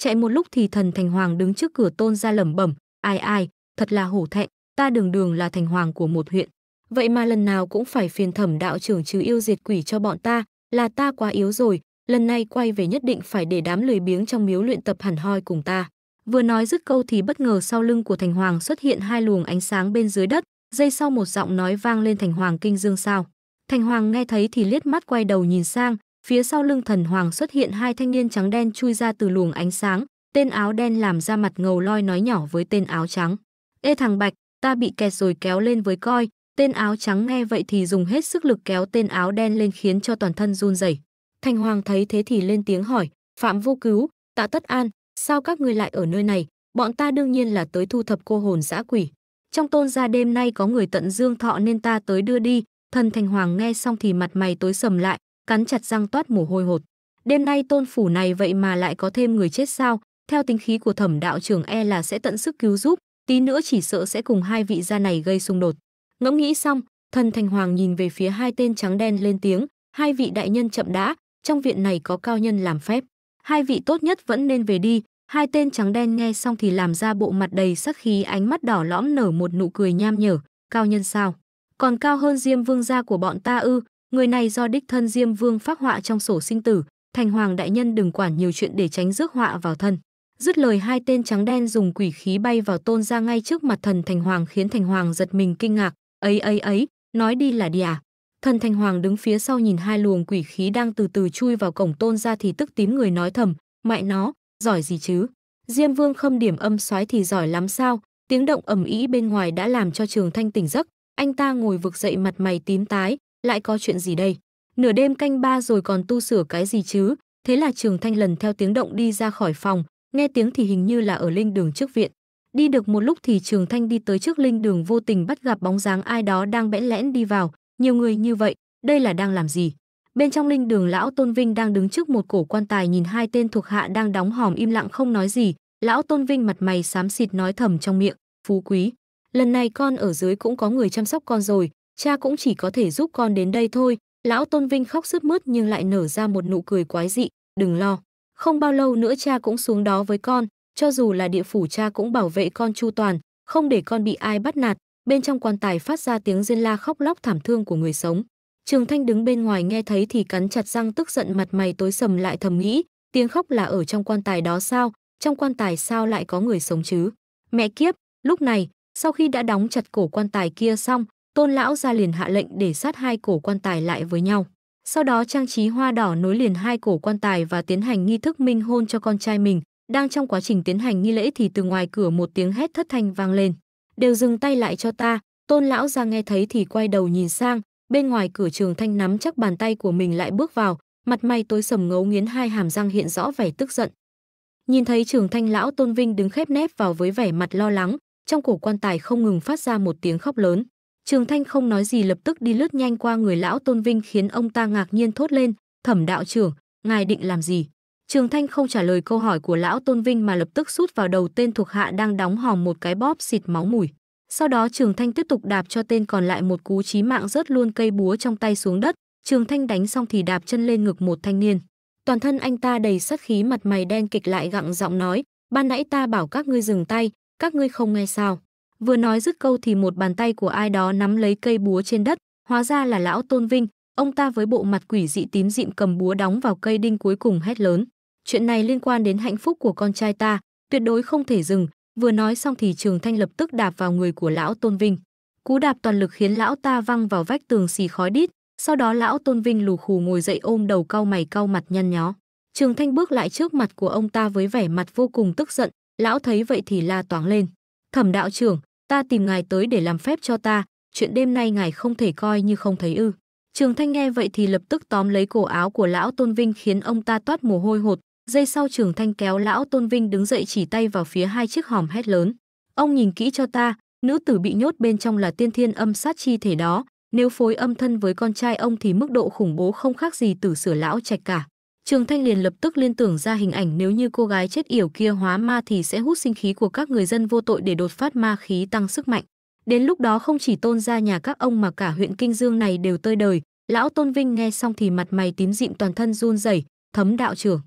chạy một lúc thì thần thành hoàng đứng trước cửa tôn ra lẩm bẩm ai ai thật là hổ thẹn ta đường đường là thành hoàng của một huyện vậy mà lần nào cũng phải phiền thẩm đạo trưởng trừ yêu diệt quỷ cho bọn ta là ta quá yếu rồi lần này quay về nhất định phải để đám lười biếng trong miếu luyện tập hẳn hoi cùng ta vừa nói dứt câu thì bất ngờ sau lưng của thành hoàng xuất hiện hai luồng ánh sáng bên dưới đất giây sau một giọng nói vang lên thành hoàng kinh dương sao thành hoàng nghe thấy thì liếc mắt quay đầu nhìn sang Phía sau lưng thần hoàng xuất hiện hai thanh niên trắng đen chui ra từ luồng ánh sáng, tên áo đen làm ra mặt ngầu loi nói nhỏ với tên áo trắng. Ê thằng Bạch, ta bị kẹt rồi kéo lên với coi, tên áo trắng nghe vậy thì dùng hết sức lực kéo tên áo đen lên khiến cho toàn thân run rẩy. Thành Hoàng thấy thế thì lên tiếng hỏi, Phạm Vô Cứu, Tạ Tất An, sao các ngươi lại ở nơi này? Bọn ta đương nhiên là tới thu thập cô hồn dã quỷ. Trong tôn gia đêm nay có người tận dương thọ nên ta tới đưa đi. Thần Thành Hoàng nghe xong thì mặt mày tối sầm lại, cắn chặt răng toát mồ hôi hột. Đêm nay tôn phủ này vậy mà lại có thêm người chết sao? Theo tính khí của thẩm đạo trưởng e là sẽ tận sức cứu giúp, tí nữa chỉ sợ sẽ cùng hai vị gia này gây xung đột. Ngẫm nghĩ xong, thần thành hoàng nhìn về phía hai tên trắng đen lên tiếng, hai vị đại nhân chậm đã, trong viện này có cao nhân làm phép. Hai vị tốt nhất vẫn nên về đi, hai tên trắng đen nghe xong thì làm ra bộ mặt đầy sắc khí ánh mắt đỏ lõm nở một nụ cười nham nhở, cao nhân sao? Còn cao hơn diêm vương gia của bọn ta ư, Người này do đích thân Diêm Vương phát họa trong sổ sinh tử, thành hoàng đại nhân đừng quản nhiều chuyện để tránh rước họa vào thân. Dứt lời hai tên trắng đen dùng quỷ khí bay vào tôn ra ngay trước mặt thần thành hoàng khiến thành hoàng giật mình kinh ngạc, ấy ấy ấy, nói đi là đi à. Thần thành hoàng đứng phía sau nhìn hai luồng quỷ khí đang từ từ chui vào cổng tôn ra thì tức tím người nói thầm, mẹ nó, giỏi gì chứ. Diêm vương khâm điểm âm soái thì giỏi lắm sao, tiếng động ầm ĩ bên ngoài đã làm cho trường thanh tỉnh giấc, anh ta ngồi vực dậy mặt mày tím tái, lại có chuyện gì đây? Nửa đêm canh ba rồi còn tu sửa cái gì chứ? Thế là Trường Thanh lần theo tiếng động đi ra khỏi phòng, nghe tiếng thì hình như là ở linh đường trước viện. Đi được một lúc thì Trường Thanh đi tới trước linh đường vô tình bắt gặp bóng dáng ai đó đang bẽn lẽn đi vào, nhiều người như vậy, đây là đang làm gì? Bên trong linh đường lão Tôn Vinh đang đứng trước một cổ quan tài nhìn hai tên thuộc hạ đang đóng hòm im lặng không nói gì, lão Tôn Vinh mặt mày xám xịt nói thầm trong miệng, "Phú quý, lần này con ở dưới cũng có người chăm sóc con rồi, cha cũng chỉ có thể giúp con đến đây thôi. Lão Tôn Vinh khóc sướt mướt nhưng lại nở ra một nụ cười quái dị, đừng lo. Không bao lâu nữa cha cũng xuống đó với con, cho dù là địa phủ cha cũng bảo vệ con chu toàn, không để con bị ai bắt nạt. Bên trong quan tài phát ra tiếng rên la khóc lóc thảm thương của người sống. Trường Thanh đứng bên ngoài nghe thấy thì cắn chặt răng tức giận mặt mày tối sầm lại thầm nghĩ, tiếng khóc là ở trong quan tài đó sao, trong quan tài sao lại có người sống chứ? Mẹ kiếp, lúc này, sau khi đã đóng chặt cổ quan tài kia xong, tôn lão ra liền hạ lệnh để sát hai cổ quan tài lại với nhau. Sau đó trang trí hoa đỏ nối liền hai cổ quan tài và tiến hành nghi thức minh hôn cho con trai mình. Đang trong quá trình tiến hành nghi lễ thì từ ngoài cửa một tiếng hét thất thanh vang lên. Đều dừng tay lại cho ta, tôn lão ra nghe thấy thì quay đầu nhìn sang, bên ngoài cửa trường thanh nắm chắc bàn tay của mình lại bước vào, mặt mày tối sầm ngấu nghiến hai hàm răng hiện rõ vẻ tức giận. Nhìn thấy trường thanh lão tôn vinh đứng khép nép vào với vẻ mặt lo lắng, trong cổ quan tài không ngừng phát ra một tiếng khóc lớn. Trường Thanh không nói gì lập tức đi lướt nhanh qua người lão Tôn Vinh khiến ông ta ngạc nhiên thốt lên, "Thẩm đạo trưởng, ngài định làm gì?" Trường Thanh không trả lời câu hỏi của lão Tôn Vinh mà lập tức sút vào đầu tên thuộc hạ đang đóng hòm một cái bóp xịt máu mũi. Sau đó Trường Thanh tiếp tục đạp cho tên còn lại một cú chí mạng rớt luôn cây búa trong tay xuống đất, Trường Thanh đánh xong thì đạp chân lên ngực một thanh niên. Toàn thân anh ta đầy sát khí, mặt mày đen kịch lại gặng giọng nói, "Ban nãy ta bảo các ngươi dừng tay, các ngươi không nghe sao?" Vừa nói dứt câu thì một bàn tay của ai đó nắm lấy cây búa trên đất, hóa ra là lão Tôn Vinh, ông ta với bộ mặt quỷ dị tím dịm cầm búa đóng vào cây đinh cuối cùng hét lớn. Chuyện này liên quan đến hạnh phúc của con trai ta, tuyệt đối không thể dừng, vừa nói xong thì Trường Thanh lập tức đạp vào người của lão Tôn Vinh. Cú đạp toàn lực khiến lão ta văng vào vách tường xì khói đít, sau đó lão Tôn Vinh lù khù ngồi dậy ôm đầu cau mày cau mặt nhăn nhó. Trường Thanh bước lại trước mặt của ông ta với vẻ mặt vô cùng tức giận, lão thấy vậy thì la toáng lên. "Thẩm đạo trưởng, ta tìm ngài tới để làm phép cho ta, chuyện đêm nay ngài không thể coi như không thấy ư. Trường Thanh nghe vậy thì lập tức tóm lấy cổ áo của lão Tôn Vinh khiến ông ta toát mồ hôi hột, giây sau Trường Thanh kéo lão Tôn Vinh đứng dậy chỉ tay vào phía hai chiếc hòm hét lớn. Ông nhìn kỹ cho ta, nữ tử bị nhốt bên trong là tiên thiên âm sát chi thể đó, nếu phối âm thân với con trai ông thì mức độ khủng bố không khác gì tử sửa lão trạch cả. Trường Thanh liền lập tức liên tưởng ra hình ảnh nếu như cô gái chết yểu kia hóa ma thì sẽ hút sinh khí của các người dân vô tội để đột phát ma khí tăng sức mạnh. Đến lúc đó không chỉ tôn gia nhà các ông mà cả huyện Kinh Dương này đều tơi đời. Lão Tôn Vinh nghe xong thì mặt mày tím dịm toàn thân run rẩy, thấm đạo trưởng.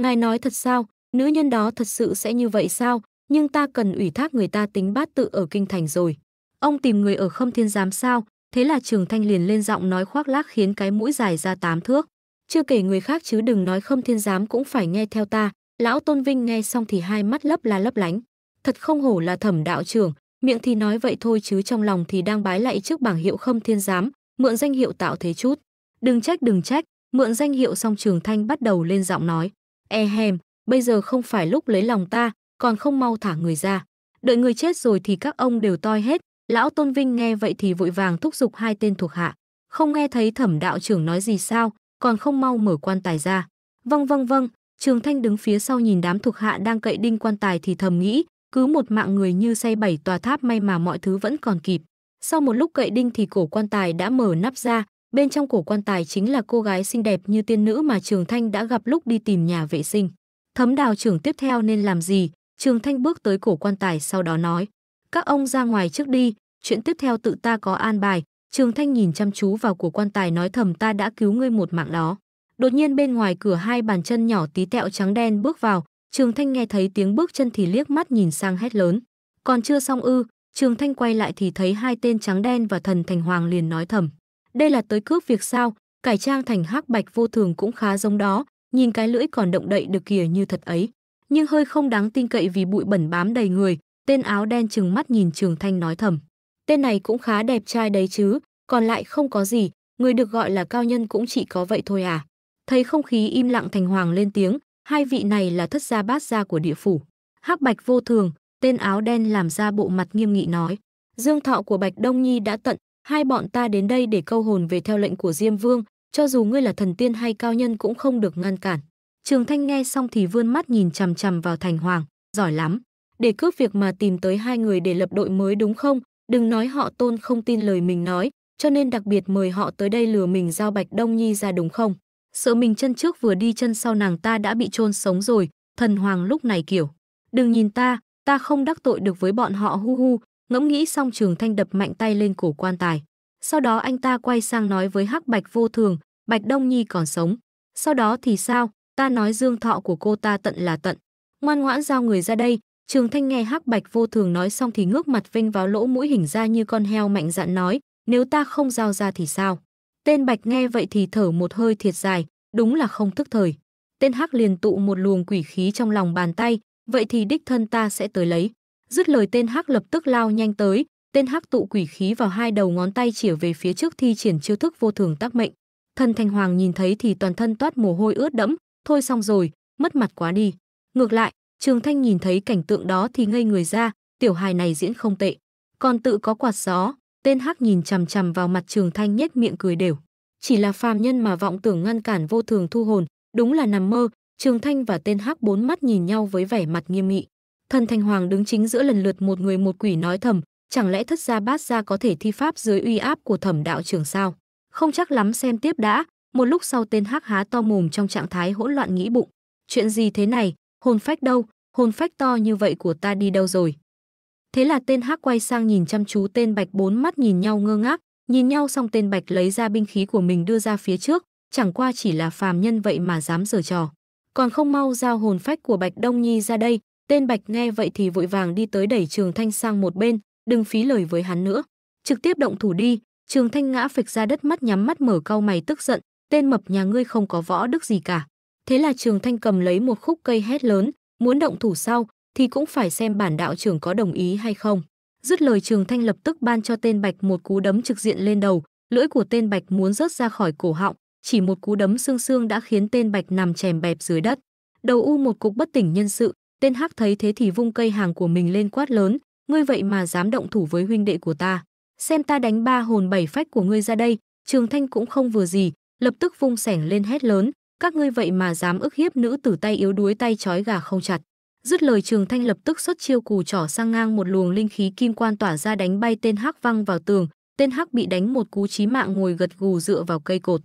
Ngài nói thật sao, nữ nhân đó thật sự sẽ như vậy sao, nhưng ta cần ủy thác người ta tính bát tự ở Kinh Thành rồi. Ông tìm người ở khâm thiên giám sao, thế là trường thanh liền lên giọng nói khoác lác khiến cái mũi dài ra tám thước. Chưa kể người khác chứ đừng nói không thiên giám cũng phải nghe theo ta, lão Tôn Vinh nghe xong thì hai mắt lấp là lấp lánh. Thật không hổ là thẩm đạo trưởng, miệng thì nói vậy thôi chứ trong lòng thì đang bái lạy trước bảng hiệu không thiên giám, mượn danh hiệu tạo thế chút. Đừng trách đừng trách, mượn danh hiệu xong trường thanh bắt đầu lên giọng nói. E hèm, bây giờ không phải lúc lấy lòng ta, còn không mau thả người ra. Đợi người chết rồi thì các ông đều toi hết, lão Tôn Vinh nghe vậy thì vội vàng thúc giục hai tên thuộc hạ. Không nghe thấy thẩm đạo trưởng nói gì sao, còn không mau mở quan tài ra vâng vâng vâng trường thanh đứng phía sau nhìn đám thuộc hạ đang cậy đinh quan tài thì thầm nghĩ cứ một mạng người như xây bảy tòa tháp may mà mọi thứ vẫn còn kịp sau một lúc cậy đinh thì cổ quan tài đã mở nắp ra bên trong cổ quan tài chính là cô gái xinh đẹp như tiên nữ mà trường thanh đã gặp lúc đi tìm nhà vệ sinh thấm đào trưởng tiếp theo nên làm gì trường thanh bước tới cổ quan tài sau đó nói các ông ra ngoài trước đi chuyện tiếp theo tự ta có an bài Trường Thanh nhìn chăm chú vào của quan tài nói thầm ta đã cứu ngươi một mạng đó. Đột nhiên bên ngoài cửa hai bàn chân nhỏ tí tẹo trắng đen bước vào, Trường Thanh nghe thấy tiếng bước chân thì liếc mắt nhìn sang hét lớn. Còn chưa xong ư, Trường Thanh quay lại thì thấy hai tên trắng đen và thần thành hoàng liền nói thầm. Đây là tới cướp việc sao, cải trang thành hắc bạch vô thường cũng khá giống đó, nhìn cái lưỡi còn động đậy được kìa như thật ấy. Nhưng hơi không đáng tin cậy vì bụi bẩn bám đầy người, tên áo đen trừng mắt nhìn Trường Thanh nói thầm. Tên này cũng khá đẹp trai đấy chứ, còn lại không có gì, người được gọi là cao nhân cũng chỉ có vậy thôi à. Thấy không khí im lặng Thành Hoàng lên tiếng, hai vị này là thất gia bát gia của địa phủ. hắc Bạch vô thường, tên áo đen làm ra bộ mặt nghiêm nghị nói. Dương thọ của Bạch Đông Nhi đã tận, hai bọn ta đến đây để câu hồn về theo lệnh của Diêm Vương, cho dù ngươi là thần tiên hay cao nhân cũng không được ngăn cản. Trường Thanh nghe xong thì vươn mắt nhìn chằm chằm vào Thành Hoàng, giỏi lắm, để cướp việc mà tìm tới hai người để lập đội mới đúng không? Đừng nói họ tôn không tin lời mình nói, cho nên đặc biệt mời họ tới đây lừa mình giao Bạch Đông Nhi ra đúng không? Sợ mình chân trước vừa đi chân sau nàng ta đã bị chôn sống rồi, thần hoàng lúc này kiểu. Đừng nhìn ta, ta không đắc tội được với bọn họ hu hu, ngẫm nghĩ xong trường thanh đập mạnh tay lên cổ quan tài. Sau đó anh ta quay sang nói với hắc bạch vô thường, Bạch Đông Nhi còn sống. Sau đó thì sao, ta nói dương thọ của cô ta tận là tận. Ngoan ngoãn giao người ra đây, Trường Thanh nghe Hắc Bạch Vô Thường nói xong thì ngước mặt vênh vào lỗ mũi hình ra như con heo mạnh dạn nói, nếu ta không giao ra thì sao? Tên Bạch nghe vậy thì thở một hơi thiệt dài, đúng là không thức thời. Tên Hắc liền tụ một luồng quỷ khí trong lòng bàn tay, vậy thì đích thân ta sẽ tới lấy. Dứt lời tên Hắc lập tức lao nhanh tới, tên Hắc tụ quỷ khí vào hai đầu ngón tay chỉ về phía trước thi triển chiêu thức vô thường tác mệnh. Thần Thanh Hoàng nhìn thấy thì toàn thân toát mồ hôi ướt đẫm, thôi xong rồi, mất mặt quá đi. Ngược lại, Trường Thanh nhìn thấy cảnh tượng đó thì ngây người ra, tiểu hài này diễn không tệ. Còn tự có quạt gió, tên Hắc nhìn chằm chằm vào mặt Trường Thanh nhếch miệng cười đều. Chỉ là phàm nhân mà vọng tưởng ngăn cản vô thường thu hồn, đúng là nằm mơ. Trường Thanh và tên Hắc bốn mắt nhìn nhau với vẻ mặt nghiêm nghị. Thần Thanh Hoàng đứng chính giữa lần lượt một người một quỷ nói thầm, chẳng lẽ thất gia bát gia có thể thi pháp dưới uy áp của Thẩm đạo trường sao? Không chắc lắm xem tiếp đã. Một lúc sau tên Hắc há to mồm trong trạng thái hỗn loạn nghĩ bụng, chuyện gì thế này, Hồn phách đâu, hồn phách to như vậy của ta đi đâu rồi? Thế là tên Hắc quay sang nhìn chăm chú tên Bạch bốn mắt nhìn nhau ngơ ngác, nhìn nhau xong tên Bạch lấy ra binh khí của mình đưa ra phía trước, chẳng qua chỉ là phàm nhân vậy mà dám giở trò. Còn không mau giao hồn phách của Bạch Đông Nhi ra đây, tên Bạch nghe vậy thì vội vàng đi tới đẩy Trường Thanh sang một bên, đừng phí lời với hắn nữa, trực tiếp động thủ đi. Trường Thanh ngã phịch ra đất mắt nhắm mắt mở cau mày tức giận, tên mập nhà ngươi không có võ đức gì cả. Thế là Trường Thanh cầm lấy một khúc cây hét lớn, muốn động thủ sau thì cũng phải xem bản đạo trưởng có đồng ý hay không. Dứt lời Trường Thanh lập tức ban cho tên Bạch một cú đấm trực diện lên đầu, lưỡi của tên Bạch muốn rớt ra khỏi cổ họng, chỉ một cú đấm xương xương đã khiến tên Bạch nằm chèm bẹp dưới đất. Đầu u một cục bất tỉnh nhân sự, tên Hắc thấy thế thì vung cây hàng của mình lên quát lớn, ngươi vậy mà dám động thủ với huynh đệ của ta, xem ta đánh ba hồn bảy phách của ngươi ra đây. Trường Thanh cũng không vừa gì, lập tức vung sẻng lên hét lớn, các ngươi vậy mà dám ức hiếp nữ tử tay yếu đuối tay trói gà không chặt. Dứt lời Trường Thanh lập tức xuất chiêu cù trỏ sang ngang một luồng linh khí kim quan tỏa ra đánh bay tên Hắc văng vào tường, tên Hắc bị đánh một cú chí mạng ngồi gật gù dựa vào cây cột.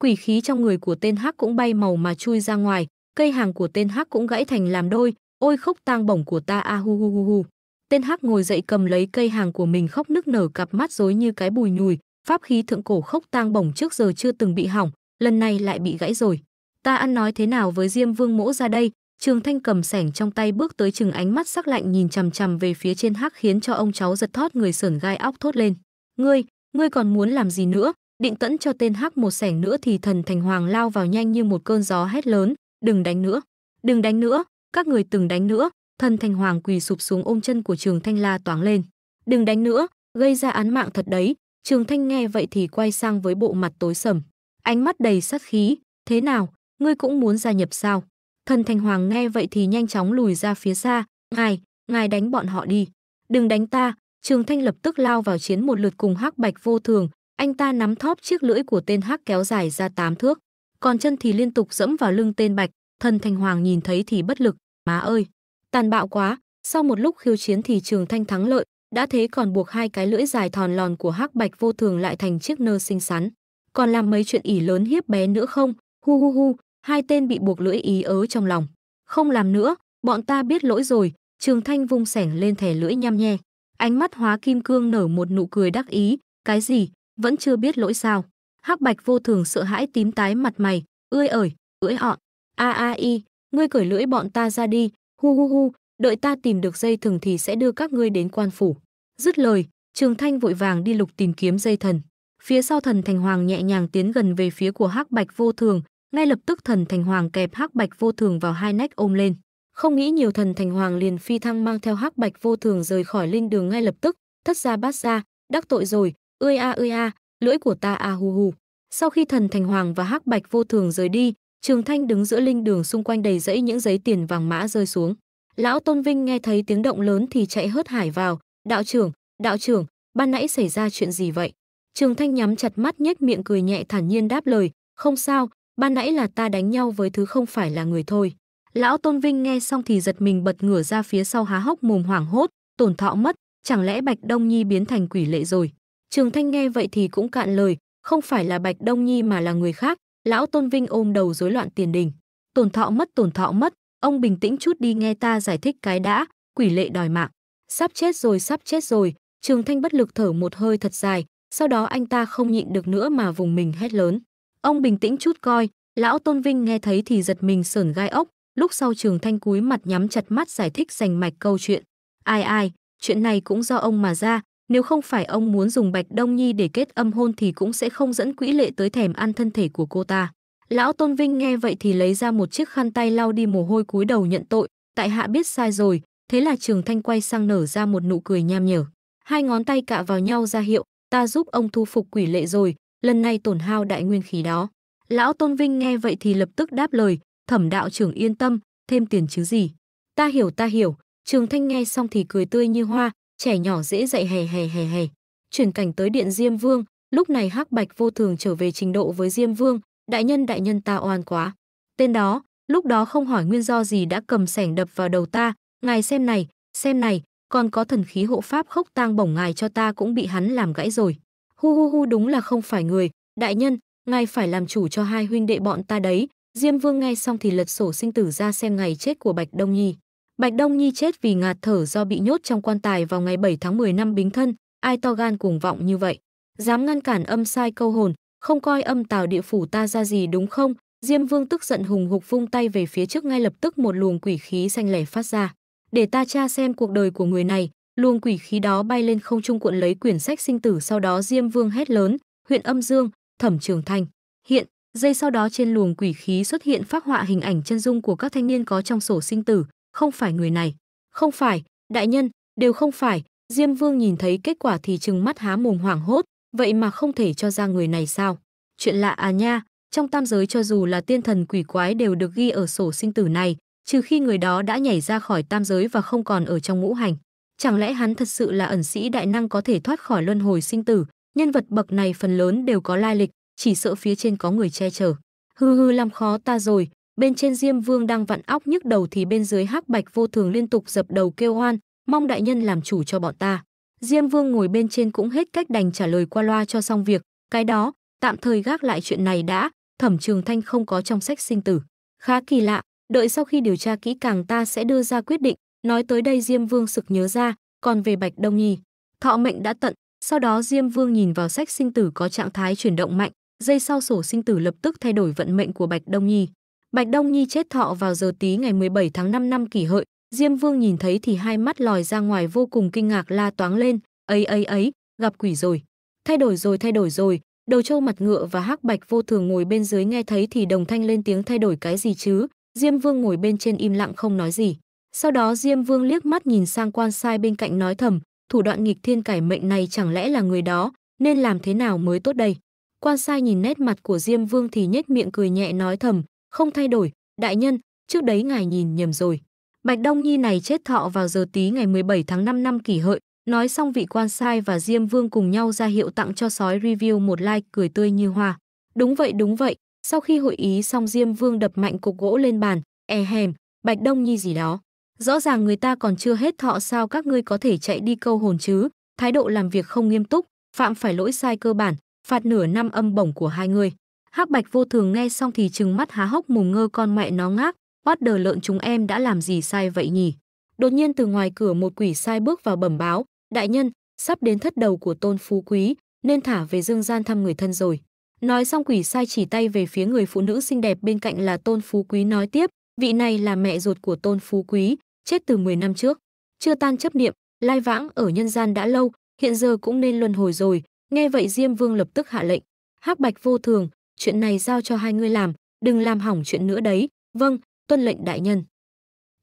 Quỷ khí trong người của tên Hắc cũng bay màu mà chui ra ngoài, cây hàng của tên Hắc cũng gãy thành làm đôi, ôi khóc tang bổng của ta a hu hu hu hu. Tên Hắc ngồi dậy cầm lấy cây hàng của mình khóc nức nở cặp mắt rối như cái bùi nhùi, pháp khí thượng cổ khóc tang bổng trước giờ chưa từng bị hỏng, lần này lại bị gãy rồi. Ta ăn nói thế nào với Diêm Vương mỗ ra đây? Trường Thanh cầm sẻng trong tay bước tới chừng ánh mắt sắc lạnh nhìn chằm chằm về phía trên hắc khiến cho ông cháu giật thót người sởn gai óc thốt lên. Ngươi, ngươi còn muốn làm gì nữa? Định tẫn cho tên hắc một sẻng nữa thì thần thành hoàng lao vào nhanh như một cơn gió hét lớn, đừng đánh nữa, đừng đánh nữa, các người từng đánh nữa. Thần thành hoàng quỳ sụp xuống ôm chân của Trường Thanh la toáng lên. Đừng đánh nữa, gây ra án mạng thật đấy. Trường Thanh nghe vậy thì quay sang với bộ mặt tối sầm, ánh mắt đầy sát khí, thế nào, ngươi cũng muốn gia nhập sao thần thành hoàng nghe vậy thì nhanh chóng lùi ra phía xa ngài ngài đánh bọn họ đi đừng đánh ta trường thanh lập tức lao vào chiến một lượt cùng hắc bạch vô thường anh ta nắm thóp chiếc lưỡi của tên hắc kéo dài ra tám thước còn chân thì liên tục dẫm vào lưng tên bạch thần thành hoàng nhìn thấy thì bất lực má ơi tàn bạo quá sau một lúc khiêu chiến thì trường thanh thắng lợi đã thế còn buộc hai cái lưỡi dài thòn lòn của hắc bạch vô thường lại thành chiếc nơ xinh xắn còn làm mấy chuyện ỉ lớn hiếp bé nữa không hu hu hu Hai tên bị buộc lưỡi ý ớ trong lòng. Không làm nữa, bọn ta biết lỗi rồi, Trường Thanh vung sẻng lên thẻ lưỡi nhăm nhe. Ánh mắt hóa kim cương nở một nụ cười đắc ý, cái gì, vẫn chưa biết lỗi sao. Hắc Bạch vô thường sợ hãi tím tái mặt mày, ươi ởi, ưỡi họ A a i, ngươi cởi lưỡi bọn ta ra đi, hu hu hu, đợi ta tìm được dây thừng thì sẽ đưa các ngươi đến quan phủ. Dứt lời, Trường Thanh vội vàng đi lục tìm kiếm dây thần. Phía sau thần thành hoàng nhẹ nhàng tiến gần về phía của Hắc Bạch vô thường, ngay lập tức thần thành hoàng kẹp hắc bạch vô thường vào hai nách ôm lên không nghĩ nhiều thần thành hoàng liền phi thăng mang theo hắc bạch vô thường rời khỏi linh đường ngay lập tức thất ra bát ra đắc tội rồi ơi a ơi a lưỡi của ta a à hù sau khi thần thành hoàng và hắc bạch vô thường rời đi trường thanh đứng giữa linh đường xung quanh đầy rẫy những giấy tiền vàng mã rơi xuống lão tôn vinh nghe thấy tiếng động lớn thì chạy hớt hải vào đạo trưởng đạo trưởng ban nãy xảy ra chuyện gì vậy trường thanh nhắm chặt mắt nhếch miệng cười nhẹ thản nhiên đáp lời không sao ban nãy là ta đánh nhau với thứ không phải là người thôi. Lão Tôn Vinh nghe xong thì giật mình bật ngửa ra phía sau há hốc mồm hoảng hốt, tổn thọ mất, chẳng lẽ Bạch Đông Nhi biến thành quỷ lệ rồi. Trường Thanh nghe vậy thì cũng cạn lời, không phải là Bạch Đông Nhi mà là người khác, lão Tôn Vinh ôm đầu rối loạn tiền đình. Tổn thọ mất, tổn thọ mất, ông bình tĩnh chút đi nghe ta giải thích cái đã, quỷ lệ đòi mạng. Sắp chết rồi, sắp chết rồi, Trường Thanh bất lực thở một hơi thật dài, sau đó anh ta không nhịn được nữa mà vùng mình hét lớn. Ông bình tĩnh chút coi, lão Tôn Vinh nghe thấy thì giật mình sởn gai ốc, lúc sau trường thanh cúi mặt nhắm chặt mắt giải thích rành mạch câu chuyện. Ai ai, chuyện này cũng do ông mà ra, nếu không phải ông muốn dùng Bạch Đông Nhi để kết âm hôn thì cũng sẽ không dẫn quỹ lệ tới thèm ăn thân thể của cô ta. Lão Tôn Vinh nghe vậy thì lấy ra một chiếc khăn tay lau đi mồ hôi cúi đầu nhận tội, tại hạ biết sai rồi, thế là Trường Thanh quay sang nở ra một nụ cười nham nhở. Hai ngón tay cạ vào nhau ra hiệu, ta giúp ông thu phục quỷ lệ rồi, lần này tổn hao đại nguyên khí đó. Lão Tôn Vinh nghe vậy thì lập tức đáp lời, thẩm đạo trưởng yên tâm, thêm tiền chứ gì. Ta hiểu ta hiểu, Trường Thanh nghe xong thì cười tươi như hoa, trẻ nhỏ dễ dạy hè hè hè hè. Chuyển cảnh tới điện Diêm Vương, lúc này Hắc Bạch vô thường trở về trình độ với Diêm Vương, đại nhân đại nhân ta oan quá. Tên đó, lúc đó không hỏi nguyên do gì đã cầm sẻng đập vào đầu ta, ngài xem này, xem này, còn có thần khí hộ pháp khốc tang bổng ngài cho ta cũng bị hắn làm gãy rồi. Hu hu hu đúng là không phải người, đại nhân, ngài phải làm chủ cho hai huynh đệ bọn ta đấy. Diêm Vương nghe xong thì lật sổ sinh tử ra xem ngày chết của Bạch Đông Nhi. Bạch Đông Nhi chết vì ngạt thở do bị nhốt trong quan tài vào ngày 7 tháng 10 năm Bính Thân, ai to gan cuồng vọng như vậy, dám ngăn cản âm sai câu hồn, không coi âm tào địa phủ ta ra gì đúng không? Diêm Vương tức giận hùng hục vung tay về phía trước ngay lập tức một luồng quỷ khí xanh lẻ phát ra. Để ta tra xem cuộc đời của người này, luồng quỷ khí đó bay lên không trung cuộn lấy quyển sách sinh tử sau đó Diêm Vương hét lớn, huyện âm dương, thẩm trường thành. Hiện, dây sau đó trên luồng quỷ khí xuất hiện phát họa hình ảnh chân dung của các thanh niên có trong sổ sinh tử, không phải người này, không phải, đại nhân, đều không phải, Diêm Vương nhìn thấy kết quả thì trừng mắt há mồm hoảng hốt, vậy mà không thể cho ra người này sao? Chuyện lạ à nha, trong tam giới cho dù là tiên thần quỷ quái đều được ghi ở sổ sinh tử này, trừ khi người đó đã nhảy ra khỏi tam giới và không còn ở trong ngũ hành. Chẳng lẽ hắn thật sự là ẩn sĩ đại năng có thể thoát khỏi luân hồi sinh tử? Nhân vật bậc này phần lớn đều có lai lịch, chỉ sợ phía trên có người che chở. Hư hư làm khó ta rồi, bên trên Diêm Vương đang vặn óc nhức đầu thì bên dưới Hắc Bạch Vô Thường liên tục dập đầu kêu oan, mong đại nhân làm chủ cho bọn ta. Diêm Vương ngồi bên trên cũng hết cách đành trả lời qua loa cho xong việc, cái đó, tạm thời gác lại chuyện này đã, Thẩm Trường Thanh không có trong sách sinh tử. Khá kỳ lạ, đợi sau khi điều tra kỹ càng ta sẽ đưa ra quyết định, Nói tới đây Diêm Vương sực nhớ ra, còn về Bạch Đông Nhi, thọ mệnh đã tận, sau đó Diêm Vương nhìn vào sách sinh tử có trạng thái chuyển động mạnh, dây sau sổ sinh tử lập tức thay đổi vận mệnh của Bạch Đông Nhi. Bạch Đông Nhi chết thọ vào giờ tí ngày 17 tháng 5 năm kỷ hợi, Diêm Vương nhìn thấy thì hai mắt lòi ra ngoài vô cùng kinh ngạc la toáng lên, ấy ấy ấy, gặp quỷ rồi. Thay đổi rồi thay đổi rồi, đầu trâu mặt ngựa và hắc bạch vô thường ngồi bên dưới nghe thấy thì đồng thanh lên tiếng thay đổi cái gì chứ, Diêm Vương ngồi bên trên im lặng không nói gì. Sau đó Diêm Vương liếc mắt nhìn sang quan sai bên cạnh nói thầm, thủ đoạn nghịch thiên cải mệnh này chẳng lẽ là người đó, nên làm thế nào mới tốt đây? Quan sai nhìn nét mặt của Diêm Vương thì nhếch miệng cười nhẹ nói thầm, không thay đổi, đại nhân, trước đấy ngài nhìn nhầm rồi. Bạch Đông Nhi này chết thọ vào giờ tí ngày 17 tháng 5 năm kỷ hợi, nói xong vị quan sai và Diêm Vương cùng nhau ra hiệu tặng cho sói review một like cười tươi như hoa. Đúng vậy đúng vậy, sau khi hội ý xong Diêm Vương đập mạnh cục gỗ lên bàn, e hèm, Bạch Đông Nhi gì đó. Rõ ràng người ta còn chưa hết thọ sao các ngươi có thể chạy đi câu hồn chứ, thái độ làm việc không nghiêm túc, phạm phải lỗi sai cơ bản, phạt nửa năm âm bổng của hai người. Hắc Bạch vô thường nghe xong thì trừng mắt há hốc mồm ngơ con mẹ nó ngác, bắt đờ lợn chúng em đã làm gì sai vậy nhỉ? Đột nhiên từ ngoài cửa một quỷ sai bước vào bẩm báo, đại nhân, sắp đến thất đầu của tôn phú quý, nên thả về dương gian thăm người thân rồi. Nói xong quỷ sai chỉ tay về phía người phụ nữ xinh đẹp bên cạnh là tôn phú quý nói tiếp, vị này là mẹ ruột của tôn phú quý, chết từ 10 năm trước. Chưa tan chấp niệm, lai vãng ở nhân gian đã lâu, hiện giờ cũng nên luân hồi rồi. Nghe vậy Diêm Vương lập tức hạ lệnh. hắc bạch vô thường, chuyện này giao cho hai ngươi làm, đừng làm hỏng chuyện nữa đấy. Vâng, tuân lệnh đại nhân.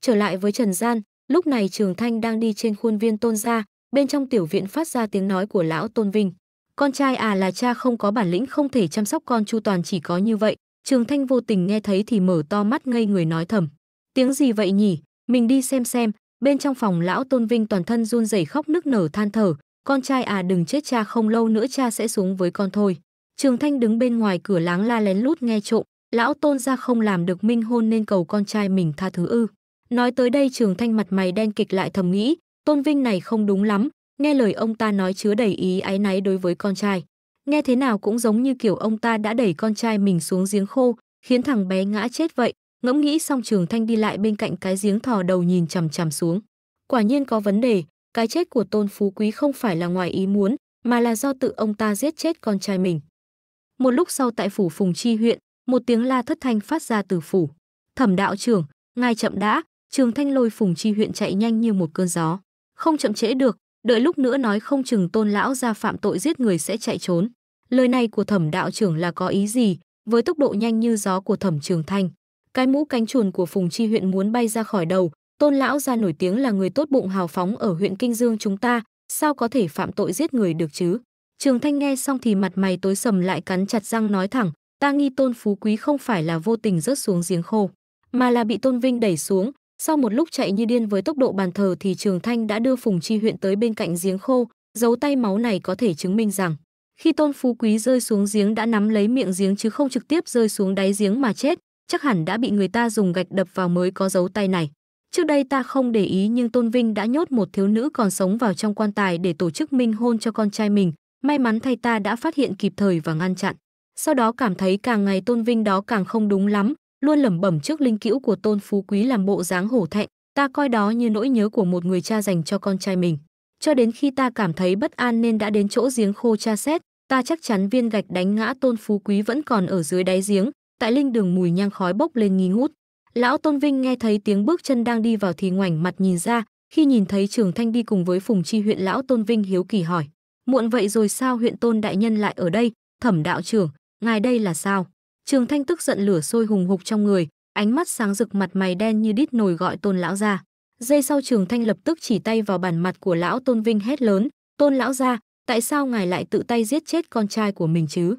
Trở lại với Trần Gian, lúc này Trường Thanh đang đi trên khuôn viên tôn gia, bên trong tiểu viện phát ra tiếng nói của lão Tôn Vinh. Con trai à là cha không có bản lĩnh không thể chăm sóc con chu toàn chỉ có như vậy. Trường Thanh vô tình nghe thấy thì mở to mắt ngây người nói thầm. Tiếng gì vậy nhỉ? Mình đi xem xem, bên trong phòng lão Tôn Vinh toàn thân run rẩy khóc nức nở than thở, con trai à đừng chết cha không lâu nữa cha sẽ xuống với con thôi. Trường Thanh đứng bên ngoài cửa láng la lén lút nghe trộm, lão Tôn ra không làm được minh hôn nên cầu con trai mình tha thứ ư? Nói tới đây Trường Thanh mặt mày đen kịch lại thầm nghĩ, Tôn Vinh này không đúng lắm, nghe lời ông ta nói chứa đầy ý áy náy đối với con trai. Nghe thế nào cũng giống như kiểu ông ta đã đẩy con trai mình xuống giếng khô, khiến thằng bé ngã chết vậy, Ngẫm nghĩ xong Trường Thanh đi lại bên cạnh cái giếng thò đầu nhìn chằm chằm xuống. Quả nhiên có vấn đề, cái chết của Tôn Phú Quý không phải là ngoài ý muốn, mà là do tự ông ta giết chết con trai mình. Một lúc sau tại phủ Phùng Chi huyện, một tiếng la thất thanh phát ra từ phủ. Thẩm đạo trưởng, ngài chậm đã, Trường Thanh lôi Phùng Chi huyện chạy nhanh như một cơn gió. Không chậm trễ được, đợi lúc nữa nói không chừng Tôn lão ra phạm tội giết người sẽ chạy trốn. Lời này của Thẩm đạo trưởng là có ý gì? Với tốc độ nhanh như gió của Thẩm Trường Thanh, cái mũ cánh chuồn của Phùng Chi huyện muốn bay ra khỏi đầu, Tôn lão gia nổi tiếng là người tốt bụng hào phóng ở huyện Kinh Dương chúng ta, sao có thể phạm tội giết người được chứ? Trường Thanh nghe xong thì mặt mày tối sầm lại cắn chặt răng nói thẳng, ta nghi Tôn Phú Quý không phải là vô tình rớt xuống giếng khô, mà là bị Tôn Vinh đẩy xuống. Sau một lúc chạy như điên với tốc độ bàn thờ thì Trường Thanh đã đưa Phùng Chi huyện tới bên cạnh giếng khô, dấu tay máu này có thể chứng minh rằng khi Tôn Phú Quý rơi xuống giếng đã nắm lấy miệng giếng chứ không trực tiếp rơi xuống đáy giếng mà chết, chắc hẳn đã bị người ta dùng gạch đập vào mới có dấu tay này. Trước đây ta không để ý nhưng Tôn Vinh đã nhốt một thiếu nữ còn sống vào trong quan tài để tổ chức minh hôn cho con trai mình. May mắn thay ta đã phát hiện kịp thời và ngăn chặn. Sau đó cảm thấy càng ngày Tôn Vinh đó càng không đúng lắm, luôn lẩm bẩm trước linh cữu của Tôn Phú Quý làm bộ dáng hổ thẹn. Ta coi đó như nỗi nhớ của một người cha dành cho con trai mình. Cho đến khi ta cảm thấy bất an nên đã đến chỗ giếng khô tra xét, ta chắc chắn viên gạch đánh ngã Tôn Phú Quý vẫn còn ở dưới đáy giếng, Tại linh đường mùi nhang khói bốc lên nghi ngút. Lão Tôn Vinh nghe thấy tiếng bước chân đang đi vào thì ngoảnh mặt nhìn ra, khi nhìn thấy Trường Thanh đi cùng với Phùng Chi huyện lão Tôn Vinh hiếu kỳ hỏi: "Muộn vậy rồi sao huyện Tôn đại nhân lại ở đây? Thẩm đạo trưởng, ngài đây là sao?" Trường Thanh tức giận lửa sôi hùng hục trong người, ánh mắt sáng rực mặt mày đen như đít nồi gọi Tôn lão ra. Giây sau Trường Thanh lập tức chỉ tay vào bàn mặt của lão Tôn Vinh hét lớn: "Tôn lão gia, tại sao ngài lại tự tay giết chết con trai của mình chứ?"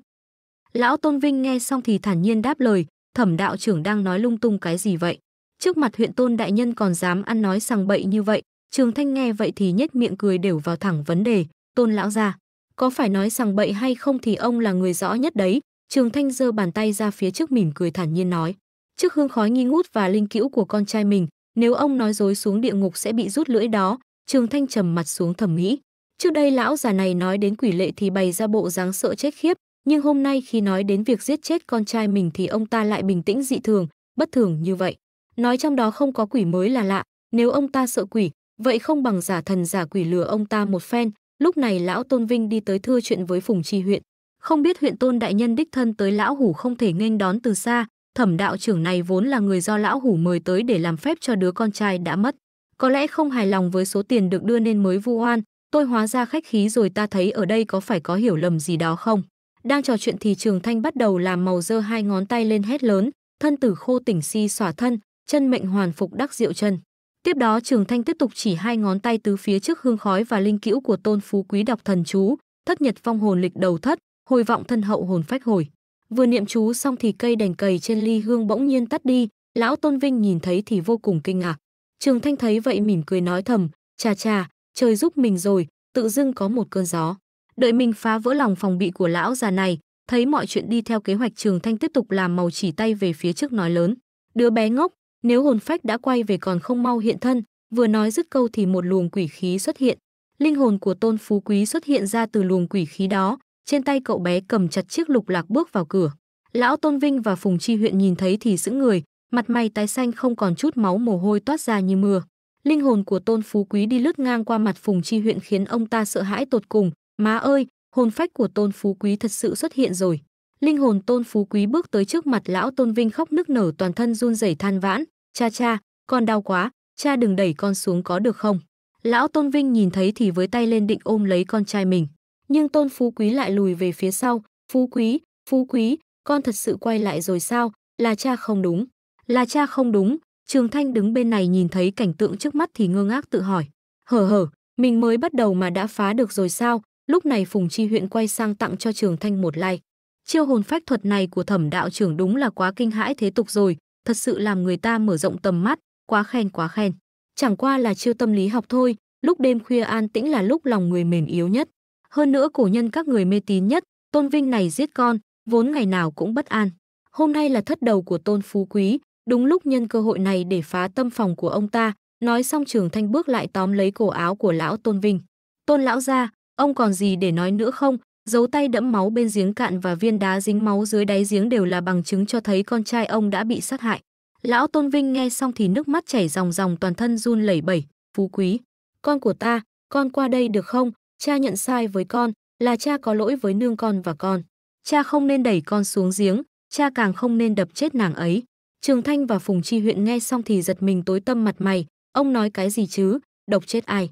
Lão Tôn Vinh nghe xong thì thản nhiên đáp lời, thẩm đạo trưởng đang nói lung tung cái gì vậy? Trước mặt huyện tôn đại nhân còn dám ăn nói sằng bậy như vậy, Trường Thanh nghe vậy thì nhếch miệng cười đều vào thẳng vấn đề, "Tôn lão gia, có phải nói sằng bậy hay không thì ông là người rõ nhất đấy." Trường Thanh giơ bàn tay ra phía trước mỉm cười thản nhiên nói, "Trước hương khói nghi ngút và linh cữu của con trai mình, nếu ông nói dối xuống địa ngục sẽ bị rút lưỡi đó." Trường Thanh trầm mặt xuống thầm nghĩ, trước đây lão già này nói đến quỷ lệ thì bày ra bộ dáng sợ chết khiếp, nhưng hôm nay khi nói đến việc giết chết con trai mình thì ông ta lại bình tĩnh dị thường, bất thường như vậy. Nói trong đó không có quỷ mới là lạ, nếu ông ta sợ quỷ, vậy không bằng giả thần giả quỷ lừa ông ta một phen. Lúc này lão Tôn Vinh đi tới thưa chuyện với Phùng Tri huyện, không biết huyện Tôn đại nhân đích thân tới lão hủ không thể nghênh đón từ xa, thẩm đạo trưởng này vốn là người do lão hủ mời tới để làm phép cho đứa con trai đã mất. Có lẽ không hài lòng với số tiền được đưa nên mới vu oan, tôi hóa ra khách khí rồi ta thấy ở đây có phải có hiểu lầm gì đó không? Đang trò chuyện thì Trường Thanh bắt đầu làm màu dơ hai ngón tay lên hét lớn, thân tử khô tỉnh si xỏa thân, chân mệnh hoàn phục đắc diệu chân. Tiếp đó Trường Thanh tiếp tục chỉ hai ngón tay tứ phía trước hương khói và linh cữu của Tôn Phú Quý đọc thần chú, thất nhật phong hồn lịch đầu thất, hồi vọng thân hậu hồn phách hồi. Vừa niệm chú xong thì cây đèn cầy trên ly hương bỗng nhiên tắt đi, lão Tôn Vinh nhìn thấy thì vô cùng kinh ngạc. Trường Thanh thấy vậy mỉm cười nói thầm, "Chà chà, trời giúp mình rồi, tự dưng có một cơn gió." Đợi mình phá vỡ lòng phòng bị của lão già này, thấy mọi chuyện đi theo kế hoạch Trường Thanh tiếp tục làm màu chỉ tay về phía trước nói lớn. Đứa bé ngốc, nếu hồn phách đã quay về còn không mau hiện thân, vừa nói dứt câu thì một luồng quỷ khí xuất hiện. Linh hồn của Tôn Phú Quý xuất hiện ra từ luồng quỷ khí đó, trên tay cậu bé cầm chặt chiếc lục lạc bước vào cửa. Lão Tôn Vinh và Phùng Chi Huyện nhìn thấy thì sững người, mặt mày tái xanh không còn chút máu mồ hôi toát ra như mưa. Linh hồn của Tôn Phú Quý đi lướt ngang qua mặt Phùng Chi Huyện khiến ông ta sợ hãi tột cùng, Má ơi, hồn phách của tôn phú quý thật sự xuất hiện rồi. Linh hồn tôn phú quý bước tới trước mặt lão tôn vinh khóc nức nở toàn thân run rẩy than vãn. Cha cha, con đau quá, cha đừng đẩy con xuống có được không? Lão tôn vinh nhìn thấy thì với tay lên định ôm lấy con trai mình. Nhưng tôn phú quý lại lùi về phía sau. Phú quý, phú quý, con thật sự quay lại rồi sao? Là cha không đúng. Là cha không đúng. Trường Thanh đứng bên này nhìn thấy cảnh tượng trước mắt thì ngơ ngác tự hỏi. Hở hở, mình mới bắt đầu mà đã phá được rồi sao? Lúc này Phùng Chi huyện quay sang tặng cho Trường Thanh một like. Chiêu hồn phách thuật này của Thẩm đạo trưởng đúng là quá kinh hãi thế tục rồi, thật sự làm người ta mở rộng tầm mắt, quá khen quá khen. Chẳng qua là chiêu tâm lý học thôi, lúc đêm khuya an tĩnh là lúc lòng người mềm yếu nhất. Hơn nữa cổ nhân các người mê tín nhất, tôn vinh này giết con, vốn ngày nào cũng bất an. Hôm nay là thất đầu của tôn phú quý, đúng lúc nhân cơ hội này để phá tâm phòng của ông ta, nói xong trường thanh bước lại tóm lấy cổ áo của lão tôn vinh. Tôn lão ra, Ông còn gì để nói nữa không? Dấu tay đẫm máu bên giếng cạn và viên đá dính máu dưới đáy giếng đều là bằng chứng cho thấy con trai ông đã bị sát hại. Lão Tôn Vinh nghe xong thì nước mắt chảy ròng ròng toàn thân run lẩy bẩy, "Phú quý, con của ta, con qua đây được không? Cha nhận sai với con, là cha có lỗi với nương con và con. Cha không nên đẩy con xuống giếng, cha càng không nên đập chết nàng ấy." Trường Thanh và Phùng Chi Huyện nghe xong thì giật mình tối tâm mặt mày, ông nói cái gì chứ, độc chết ai?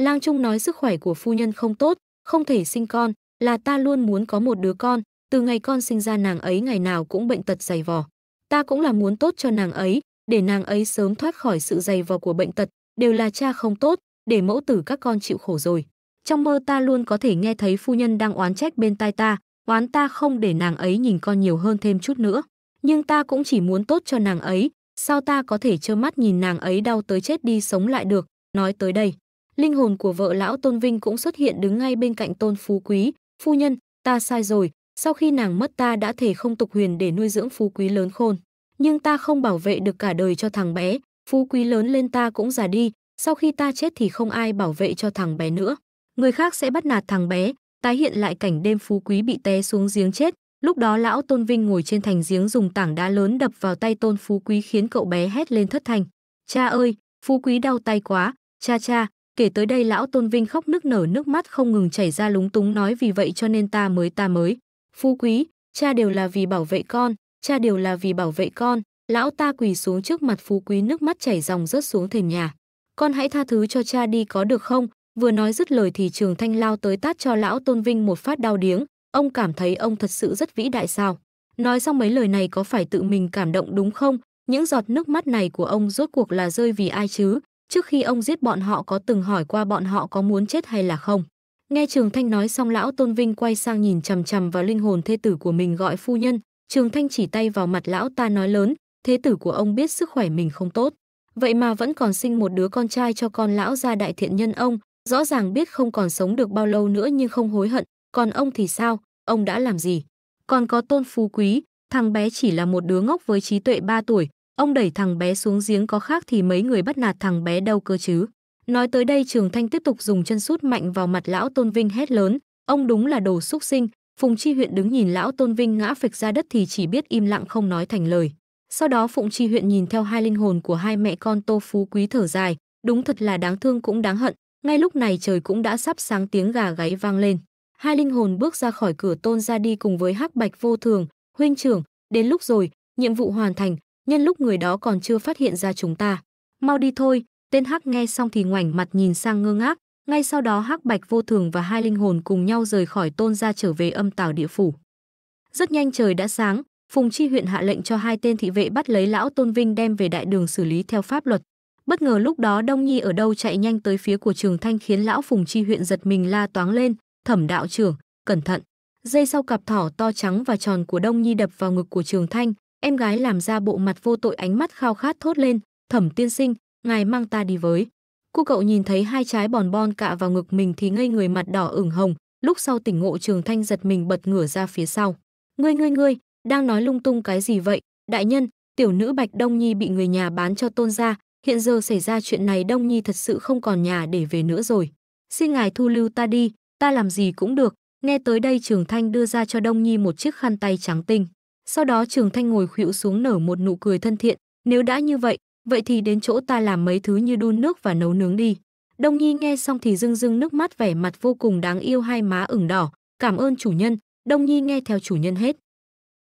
Lang Trung nói sức khỏe của phu nhân không tốt, không thể sinh con, là ta luôn muốn có một đứa con, từ ngày con sinh ra nàng ấy ngày nào cũng bệnh tật dày vò. Ta cũng là muốn tốt cho nàng ấy, để nàng ấy sớm thoát khỏi sự dày vò của bệnh tật, đều là cha không tốt, để mẫu tử các con chịu khổ rồi. Trong mơ ta luôn có thể nghe thấy phu nhân đang oán trách bên tai ta, oán ta không để nàng ấy nhìn con nhiều hơn thêm chút nữa. Nhưng ta cũng chỉ muốn tốt cho nàng ấy, sao ta có thể trơ mắt nhìn nàng ấy đau tới chết đi sống lại được, nói tới đây. Linh hồn của vợ lão Tôn Vinh cũng xuất hiện đứng ngay bên cạnh Tôn Phú Quý, "Phu nhân, ta sai rồi, sau khi nàng mất ta đã thể không tục huyền để nuôi dưỡng Phú Quý lớn khôn, nhưng ta không bảo vệ được cả đời cho thằng bé, Phú Quý lớn lên ta cũng già đi, sau khi ta chết thì không ai bảo vệ cho thằng bé nữa." người khác sẽ bắt nạt thằng bé, tái hiện lại cảnh đêm phú quý bị té xuống giếng chết. Lúc đó lão Tôn Vinh ngồi trên thành giếng dùng tảng đá lớn đập vào tay Tôn Phú Quý khiến cậu bé hét lên thất thanh. Cha ơi, Phú Quý đau tay quá, cha cha, Kể tới đây lão Tôn Vinh khóc nức nở nước mắt không ngừng chảy ra lúng túng nói vì vậy cho nên ta mới ta mới. Phú quý, cha đều là vì bảo vệ con, cha đều là vì bảo vệ con. Lão ta quỳ xuống trước mặt phú quý nước mắt chảy dòng rớt xuống thềm nhà. Con hãy tha thứ cho cha đi có được không? Vừa nói dứt lời thì Trường Thanh lao tới tát cho lão Tôn Vinh một phát đau điếng, ông cảm thấy ông thật sự rất vĩ đại sao? Nói xong mấy lời này có phải tự mình cảm động đúng không? Những giọt nước mắt này của ông rốt cuộc là rơi vì ai chứ? Trước khi ông giết bọn họ có từng hỏi qua bọn họ có muốn chết hay là không. Nghe Trường Thanh nói xong lão Tôn Vinh quay sang nhìn chằm chằm vào linh hồn thê tử của mình gọi phu nhân, Trường Thanh chỉ tay vào mặt lão ta nói lớn, thế tử của ông biết sức khỏe mình không tốt, vậy mà vẫn còn sinh một đứa con trai cho con lão gia đại thiện nhân ông, rõ ràng biết không còn sống được bao lâu nữa nhưng không hối hận, còn ông thì sao, ông đã làm gì? Còn có Tôn Phú Quý, thằng bé chỉ là một đứa ngốc với trí tuệ 3 tuổi, Ông đẩy thằng bé xuống giếng có khác thì mấy người bắt nạt thằng bé đâu cơ chứ. Nói tới đây Trường Thanh tiếp tục dùng chân sút mạnh vào mặt lão Tôn Vinh hét lớn, ông đúng là đồ xúc sinh, Phùng Chi huyện đứng nhìn lão Tôn Vinh ngã phịch ra đất thì chỉ biết im lặng không nói thành lời. Sau đó Phụng Chi huyện nhìn theo hai linh hồn của hai mẹ con Tô Phú Quý thở dài, đúng thật là đáng thương cũng đáng hận, ngay lúc này trời cũng đã sắp sáng tiếng gà gáy vang lên. Hai linh hồn bước ra khỏi cửa Tôn ra đi cùng với Hắc Bạch Vô Thường, huynh trưởng, đến lúc rồi, nhiệm vụ hoàn thành, nhân lúc người đó còn chưa phát hiện ra chúng ta. Mau đi thôi, tên Hắc nghe xong thì ngoảnh mặt nhìn sang ngơ ngác, ngay sau đó Hắc Bạch Vô Thường và hai linh hồn cùng nhau rời khỏi tôn ra trở về âm tảo địa phủ. Rất nhanh trời đã sáng, Phùng Chi huyện hạ lệnh cho hai tên thị vệ bắt lấy lão Tôn Vinh đem về đại đường xử lý theo pháp luật. Bất ngờ lúc đó Đông Nhi ở đâu chạy nhanh tới phía của Trường Thanh khiến lão Phùng Chi huyện giật mình la toáng lên, "Thẩm đạo trưởng, cẩn thận!" Dây sau cặp thỏ to trắng và tròn của Đông Nhi đập vào ngực của Trường Thanh, Em gái làm ra bộ mặt vô tội ánh mắt khao khát thốt lên, thẩm tiên sinh, ngài mang ta đi với. Cô cậu nhìn thấy hai trái bòn bon cạ vào ngực mình thì ngây người mặt đỏ ửng hồng, lúc sau tỉnh ngộ trường thanh giật mình bật ngửa ra phía sau. Ngươi ngươi ngươi, đang nói lung tung cái gì vậy? Đại nhân, tiểu nữ Bạch Đông Nhi bị người nhà bán cho tôn gia, hiện giờ xảy ra chuyện này Đông Nhi thật sự không còn nhà để về nữa rồi. Xin ngài thu lưu ta đi, ta làm gì cũng được. Nghe tới đây Trường Thanh đưa ra cho Đông Nhi một chiếc khăn tay trắng tinh. Sau đó Trường Thanh ngồi khuỵu xuống nở một nụ cười thân thiện, nếu đã như vậy, vậy thì đến chỗ ta làm mấy thứ như đun nước và nấu nướng đi. Đông Nhi nghe xong thì rưng rưng nước mắt vẻ mặt vô cùng đáng yêu hai má ửng đỏ, cảm ơn chủ nhân, Đông Nhi nghe theo chủ nhân hết.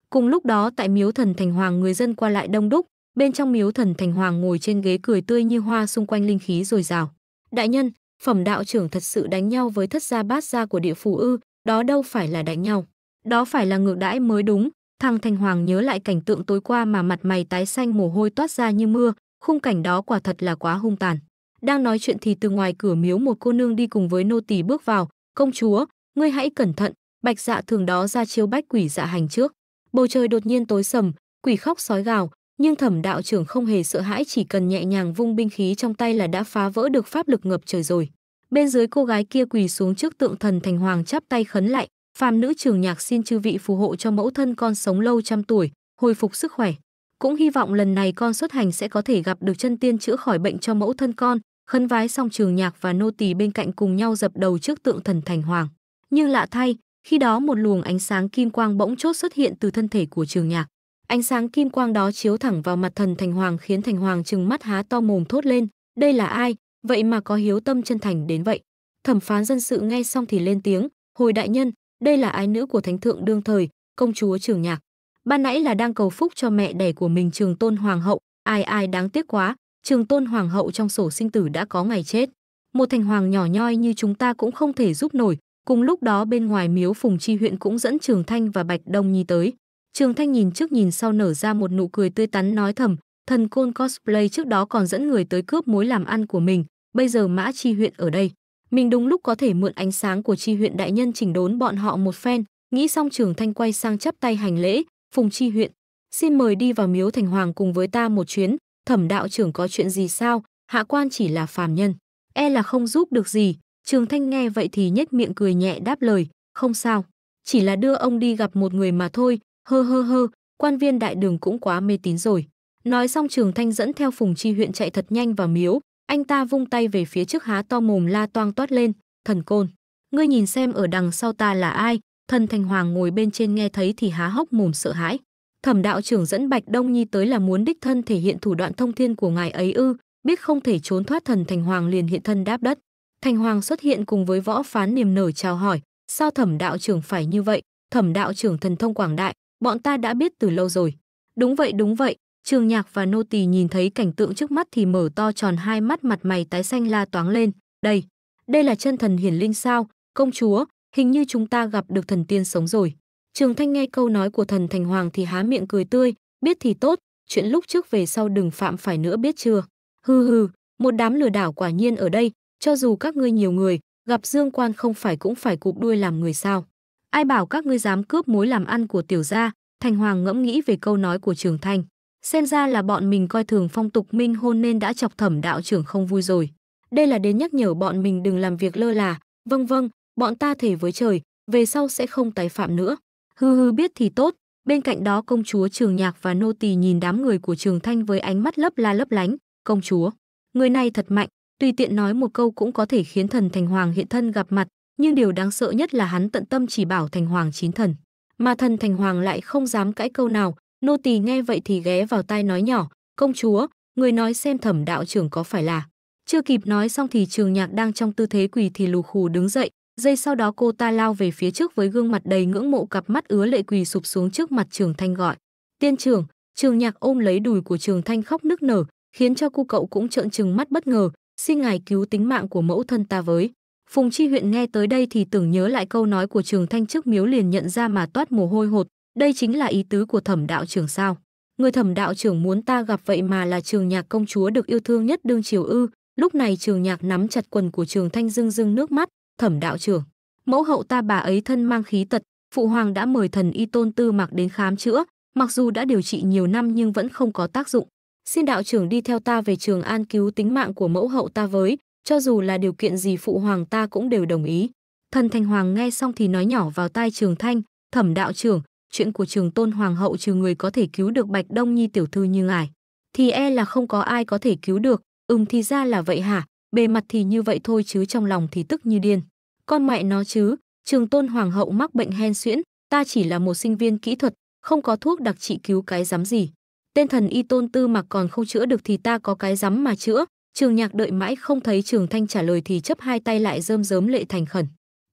Cùng lúc đó tại miếu thần thành hoàng người dân qua lại đông đúc, bên trong miếu thần thành hoàng ngồi trên ghế cười tươi như hoa xung quanh linh khí dồi rào Đại nhân, phẩm đạo trưởng thật sự đánh nhau với thất gia bát gia của địa phủ ư, đó đâu phải là đánh nhau, đó phải là ngược đãi mới đúng, Thằng Thành Hoàng nhớ lại cảnh tượng tối qua mà mặt mày tái xanh mồ hôi toát ra như mưa, khung cảnh đó quả thật là quá hung tàn. Đang nói chuyện thì từ ngoài cửa miếu một cô nương đi cùng với nô tỳ bước vào, "Công chúa, ngươi hãy cẩn thận, Bạch Dạ thường đó ra chiêu bách quỷ dạ hành trước." Bầu trời đột nhiên tối sầm, quỷ khóc sói gào, nhưng Thẩm đạo trưởng không hề sợ hãi, chỉ cần nhẹ nhàng vung binh khí trong tay là đã phá vỡ được pháp lực ngập trời rồi. Bên dưới cô gái kia quỳ xuống trước tượng thần Thành Hoàng chắp tay khấn lại, Phàm nữ trường nhạc xin chư vị phù hộ cho mẫu thân con sống lâu trăm tuổi, hồi phục sức khỏe. Cũng hy vọng lần này con xuất hành sẽ có thể gặp được chân tiên chữa khỏi bệnh cho mẫu thân con. Khấn vái xong trường nhạc và nô tỳ bên cạnh cùng nhau dập đầu trước tượng thần thành hoàng. Nhưng lạ thay, khi đó một luồng ánh sáng kim quang bỗng chốt xuất hiện từ thân thể của trường nhạc. Ánh sáng kim quang đó chiếu thẳng vào mặt thần thành hoàng khiến thành hoàng trừng mắt há to mồm thốt lên. Đây là ai? Vậy mà có hiếu tâm chân thành đến vậy. Thẩm phán dân sự nghe xong thì lên tiếng. Hồi đại nhân, đây là ái nữ của thánh thượng đương thời, công chúa Trường Nhạc. Ban nãy là đang cầu phúc cho mẹ đẻ của mình Trường Tôn Hoàng hậu, ai ai đáng tiếc quá, Trường Tôn Hoàng hậu trong sổ sinh tử đã có ngày chết. Một thành hoàng nhỏ nhoi như chúng ta cũng không thể giúp nổi, cùng lúc đó bên ngoài miếu Phùng Chi huyện cũng dẫn Trường Thanh và Bạch Đông Nhi tới. Trường Thanh nhìn trước nhìn sau nở ra một nụ cười tươi tắn nói thầm, thần côn cosplay trước đó còn dẫn người tới cướp mối làm ăn của mình, bây giờ Mã Chi huyện ở đây. Mình đúng lúc có thể mượn ánh sáng của tri huyện đại nhân chỉnh đốn bọn họ một phen, nghĩ xong trường thanh quay sang chắp tay hành lễ, phùng tri huyện. Xin mời đi vào miếu thành hoàng cùng với ta một chuyến, thẩm đạo trưởng có chuyện gì sao, hạ quan chỉ là phàm nhân. E là không giúp được gì, trường thanh nghe vậy thì nhếch miệng cười nhẹ đáp lời, không sao. Chỉ là đưa ông đi gặp một người mà thôi, hơ hơ hơ, quan viên đại đường cũng quá mê tín rồi. Nói xong Trường Thanh dẫn theo Phùng Chi huyện chạy thật nhanh vào miếu, anh ta vung tay về phía trước há to mồm la toang toát lên, thần côn. Ngươi nhìn xem ở đằng sau ta là ai, thần thành hoàng ngồi bên trên nghe thấy thì há hốc mồm sợ hãi. Thẩm đạo trưởng dẫn Bạch Đông Nhi tới là muốn đích thân thể hiện thủ đoạn thông thiên của ngài ấy ư, biết không thể trốn thoát thần thành hoàng liền hiện thân đáp đất. Thành hoàng xuất hiện cùng với võ phán niềm nở chào hỏi, sao thẩm đạo trưởng phải như vậy, thẩm đạo trưởng thần thông quảng đại, bọn ta đã biết từ lâu rồi. Đúng vậy đúng vậy, Trường Nhạc và Nô Tỳ nhìn thấy cảnh tượng trước mắt thì mở to tròn hai mắt mặt mày tái xanh la toáng lên, "Đây, đây là chân thần hiển linh sao? Công chúa, hình như chúng ta gặp được thần tiên sống rồi." Trường Thanh nghe câu nói của thần Thành Hoàng thì há miệng cười tươi, biết thì tốt, chuyện lúc trước về sau đừng phạm phải nữa biết chưa. Hừ hừ, một đám lừa đảo quả nhiên ở đây, cho dù các ngươi nhiều người, gặp Dương Quan không phải cũng phải cụp đuôi làm người sao? Ai bảo các ngươi dám cướp mối làm ăn của tiểu gia? Thành Hoàng ngẫm nghĩ về câu nói của Trường Thanh. Xem ra là bọn mình coi thường phong tục minh hôn nên đã chọc thẩm đạo trưởng không vui rồi. Đây là đến nhắc nhở bọn mình đừng làm việc lơ là, vâng vâng, bọn ta thể với trời, về sau sẽ không tái phạm nữa. Hư hư biết thì tốt, bên cạnh đó công chúa trường nhạc và nô tỳ nhìn đám người của trường thanh với ánh mắt lấp la lấp lánh, công chúa. Người này thật mạnh, tùy tiện nói một câu cũng có thể khiến thần thành hoàng hiện thân gặp mặt, nhưng điều đáng sợ nhất là hắn tận tâm chỉ bảo thành hoàng chín thần. Mà thần thành hoàng lại không dám cãi câu nào, Nô tỳ nghe vậy thì ghé vào tai nói nhỏ, công chúa, người nói xem thẩm đạo trưởng có phải là. Chưa kịp nói xong thì trường nhạc đang trong tư thế quỳ thì lù khù đứng dậy, giây sau đó cô ta lao về phía trước với gương mặt đầy ngưỡng mộ cặp mắt ứa lệ quỳ sụp xuống trước mặt trường thanh gọi. Tiên trưởng, trường nhạc ôm lấy đùi của trường thanh khóc nức nở, khiến cho cô cậu cũng trợn trừng mắt bất ngờ, xin ngài cứu tính mạng của mẫu thân ta với. Phùng Chi huyện nghe tới đây thì tưởng nhớ lại câu nói của Trường Thanh trước miếu liền nhận ra mà toát mồ hôi hột, đây chính là ý tứ của thẩm đạo trưởng sao? Người thẩm đạo trưởng muốn ta gặp vậy mà là trường nhạc công chúa được yêu thương nhất đương triều ư. Lúc này trường nhạc nắm chặt quần của trường thanh dưng dưng nước mắt, thẩm đạo trưởng. Mẫu hậu ta bà ấy thân mang khí tật, phụ hoàng đã mời thần y tôn tư mặc đến khám chữa, mặc dù đã điều trị nhiều năm nhưng vẫn không có tác dụng. Xin đạo trưởng đi theo ta về trường an cứu tính mạng của mẫu hậu ta với, cho dù là điều kiện gì phụ hoàng ta cũng đều đồng ý. Thần thanh Hoàng nghe xong thì nói nhỏ vào tai Trường Thanh, "Thẩm đạo trưởng, chuyện của trường tôn hoàng hậu trừ người có thể cứu được Bạch Đông Nhi tiểu thư như ngài, thì e là không có ai có thể cứu được, ừm thì ra là vậy hả, bề mặt thì như vậy thôi chứ trong lòng thì tức như điên. Con mẹ nó chứ, trường tôn hoàng hậu mắc bệnh hen suyễn, ta chỉ là một sinh viên kỹ thuật, không có thuốc đặc trị cứu cái dám gì. Tên thần y tôn tư mà còn không chữa được thì ta có cái dám mà chữa, trường nhạc đợi mãi không thấy trường thanh trả lời thì chấp hai tay lại rơm rớm lệ thành khẩn.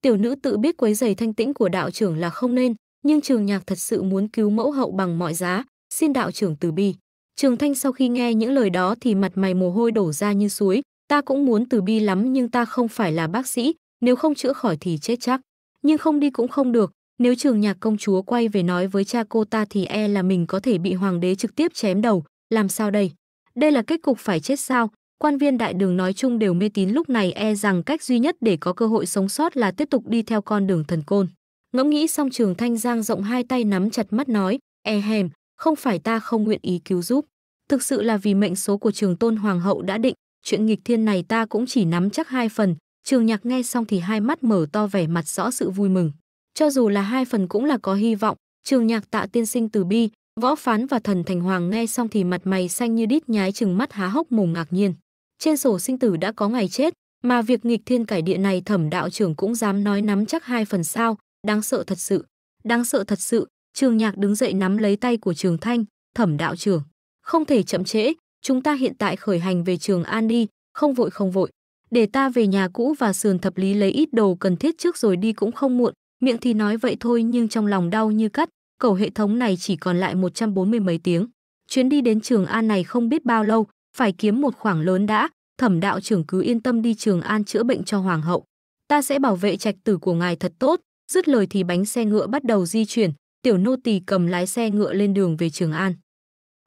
Tiểu nữ tự biết quấy giày thanh tĩnh của đạo trưởng là không nên, nhưng trường nhạc thật sự muốn cứu mẫu hậu bằng mọi giá, xin đạo trưởng từ bi. Trường Thanh sau khi nghe những lời đó thì mặt mày mồ hôi đổ ra như suối, ta cũng muốn từ bi lắm nhưng ta không phải là bác sĩ, nếu không chữa khỏi thì chết chắc. Nhưng không đi cũng không được, nếu trường nhạc công chúa quay về nói với cha cô ta thì e là mình có thể bị hoàng đế trực tiếp chém đầu, làm sao đây? Đây là kết cục phải chết sao? Quan viên đại đường nói chung đều mê tín lúc này e rằng cách duy nhất để có cơ hội sống sót là tiếp tục đi theo con đường thần côn. Ngẫm nghĩ xong trường thanh giang rộng hai tay nắm chặt mắt nói, e hèm, không phải ta không nguyện ý cứu giúp. Thực sự là vì mệnh số của trường tôn hoàng hậu đã định, chuyện nghịch thiên này ta cũng chỉ nắm chắc hai phần. Trường nhạc nghe xong thì hai mắt mở to vẻ mặt rõ sự vui mừng. Cho dù là hai phần cũng là có hy vọng, trường nhạc tạ tiên sinh từ bi, võ phán và thần thành hoàng nghe xong thì mặt mày xanh như đít nhái chừng mắt há hốc mồm ngạc nhiên. Trên sổ sinh tử đã có ngày chết, mà việc nghịch thiên cải địa này thẩm đạo trưởng cũng dám nói nắm chắc hai phần sao, Đáng sợ thật sự, đáng sợ thật sự, Trường Nhạc đứng dậy nắm lấy tay của Trường Thanh, thẩm đạo trưởng. Không thể chậm trễ, chúng ta hiện tại khởi hành về Trường An đi, không vội không vội. Để ta về nhà cũ và sườn thập lý lấy ít đồ cần thiết trước rồi đi cũng không muộn, miệng thì nói vậy thôi nhưng trong lòng đau như cắt, cầu hệ thống này chỉ còn lại 140 mấy tiếng. Chuyến đi đến Trường An này không biết bao lâu, phải kiếm một khoảng lớn đã, thẩm đạo trưởng cứ yên tâm đi Trường An chữa bệnh cho Hoàng hậu. Ta sẽ bảo vệ trạch tử của ngài thật tốt, Dứt lời thì bánh xe ngựa bắt đầu di chuyển, tiểu nô tỳ cầm lái xe ngựa lên đường về Trường An.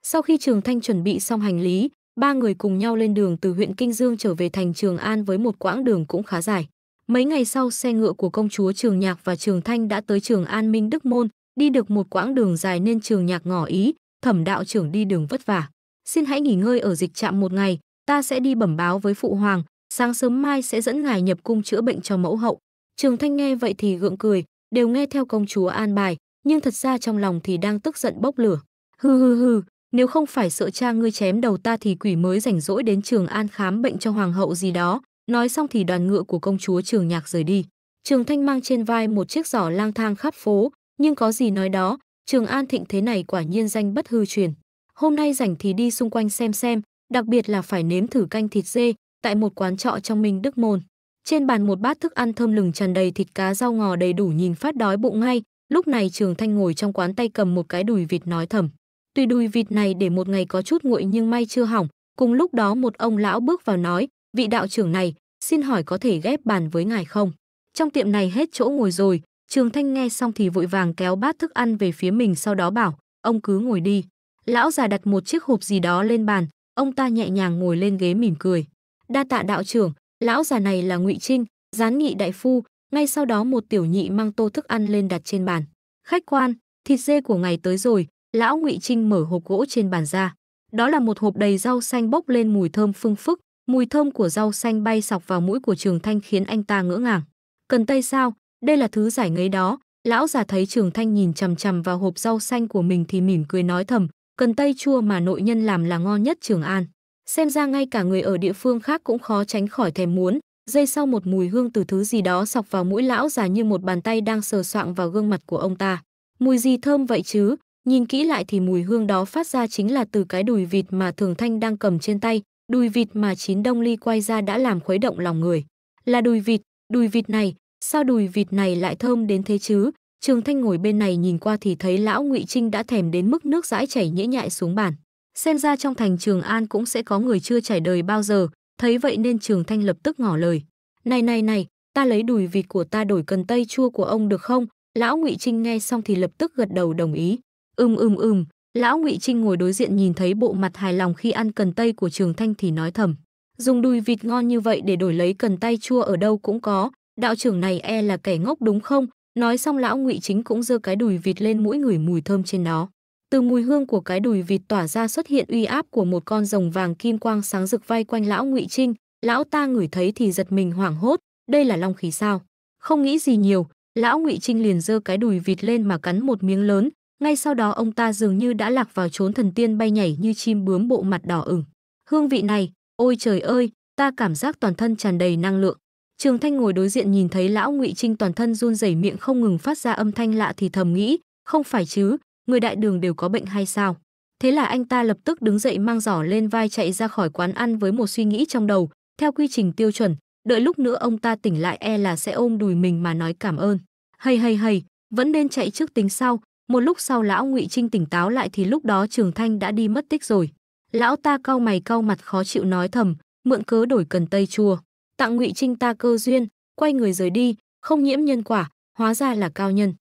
Sau khi Trường Thanh chuẩn bị xong hành lý, ba người cùng nhau lên đường từ huyện Kinh Dương trở về thành Trường An với một quãng đường cũng khá dài. Mấy ngày sau xe ngựa của công chúa Trường Nhạc và Trường Thanh đã tới Trường An Minh Đức Môn, đi được một quãng đường dài nên Trường Nhạc ngỏ ý, thẩm đạo trưởng đi đường vất vả. Xin hãy nghỉ ngơi ở dịch trạm một ngày, ta sẽ đi bẩm báo với phụ hoàng, sáng sớm mai sẽ dẫn ngài nhập cung chữa bệnh cho mẫu hậu, Trường Thanh nghe vậy thì gượng cười, đều nghe theo công chúa an bài, nhưng thật ra trong lòng thì đang tức giận bốc lửa. Hừ hừ hừ, nếu không phải sợ cha ngươi chém đầu ta thì quỷ mới rảnh rỗi đến Trường An khám bệnh cho hoàng hậu gì đó. Nói xong thì đoàn ngựa của công chúa Trường Nhạc rời đi. Trường Thanh mang trên vai một chiếc giỏ lang thang khắp phố, nhưng có gì nói đó, Trường An thịnh thế này quả nhiên danh bất hư truyền. Hôm nay rảnh thì đi xung quanh xem xem, đặc biệt là phải nếm thử canh thịt dê tại một quán trọ trong Minh Đức Môn. Trên bàn một bát thức ăn thơm lừng tràn đầy thịt cá rau ngò đầy đủ nhìn phát đói bụng ngay, lúc này Trường Thanh ngồi trong quán tay cầm một cái đùi vịt nói thầm. Tuy đùi vịt này để một ngày có chút nguội nhưng may chưa hỏng, cùng lúc đó một ông lão bước vào nói, vị đạo trưởng này, xin hỏi có thể ghép bàn với ngài không? Trong tiệm này hết chỗ ngồi rồi, Trường Thanh nghe xong thì vội vàng kéo bát thức ăn về phía mình sau đó bảo, ông cứ ngồi đi. Lão già đặt một chiếc hộp gì đó lên bàn, ông ta nhẹ nhàng ngồi lên ghế mỉm cười. Đa tạ đạo trưởng, lão già này là ngụy trinh gián nghị đại phu ngay sau đó một tiểu nhị mang tô thức ăn lên đặt trên bàn khách quan thịt dê của ngày tới rồi lão ngụy trinh mở hộp gỗ trên bàn ra đó là một hộp đầy rau xanh bốc lên mùi thơm phương phức mùi thơm của rau xanh bay sọc vào mũi của trường thanh khiến anh ta ngỡ ngàng cần tây sao đây là thứ giải ngấy đó lão già thấy trường thanh nhìn chằm chằm vào hộp rau xanh của mình thì mỉm cười nói thầm cần tây chua mà nội nhân làm là ngon nhất trường an Xem ra ngay cả người ở địa phương khác cũng khó tránh khỏi thèm muốn, dây sau một mùi hương từ thứ gì đó sọc vào mũi lão già như một bàn tay đang sờ soạng vào gương mặt của ông ta. Mùi gì thơm vậy chứ? Nhìn kỹ lại thì mùi hương đó phát ra chính là từ cái đùi vịt mà Thường Thanh đang cầm trên tay, đùi vịt mà chín đông ly quay ra đã làm khuấy động lòng người. Là đùi vịt, đùi vịt này, sao đùi vịt này lại thơm đến thế chứ? Trường Thanh ngồi bên này nhìn qua thì thấy lão Ngụy Trinh đã thèm đến mức nước dãi chảy nhễ nhại xuống bàn xem ra trong thành Trường An cũng sẽ có người chưa trải đời bao giờ, thấy vậy nên Trường Thanh lập tức ngỏ lời. Này này này, ta lấy đùi vịt của ta đổi cần tây chua của ông được không? Lão Ngụy Trinh nghe xong thì lập tức gật đầu đồng ý. Ừm ừm ừm, lão Ngụy Trinh ngồi đối diện nhìn thấy bộ mặt hài lòng khi ăn cần tây của Trường Thanh thì nói thầm. Dùng đùi vịt ngon như vậy để đổi lấy cần tay chua ở đâu cũng có, đạo trưởng này e là kẻ ngốc đúng không? Nói xong lão Ngụy Chính cũng giơ cái đùi vịt lên mũi người mùi thơm trên nó từ mùi hương của cái đùi vịt tỏa ra xuất hiện uy áp của một con rồng vàng kim quang sáng rực vây quanh lão Ngụy Trinh, lão ta ngửi thấy thì giật mình hoảng hốt, đây là long khí sao? Không nghĩ gì nhiều, lão Ngụy Trinh liền giơ cái đùi vịt lên mà cắn một miếng lớn, ngay sau đó ông ta dường như đã lạc vào chốn thần tiên bay nhảy như chim bướm bộ mặt đỏ ửng. Hương vị này, ôi trời ơi, ta cảm giác toàn thân tràn đầy năng lượng. Trường Thanh ngồi đối diện nhìn thấy lão Ngụy Trinh toàn thân run rẩy miệng không ngừng phát ra âm thanh lạ thì thầm nghĩ, không phải chứ, người đại đường đều có bệnh hay sao? Thế là anh ta lập tức đứng dậy mang giỏ lên vai chạy ra khỏi quán ăn với một suy nghĩ trong đầu, theo quy trình tiêu chuẩn, đợi lúc nữa ông ta tỉnh lại e là sẽ ôm đùi mình mà nói cảm ơn. Hay hay hay, vẫn nên chạy trước tính sau, một lúc sau lão Ngụy Trinh tỉnh táo lại thì lúc đó Trường Thanh đã đi mất tích rồi. Lão ta cau mày cau mặt khó chịu nói thầm, mượn cớ đổi cần tây chua, tặng Ngụy Trinh ta cơ duyên, quay người rời đi, không nhiễm nhân quả, hóa ra là cao nhân.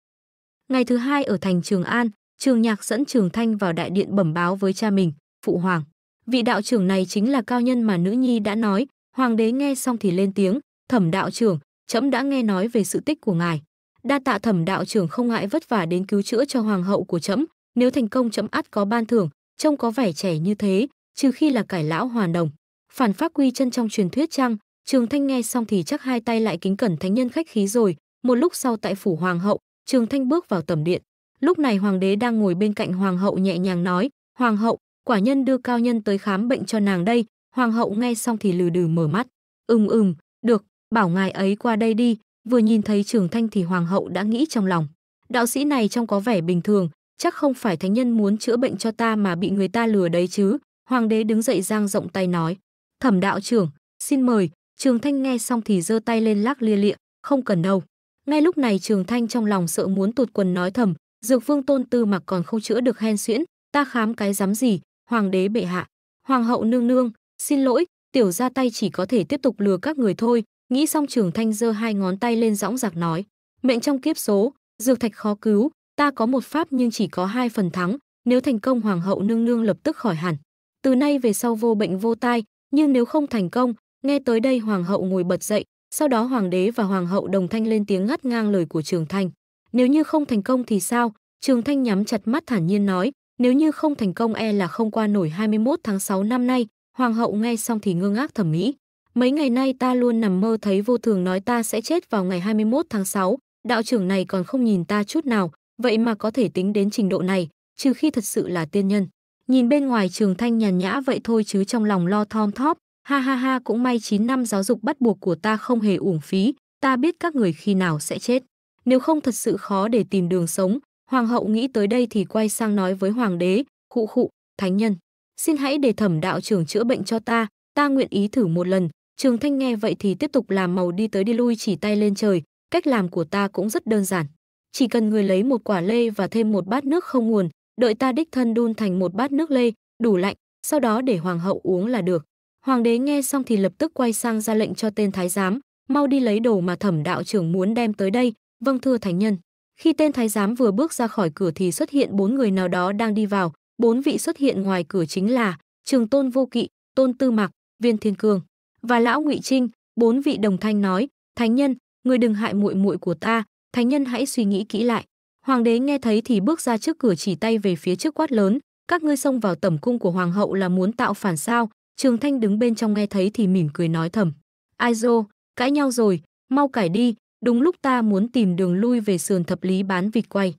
Ngày thứ hai ở thành Trường An, Trường Nhạc dẫn Trường Thanh vào đại điện bẩm báo với cha mình, phụ hoàng. Vị đạo trưởng này chính là cao nhân mà nữ nhi đã nói, hoàng đế nghe xong thì lên tiếng, "Thẩm đạo trưởng, trẫm đã nghe nói về sự tích của ngài. Đa tạ Thẩm đạo trưởng không ngại vất vả đến cứu chữa cho hoàng hậu của trẫm, nếu thành công trẫm ắt có ban thưởng." Trông có vẻ trẻ như thế, trừ khi là cải lão hoàn đồng. Phản phát quy chân trong truyền thuyết chăng? Trường Thanh nghe xong thì chắc hai tay lại kính cẩn thánh nhân khách khí rồi, một lúc sau tại phủ hoàng hậu, Trường Thanh bước vào tầm điện. Lúc này hoàng đế đang ngồi bên cạnh hoàng hậu nhẹ nhàng nói, "Hoàng hậu, quả nhân đưa cao nhân tới khám bệnh cho nàng đây." Hoàng hậu nghe xong thì lừ đừ mở mắt. "Ừm ừm, được, bảo ngài ấy qua đây đi." Vừa nhìn thấy Trường Thanh thì hoàng hậu đã nghĩ trong lòng, đạo sĩ này trông có vẻ bình thường, chắc không phải thánh nhân muốn chữa bệnh cho ta mà bị người ta lừa đấy chứ. Hoàng đế đứng dậy giang rộng tay nói, "Thẩm đạo trưởng, xin mời." Trường Thanh nghe xong thì giơ tay lên lắc lia lịa, "Không cần đâu." Ngay lúc này Trường Thanh trong lòng sợ muốn tụt quần nói thầm, Dược Vương Tôn Tư Mặc còn không chữa được hen suyễn, ta khám cái dám gì, hoàng đế bệ hạ, hoàng hậu nương nương, xin lỗi, tiểu ra tay chỉ có thể tiếp tục lừa các người thôi, nghĩ xong Trường Thanh giơ hai ngón tay lên dõng dạc nói, mệnh trong kiếp số, dược thạch khó cứu, ta có một pháp nhưng chỉ có hai phần thắng, nếu thành công hoàng hậu nương nương lập tức khỏi hẳn. Từ nay về sau vô bệnh vô tai, nhưng nếu không thành công, nghe tới đây hoàng hậu ngồi bật dậy, sau đó hoàng đế và hoàng hậu đồng thanh lên tiếng ngắt ngang lời của Trường Thanh. Nếu như không thành công thì sao? Trường Thanh nhắm chặt mắt thản nhiên nói, nếu như không thành công e là không qua nổi 21 tháng 6 năm nay. Hoàng hậu nghe xong thì ngơ ngác thẩm mỹ. Mấy ngày nay ta luôn nằm mơ thấy vô thường nói ta sẽ chết vào ngày 21 tháng 6, đạo trưởng này còn không nhìn ta chút nào, vậy mà có thể tính đến trình độ này, trừ khi thật sự là tiên nhân. Nhìn bên ngoài trường thanh nhàn nhã vậy thôi chứ trong lòng lo thom thóp, ha ha ha cũng may 9 năm giáo dục bắt buộc của ta không hề uổng phí, ta biết các người khi nào sẽ chết nếu không thật sự khó để tìm đường sống. Hoàng hậu nghĩ tới đây thì quay sang nói với hoàng đế, khụ khụ, thánh nhân. Xin hãy để thẩm đạo trưởng chữa bệnh cho ta, ta nguyện ý thử một lần. Trường Thanh nghe vậy thì tiếp tục làm màu đi tới đi lui chỉ tay lên trời, cách làm của ta cũng rất đơn giản. Chỉ cần người lấy một quả lê và thêm một bát nước không nguồn, đợi ta đích thân đun thành một bát nước lê, đủ lạnh, sau đó để hoàng hậu uống là được. Hoàng đế nghe xong thì lập tức quay sang ra lệnh cho tên thái giám, mau đi lấy đồ mà thẩm đạo trưởng muốn đem tới đây, Vâng thưa thánh nhân. Khi tên thái giám vừa bước ra khỏi cửa thì xuất hiện bốn người nào đó đang đi vào, bốn vị xuất hiện ngoài cửa chính là Trường Tôn Vô Kỵ, Tôn Tư Mạc, Viên Thiên Cương và lão Ngụy Trinh, bốn vị đồng thanh nói: "Thánh nhân, người đừng hại muội muội của ta, thánh nhân hãy suy nghĩ kỹ lại." Hoàng đế nghe thấy thì bước ra trước cửa chỉ tay về phía trước quát lớn: "Các ngươi xông vào tẩm cung của hoàng hậu là muốn tạo phản sao?" Trường Thanh đứng bên trong nghe thấy thì mỉm cười nói thầm: "Ai dô, cãi nhau rồi, mau cải đi, đúng lúc ta muốn tìm đường lui về sườn thập lý bán vịt quay.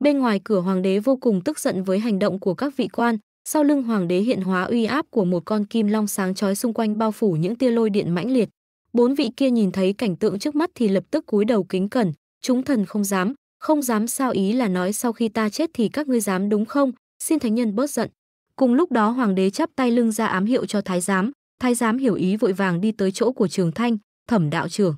Bên ngoài cửa hoàng đế vô cùng tức giận với hành động của các vị quan, sau lưng hoàng đế hiện hóa uy áp của một con kim long sáng chói xung quanh bao phủ những tia lôi điện mãnh liệt. Bốn vị kia nhìn thấy cảnh tượng trước mắt thì lập tức cúi đầu kính cẩn, chúng thần không dám, không dám sao ý là nói sau khi ta chết thì các ngươi dám đúng không? Xin thánh nhân bớt giận. Cùng lúc đó hoàng đế chắp tay lưng ra ám hiệu cho thái giám, thái giám hiểu ý vội vàng đi tới chỗ của Trường Thanh, Thẩm đạo trưởng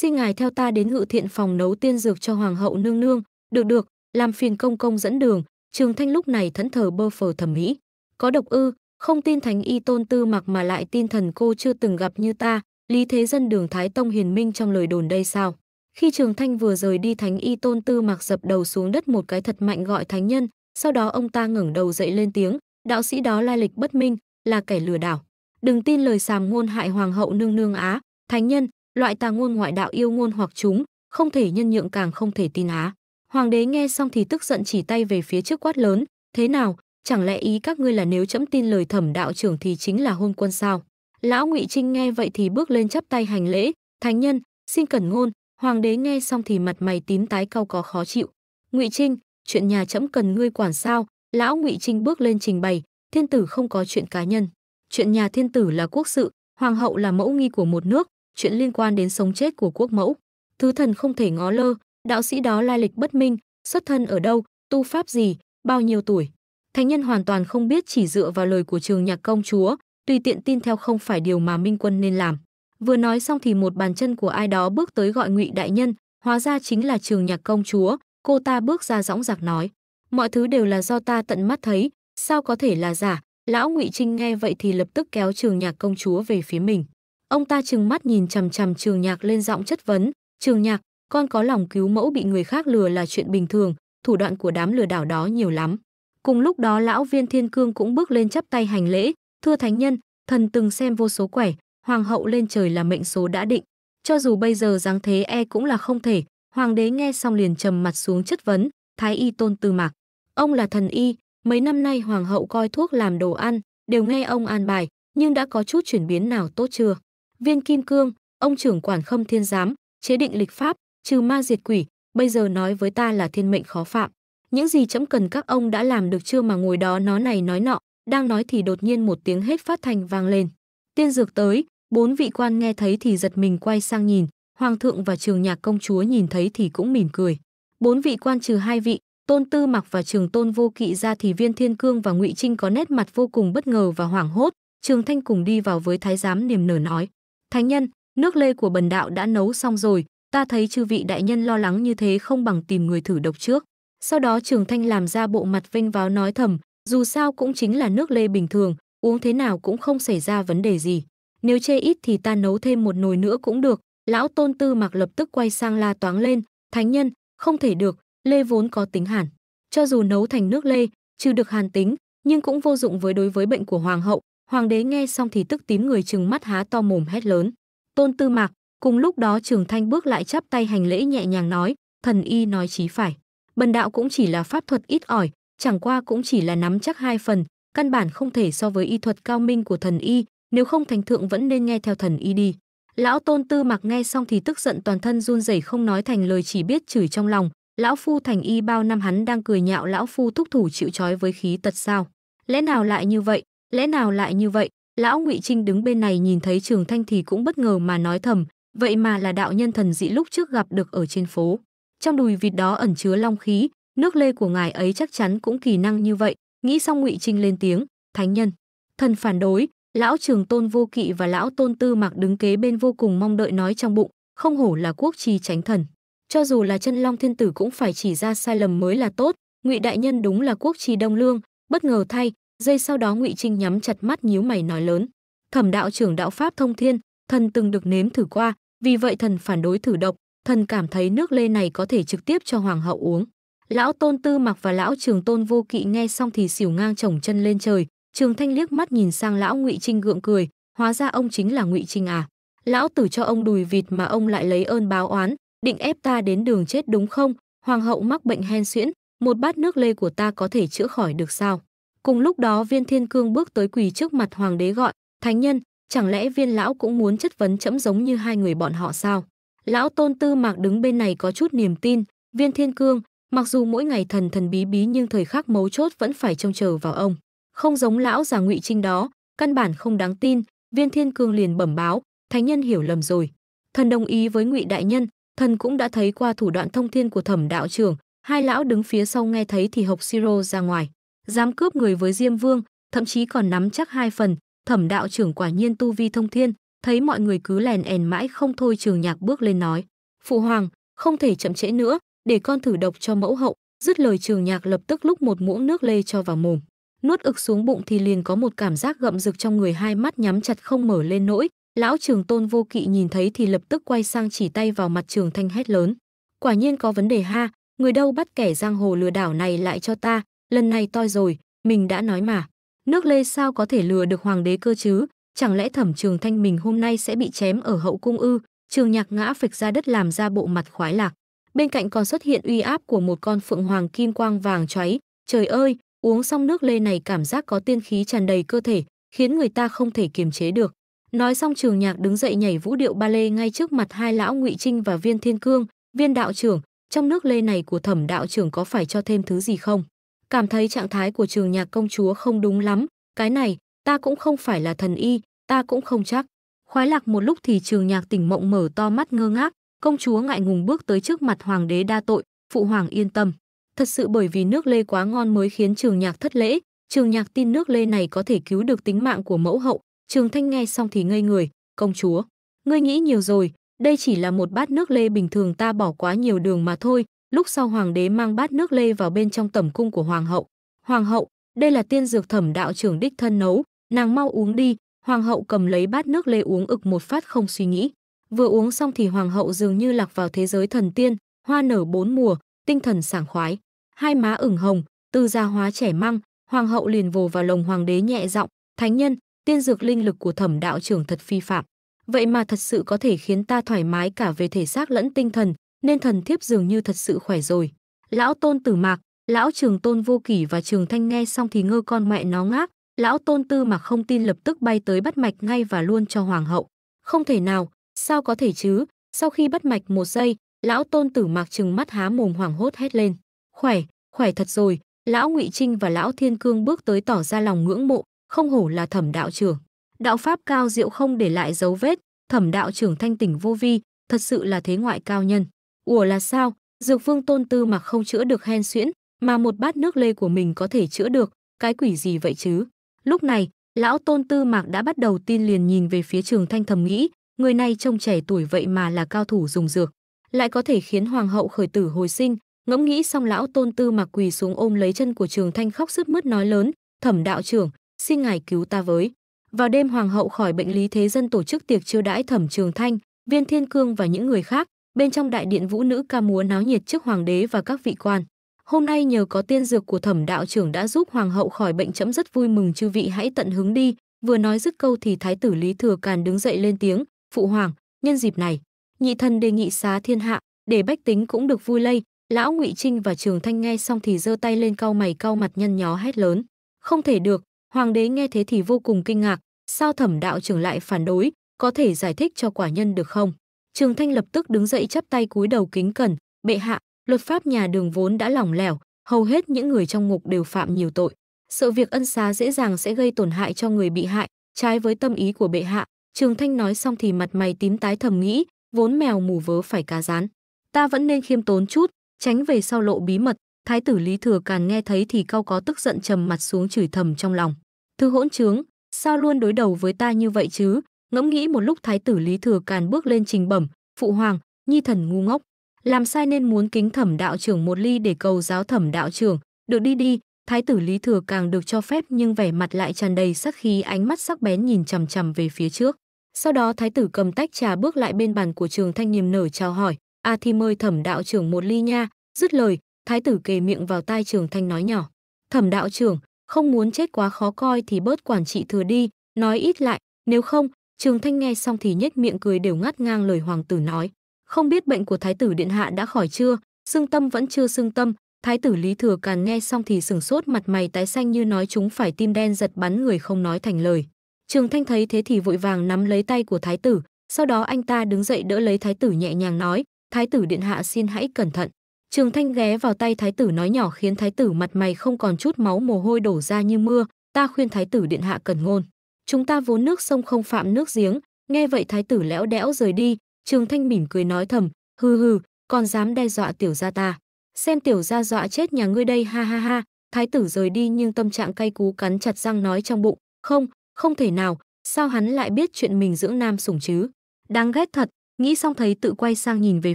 xin ngài theo ta đến ngự thiện phòng nấu tiên dược cho hoàng hậu nương nương, được được, làm phiền công công dẫn đường, Trường Thanh lúc này thẫn thờ bơ phờ thẩm mỹ. Có độc ư, không tin thánh y tôn tư mặc mà lại tin thần cô chưa từng gặp như ta, lý thế dân đường Thái Tông hiền minh trong lời đồn đây sao? Khi Trường Thanh vừa rời đi thánh y tôn tư mặc dập đầu xuống đất một cái thật mạnh gọi thánh nhân, sau đó ông ta ngẩng đầu dậy lên tiếng, đạo sĩ đó lai lịch bất minh, là kẻ lừa đảo. Đừng tin lời sàm ngôn hại hoàng hậu nương nương á, thánh nhân, loại tà ngôn ngoại đạo yêu ngôn hoặc chúng, không thể nhân nhượng càng không thể tin á. Hoàng đế nghe xong thì tức giận chỉ tay về phía trước quát lớn, thế nào, chẳng lẽ ý các ngươi là nếu chấm tin lời thẩm đạo trưởng thì chính là hôn quân sao? Lão ngụy Trinh nghe vậy thì bước lên chắp tay hành lễ, thánh nhân, xin cẩn ngôn, hoàng đế nghe xong thì mặt mày tím tái cau có khó chịu. Ngụy Trinh, chuyện nhà chấm cần ngươi quản sao? Lão ngụy Trinh bước lên trình bày, thiên tử không có chuyện cá nhân. Chuyện nhà thiên tử là quốc sự, hoàng hậu là mẫu nghi của một nước, chuyện liên quan đến sống chết của quốc mẫu. Thứ thần không thể ngó lơ, đạo sĩ đó lai lịch bất minh, xuất thân ở đâu, tu pháp gì, bao nhiêu tuổi. Thánh nhân hoàn toàn không biết chỉ dựa vào lời của trường nhạc công chúa, tùy tiện tin theo không phải điều mà Minh Quân nên làm. Vừa nói xong thì một bàn chân của ai đó bước tới gọi ngụy đại nhân, hóa ra chính là trường nhạc công chúa, cô ta bước ra dõng dạc nói. Mọi thứ đều là do ta tận mắt thấy, sao có thể là giả, lão ngụy Trinh nghe vậy thì lập tức kéo trường nhạc công chúa về phía mình. Ông ta trừng mắt nhìn chằm chằm Trường Nhạc lên giọng chất vấn, "Trường Nhạc, con có lòng cứu mẫu bị người khác lừa là chuyện bình thường, thủ đoạn của đám lừa đảo đó nhiều lắm." Cùng lúc đó lão viên Thiên Cương cũng bước lên chắp tay hành lễ, "Thưa thánh nhân, thần từng xem vô số quẻ, hoàng hậu lên trời là mệnh số đã định, cho dù bây giờ dáng thế e cũng là không thể." Hoàng đế nghe xong liền trầm mặt xuống chất vấn, "Thái y Tôn Tư Mạc, ông là thần y, mấy năm nay hoàng hậu coi thuốc làm đồ ăn, đều nghe ông an bài, nhưng đã có chút chuyển biến nào tốt chưa?" viên kim cương, ông trưởng quản khâm thiên giám, chế định lịch pháp, trừ ma diệt quỷ, bây giờ nói với ta là thiên mệnh khó phạm. Những gì chấm cần các ông đã làm được chưa mà ngồi đó nó này nói nọ, đang nói thì đột nhiên một tiếng hết phát thành vang lên. Tiên dược tới, bốn vị quan nghe thấy thì giật mình quay sang nhìn, hoàng thượng và trường nhạc công chúa nhìn thấy thì cũng mỉm cười. Bốn vị quan trừ hai vị, Tôn Tư Mặc và Trường Tôn Vô Kỵ ra thì Viên Thiên Cương và Ngụy Trinh có nét mặt vô cùng bất ngờ và hoảng hốt, Trường Thanh cùng đi vào với thái giám niềm nở nói: Thánh nhân, nước lê của bần đạo đã nấu xong rồi, ta thấy chư vị đại nhân lo lắng như thế không bằng tìm người thử độc trước. Sau đó Trường Thanh làm ra bộ mặt vinh váo nói thầm, dù sao cũng chính là nước lê bình thường, uống thế nào cũng không xảy ra vấn đề gì. Nếu chê ít thì ta nấu thêm một nồi nữa cũng được. Lão Tôn Tư Mặc lập tức quay sang la toáng lên, "Thánh nhân, không thể được, lê vốn có tính hàn. Cho dù nấu thành nước lê, trừ được hàn tính, nhưng cũng vô dụng với đối với bệnh của hoàng hậu, Hoàng đế nghe xong thì tức tím người chừng mắt há to mồm hét lớn. Tôn Tư Mạc, cùng lúc đó Trường Thanh bước lại chắp tay hành lễ nhẹ nhàng nói, thần y nói chí phải. Bần đạo cũng chỉ là pháp thuật ít ỏi, chẳng qua cũng chỉ là nắm chắc hai phần, căn bản không thể so với y thuật cao minh của thần y, nếu không thành thượng vẫn nên nghe theo thần y đi. Lão Tôn Tư Mạc nghe xong thì tức giận toàn thân run rẩy không nói thành lời chỉ biết chửi trong lòng, lão phu thành y bao năm hắn đang cười nhạo lão phu thúc thủ chịu trói với khí tật sao? Lẽ nào lại như vậy? lẽ nào lại như vậy lão ngụy trinh đứng bên này nhìn thấy trường thanh thì cũng bất ngờ mà nói thầm vậy mà là đạo nhân thần dị lúc trước gặp được ở trên phố trong đùi vịt đó ẩn chứa long khí nước lê của ngài ấy chắc chắn cũng kỳ năng như vậy nghĩ xong ngụy trinh lên tiếng thánh nhân thần phản đối lão trường tôn vô kỵ và lão tôn tư mặc đứng kế bên vô cùng mong đợi nói trong bụng không hổ là quốc trì tránh thần cho dù là chân long thiên tử cũng phải chỉ ra sai lầm mới là tốt ngụy đại nhân đúng là quốc trì đông lương bất ngờ thay giây sau đó ngụy trinh nhắm chặt mắt nhíu mày nói lớn thẩm đạo trưởng đạo pháp thông thiên thần từng được nếm thử qua vì vậy thần phản đối thử độc thần cảm thấy nước lê này có thể trực tiếp cho hoàng hậu uống lão tôn tư mặc và lão trường tôn vô kỵ nghe xong thì xỉu ngang chồng chân lên trời trường thanh liếc mắt nhìn sang lão ngụy trinh gượng cười hóa ra ông chính là ngụy trinh à lão tử cho ông đùi vịt mà ông lại lấy ơn báo oán định ép ta đến đường chết đúng không hoàng hậu mắc bệnh hen suyễn một bát nước lê của ta có thể chữa khỏi được sao Cùng lúc đó viên thiên cương bước tới quỳ trước mặt hoàng đế gọi, thánh nhân, chẳng lẽ viên lão cũng muốn chất vấn chẫm giống như hai người bọn họ sao? Lão tôn tư mạc đứng bên này có chút niềm tin, viên thiên cương, mặc dù mỗi ngày thần thần bí bí nhưng thời khắc mấu chốt vẫn phải trông chờ vào ông. Không giống lão già ngụy trinh đó, căn bản không đáng tin, viên thiên cương liền bẩm báo, thánh nhân hiểu lầm rồi. Thần đồng ý với ngụy đại nhân, thần cũng đã thấy qua thủ đoạn thông thiên của thẩm đạo trưởng, hai lão đứng phía sau nghe thấy thì hộc siro ra ngoài dám cướp người với Diêm Vương, thậm chí còn nắm chắc hai phần, thẩm đạo trưởng quả nhiên tu vi thông thiên, thấy mọi người cứ lèn èn mãi không thôi trường nhạc bước lên nói. Phụ hoàng, không thể chậm trễ nữa, để con thử độc cho mẫu hậu, dứt lời trường nhạc lập tức lúc một muỗng nước lê cho vào mồm. Nuốt ực xuống bụng thì liền có một cảm giác gậm rực trong người hai mắt nhắm chặt không mở lên nỗi, lão trường tôn vô kỵ nhìn thấy thì lập tức quay sang chỉ tay vào mặt trường thanh hét lớn. Quả nhiên có vấn đề ha, người đâu bắt kẻ giang hồ lừa đảo này lại cho ta, lần này toi rồi, mình đã nói mà. Nước Lê sao có thể lừa được hoàng đế cơ chứ, chẳng lẽ thẩm trường thanh mình hôm nay sẽ bị chém ở hậu cung ư, trường nhạc ngã phịch ra đất làm ra bộ mặt khoái lạc. Bên cạnh còn xuất hiện uy áp của một con phượng hoàng kim quang vàng chói, trời ơi, uống xong nước lê này cảm giác có tiên khí tràn đầy cơ thể, khiến người ta không thể kiềm chế được. Nói xong trường nhạc đứng dậy nhảy vũ điệu ba lê ngay trước mặt hai lão ngụy Trinh và viên thiên cương, viên đạo trưởng, trong nước lê này của thẩm đạo trưởng có phải cho thêm thứ gì không? cảm thấy trạng thái của trường nhạc công chúa không đúng lắm, cái này, ta cũng không phải là thần y, ta cũng không chắc. Khoái lạc một lúc thì trường nhạc tỉnh mộng mở to mắt ngơ ngác, công chúa ngại ngùng bước tới trước mặt hoàng đế đa tội, phụ hoàng yên tâm. Thật sự bởi vì nước lê quá ngon mới khiến trường nhạc thất lễ, trường nhạc tin nước lê này có thể cứu được tính mạng của mẫu hậu, trường thanh nghe xong thì ngây người, công chúa. Ngươi nghĩ nhiều rồi, đây chỉ là một bát nước lê bình thường ta bỏ quá nhiều đường mà thôi, Lúc sau hoàng đế mang bát nước lê vào bên trong tẩm cung của hoàng hậu. Hoàng hậu, đây là tiên dược thẩm đạo trưởng đích thân nấu, nàng mau uống đi. Hoàng hậu cầm lấy bát nước lê uống ực một phát không suy nghĩ. Vừa uống xong thì hoàng hậu dường như lạc vào thế giới thần tiên, hoa nở bốn mùa, tinh thần sảng khoái. Hai má ửng hồng, từ già hóa trẻ măng, hoàng hậu liền vồ vào lồng hoàng đế nhẹ giọng, "Thánh nhân, tiên dược linh lực của thẩm đạo trưởng thật phi phạm. Vậy mà thật sự có thể khiến ta thoải mái cả về thể xác lẫn tinh thần, nên thần thiếp dường như thật sự khỏe rồi. Lão tôn tử mạc, lão trường tôn vô kỷ và trường thanh nghe xong thì ngơ con mẹ nó ngác. lão tôn tư mạc không tin lập tức bay tới bắt mạch ngay và luôn cho hoàng hậu. Không thể nào, sao có thể chứ, sau khi bắt mạch một giây, lão tôn tử mạc trừng mắt há mồm hoảng hốt hét lên. Khỏe, khỏe thật rồi, lão ngụy Trinh và lão Thiên Cương bước tới tỏ ra lòng ngưỡng mộ, không hổ là thẩm đạo trưởng. Đạo pháp cao diệu không để lại dấu vết, thẩm đạo trưởng thanh tỉnh vô vi, thật sự là thế ngoại cao nhân. Ủa là sao? Dược Vương Tôn Tư mà không chữa được hen suyễn, mà một bát nước lê của mình có thể chữa được, cái quỷ gì vậy chứ? Lúc này, lão Tôn Tư Mạc đã bắt đầu tin liền nhìn về phía Trường Thanh thầm nghĩ, người này trông trẻ tuổi vậy mà là cao thủ dùng dược, lại có thể khiến hoàng hậu khởi tử hồi sinh, ngẫm nghĩ xong lão Tôn Tư Mạc quỳ xuống ôm lấy chân của Trường Thanh khóc sướt mướt nói lớn, "Thẩm đạo trưởng, xin ngài cứu ta với." Vào đêm hoàng hậu khỏi bệnh lý thế dân tổ chức tiệc chiêu đãi Thẩm Trường Thanh, Viên Thiên Cương và những người khác, bên trong đại điện vũ nữ ca múa náo nhiệt trước hoàng đế và các vị quan. Hôm nay nhờ có tiên dược của thẩm đạo trưởng đã giúp hoàng hậu khỏi bệnh chấm rất vui mừng chư vị hãy tận hứng đi. Vừa nói dứt câu thì thái tử Lý Thừa Càn đứng dậy lên tiếng, phụ hoàng, nhân dịp này, nhị thần đề nghị xá thiên hạ, để bách tính cũng được vui lây. Lão ngụy Trinh và Trường Thanh nghe xong thì giơ tay lên cau mày cau mặt nhăn nhó hét lớn. Không thể được, hoàng đế nghe thế thì vô cùng kinh ngạc, sao thẩm đạo trưởng lại phản đối, có thể giải thích cho quả nhân được không? Trường Thanh lập tức đứng dậy chắp tay cúi đầu kính cẩn, "Bệ hạ, luật pháp nhà Đường vốn đã lỏng lẻo, hầu hết những người trong ngục đều phạm nhiều tội, sợ việc ân xá dễ dàng sẽ gây tổn hại cho người bị hại, trái với tâm ý của bệ hạ." Trường Thanh nói xong thì mặt mày tím tái thầm nghĩ, vốn mèo mù vớ phải cá rán, ta vẫn nên khiêm tốn chút, tránh về sau lộ bí mật. Thái tử Lý Thừa càng nghe thấy thì cau có tức giận trầm mặt xuống chửi thầm trong lòng. Thư hỗn trướng, sao luôn đối đầu với ta như vậy chứ? ngẫm nghĩ một lúc thái tử lý thừa càn bước lên trình bẩm phụ hoàng nhi thần ngu ngốc làm sai nên muốn kính thẩm đạo trưởng một ly để cầu giáo thẩm đạo trưởng được đi đi thái tử lý thừa càng được cho phép nhưng vẻ mặt lại tràn đầy sắc khí ánh mắt sắc bén nhìn chằm chằm về phía trước sau đó thái tử cầm tách trà bước lại bên bàn của trường thanh niềm nở chào hỏi a thì mời thẩm đạo trưởng một ly nha dứt lời thái tử kề miệng vào tai trường thanh nói nhỏ thẩm đạo trưởng không muốn chết quá khó coi thì bớt quản trị thừa đi nói ít lại nếu không Trường Thanh nghe xong thì nhếch miệng cười đều ngắt ngang lời hoàng tử nói, không biết bệnh của thái tử điện hạ đã khỏi chưa, xương tâm vẫn chưa xương tâm, thái tử Lý Thừa Càn nghe xong thì sửng sốt mặt mày tái xanh như nói chúng phải tim đen giật bắn người không nói thành lời. Trường Thanh thấy thế thì vội vàng nắm lấy tay của thái tử, sau đó anh ta đứng dậy đỡ lấy thái tử nhẹ nhàng nói, thái tử điện hạ xin hãy cẩn thận. Trường Thanh ghé vào tay thái tử nói nhỏ khiến thái tử mặt mày không còn chút máu mồ hôi đổ ra như mưa, ta khuyên thái tử điện hạ cần ngôn chúng ta vốn nước sông không phạm nước giếng, nghe vậy thái tử lẽo đẽo rời đi, Trường Thanh mỉm cười nói thầm, hừ hừ, còn dám đe dọa tiểu gia ta. Xem tiểu gia dọa chết nhà ngươi đây ha ha ha, thái tử rời đi nhưng tâm trạng cay cú cắn chặt răng nói trong bụng, không, không thể nào, sao hắn lại biết chuyện mình dưỡng nam sủng chứ? Đáng ghét thật, nghĩ xong thấy tự quay sang nhìn về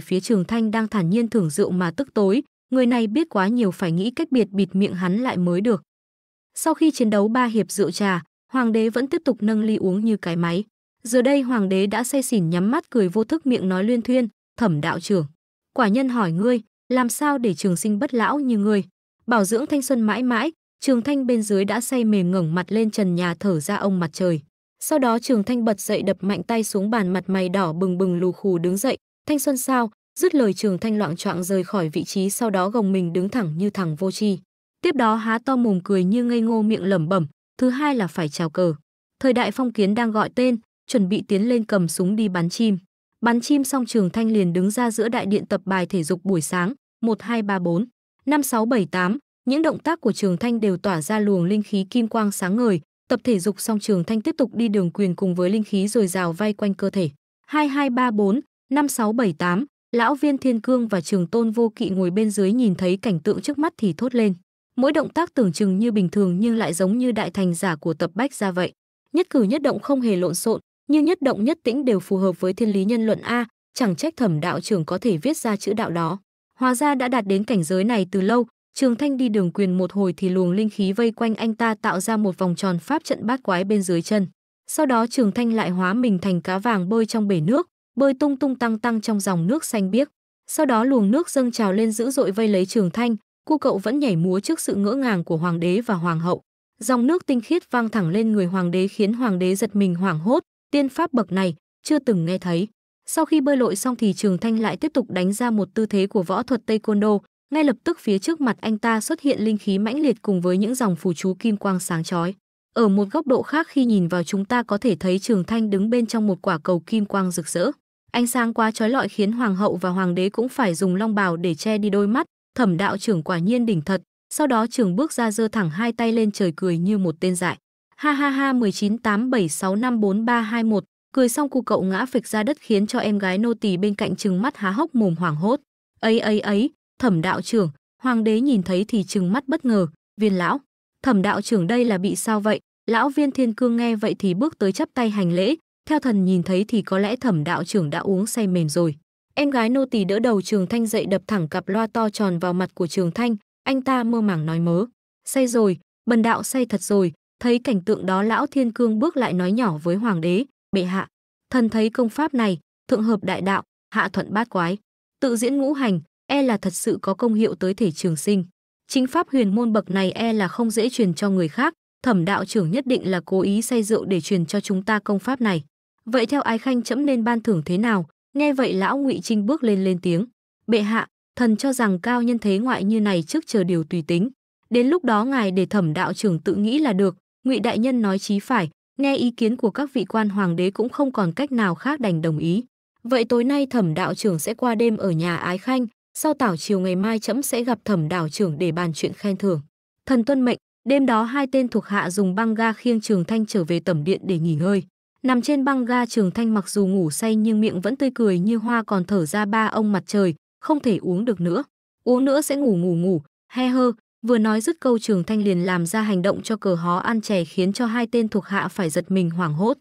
phía Trường Thanh đang thản nhiên thưởng rượu mà tức tối, người này biết quá nhiều phải nghĩ cách biệt bịt miệng hắn lại mới được. Sau khi chiến đấu ba hiệp rượu trà, hoàng đế vẫn tiếp tục nâng ly uống như cái máy. Giờ đây hoàng đế đã say xỉn nhắm mắt cười vô thức miệng nói luyên thuyên, thẩm đạo trưởng. Quả nhân hỏi ngươi, làm sao để trường sinh bất lão như ngươi? Bảo dưỡng thanh xuân mãi mãi, trường thanh bên dưới đã say mềm ngẩng mặt lên trần nhà thở ra ông mặt trời. Sau đó trường thanh bật dậy đập mạnh tay xuống bàn mặt mày đỏ bừng bừng lù khù đứng dậy. Thanh xuân sao, dứt lời trường thanh loạn choạng rời khỏi vị trí sau đó gồng mình đứng thẳng như thằng vô tri tiếp đó há to mồm cười như ngây ngô miệng lẩm bẩm thứ hai là phải trào cờ. Thời đại phong kiến đang gọi tên, chuẩn bị tiến lên cầm súng đi bắn chim. Bắn chim xong Trường Thanh liền đứng ra giữa đại điện tập bài thể dục buổi sáng, 1 2 3 4, 5 6 7 8, những động tác của Trường Thanh đều tỏa ra luồng linh khí kim quang sáng ngời, tập thể dục xong Trường Thanh tiếp tục đi đường quyền cùng với linh khí rồi rào vay quanh cơ thể. 2234 5678, lão viên Thiên Cương và Trường Tôn Vô Kỵ ngồi bên dưới nhìn thấy cảnh tượng trước mắt thì thốt lên. Mỗi động tác tưởng chừng như bình thường nhưng lại giống như đại thành giả của tập bách ra vậy. Nhất cử nhất động không hề lộn xộn, nhưng nhất động nhất tĩnh đều phù hợp với thiên lý nhân luận A, chẳng trách thẩm đạo trưởng có thể viết ra chữ đạo đó. Hóa ra đã đạt đến cảnh giới này từ lâu, Trường Thanh đi đường quyền một hồi thì luồng linh khí vây quanh anh ta tạo ra một vòng tròn pháp trận bát quái bên dưới chân. Sau đó Trường Thanh lại hóa mình thành cá vàng bơi trong bể nước, bơi tung tung tăng tăng trong dòng nước xanh biếc. Sau đó luồng nước dâng trào lên dữ dội vây lấy Trường Thanh, cô cậu vẫn nhảy múa trước sự ngỡ ngàng của hoàng đế và hoàng hậu. Dòng nước tinh khiết vang thẳng lên người hoàng đế khiến hoàng đế giật mình hoảng hốt, tiên pháp bậc này chưa từng nghe thấy. Sau khi bơi lội xong thì Trường Thanh lại tiếp tục đánh ra một tư thế của võ thuật taekwondo, ngay lập tức phía trước mặt anh ta xuất hiện linh khí mãnh liệt cùng với những dòng phù chú kim quang sáng chói. Ở một góc độ khác khi nhìn vào chúng ta có thể thấy Trường Thanh đứng bên trong một quả cầu kim quang rực rỡ. Ánh sáng quá chói lọi khiến hoàng hậu và hoàng đế cũng phải dùng long bào để che đi đôi mắt, thẩm đạo trưởng quả nhiên đỉnh thật sau đó trường bước ra giơ thẳng hai tay lên trời cười như một tên dại ha ha ha 1987654321 cười xong cu cậu ngã phịch ra đất khiến cho em gái nô tỳ bên cạnh trừng mắt há hốc mồm hoảng hốt ấy ấy ấy thẩm đạo trưởng hoàng đế nhìn thấy thì trừng mắt bất ngờ viên lão thẩm đạo trưởng đây là bị sao vậy lão viên thiên cương nghe vậy thì bước tới chắp tay hành lễ theo thần nhìn thấy thì có lẽ thẩm đạo trưởng đã uống say mềm rồi Em gái nô tỳ đỡ đầu Trường Thanh dậy đập thẳng cặp loa to tròn vào mặt của Trường Thanh, anh ta mơ màng nói mớ. Say rồi, bần đạo say thật rồi, thấy cảnh tượng đó lão Thiên Cương bước lại nói nhỏ với Hoàng đế, bệ hạ. Thần thấy công pháp này, thượng hợp đại đạo, hạ thuận bát quái. Tự diễn ngũ hành, e là thật sự có công hiệu tới thể trường sinh. Chính pháp huyền môn bậc này e là không dễ truyền cho người khác, thẩm đạo trưởng nhất định là cố ý say rượu để truyền cho chúng ta công pháp này. Vậy theo ái khanh chấm nên ban thưởng thế nào? Nghe vậy lão Ngụy Trinh bước lên lên tiếng, "Bệ hạ, thần cho rằng cao nhân thế ngoại như này trước chờ điều tùy tính, đến lúc đó ngài để thẩm đạo trưởng tự nghĩ là được." Ngụy đại nhân nói chí phải, nghe ý kiến của các vị quan hoàng đế cũng không còn cách nào khác đành đồng ý. Vậy tối nay thẩm đạo trưởng sẽ qua đêm ở nhà Ái Khanh, sau tảo chiều ngày mai trẫm sẽ gặp thẩm đạo trưởng để bàn chuyện khen thưởng. Thần tuân mệnh, đêm đó hai tên thuộc hạ dùng băng ga khiêng trường thanh trở về tẩm điện để nghỉ ngơi. Nằm trên băng ga Trường Thanh mặc dù ngủ say nhưng miệng vẫn tươi cười như hoa còn thở ra ba ông mặt trời, không thể uống được nữa. Uống nữa sẽ ngủ ngủ ngủ, he hơ, vừa nói dứt câu Trường Thanh liền làm ra hành động cho cờ hó ăn chè khiến cho hai tên thuộc hạ phải giật mình hoảng hốt.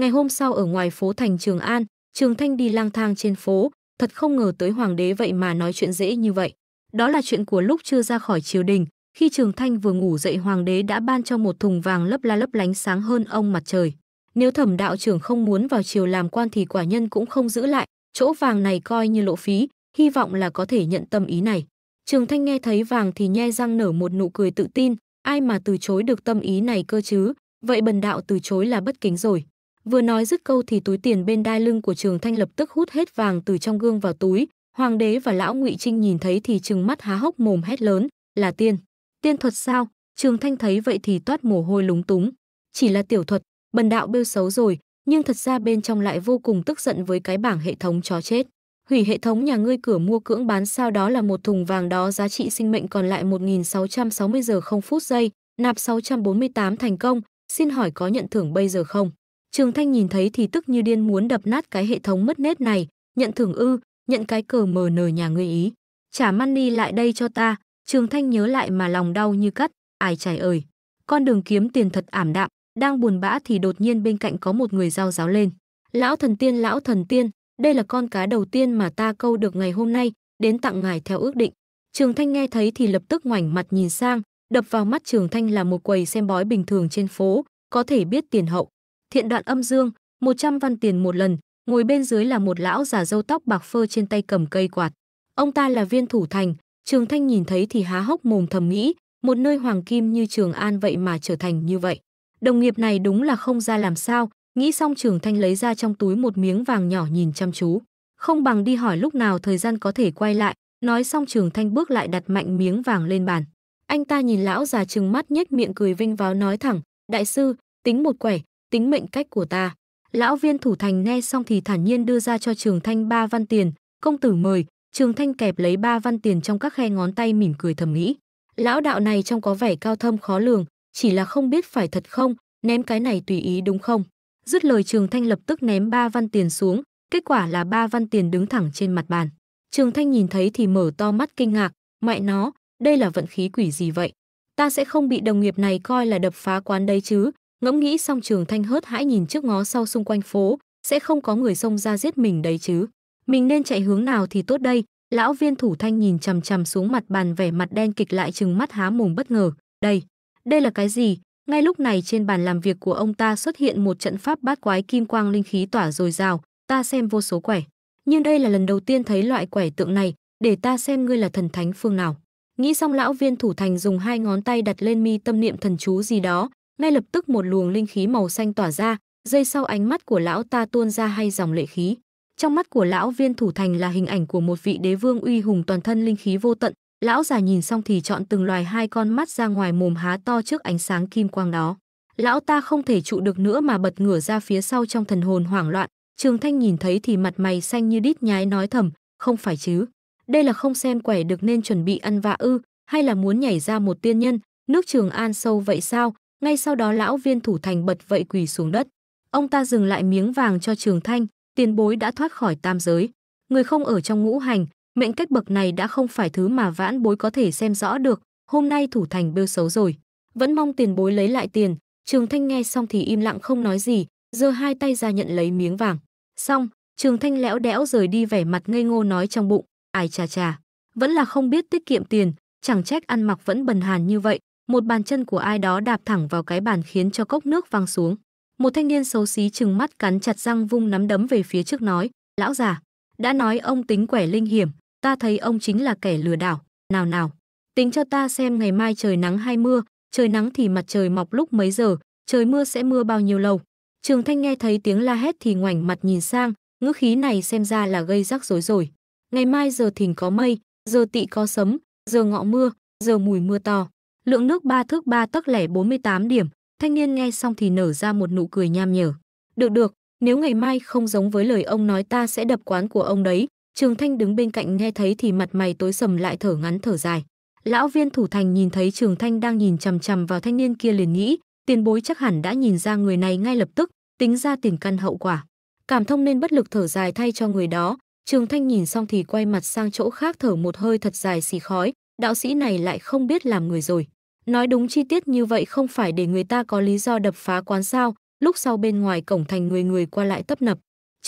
Ngày hôm sau ở ngoài phố thành Trường An, Trường Thanh đi lang thang trên phố, thật không ngờ tới hoàng đế vậy mà nói chuyện dễ như vậy. Đó là chuyện của lúc chưa ra khỏi triều đình, khi Trường Thanh vừa ngủ dậy hoàng đế đã ban cho một thùng vàng lấp la lấp lánh sáng hơn ông mặt trời. Nếu thẩm đạo trưởng không muốn vào triều làm quan thì quả nhân cũng không giữ lại, chỗ vàng này coi như lộ phí, hy vọng là có thể nhận tâm ý này. Trường Thanh nghe thấy vàng thì nhe răng nở một nụ cười tự tin, ai mà từ chối được tâm ý này cơ chứ, vậy bần đạo từ chối là bất kính rồi. Vừa nói dứt câu thì túi tiền bên đai lưng của Trường Thanh lập tức hút hết vàng từ trong gương vào túi, hoàng đế và lão Ngụy Trinh nhìn thấy thì trừng mắt há hốc mồm hét lớn, là tiên, tiên thuật sao? Trường Thanh thấy vậy thì toát mồ hôi lúng túng, chỉ là tiểu thuật, Bần đạo bêu xấu rồi, nhưng thật ra bên trong lại vô cùng tức giận với cái bảng hệ thống chó chết. Hủy hệ thống nhà ngươi cửa mua cưỡng bán sao đó là một thùng vàng đó giá trị sinh mệnh còn lại 1660 giờ không phút giây, nạp 648 thành công, xin hỏi có nhận thưởng bây giờ không? Trường Thanh nhìn thấy thì tức như điên muốn đập nát cái hệ thống mất nét này, nhận thưởng ư, nhận cái cờ mờ nờ nhà ngươi ý. Trả money lại đây cho ta, Trường Thanh nhớ lại mà lòng đau như cắt, ai trời ơi. Con đường kiếm tiền thật ảm đạm, đang buồn bã thì đột nhiên bên cạnh có một người giao giáo lên. Lão thần tiên, lão thần tiên, đây là con cá đầu tiên mà ta câu được ngày hôm nay, đến tặng ngài theo ước định. Trường Thanh nghe thấy thì lập tức ngoảnh mặt nhìn sang, đập vào mắt Trường Thanh là một quầy xem bói bình thường trên phố, có thể biết tiền hậu. Thiện đoạn âm dương, 100 văn tiền một lần, ngồi bên dưới là một lão già râu tóc bạc phơ trên tay cầm cây quạt. Ông ta là viên thủ thành, Trường Thanh nhìn thấy thì há hốc mồm thầm nghĩ, một nơi hoàng kim như Trường An vậy mà trở thành như vậy. Đồng nghiệp này đúng là không ra làm sao, nghĩ xong Trường Thanh lấy ra trong túi một miếng vàng nhỏ nhìn chăm chú, không bằng đi hỏi lúc nào thời gian có thể quay lại, nói xong Trường Thanh bước lại đặt mạnh miếng vàng lên bàn. Anh ta nhìn lão già trừng mắt nhếch miệng cười vinh váo nói thẳng, "Đại sư, tính một quẻ, tính mệnh cách của ta." Lão viên thủ thành nghe xong thì thản nhiên đưa ra cho Trường Thanh ba văn tiền, "Công tử mời." Trường Thanh kẹp lấy ba văn tiền trong các khe ngón tay mỉm cười thầm nghĩ, lão đạo này trông có vẻ cao thâm khó lường, chỉ là không biết phải thật không, ném cái này tùy ý đúng không? Dứt lời Trường Thanh lập tức ném ba văn tiền xuống, kết quả là ba văn tiền đứng thẳng trên mặt bàn. Trường Thanh nhìn thấy thì mở to mắt kinh ngạc, mẹ nó, đây là vận khí quỷ gì vậy? Ta sẽ không bị đồng nghiệp này coi là đập phá quán đấy chứ? Ngẫm nghĩ xong Trường Thanh hớt hãi nhìn trước ngó sau xung quanh phố, sẽ không có người xông ra giết mình đấy chứ? Mình nên chạy hướng nào thì tốt đây? Lão viên thủ thanh nhìn chằm chằm xuống mặt bàn vẻ mặt đen kịch lại trừng mắt há mồm bất ngờ, đây, đây là cái gì? Ngay lúc này trên bàn làm việc của ông ta xuất hiện một trận pháp bát quái kim quang linh khí tỏa dồi rào ta xem vô số quẻ. Nhưng đây là lần đầu tiên thấy loại quẻ tượng này, để ta xem ngươi là thần thánh phương nào. Nghĩ xong lão viên thủ thành dùng hai ngón tay đặt lên mi tâm niệm thần chú gì đó, ngay lập tức một luồng linh khí màu xanh tỏa ra, dây sau ánh mắt của lão ta tuôn ra hay dòng lệ khí. Trong mắt của lão viên thủ thành là hình ảnh của một vị đế vương uy hùng toàn thân linh khí vô tận, Lão già nhìn xong thì chọn từng loài hai con mắt ra ngoài mồm há to trước ánh sáng kim quang đó. Lão ta không thể trụ được nữa mà bật ngửa ra phía sau trong thần hồn hoảng loạn. Trường Thanh nhìn thấy thì mặt mày xanh như đít nhái nói thầm, không phải chứ. Đây là không xem quẻ được nên chuẩn bị ăn vạ ư, hay là muốn nhảy ra một tiên nhân, nước Trường An sâu vậy sao? Ngay sau đó lão viên thủ thành bật vậy quỳ xuống đất. Ông ta dừng lại miếng vàng cho Trường Thanh, tiền bối đã thoát khỏi tam giới. Người không ở trong ngũ hành, mệnh cách bậc này đã không phải thứ mà vãn bối có thể xem rõ được, hôm nay thủ thành bêu xấu rồi. Vẫn mong tiền bối lấy lại tiền, Trường Thanh nghe xong thì im lặng không nói gì, giơ hai tay ra nhận lấy miếng vàng. Xong, Trường Thanh lẽo đẽo rời đi vẻ mặt ngây ngô nói trong bụng, ai chà chà, vẫn là không biết tiết kiệm tiền, chẳng trách ăn mặc vẫn bần hàn như vậy, một bàn chân của ai đó đạp thẳng vào cái bàn khiến cho cốc nước văng xuống. Một thanh niên xấu xí trừng mắt cắn chặt răng vung nắm đấm về phía trước nói, lão già, đã nói ông tính quẻ linh hiểm, ta thấy ông chính là kẻ lừa đảo. Nào nào, tính cho ta xem ngày mai trời nắng hay mưa, trời nắng thì mặt trời mọc lúc mấy giờ, trời mưa sẽ mưa bao nhiêu lâu. Trường Thanh nghe thấy tiếng la hét thì ngoảnh mặt nhìn sang, ngữ khí này xem ra là gây rắc rối rồi. Ngày mai giờ thỉnh có mây, giờ tị có sấm, giờ ngọ mưa, giờ mùi mưa to. Lượng nước ba thước ba tấc lẻ 48 điểm, thanh niên nghe xong thì nở ra một nụ cười nham nhở. Được được, nếu ngày mai không giống với lời ông nói ta sẽ đập quán của ông đấy, Trường Thanh đứng bên cạnh nghe thấy thì mặt mày tối sầm lại thở ngắn thở dài. Lão viên thủ thành nhìn thấy Trường Thanh đang nhìn chằm chằm vào thanh niên kia liền nghĩ, tiền bối chắc hẳn đã nhìn ra người này ngay lập tức, tính ra tiền căn hậu quả. Cảm thông nên bất lực thở dài thay cho người đó, Trường Thanh nhìn xong thì quay mặt sang chỗ khác thở một hơi thật dài xì khói, đạo sĩ này lại không biết làm người rồi. Nói đúng chi tiết như vậy không phải để người ta có lý do đập phá quán sao, lúc sau bên ngoài cổng thành người người qua lại tấp nập.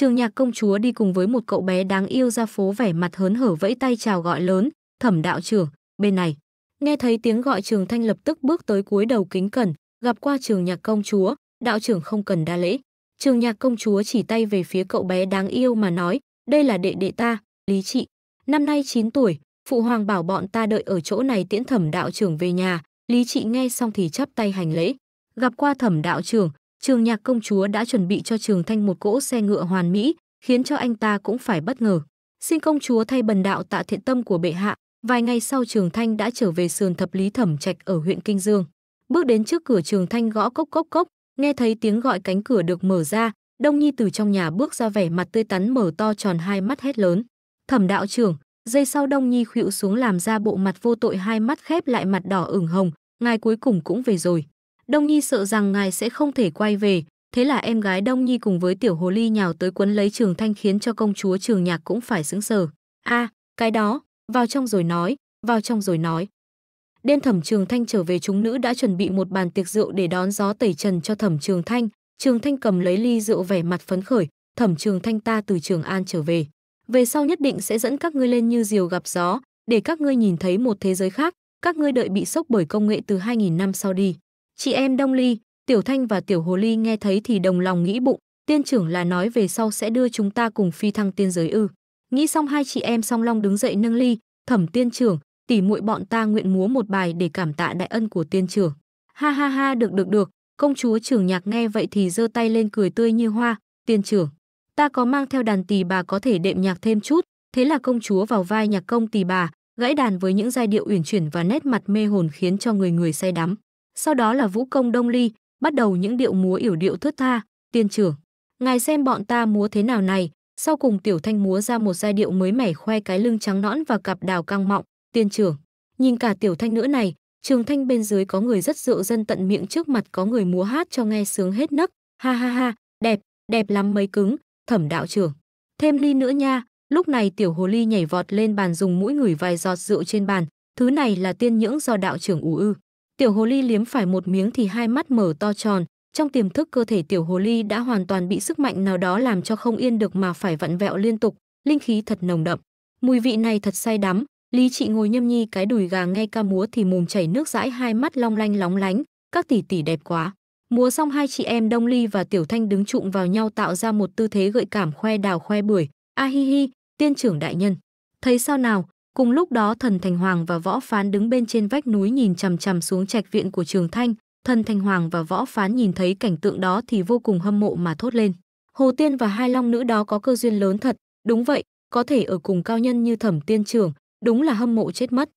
Trường nhạc công chúa đi cùng với một cậu bé đáng yêu ra phố vẻ mặt hớn hở vẫy tay chào gọi lớn, thẩm đạo trưởng, bên này. Nghe thấy tiếng gọi trường thanh lập tức bước tới cuối đầu kính cẩn, gặp qua trường nhạc công chúa, đạo trưởng không cần đa lễ. Trường nhạc công chúa chỉ tay về phía cậu bé đáng yêu mà nói, đây là đệ đệ ta, lý trị. Năm nay 9 tuổi, phụ hoàng bảo bọn ta đợi ở chỗ này tiễn thẩm đạo trưởng về nhà, lý trị nghe xong thì chắp tay hành lễ. Gặp qua thẩm đạo trưởng, Trường nhạc công chúa đã chuẩn bị cho Trường Thanh một cỗ xe ngựa hoàn mỹ, khiến cho anh ta cũng phải bất ngờ. Xin công chúa thay bần đạo tạ thiện tâm của bệ hạ, vài ngày sau Trường Thanh đã trở về sườn thập lý thẩm trạch ở huyện Kinh Dương. Bước đến trước cửa Trường Thanh gõ cốc cốc cốc, nghe thấy tiếng gọi cánh cửa được mở ra, Đông Nhi từ trong nhà bước ra vẻ mặt tươi tắn mở to tròn hai mắt hét lớn. Thẩm đạo trưởng, giây sau Đông Nhi khuỵu xuống làm ra bộ mặt vô tội hai mắt khép lại mặt đỏ ửng hồng, ngài cuối cùng cũng về rồi. Đông Nhi sợ rằng ngài sẽ không thể quay về, thế là em gái Đông Nhi cùng với tiểu hồ ly nhào tới quấn lấy Trường Thanh khiến cho công chúa Trường Nhạc cũng phải sững sờ. A, à, cái đó, vào trong rồi nói, vào trong rồi nói. Đêm Thẩm Trường Thanh trở về chúng nữ đã chuẩn bị một bàn tiệc rượu để đón gió tẩy trần cho Thẩm Trường Thanh, Trường Thanh cầm lấy ly rượu vẻ mặt phấn khởi, Thẩm Trường Thanh ta từ Trường An trở về, về sau nhất định sẽ dẫn các ngươi lên như diều gặp gió, để các ngươi nhìn thấy một thế giới khác, các ngươi đợi bị sốc bởi công nghệ từ 2000 năm sau đi. Chị em Đông Ly, Tiểu Thanh và Tiểu Hồ Ly nghe thấy thì đồng lòng nghĩ bụng, tiên trưởng là nói về sau sẽ đưa chúng ta cùng phi thăng tiên giới ư. Nghĩ xong hai chị em song long đứng dậy nâng ly, thẩm tiên trưởng, tỉ muội bọn ta nguyện múa một bài để cảm tạ đại ân của tiên trưởng. Ha ha ha được được được, công chúa trưởng nhạc nghe vậy thì giơ tay lên cười tươi như hoa, tiên trưởng. Ta có mang theo đàn tỳ bà có thể đệm nhạc thêm chút, thế là công chúa vào vai nhạc công tỳ bà, gãy đàn với những giai điệu uyển chuyển và nét mặt mê hồn khiến cho người người say đắm sau đó là vũ công đông ly, bắt đầu những điệu múa yểu điệu thướt tha, tiên trưởng. Ngài xem bọn ta múa thế nào này, sau cùng tiểu thanh múa ra một giai điệu mới mẻ khoe cái lưng trắng nõn và cặp đào căng mọng, tiên trưởng. Nhìn cả tiểu thanh nữa này, trường thanh bên dưới có người rất rượu dân tận miệng trước mặt có người múa hát cho nghe sướng hết nấc, ha ha ha, đẹp, đẹp lắm mấy cứng, thẩm đạo trưởng. Thêm ly nữa nha, lúc này tiểu hồ ly nhảy vọt lên bàn dùng mũi ngửi vài giọt rượu trên bàn, thứ này là tiên nhưỡng do đạo trưởng ủ ư. Tiểu hồ ly liếm phải một miếng thì hai mắt mở to tròn, trong tiềm thức cơ thể tiểu hồ ly đã hoàn toàn bị sức mạnh nào đó làm cho không yên được mà phải vặn vẹo liên tục, linh khí thật nồng đậm. Mùi vị này thật say đắm, Lý chị ngồi nhâm nhi cái đùi gà ngay ca múa thì mồm chảy nước dãi hai mắt long lanh lóng lánh, các tỷ tỷ đẹp quá. Múa xong hai chị em Đông Ly và Tiểu Thanh đứng trụm vào nhau tạo ra một tư thế gợi cảm khoe đào khoe bưởi. A hi hi, tiên trưởng đại nhân. Thấy sao nào, Cùng lúc đó thần Thành Hoàng và Võ Phán đứng bên trên vách núi nhìn chằm chằm xuống trạch viện của Trường Thanh, thần Thành Hoàng và Võ Phán nhìn thấy cảnh tượng đó thì vô cùng hâm mộ mà thốt lên. Hồ Tiên và hai long nữ đó có cơ duyên lớn thật, đúng vậy, có thể ở cùng cao nhân như Thẩm Tiên trưởng, đúng là hâm mộ chết mất.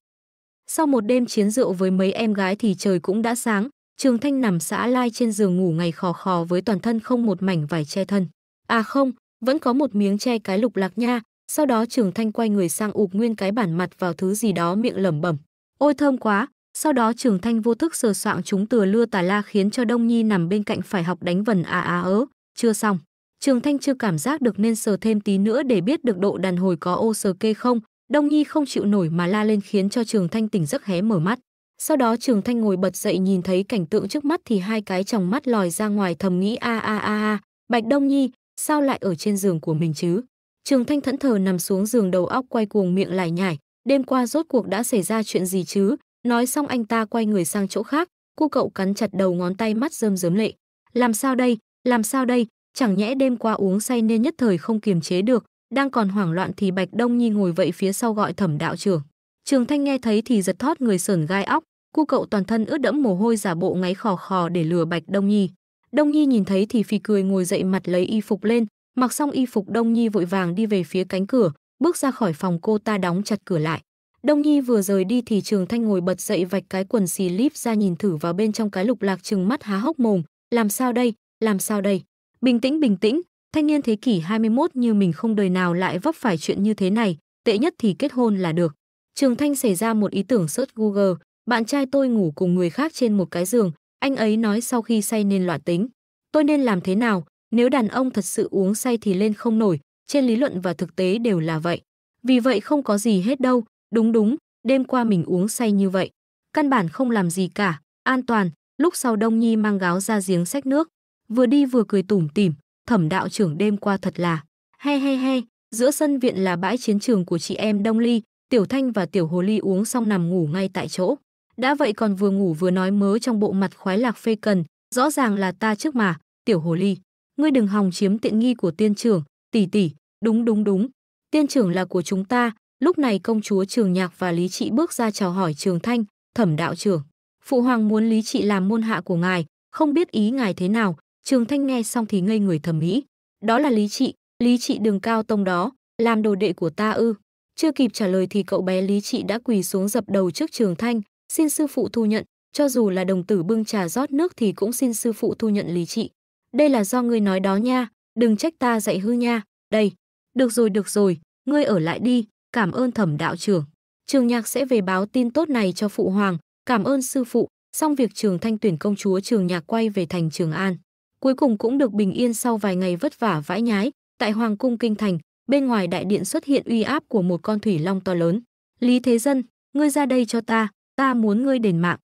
Sau một đêm chiến rượu với mấy em gái thì trời cũng đã sáng, Trường Thanh nằm xã lai trên giường ngủ ngày khò khò với toàn thân không một mảnh vải che thân. À không, vẫn có một miếng che cái lục lạc nha, sau đó Trường Thanh quay người sang ụp nguyên cái bản mặt vào thứ gì đó miệng lẩm bẩm. Ôi thơm quá, sau đó Trường Thanh vô thức sờ soạng chúng từ lưa tà la khiến cho Đông Nhi nằm bên cạnh phải học đánh vần à à ớ, chưa xong. Trường Thanh chưa cảm giác được nên sờ thêm tí nữa để biết được độ đàn hồi có ô sờ kê không. Đông Nhi không chịu nổi mà la lên khiến cho Trường Thanh tỉnh giấc hé mở mắt. Sau đó Trường Thanh ngồi bật dậy nhìn thấy cảnh tượng trước mắt thì hai cái tròng mắt lòi ra ngoài thầm nghĩ a a a a, Bạch Đông Nhi, sao lại ở trên giường của mình chứ? Trường Thanh thẫn thờ nằm xuống giường đầu óc quay cuồng miệng lải nhải, đêm qua rốt cuộc đã xảy ra chuyện gì chứ? Nói xong anh ta quay người sang chỗ khác, cô cậu cắn chặt đầu ngón tay mắt rơm rớm lệ. Làm sao đây? Làm sao đây? Chẳng nhẽ đêm qua uống say nên nhất thời không kiềm chế được, đang còn hoảng loạn thì Bạch Đông Nhi ngồi vậy phía sau gọi Thẩm đạo trưởng. Trường Thanh nghe thấy thì giật thót người sởn gai óc, cô cậu toàn thân ướt đẫm mồ hôi giả bộ ngáy khò khò để lừa Bạch Đông Nhi. Đông Nhi nhìn thấy thì phi cười ngồi dậy mặt lấy y phục lên, Mặc xong y phục Đông Nhi vội vàng đi về phía cánh cửa, bước ra khỏi phòng cô ta đóng chặt cửa lại. Đông Nhi vừa rời đi thì Trường Thanh ngồi bật dậy vạch cái quần xì líp ra nhìn thử vào bên trong cái lục lạc trừng mắt há hốc mồm, làm sao đây, làm sao đây? Bình tĩnh bình tĩnh, thanh niên thế kỷ 21 như mình không đời nào lại vấp phải chuyện như thế này, tệ nhất thì kết hôn là được. Trường Thanh xảy ra một ý tưởng search Google, bạn trai tôi ngủ cùng người khác trên một cái giường, anh ấy nói sau khi say nên loạn tính. Tôi nên làm thế nào? Nếu đàn ông thật sự uống say thì lên không nổi, trên lý luận và thực tế đều là vậy. Vì vậy không có gì hết đâu, đúng đúng, đêm qua mình uống say như vậy. Căn bản không làm gì cả, an toàn, lúc sau Đông Nhi mang gáo ra giếng xách nước. Vừa đi vừa cười tủm tỉm, thẩm đạo trưởng đêm qua thật là. He he he, giữa sân viện là bãi chiến trường của chị em Đông Ly, Tiểu Thanh và Tiểu Hồ Ly uống xong nằm ngủ ngay tại chỗ. Đã vậy còn vừa ngủ vừa nói mớ trong bộ mặt khoái lạc phê cần, rõ ràng là ta trước mà, Tiểu Hồ Ly ngươi đừng hòng chiếm tiện nghi của tiên trưởng, tỷ tỷ, đúng đúng đúng, tiên trưởng là của chúng ta. Lúc này công chúa Trường Nhạc và Lý Trị bước ra chào hỏi Trường Thanh, thẩm đạo trưởng. Phụ hoàng muốn Lý Trị làm môn hạ của ngài, không biết ý ngài thế nào, Trường Thanh nghe xong thì ngây người thẩm ý Đó là Lý Trị, Lý Trị đường cao tông đó, làm đồ đệ của ta ư. Chưa kịp trả lời thì cậu bé Lý Trị đã quỳ xuống dập đầu trước Trường Thanh, xin sư phụ thu nhận, cho dù là đồng tử bưng trà rót nước thì cũng xin sư phụ thu nhận Lý Trị đây là do ngươi nói đó nha, đừng trách ta dạy hư nha, đây, được rồi được rồi, ngươi ở lại đi, cảm ơn thẩm đạo trưởng. Trường nhạc sẽ về báo tin tốt này cho phụ hoàng, cảm ơn sư phụ, xong việc trường thanh tuyển công chúa trường nhạc quay về thành trường An. Cuối cùng cũng được bình yên sau vài ngày vất vả vãi nhái, tại Hoàng cung Kinh Thành, bên ngoài đại điện xuất hiện uy áp của một con thủy long to lớn. Lý Thế Dân, ngươi ra đây cho ta, ta muốn ngươi đền mạng.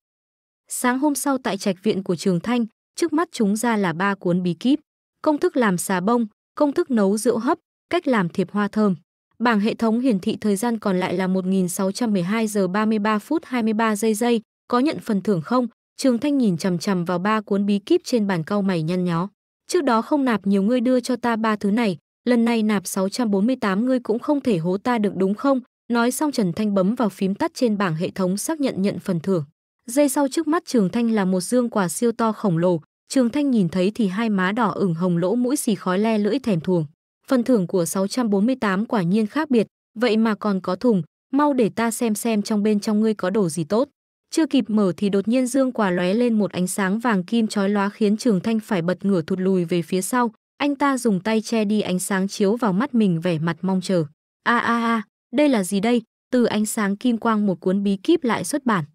Sáng hôm sau tại trạch viện của Trường Thanh, trước mắt chúng ra là ba cuốn bí kíp, công thức làm xà bông, công thức nấu rượu hấp, cách làm thiệp hoa thơm. Bảng hệ thống hiển thị thời gian còn lại là 1612 giờ 33 phút 23 giây giây, có nhận phần thưởng không? Trường Thanh nhìn chằm chằm vào ba cuốn bí kíp trên bàn cau mày nhăn nhó. Trước đó không nạp nhiều ngươi đưa cho ta ba thứ này, lần này nạp 648 ngươi cũng không thể hố ta được đúng không? Nói xong Trần Thanh bấm vào phím tắt trên bảng hệ thống xác nhận nhận phần thưởng. Dây sau trước mắt Trường Thanh là một dương quả siêu to khổng lồ, Trường Thanh nhìn thấy thì hai má đỏ ửng hồng lỗ mũi xì khói le lưỡi thèm thuồng. Phần thưởng của 648 quả nhiên khác biệt, vậy mà còn có thùng, mau để ta xem xem trong bên trong ngươi có đồ gì tốt. Chưa kịp mở thì đột nhiên dương quả lóe lên một ánh sáng vàng kim chói lóa khiến Trường Thanh phải bật ngửa thụt lùi về phía sau, anh ta dùng tay che đi ánh sáng chiếu vào mắt mình vẻ mặt mong chờ. A a a, đây là gì đây? Từ ánh sáng kim quang một cuốn bí kíp lại xuất bản.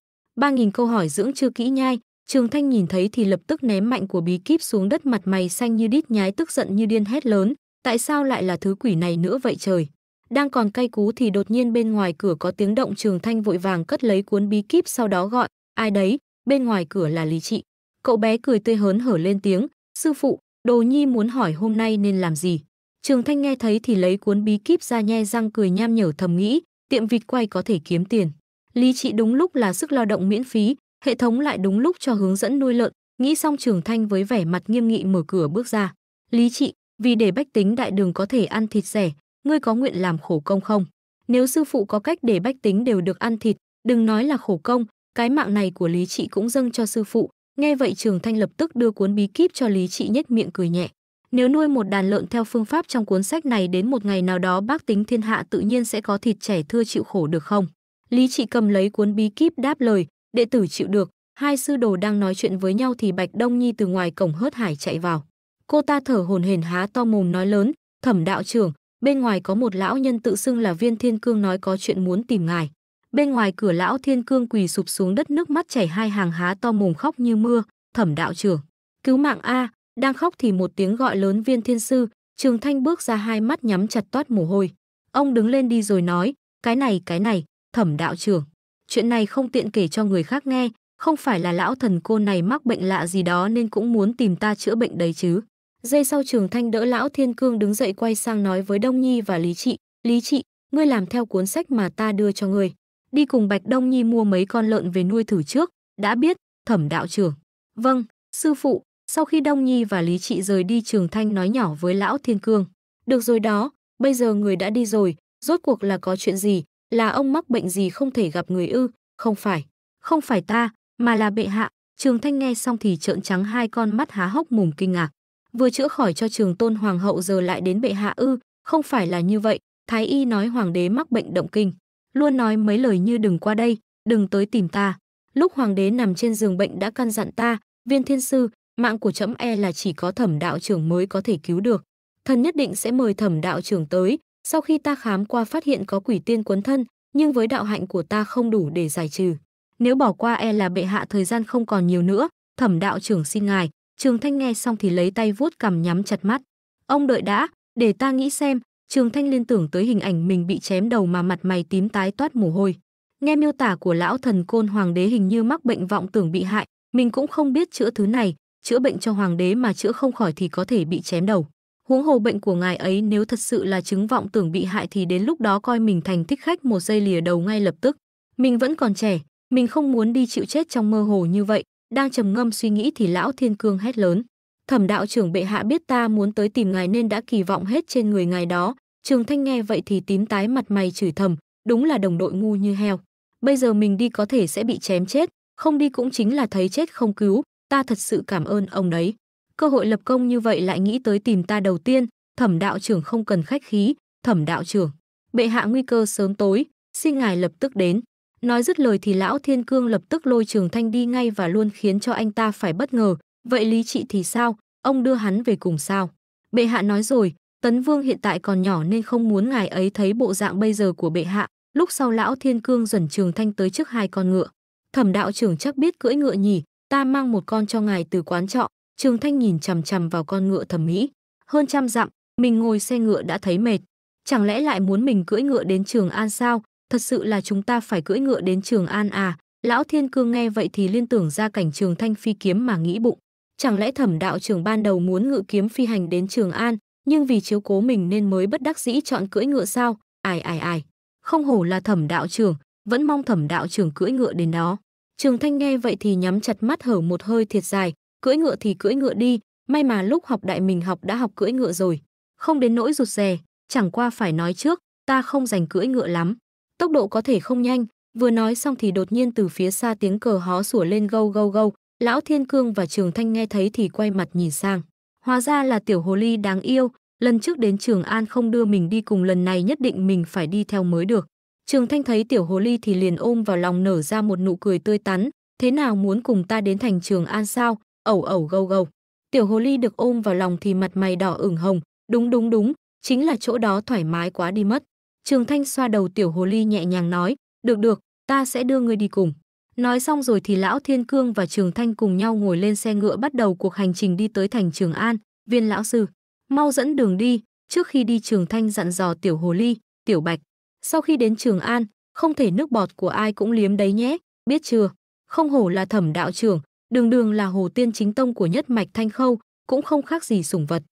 3.000 câu hỏi dưỡng chưa kỹ nhai, Trường Thanh nhìn thấy thì lập tức ném mạnh của bí kíp xuống đất mặt mày xanh như đít nhái tức giận như điên hét lớn, tại sao lại là thứ quỷ này nữa vậy trời. Đang còn cay cú thì đột nhiên bên ngoài cửa có tiếng động Trường Thanh vội vàng cất lấy cuốn bí kíp sau đó gọi, ai đấy, bên ngoài cửa là Lý Trị. Cậu bé cười tươi hớn hở lên tiếng, sư phụ, đồ nhi muốn hỏi hôm nay nên làm gì. Trường Thanh nghe thấy thì lấy cuốn bí kíp ra nhe răng cười nham nhở thầm nghĩ, tiệm vịt quay có thể kiếm tiền. Lý trị đúng lúc là sức lao động miễn phí, hệ thống lại đúng lúc cho hướng dẫn nuôi lợn, nghĩ xong Trường Thanh với vẻ mặt nghiêm nghị mở cửa bước ra. Lý trị, vì để bách tính đại đường có thể ăn thịt rẻ, ngươi có nguyện làm khổ công không? Nếu sư phụ có cách để bách tính đều được ăn thịt, đừng nói là khổ công, cái mạng này của Lý trị cũng dâng cho sư phụ. Nghe vậy Trường Thanh lập tức đưa cuốn bí kíp cho Lý trị nhếch miệng cười nhẹ. Nếu nuôi một đàn lợn theo phương pháp trong cuốn sách này đến một ngày nào đó bác tính thiên hạ tự nhiên sẽ có thịt trẻ thưa chịu khổ được không? Lý Trị cầm lấy cuốn bí kíp đáp lời, đệ tử chịu được, hai sư đồ đang nói chuyện với nhau thì Bạch Đông Nhi từ ngoài cổng hớt hải chạy vào. Cô ta thở hồn hển há to mồm nói lớn, "Thẩm đạo trưởng, bên ngoài có một lão nhân tự xưng là Viên Thiên Cương nói có chuyện muốn tìm ngài." Bên ngoài cửa lão Thiên Cương quỳ sụp xuống đất nước mắt chảy hai hàng há to mồm khóc như mưa, "Thẩm đạo trưởng, cứu mạng a!" Đang khóc thì một tiếng gọi lớn Viên Thiên sư, Trường Thanh bước ra hai mắt nhắm chặt toát mồ hôi. Ông đứng lên đi rồi nói, "Cái này, cái này, thẩm đạo trưởng. Chuyện này không tiện kể cho người khác nghe, không phải là lão thần cô này mắc bệnh lạ gì đó nên cũng muốn tìm ta chữa bệnh đấy chứ. Giây sau trường thanh đỡ lão thiên cương đứng dậy quay sang nói với Đông Nhi và Lý Trị. Lý Trị, ngươi làm theo cuốn sách mà ta đưa cho ngươi. Đi cùng Bạch Đông Nhi mua mấy con lợn về nuôi thử trước, đã biết, thẩm đạo trưởng. Vâng, sư phụ, sau khi Đông Nhi và Lý Trị rời đi trường thanh nói nhỏ với lão thiên cương. Được rồi đó, bây giờ người đã đi rồi, rốt cuộc là có chuyện gì, là ông mắc bệnh gì không thể gặp người ư, không phải, không phải ta, mà là bệ hạ. Trường Thanh nghe xong thì trợn trắng hai con mắt há hốc mồm kinh ngạc. Vừa chữa khỏi cho Trường Tôn hoàng hậu giờ lại đến bệ hạ ư, không phải là như vậy, thái y nói hoàng đế mắc bệnh động kinh, luôn nói mấy lời như đừng qua đây, đừng tới tìm ta. Lúc hoàng đế nằm trên giường bệnh đã căn dặn ta, viên thiên sư, mạng của trẫm e là chỉ có thẩm đạo trưởng mới có thể cứu được. Thần nhất định sẽ mời thẩm đạo trưởng tới, sau khi ta khám qua phát hiện có quỷ tiên quấn thân, nhưng với đạo hạnh của ta không đủ để giải trừ. Nếu bỏ qua e là bệ hạ thời gian không còn nhiều nữa, thẩm đạo trưởng xin ngài. Trường Thanh nghe xong thì lấy tay vuốt cằm nhắm chặt mắt. Ông đợi đã, để ta nghĩ xem, Trường Thanh liên tưởng tới hình ảnh mình bị chém đầu mà mặt mày tím tái toát mồ hôi. Nghe miêu tả của lão thần côn hoàng đế hình như mắc bệnh vọng tưởng bị hại, mình cũng không biết chữa thứ này, chữa bệnh cho hoàng đế mà chữa không khỏi thì có thể bị chém đầu huống hồ bệnh của ngài ấy nếu thật sự là chứng vọng tưởng bị hại thì đến lúc đó coi mình thành thích khách một giây lìa đầu ngay lập tức mình vẫn còn trẻ mình không muốn đi chịu chết trong mơ hồ như vậy đang trầm ngâm suy nghĩ thì lão thiên cương hét lớn thẩm đạo trưởng bệ hạ biết ta muốn tới tìm ngài nên đã kỳ vọng hết trên người ngài đó trường thanh nghe vậy thì tím tái mặt mày chửi thầm đúng là đồng đội ngu như heo bây giờ mình đi có thể sẽ bị chém chết không đi cũng chính là thấy chết không cứu ta thật sự cảm ơn ông đấy cơ hội lập công như vậy lại nghĩ tới tìm ta đầu tiên, thẩm đạo trưởng không cần khách khí, thẩm đạo trưởng, bệ hạ nguy cơ sớm tối, xin ngài lập tức đến. Nói dứt lời thì lão thiên cương lập tức lôi trường thanh đi ngay và luôn khiến cho anh ta phải bất ngờ, vậy lý trị thì sao, ông đưa hắn về cùng sao. Bệ hạ nói rồi, tấn vương hiện tại còn nhỏ nên không muốn ngài ấy thấy bộ dạng bây giờ của bệ hạ, lúc sau lão thiên cương dẫn trường thanh tới trước hai con ngựa. Thẩm đạo trưởng chắc biết cưỡi ngựa nhỉ, ta mang một con cho ngài từ quán trọ, Trường Thanh nhìn chằm chằm vào con ngựa thẩm mỹ, hơn trăm dặm, mình ngồi xe ngựa đã thấy mệt, chẳng lẽ lại muốn mình cưỡi ngựa đến Trường An sao? Thật sự là chúng ta phải cưỡi ngựa đến Trường An à? Lão Thiên Cương nghe vậy thì liên tưởng ra cảnh Trường Thanh phi kiếm mà nghĩ bụng, chẳng lẽ Thẩm đạo trưởng ban đầu muốn ngự kiếm phi hành đến Trường An, nhưng vì chiếu cố mình nên mới bất đắc dĩ chọn cưỡi ngựa sao? Ai ai ai, không hổ là Thẩm đạo trưởng, vẫn mong Thẩm đạo trưởng cưỡi ngựa đến đó. Trường Thanh nghe vậy thì nhắm chặt mắt hở một hơi thiệt dài, cưỡi ngựa thì cưỡi ngựa đi, may mà lúc học đại mình học đã học cưỡi ngựa rồi, không đến nỗi rụt rè, chẳng qua phải nói trước, ta không dành cưỡi ngựa lắm. Tốc độ có thể không nhanh, vừa nói xong thì đột nhiên từ phía xa tiếng cờ hó sủa lên gâu gâu gâu, lão Thiên Cương và Trường Thanh nghe thấy thì quay mặt nhìn sang. Hóa ra là tiểu hồ ly đáng yêu, lần trước đến Trường An không đưa mình đi cùng lần này nhất định mình phải đi theo mới được. Trường Thanh thấy tiểu hồ ly thì liền ôm vào lòng nở ra một nụ cười tươi tắn, thế nào muốn cùng ta đến thành Trường An sao, ẩu ẩu gâu gâu. Tiểu hồ ly được ôm vào lòng thì mặt mày đỏ ửng hồng, đúng đúng đúng, chính là chỗ đó thoải mái quá đi mất. Trường Thanh xoa đầu tiểu hồ ly nhẹ nhàng nói, "Được được, ta sẽ đưa ngươi đi cùng." Nói xong rồi thì lão Thiên Cương và Trường Thanh cùng nhau ngồi lên xe ngựa bắt đầu cuộc hành trình đi tới thành Trường An, "Viên lão sư, mau dẫn đường đi." Trước khi đi Trường Thanh dặn dò tiểu hồ ly, "Tiểu Bạch, sau khi đến Trường An, không thể nước bọt của ai cũng liếm đấy nhé, biết chưa?" Không hổ là Thẩm đạo trưởng, đường đường là hồ tiên chính tông của nhất mạch thanh khâu, cũng không khác gì sủng vật.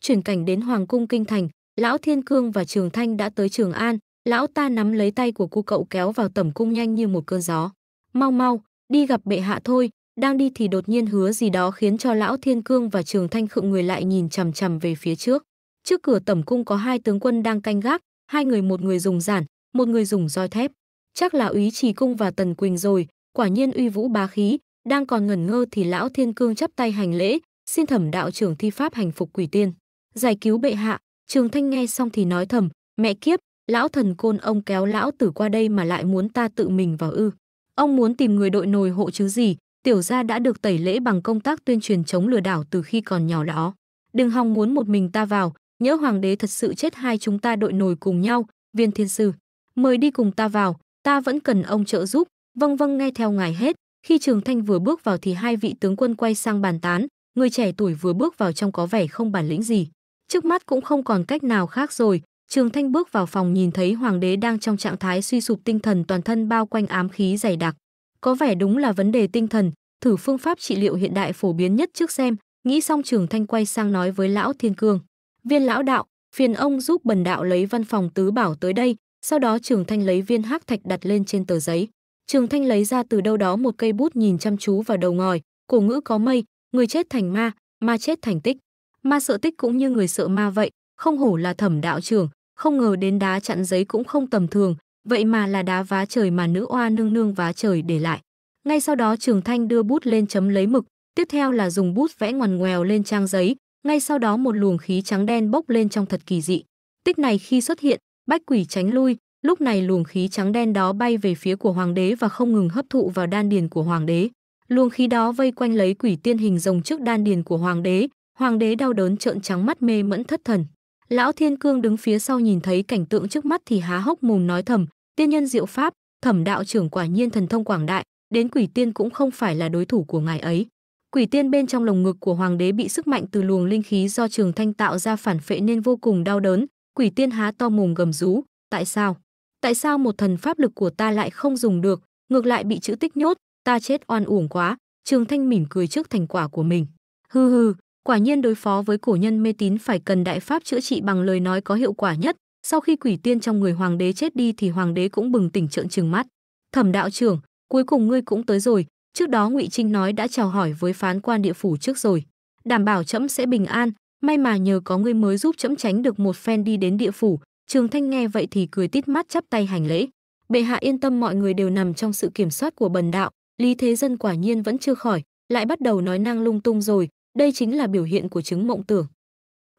Chuyển cảnh đến Hoàng cung Kinh Thành, Lão Thiên Cương và Trường Thanh đã tới Trường An, lão ta nắm lấy tay của cô cậu kéo vào tẩm cung nhanh như một cơn gió. Mau mau, đi gặp bệ hạ thôi, đang đi thì đột nhiên hứa gì đó khiến cho Lão Thiên Cương và Trường Thanh khựng người lại nhìn chằm chằm về phía trước. Trước cửa tẩm cung có hai tướng quân đang canh gác, hai người một người dùng giản, một người dùng roi thép. Chắc là úy trì cung và tần quỳnh rồi, quả nhiên uy vũ bá khí, đang còn ngẩn ngơ thì lão thiên cương chắp tay hành lễ xin thẩm đạo trưởng thi pháp hành phục quỷ tiên giải cứu bệ hạ trường thanh nghe xong thì nói thầm mẹ kiếp lão thần côn ông kéo lão tử qua đây mà lại muốn ta tự mình vào ư ông muốn tìm người đội nồi hộ chứ gì tiểu gia đã được tẩy lễ bằng công tác tuyên truyền chống lừa đảo từ khi còn nhỏ đó đừng hòng muốn một mình ta vào nhớ hoàng đế thật sự chết hai chúng ta đội nồi cùng nhau viên thiên sư mời đi cùng ta vào ta vẫn cần ông trợ giúp vâng vâng nghe theo ngài hết khi Trường Thanh vừa bước vào thì hai vị tướng quân quay sang bàn tán, người trẻ tuổi vừa bước vào trong có vẻ không bản lĩnh gì. Trước mắt cũng không còn cách nào khác rồi, Trường Thanh bước vào phòng nhìn thấy hoàng đế đang trong trạng thái suy sụp tinh thần toàn thân bao quanh ám khí dày đặc. Có vẻ đúng là vấn đề tinh thần, thử phương pháp trị liệu hiện đại phổ biến nhất trước xem, nghĩ xong Trường Thanh quay sang nói với lão Thiên Cương. Viên lão đạo, phiền ông giúp bần đạo lấy văn phòng tứ bảo tới đây, sau đó Trường Thanh lấy viên hắc thạch đặt lên trên tờ giấy. Trường Thanh lấy ra từ đâu đó một cây bút nhìn chăm chú vào đầu ngòi, cổ ngữ có mây, người chết thành ma, ma chết thành tích. Ma sợ tích cũng như người sợ ma vậy, không hổ là thẩm đạo trưởng, không ngờ đến đá chặn giấy cũng không tầm thường, vậy mà là đá vá trời mà nữ oa nương nương vá trời để lại. Ngay sau đó Trường Thanh đưa bút lên chấm lấy mực, tiếp theo là dùng bút vẽ ngoằn ngoèo lên trang giấy, ngay sau đó một luồng khí trắng đen bốc lên trong thật kỳ dị. Tích này khi xuất hiện, bách quỷ tránh lui, Lúc này luồng khí trắng đen đó bay về phía của hoàng đế và không ngừng hấp thụ vào đan điền của hoàng đế. Luồng khí đó vây quanh lấy quỷ tiên hình rồng trước đan điền của hoàng đế, hoàng đế đau đớn trợn trắng mắt mê mẫn thất thần. Lão Thiên Cương đứng phía sau nhìn thấy cảnh tượng trước mắt thì há hốc mồm nói thầm, tiên nhân diệu pháp, thẩm đạo trưởng quả nhiên thần thông quảng đại, đến quỷ tiên cũng không phải là đối thủ của ngài ấy. Quỷ tiên bên trong lồng ngực của hoàng đế bị sức mạnh từ luồng linh khí do trường thanh tạo ra phản phệ nên vô cùng đau đớn, quỷ tiên há to mồm gầm rú, tại sao? tại sao một thần pháp lực của ta lại không dùng được, ngược lại bị chữ tích nhốt, ta chết oan uổng quá, Trường Thanh mỉm cười trước thành quả của mình. Hừ hừ, quả nhiên đối phó với cổ nhân mê tín phải cần đại pháp chữa trị bằng lời nói có hiệu quả nhất, sau khi quỷ tiên trong người hoàng đế chết đi thì hoàng đế cũng bừng tỉnh trợn trừng mắt. Thẩm đạo trưởng, cuối cùng ngươi cũng tới rồi, trước đó Ngụy Trinh nói đã chào hỏi với phán quan địa phủ trước rồi, đảm bảo trẫm sẽ bình an, may mà nhờ có ngươi mới giúp trẫm tránh được một phen đi đến địa phủ, Trường Thanh nghe vậy thì cười tít mắt chắp tay hành lễ. Bệ hạ yên tâm mọi người đều nằm trong sự kiểm soát của bần đạo, Lý Thế Dân quả nhiên vẫn chưa khỏi, lại bắt đầu nói năng lung tung rồi, đây chính là biểu hiện của chứng mộng tưởng.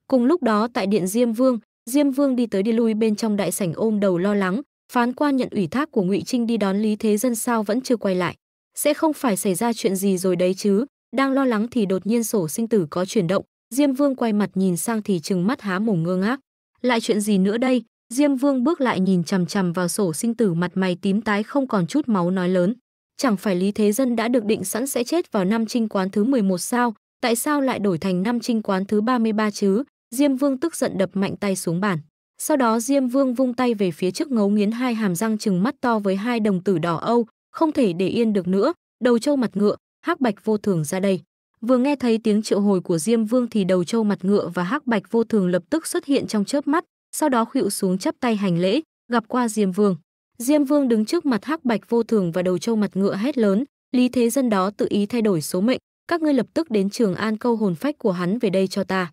Cùng lúc đó tại điện Diêm Vương, Diêm Vương đi tới đi lui bên trong đại sảnh ôm đầu lo lắng, phán quan nhận ủy thác của Ngụy Trinh đi đón Lý Thế Dân sao vẫn chưa quay lại. Sẽ không phải xảy ra chuyện gì rồi đấy chứ, đang lo lắng thì đột nhiên sổ sinh tử có chuyển động, Diêm Vương quay mặt nhìn sang thì trừng mắt há mồm ngơ ngác. Lại chuyện gì nữa đây? Diêm Vương bước lại nhìn chằm chằm vào sổ sinh tử mặt mày tím tái không còn chút máu nói lớn. Chẳng phải Lý Thế Dân đã được định sẵn sẽ chết vào năm trinh quán thứ 11 sao, tại sao lại đổi thành năm trinh quán thứ 33 chứ? Diêm Vương tức giận đập mạnh tay xuống bàn. Sau đó Diêm Vương vung tay về phía trước ngấu nghiến hai hàm răng chừng mắt to với hai đồng tử đỏ Âu, không thể để yên được nữa, đầu trâu mặt ngựa, hắc bạch vô thường ra đây. Vừa nghe thấy tiếng triệu hồi của Diêm Vương thì đầu trâu mặt ngựa và hắc bạch vô thường lập tức xuất hiện trong chớp mắt, sau đó khuỵu xuống chắp tay hành lễ, gặp qua Diêm Vương. Diêm Vương đứng trước mặt hắc bạch vô thường và đầu trâu mặt ngựa hét lớn, lý thế dân đó tự ý thay đổi số mệnh, các ngươi lập tức đến Trường An câu hồn phách của hắn về đây cho ta.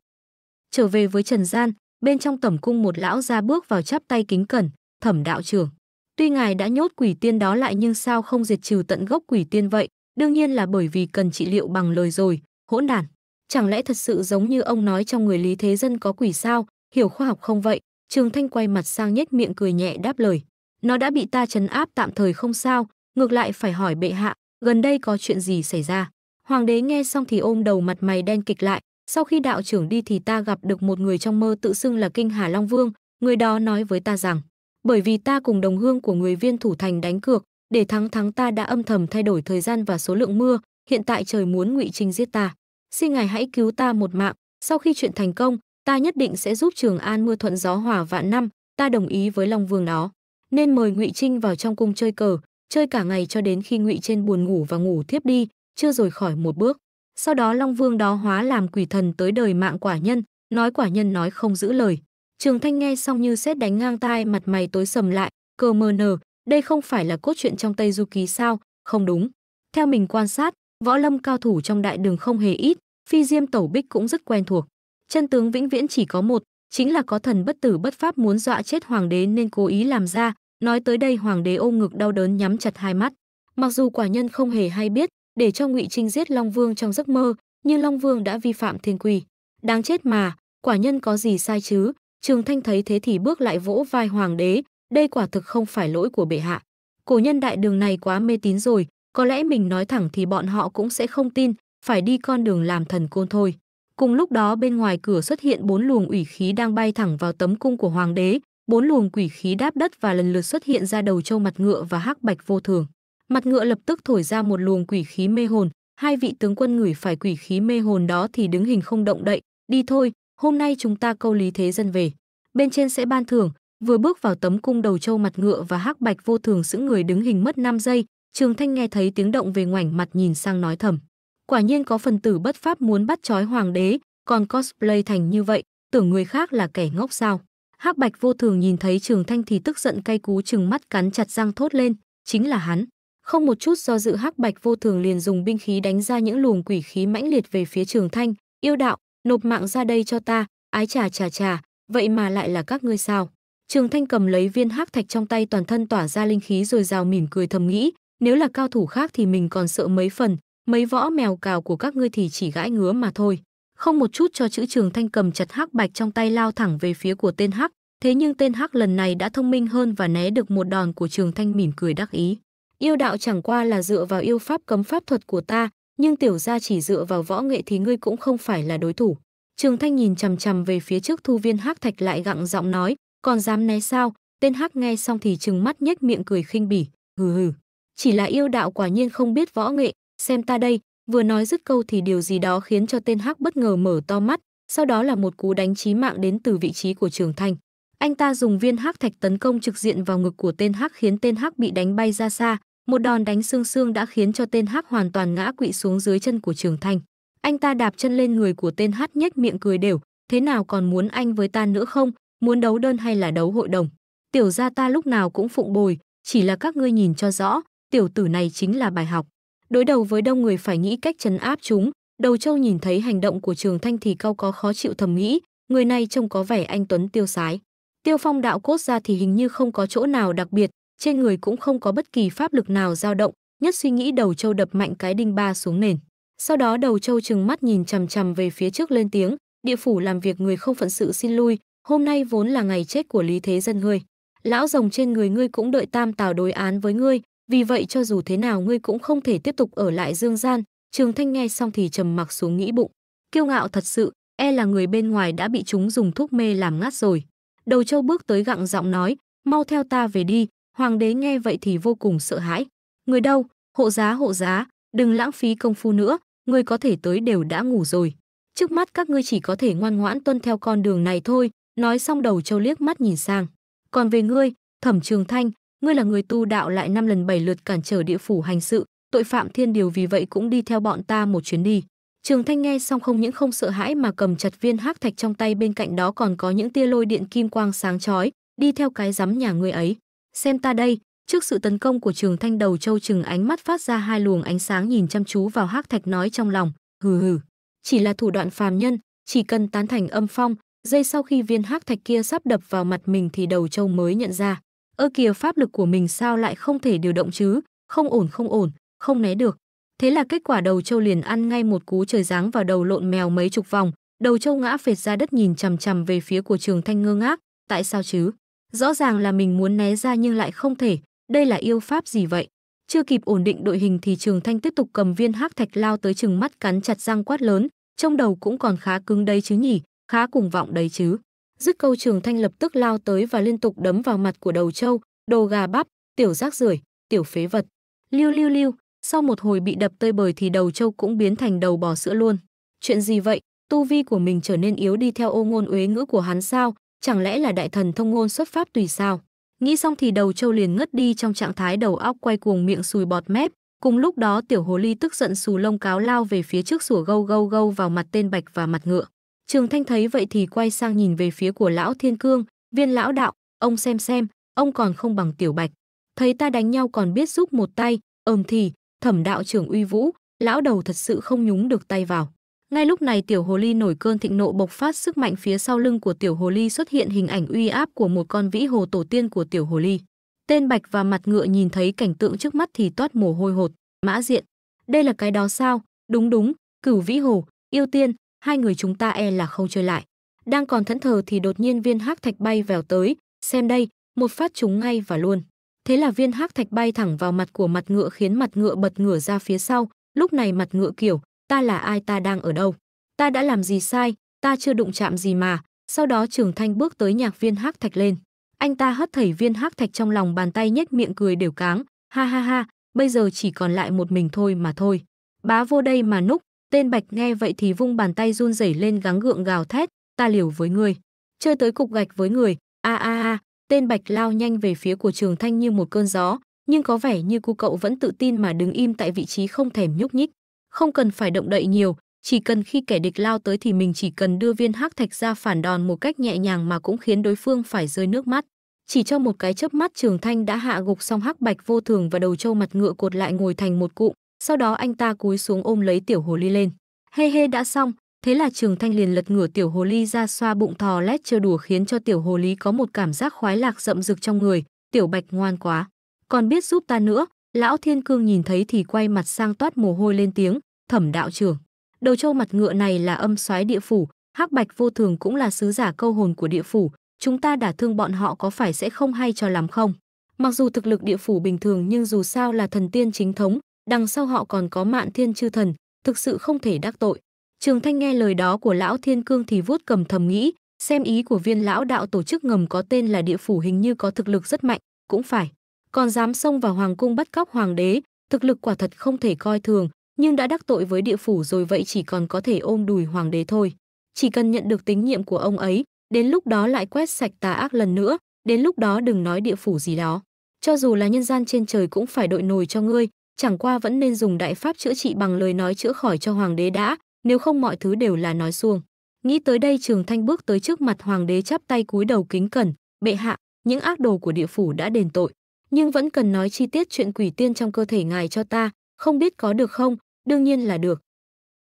Trở về với Trần Gian, bên trong tẩm cung một lão ra bước vào chắp tay kính cẩn, thẩm đạo trưởng. Tuy ngài đã nhốt quỷ tiên đó lại nhưng sao không diệt trừ tận gốc quỷ tiên vậy? Đương nhiên là bởi vì cần trị liệu bằng lời rồi, hỗn đản. Chẳng lẽ thật sự giống như ông nói trong người Lý Thế Dân có quỷ sao, hiểu khoa học không vậy? Trường Thanh quay mặt sang nhếch miệng cười nhẹ đáp lời. Nó đã bị ta trấn áp tạm thời không sao, ngược lại phải hỏi bệ hạ, gần đây có chuyện gì xảy ra? Hoàng đế nghe xong thì ôm đầu mặt mày đen kịch lại, sau khi đạo trưởng đi thì ta gặp được một người trong mơ tự xưng là Kinh Hà Long Vương, người đó nói với ta rằng, bởi vì ta cùng đồng hương của người viên thủ thành đánh cược, để thắng thắng ta đã âm thầm thay đổi thời gian và số lượng mưa, hiện tại trời muốn ngụy Trinh giết ta. Xin ngài hãy cứu ta một mạng, sau khi chuyện thành công, ta nhất định sẽ giúp Trường An mưa thuận gió hòa vạn năm, ta đồng ý với Long Vương đó. Nên mời ngụy Trinh vào trong cung chơi cờ, chơi cả ngày cho đến khi ngụy trên buồn ngủ và ngủ thiếp đi, chưa rời khỏi một bước. Sau đó Long Vương đó hóa làm quỷ thần tới đời mạng quả nhân, nói quả nhân nói không giữ lời. Trường Thanh nghe xong như xét đánh ngang tai, mặt mày tối sầm lại, cờ mờ nờ, đây không phải là cốt truyện trong Tây Du Ký sao? Không đúng. Theo mình quan sát, võ lâm cao thủ trong đại đường không hề ít, phi diêm tẩu bích cũng rất quen thuộc. Chân tướng vĩnh viễn chỉ có một, chính là có thần bất tử bất pháp muốn dọa chết hoàng đế nên cố ý làm ra. Nói tới đây hoàng đế ôm ngực đau đớn nhắm chặt hai mắt. Mặc dù quả nhân không hề hay biết, để cho Ngụy Trinh giết Long Vương trong giấc mơ, nhưng Long Vương đã vi phạm thiên quy. Đáng chết mà, quả nhân có gì sai chứ? Trường Thanh thấy thế thì bước lại vỗ vai hoàng đế, đây quả thực không phải lỗi của bệ hạ. Cổ nhân đại đường này quá mê tín rồi, có lẽ mình nói thẳng thì bọn họ cũng sẽ không tin, phải đi con đường làm thần côn thôi. Cùng lúc đó bên ngoài cửa xuất hiện bốn luồng ủy khí đang bay thẳng vào tấm cung của hoàng đế, bốn luồng quỷ khí đáp đất và lần lượt xuất hiện ra đầu châu mặt ngựa và hắc bạch vô thường. Mặt ngựa lập tức thổi ra một luồng quỷ khí mê hồn, hai vị tướng quân ngửi phải quỷ khí mê hồn đó thì đứng hình không động đậy, đi thôi, hôm nay chúng ta câu lý thế dân về. Bên trên sẽ ban thưởng, Vừa bước vào tấm cung đầu trâu mặt ngựa và hắc bạch vô thường sững người đứng hình mất 5 giây, Trường Thanh nghe thấy tiếng động về ngoảnh mặt nhìn sang nói thầm. Quả nhiên có phần tử bất pháp muốn bắt trói hoàng đế, còn cosplay thành như vậy, tưởng người khác là kẻ ngốc sao. hắc bạch vô thường nhìn thấy Trường Thanh thì tức giận cay cú chừng mắt cắn chặt răng thốt lên, chính là hắn. Không một chút do dự hắc bạch vô thường liền dùng binh khí đánh ra những luồng quỷ khí mãnh liệt về phía Trường Thanh, yêu đạo, nộp mạng ra đây cho ta, ái trà trà trà, vậy mà lại là các ngươi sao? Trường Thanh cầm lấy viên hắc thạch trong tay toàn thân tỏa ra linh khí rồi rào mỉm cười thầm nghĩ, nếu là cao thủ khác thì mình còn sợ mấy phần, mấy võ mèo cào của các ngươi thì chỉ gãi ngứa mà thôi. Không một chút cho chữ Trường Thanh cầm chặt hắc bạch trong tay lao thẳng về phía của tên hắc, thế nhưng tên hắc lần này đã thông minh hơn và né được một đòn của Trường Thanh mỉm cười đắc ý. Yêu đạo chẳng qua là dựa vào yêu pháp cấm pháp thuật của ta, nhưng tiểu gia chỉ dựa vào võ nghệ thì ngươi cũng không phải là đối thủ. Trường Thanh nhìn chằm chằm về phía trước thu viên hắc thạch lại gặng giọng nói, còn dám né sao tên hắc nghe xong thì trừng mắt nhếch miệng cười khinh bỉ hừ hừ chỉ là yêu đạo quả nhiên không biết võ nghệ xem ta đây vừa nói dứt câu thì điều gì đó khiến cho tên hắc bất ngờ mở to mắt sau đó là một cú đánh chí mạng đến từ vị trí của trường thanh anh ta dùng viên hắc thạch tấn công trực diện vào ngực của tên hắc khiến tên hắc bị đánh bay ra xa một đòn đánh xương xương đã khiến cho tên hắc hoàn toàn ngã quỵ xuống dưới chân của trường thanh anh ta đạp chân lên người của tên hắc nhếch miệng cười đều thế nào còn muốn anh với ta nữa không muốn đấu đơn hay là đấu hội đồng. Tiểu gia ta lúc nào cũng phụng bồi, chỉ là các ngươi nhìn cho rõ, tiểu tử này chính là bài học. Đối đầu với đông người phải nghĩ cách trấn áp chúng, đầu châu nhìn thấy hành động của trường thanh thì cao có khó chịu thầm nghĩ, người này trông có vẻ anh Tuấn tiêu sái. Tiêu phong đạo cốt ra thì hình như không có chỗ nào đặc biệt, trên người cũng không có bất kỳ pháp lực nào dao động, nhất suy nghĩ đầu châu đập mạnh cái đinh ba xuống nền. Sau đó đầu châu trừng mắt nhìn chằm chằm về phía trước lên tiếng, địa phủ làm việc người không phận sự xin lui, hôm nay vốn là ngày chết của lý thế dân ngươi lão rồng trên người ngươi cũng đợi tam tào đối án với ngươi vì vậy cho dù thế nào ngươi cũng không thể tiếp tục ở lại dương gian trường thanh nghe xong thì trầm mặc xuống nghĩ bụng kiêu ngạo thật sự e là người bên ngoài đã bị chúng dùng thuốc mê làm ngắt rồi đầu châu bước tới gặng giọng nói mau theo ta về đi hoàng đế nghe vậy thì vô cùng sợ hãi người đâu hộ giá hộ giá đừng lãng phí công phu nữa ngươi có thể tới đều đã ngủ rồi trước mắt các ngươi chỉ có thể ngoan ngoãn tuân theo con đường này thôi Nói xong đầu châu liếc mắt nhìn sang. Còn về ngươi, Thẩm Trường Thanh, ngươi là người tu đạo lại năm lần bảy lượt cản trở địa phủ hành sự, tội phạm thiên điều vì vậy cũng đi theo bọn ta một chuyến đi. Trường Thanh nghe xong không những không sợ hãi mà cầm chặt viên hắc thạch trong tay bên cạnh đó còn có những tia lôi điện kim quang sáng chói, đi theo cái rắm nhà ngươi ấy. Xem ta đây, trước sự tấn công của Trường Thanh đầu châu trừng ánh mắt phát ra hai luồng ánh sáng nhìn chăm chú vào hắc thạch nói trong lòng, hừ hừ, chỉ là thủ đoạn phàm nhân, chỉ cần tán thành âm phong, giây sau khi viên hắc thạch kia sắp đập vào mặt mình thì đầu châu mới nhận ra ơ kìa pháp lực của mình sao lại không thể điều động chứ không ổn không ổn không né được thế là kết quả đầu châu liền ăn ngay một cú trời giáng vào đầu lộn mèo mấy chục vòng đầu châu ngã phệt ra đất nhìn chằm chằm về phía của trường thanh ngơ ngác tại sao chứ rõ ràng là mình muốn né ra nhưng lại không thể đây là yêu pháp gì vậy chưa kịp ổn định đội hình thì trường thanh tiếp tục cầm viên hắc thạch lao tới chừng mắt cắn chặt răng quát lớn trong đầu cũng còn khá cứng đấy chứ nhỉ khá cùng vọng đấy chứ. Dứt câu Trường Thanh lập tức lao tới và liên tục đấm vào mặt của đầu trâu, đồ gà bắp, tiểu rác rưởi, tiểu phế vật. Liu liu liu, sau một hồi bị đập tơi bời thì đầu trâu cũng biến thành đầu bò sữa luôn. Chuyện gì vậy? Tu vi của mình trở nên yếu đi theo ô ngôn uế ngữ của hắn sao? Chẳng lẽ là đại thần thông ngôn xuất pháp tùy sao? Nghĩ xong thì đầu trâu liền ngất đi trong trạng thái đầu óc quay cuồng miệng sùi bọt mép. Cùng lúc đó tiểu hồ ly tức giận xù lông cáo lao về phía trước sủa gâu gâu gâu vào mặt tên bạch và mặt ngựa. Trường Thanh thấy vậy thì quay sang nhìn về phía của lão Thiên Cương, viên lão đạo, ông xem xem, ông còn không bằng tiểu bạch. Thấy ta đánh nhau còn biết giúp một tay, ầm thì, thẩm đạo trưởng uy vũ, lão đầu thật sự không nhúng được tay vào. Ngay lúc này tiểu hồ ly nổi cơn thịnh nộ bộc phát sức mạnh phía sau lưng của tiểu hồ ly xuất hiện hình ảnh uy áp của một con vĩ hồ tổ tiên của tiểu hồ ly. Tên Bạch và mặt ngựa nhìn thấy cảnh tượng trước mắt thì toát mồ hôi hột, mã diện. Đây là cái đó sao? Đúng đúng, cửu vĩ hồ, yêu tiên, hai người chúng ta e là không chơi lại. Đang còn thẫn thờ thì đột nhiên viên hắc thạch bay vèo tới, xem đây, một phát trúng ngay và luôn. Thế là viên hắc thạch bay thẳng vào mặt của mặt ngựa khiến mặt ngựa bật ngửa ra phía sau, lúc này mặt ngựa kiểu, ta là ai ta đang ở đâu? Ta đã làm gì sai, ta chưa đụng chạm gì mà. Sau đó Trường Thanh bước tới nhạc viên hắc thạch lên. Anh ta hất thảy viên hắc thạch trong lòng bàn tay nhếch miệng cười đều cáng, ha ha ha, bây giờ chỉ còn lại một mình thôi mà thôi. Bá vô đây mà núp, Tên Bạch nghe vậy thì vung bàn tay run rẩy lên gắng gượng gào thét, ta liều với người. Chơi tới cục gạch với người, a a a, tên Bạch lao nhanh về phía của Trường Thanh như một cơn gió, nhưng có vẻ như cô cậu vẫn tự tin mà đứng im tại vị trí không thèm nhúc nhích. Không cần phải động đậy nhiều, chỉ cần khi kẻ địch lao tới thì mình chỉ cần đưa viên hắc thạch ra phản đòn một cách nhẹ nhàng mà cũng khiến đối phương phải rơi nước mắt. Chỉ trong một cái chớp mắt Trường Thanh đã hạ gục xong hắc bạch vô thường và đầu trâu mặt ngựa cột lại ngồi thành một cụm, sau đó anh ta cúi xuống ôm lấy tiểu hồ ly lên. Hê hê đã xong, thế là Trường Thanh liền lật ngửa tiểu hồ ly ra xoa bụng thò lét chơi đùa khiến cho tiểu hồ ly có một cảm giác khoái lạc rậm rực trong người, tiểu Bạch ngoan quá, còn biết giúp ta nữa. Lão Thiên Cương nhìn thấy thì quay mặt sang toát mồ hôi lên tiếng, "Thẩm đạo trưởng, đầu trâu mặt ngựa này là âm soái địa phủ, Hắc Bạch vô thường cũng là sứ giả câu hồn của địa phủ, chúng ta đả thương bọn họ có phải sẽ không hay cho lắm không?" Mặc dù thực lực địa phủ bình thường nhưng dù sao là thần tiên chính thống, đằng sau họ còn có mạn thiên chư thần, thực sự không thể đắc tội. Trường Thanh nghe lời đó của lão Thiên Cương thì vuốt cầm thầm nghĩ, xem ý của viên lão đạo tổ chức ngầm có tên là địa phủ hình như có thực lực rất mạnh, cũng phải. Còn dám xông vào hoàng cung bắt cóc hoàng đế, thực lực quả thật không thể coi thường, nhưng đã đắc tội với địa phủ rồi vậy chỉ còn có thể ôm đùi hoàng đế thôi. Chỉ cần nhận được tín nhiệm của ông ấy, đến lúc đó lại quét sạch tà ác lần nữa, đến lúc đó đừng nói địa phủ gì đó. Cho dù là nhân gian trên trời cũng phải đội nồi cho ngươi, chẳng qua vẫn nên dùng đại pháp chữa trị bằng lời nói chữa khỏi cho hoàng đế đã, nếu không mọi thứ đều là nói suông. Nghĩ tới đây Trường Thanh bước tới trước mặt hoàng đế chắp tay cúi đầu kính cẩn, "Bệ hạ, những ác đồ của địa phủ đã đền tội, nhưng vẫn cần nói chi tiết chuyện quỷ tiên trong cơ thể ngài cho ta, không biết có được không?" "Đương nhiên là được."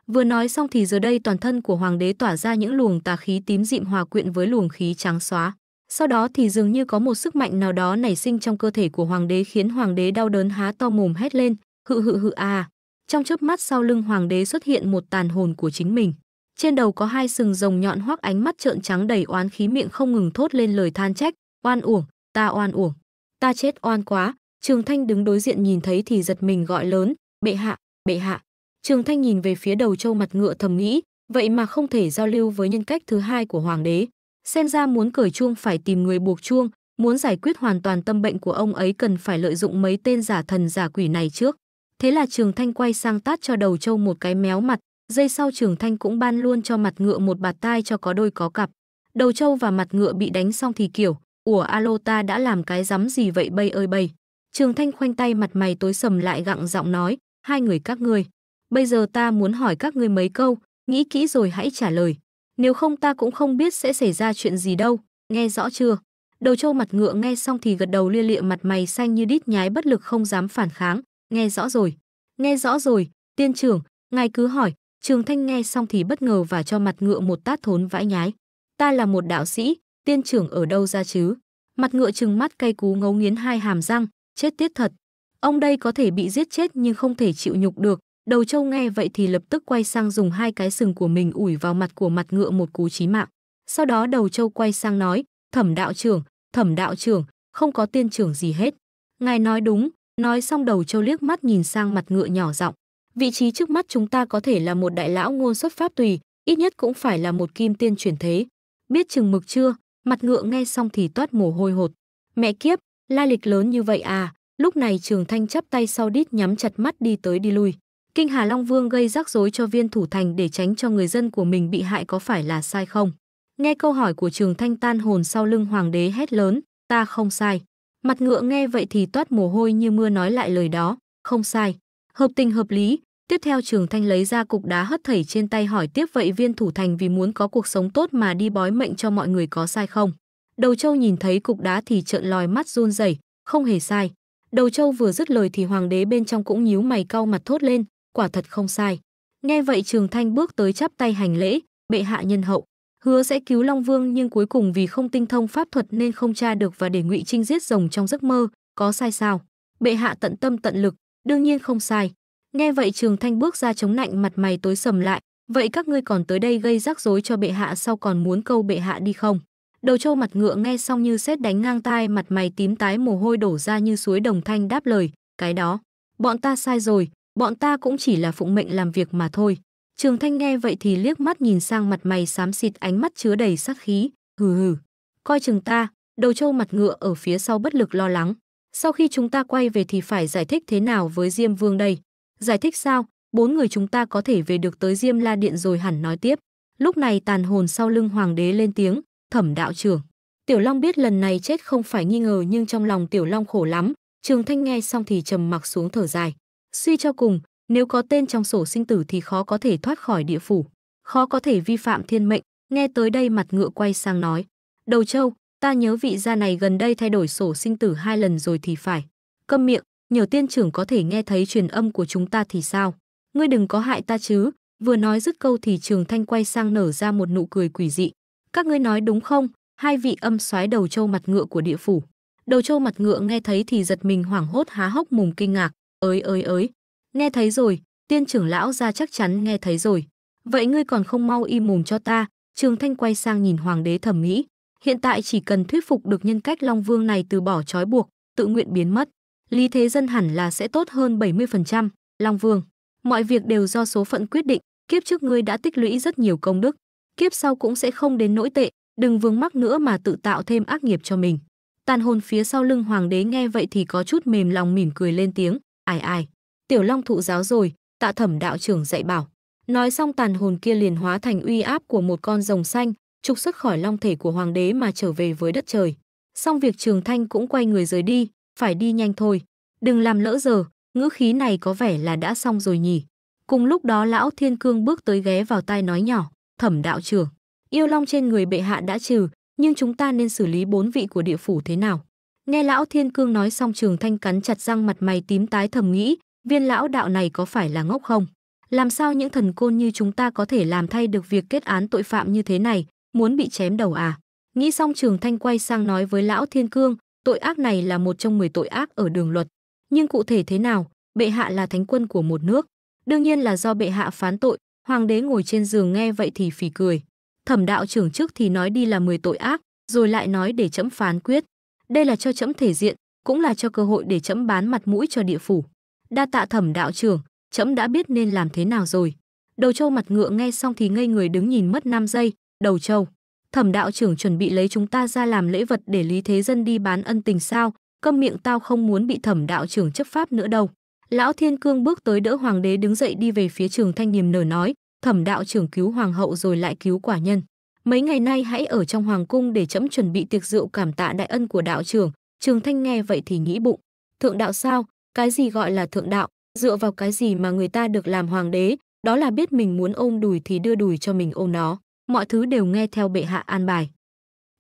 Vừa nói xong thì giờ đây toàn thân của hoàng đế tỏa ra những luồng tà khí tím dịm hòa quyện với luồng khí trắng xóa. Sau đó thì dường như có một sức mạnh nào đó nảy sinh trong cơ thể của hoàng đế khiến hoàng đế đau đớn há to mồm hét lên, hự hự hự à. Trong chớp mắt sau lưng hoàng đế xuất hiện một tàn hồn của chính mình. Trên đầu có hai sừng rồng nhọn hoắc ánh mắt trợn trắng đầy oán khí miệng không ngừng thốt lên lời than trách, oan uổng, ta oan uổng, ta chết oan quá. Trường Thanh đứng đối diện nhìn thấy thì giật mình gọi lớn, bệ hạ, bệ hạ. Trường Thanh nhìn về phía đầu châu mặt ngựa thầm nghĩ, vậy mà không thể giao lưu với nhân cách thứ hai của hoàng đế. Xem ra muốn cởi chuông phải tìm người buộc chuông, muốn giải quyết hoàn toàn tâm bệnh của ông ấy cần phải lợi dụng mấy tên giả thần giả quỷ này trước. Thế là Trường Thanh quay sang tát cho đầu trâu một cái méo mặt, dây sau Trường Thanh cũng ban luôn cho mặt ngựa một bạt tai cho có đôi có cặp. Đầu trâu và mặt ngựa bị đánh xong thì kiểu, ủa alo ta đã làm cái rắm gì vậy bây ơi bây. Trường Thanh khoanh tay mặt mày tối sầm lại gặng giọng nói, hai người các ngươi. Bây giờ ta muốn hỏi các ngươi mấy câu, nghĩ kỹ rồi hãy trả lời. Nếu không ta cũng không biết sẽ xảy ra chuyện gì đâu, nghe rõ chưa? Đầu trâu mặt ngựa nghe xong thì gật đầu lia lịa mặt mày xanh như đít nhái bất lực không dám phản kháng, nghe rõ rồi. Nghe rõ rồi, tiên trưởng, ngài cứ hỏi, trường thanh nghe xong thì bất ngờ và cho mặt ngựa một tát thốn vãi nhái. Ta là một đạo sĩ, tiên trưởng ở đâu ra chứ? Mặt ngựa trừng mắt cay cú ngấu nghiến hai hàm răng, chết tiết thật. Ông đây có thể bị giết chết nhưng không thể chịu nhục được, Đầu trâu nghe vậy thì lập tức quay sang dùng hai cái sừng của mình ủi vào mặt của mặt ngựa một cú chí mạng. Sau đó đầu trâu quay sang nói, thẩm đạo trưởng, thẩm đạo trưởng, không có tiên trưởng gì hết. Ngài nói đúng, nói xong đầu trâu liếc mắt nhìn sang mặt ngựa nhỏ giọng Vị trí trước mắt chúng ta có thể là một đại lão ngôn xuất pháp tùy, ít nhất cũng phải là một kim tiên chuyển thế. Biết chừng mực chưa, mặt ngựa nghe xong thì toát mồ hôi hột. Mẹ kiếp, la lịch lớn như vậy à, lúc này trường thanh chắp tay sau đít nhắm chặt mắt đi tới đi lui. Kinh Hà Long Vương gây rắc rối cho viên thủ thành để tránh cho người dân của mình bị hại có phải là sai không? Nghe câu hỏi của Trường Thanh tan hồn sau lưng hoàng đế hét lớn, ta không sai. Mặt ngựa nghe vậy thì toát mồ hôi như mưa nói lại lời đó, không sai. Hợp tình hợp lý, tiếp theo Trường Thanh lấy ra cục đá hất thảy trên tay hỏi tiếp vậy viên thủ thành vì muốn có cuộc sống tốt mà đi bói mệnh cho mọi người có sai không? Đầu Châu nhìn thấy cục đá thì trợn lòi mắt run rẩy, không hề sai. Đầu Châu vừa dứt lời thì hoàng đế bên trong cũng nhíu mày cau mặt thốt lên, quả thật không sai. Nghe vậy Trường Thanh bước tới chắp tay hành lễ, bệ hạ nhân hậu, hứa sẽ cứu Long Vương nhưng cuối cùng vì không tinh thông pháp thuật nên không tra được và để Ngụy Trinh giết rồng trong giấc mơ, có sai sao? Bệ hạ tận tâm tận lực, đương nhiên không sai. Nghe vậy Trường Thanh bước ra chống nạnh mặt mày tối sầm lại, vậy các ngươi còn tới đây gây rắc rối cho bệ hạ sau còn muốn câu bệ hạ đi không? Đầu trâu mặt ngựa nghe xong như sét đánh ngang tai, mặt mày tím tái mồ hôi đổ ra như suối đồng thanh đáp lời, cái đó, bọn ta sai rồi, Bọn ta cũng chỉ là phụng mệnh làm việc mà thôi. Trường Thanh nghe vậy thì liếc mắt nhìn sang mặt mày xám xịt ánh mắt chứa đầy sát khí, hừ hừ. Coi chừng ta, đầu trâu mặt ngựa ở phía sau bất lực lo lắng. Sau khi chúng ta quay về thì phải giải thích thế nào với Diêm Vương đây? Giải thích sao? Bốn người chúng ta có thể về được tới Diêm La Điện rồi hẳn nói tiếp. Lúc này tàn hồn sau lưng hoàng đế lên tiếng, thẩm đạo trưởng. Tiểu Long biết lần này chết không phải nghi ngờ nhưng trong lòng Tiểu Long khổ lắm. Trường Thanh nghe xong thì trầm mặc xuống thở dài. Suy cho cùng, nếu có tên trong sổ sinh tử thì khó có thể thoát khỏi địa phủ, khó có thể vi phạm thiên mệnh, nghe tới đây mặt ngựa quay sang nói. Đầu châu, ta nhớ vị gia này gần đây thay đổi sổ sinh tử hai lần rồi thì phải. Câm miệng, nhờ tiên trưởng có thể nghe thấy truyền âm của chúng ta thì sao? Ngươi đừng có hại ta chứ, vừa nói dứt câu thì trường thanh quay sang nở ra một nụ cười quỷ dị. Các ngươi nói đúng không? Hai vị âm soái đầu châu mặt ngựa của địa phủ. Đầu châu mặt ngựa nghe thấy thì giật mình hoảng hốt há hốc mồm kinh ngạc. Ới ới ới, nghe thấy rồi, tiên trưởng lão ra chắc chắn nghe thấy rồi. Vậy ngươi còn không mau im mồm cho ta, Trường Thanh quay sang nhìn hoàng đế thẩm nghĩ, Hiện tại chỉ cần thuyết phục được nhân cách Long Vương này từ bỏ trói buộc, tự nguyện biến mất. Lý thế dân hẳn là sẽ tốt hơn 70%, Long Vương. Mọi việc đều do số phận quyết định, kiếp trước ngươi đã tích lũy rất nhiều công đức. Kiếp sau cũng sẽ không đến nỗi tệ, đừng vướng mắc nữa mà tự tạo thêm ác nghiệp cho mình. Tàn hồn phía sau lưng hoàng đế nghe vậy thì có chút mềm lòng mỉm cười lên tiếng ai ai tiểu long thụ giáo rồi tạ thẩm đạo trưởng dạy bảo nói xong tàn hồn kia liền hóa thành uy áp của một con rồng xanh trục xuất khỏi long thể của hoàng đế mà trở về với đất trời xong việc trường thanh cũng quay người rời đi phải đi nhanh thôi đừng làm lỡ giờ ngữ khí này có vẻ là đã xong rồi nhỉ cùng lúc đó lão thiên cương bước tới ghé vào tai nói nhỏ thẩm đạo trưởng yêu long trên người bệ hạ đã trừ nhưng chúng ta nên xử lý bốn vị của địa phủ thế nào Nghe lão thiên cương nói xong trường thanh cắn chặt răng mặt mày tím tái thầm nghĩ, viên lão đạo này có phải là ngốc không? Làm sao những thần côn như chúng ta có thể làm thay được việc kết án tội phạm như thế này, muốn bị chém đầu à? Nghĩ xong trường thanh quay sang nói với lão thiên cương, tội ác này là một trong 10 tội ác ở đường luật. Nhưng cụ thể thế nào, bệ hạ là thánh quân của một nước. Đương nhiên là do bệ hạ phán tội, hoàng đế ngồi trên giường nghe vậy thì phì cười. Thẩm đạo trưởng trước thì nói đi là 10 tội ác, rồi lại nói để chấm phán quyết. Đây là cho chấm thể diện, cũng là cho cơ hội để chấm bán mặt mũi cho địa phủ. Đa tạ thẩm đạo trưởng, chấm đã biết nên làm thế nào rồi. Đầu trâu mặt ngựa nghe xong thì ngây người đứng nhìn mất 5 giây, đầu trâu. Thẩm đạo trưởng chuẩn bị lấy chúng ta ra làm lễ vật để Lý Thế Dân đi bán ân tình sao, câm miệng tao không muốn bị thẩm đạo trưởng chấp pháp nữa đâu. Lão Thiên Cương bước tới đỡ hoàng đế đứng dậy đi về phía trường thanh niềm nở nói, thẩm đạo trưởng cứu hoàng hậu rồi lại cứu quả nhân. Mấy ngày nay hãy ở trong hoàng cung để chấm chuẩn bị tiệc rượu cảm tạ đại ân của đạo trưởng, Trường Thanh nghe vậy thì nghĩ bụng, thượng đạo sao, cái gì gọi là thượng đạo, dựa vào cái gì mà người ta được làm hoàng đế, đó là biết mình muốn ôm đùi thì đưa đùi cho mình ôm nó, mọi thứ đều nghe theo bệ hạ an bài.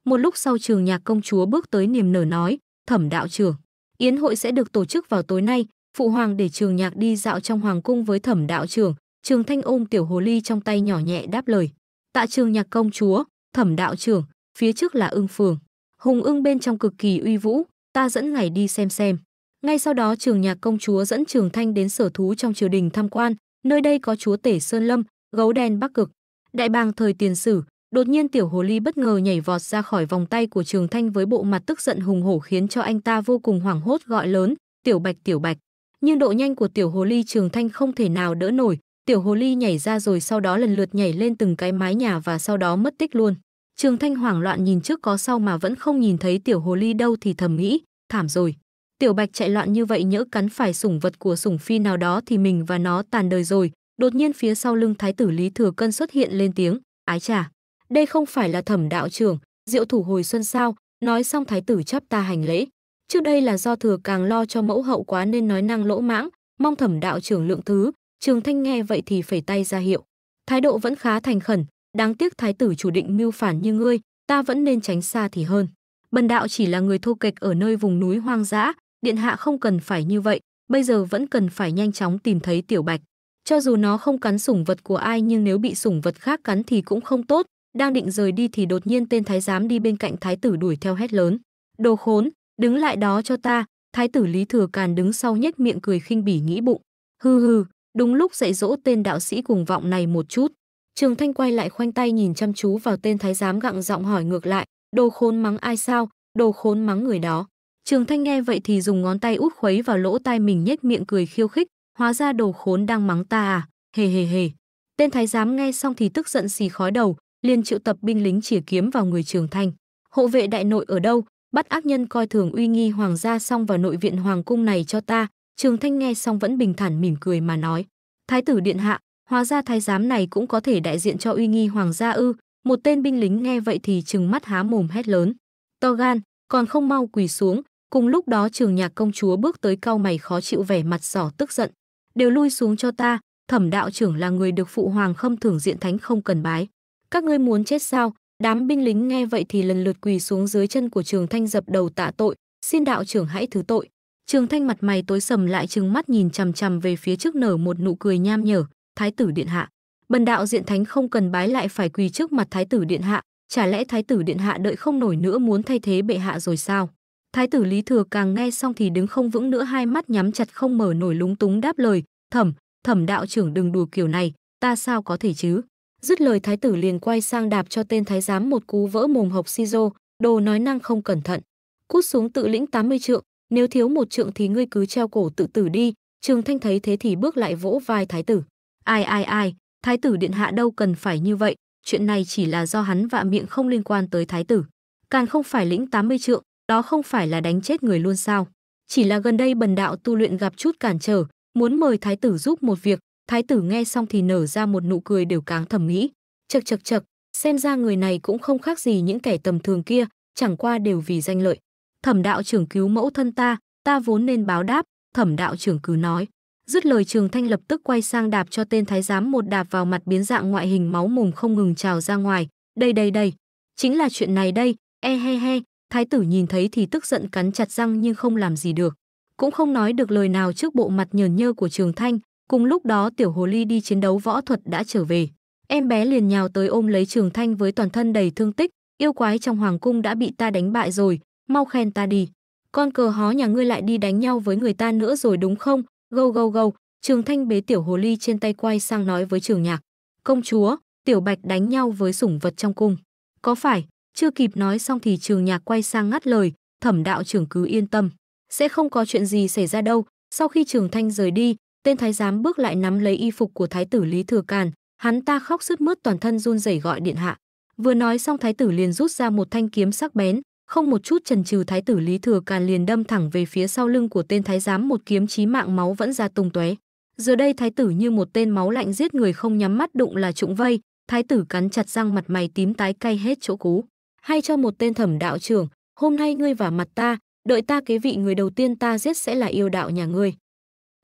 Một lúc sau trường nhạc công chúa bước tới niềm nở nói, thẩm đạo trưởng, yến hội sẽ được tổ chức vào tối nay, phụ hoàng để trường nhạc đi dạo trong hoàng cung với thẩm đạo trưởng, trường thanh ôm tiểu hồ ly trong tay nhỏ nhẹ đáp lời. Tạ Trường Nhạc công chúa, Thẩm đạo trưởng, phía trước là Ưng Phường. Hùng Ưng bên trong cực kỳ uy vũ, ta dẫn ngài đi xem xem. Ngay sau đó Trường Nhạc công chúa dẫn Trường Thanh đến sở thú trong triều đình tham quan, nơi đây có chúa tể Sơn Lâm, gấu đen Bắc Cực. Đại bàng thời tiền sử, đột nhiên tiểu hồ ly bất ngờ nhảy vọt ra khỏi vòng tay của Trường Thanh với bộ mặt tức giận hùng hổ khiến cho anh ta vô cùng hoảng hốt gọi lớn, "Tiểu Bạch, tiểu Bạch." Nhưng độ nhanh của tiểu hồ ly Trường Thanh không thể nào đỡ nổi, Tiểu hồ ly nhảy ra rồi sau đó lần lượt nhảy lên từng cái mái nhà và sau đó mất tích luôn. Trường Thanh hoảng loạn nhìn trước có sau mà vẫn không nhìn thấy tiểu hồ ly đâu thì thầm nghĩ, thảm rồi. Tiểu Bạch chạy loạn như vậy nhỡ cắn phải sủng vật của sủng phi nào đó thì mình và nó tàn đời rồi. Đột nhiên phía sau lưng thái tử Lý Thừa Cân xuất hiện lên tiếng, ái chà. Đây không phải là thẩm đạo trưởng, diệu thủ hồi xuân sao, nói xong thái tử chắp ta hành lễ. Trước đây là do thừa càng lo cho mẫu hậu quá nên nói năng lỗ mãng, mong thẩm đạo trưởng lượng thứ, Trường Thanh nghe vậy thì phẩy tay ra hiệu, thái độ vẫn khá thành khẩn, đáng tiếc thái tử chủ định mưu phản như ngươi, ta vẫn nên tránh xa thì hơn. Bần đạo chỉ là người thô kịch ở nơi vùng núi hoang dã, điện hạ không cần phải như vậy, bây giờ vẫn cần phải nhanh chóng tìm thấy tiểu bạch. Cho dù nó không cắn sủng vật của ai nhưng nếu bị sủng vật khác cắn thì cũng không tốt, đang định rời đi thì đột nhiên tên thái giám đi bên cạnh thái tử đuổi theo hét lớn. Đồ khốn, đứng lại đó cho ta, thái tử Lý Thừa Càn đứng sau nhếch miệng cười khinh bỉ nghĩ bụng. Hừ hừ, Đúng lúc dạy dỗ tên đạo sĩ cùng vọng này một chút. Trường Thanh quay lại khoanh tay nhìn chăm chú vào tên thái giám gặng giọng hỏi ngược lại, đồ khốn mắng ai sao, đồ khốn mắng người đó. Trường Thanh nghe vậy thì dùng ngón tay út khuấy vào lỗ tai mình nhếch miệng cười khiêu khích, hóa ra đồ khốn đang mắng ta à, hề hề hề. Tên thái giám nghe xong thì tức giận xì khói đầu, liền triệu tập binh lính chỉ kiếm vào người Trường Thanh. Hộ vệ đại nội ở đâu, bắt ác nhân coi thường uy nghi hoàng gia xong vào nội viện hoàng cung này cho ta, Trường Thanh nghe xong vẫn bình thản mỉm cười mà nói, "Thái tử điện hạ, hóa ra thái giám này cũng có thể đại diện cho uy nghi hoàng gia ư?" Một tên binh lính nghe vậy thì trừng mắt há mồm hét lớn, "To gan, còn không mau quỳ xuống." Cùng lúc đó Trường Nhạc công chúa bước tới cau mày khó chịu vẻ mặt sỏ tức giận, "Đều lui xuống cho ta, Thẩm đạo trưởng là người được phụ hoàng khâm thưởng diện thánh không cần bái. Các ngươi muốn chết sao?" Đám binh lính nghe vậy thì lần lượt quỳ xuống dưới chân của Trường Thanh dập đầu tạ tội, "Xin đạo trưởng hãy thứ tội." Trường Thanh mặt mày tối sầm lại trừng mắt nhìn chằm chằm về phía trước nở một nụ cười nham nhở, "Thái tử điện hạ, bần đạo diện thánh không cần bái lại phải quỳ trước mặt thái tử điện hạ, chả lẽ thái tử điện hạ đợi không nổi nữa muốn thay thế bệ hạ rồi sao?" Thái tử Lý Thừa càng nghe xong thì đứng không vững nữa hai mắt nhắm chặt không mở nổi lúng túng đáp lời, "Thẩm, thẩm đạo trưởng đừng đùa kiểu này, ta sao có thể chứ?" Dứt lời thái tử liền quay sang đạp cho tên thái giám một cú vỡ mồm hộc si rô, đồ nói năng không cẩn thận. Cút xuống tự lĩnh 80 trượng, nếu thiếu một trượng thì ngươi cứ treo cổ tự tử đi. Trường Thanh thấy thế thì bước lại vỗ vai thái tử. Ai ai ai, thái tử điện hạ đâu cần phải như vậy, chuyện này chỉ là do hắn vạ miệng không liên quan tới thái tử. Càng không phải lĩnh 80 trượng, đó không phải là đánh chết người luôn sao. Chỉ là gần đây bần đạo tu luyện gặp chút cản trở, muốn mời thái tử giúp một việc, thái tử nghe xong thì nở ra một nụ cười đều cáng thầm nghĩ. Chật chật chật, xem ra người này cũng không khác gì những kẻ tầm thường kia, chẳng qua đều vì danh lợi thẩm đạo trưởng cứu mẫu thân ta ta vốn nên báo đáp thẩm đạo trưởng cứ nói dứt lời trường thanh lập tức quay sang đạp cho tên thái giám một đạp vào mặt biến dạng ngoại hình máu mồm không ngừng trào ra ngoài đây đây đây chính là chuyện này đây e he he thái tử nhìn thấy thì tức giận cắn chặt răng nhưng không làm gì được cũng không nói được lời nào trước bộ mặt nhờn nhơ của trường thanh cùng lúc đó tiểu hồ ly đi chiến đấu võ thuật đã trở về em bé liền nhào tới ôm lấy trường thanh với toàn thân đầy thương tích yêu quái trong hoàng cung đã bị ta đánh bại rồi mau khen ta đi. Con cờ hó nhà ngươi lại đi đánh nhau với người ta nữa rồi đúng không? Gâu gâu gâu, Trường Thanh bế tiểu hồ ly trên tay quay sang nói với Trường Nhạc. Công chúa, tiểu bạch đánh nhau với sủng vật trong cung. Có phải, chưa kịp nói xong thì Trường Nhạc quay sang ngắt lời, thẩm đạo trưởng cứ yên tâm. Sẽ không có chuyện gì xảy ra đâu. Sau khi Trường Thanh rời đi, tên thái giám bước lại nắm lấy y phục của thái tử Lý Thừa Càn. Hắn ta khóc sướt mướt toàn thân run rẩy gọi điện hạ. Vừa nói xong thái tử liền rút ra một thanh kiếm sắc bén, không một chút chần chừ thái tử Lý Thừa Càn liền đâm thẳng về phía sau lưng của tên thái giám một kiếm chí mạng máu vẫn ra tung tóe. Giờ đây thái tử như một tên máu lạnh giết người không nhắm mắt đụng là trụng vây, thái tử cắn chặt răng mặt mày tím tái cay hết chỗ cú. Hay cho một tên thẩm đạo trưởng, hôm nay ngươi vào mặt ta, đợi ta kế vị người đầu tiên ta giết sẽ là yêu đạo nhà ngươi.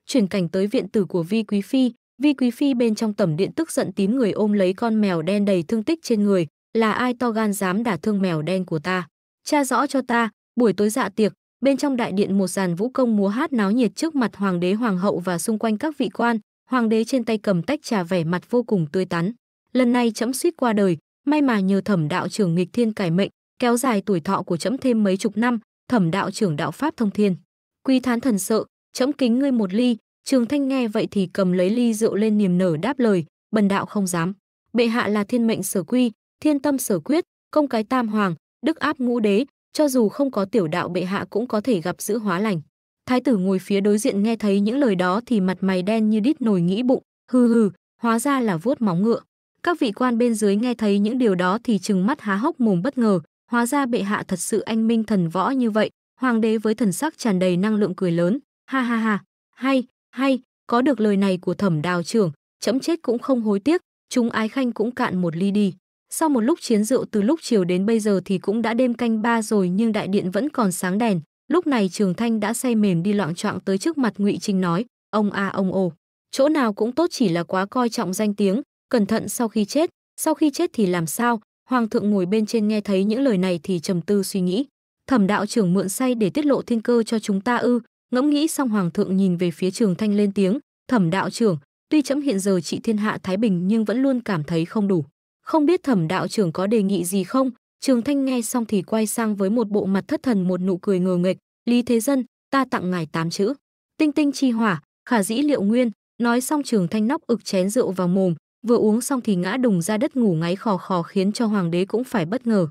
Chuyển cảnh tới viện tử của Vi Quý Phi, Vi Quý Phi bên trong tẩm điện tức giận tím người ôm lấy con mèo đen đầy thương tích trên người, là ai to gan dám đả thương mèo đen của ta cha rõ cho ta, buổi tối dạ tiệc, bên trong đại điện một dàn vũ công múa hát náo nhiệt trước mặt hoàng đế hoàng hậu và xung quanh các vị quan, hoàng đế trên tay cầm tách trà vẻ mặt vô cùng tươi tắn. Lần này chấm suýt qua đời, may mà nhờ thẩm đạo trưởng nghịch thiên cải mệnh, kéo dài tuổi thọ của chấm thêm mấy chục năm, thẩm đạo trưởng đạo pháp thông thiên. Quy thán thần sợ, chấm kính ngươi một ly, Trường Thanh nghe vậy thì cầm lấy ly rượu lên niềm nở đáp lời, bần đạo không dám. Bệ hạ là thiên mệnh sở quy, thiên tâm sở quyết, công cái tam hoàng, đức áp ngũ đế, cho dù không có tiểu đạo bệ hạ cũng có thể gặp sự hóa lành. Thái tử ngồi phía đối diện nghe thấy những lời đó thì mặt mày đen như đít nồi nghĩ bụng, hừ hừ, hóa ra là vuốt móng ngựa. Các vị quan bên dưới nghe thấy những điều đó thì trừng mắt há hốc mồm bất ngờ, hóa ra bệ hạ thật sự anh minh thần võ như vậy. Hoàng đế với thần sắc tràn đầy năng lượng cười lớn, ha ha ha, hay, hay, có được lời này của thẩm đào trưởng, chấm chết cũng không hối tiếc, chúng ái khanh cũng cạn một ly đi. Sau một lúc chiến rượu từ lúc chiều đến bây giờ thì cũng đã đêm canh ba rồi nhưng đại điện vẫn còn sáng đèn. Lúc này Trường Thanh đã say mềm đi loạn trọng tới trước mặt Ngụy Trinh nói, ông a ông ồ, chỗ nào cũng tốt chỉ là quá coi trọng danh tiếng, cẩn thận sau khi chết, sau khi chết thì làm sao? Hoàng thượng ngồi bên trên nghe thấy những lời này thì trầm tư suy nghĩ. Thẩm đạo trưởng mượn say để tiết lộ thiên cơ cho chúng ta ư? Ngẫm nghĩ xong hoàng thượng nhìn về phía Trường Thanh lên tiếng, "Thẩm đạo trưởng, tuy chấm hiện giờ trị thiên hạ thái bình nhưng vẫn luôn cảm thấy không đủ không biết thẩm đạo trưởng có đề nghị gì không trường thanh nghe xong thì quay sang với một bộ mặt thất thần một nụ cười ngờ nghệch lý thế dân ta tặng ngài tám chữ tinh tinh chi hỏa khả dĩ liệu nguyên nói xong trường thanh nóc ực chén rượu vào mồm vừa uống xong thì ngã đùng ra đất ngủ ngáy khò khò khiến cho hoàng đế cũng phải bất ngờ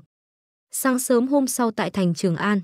sáng sớm hôm sau tại thành trường an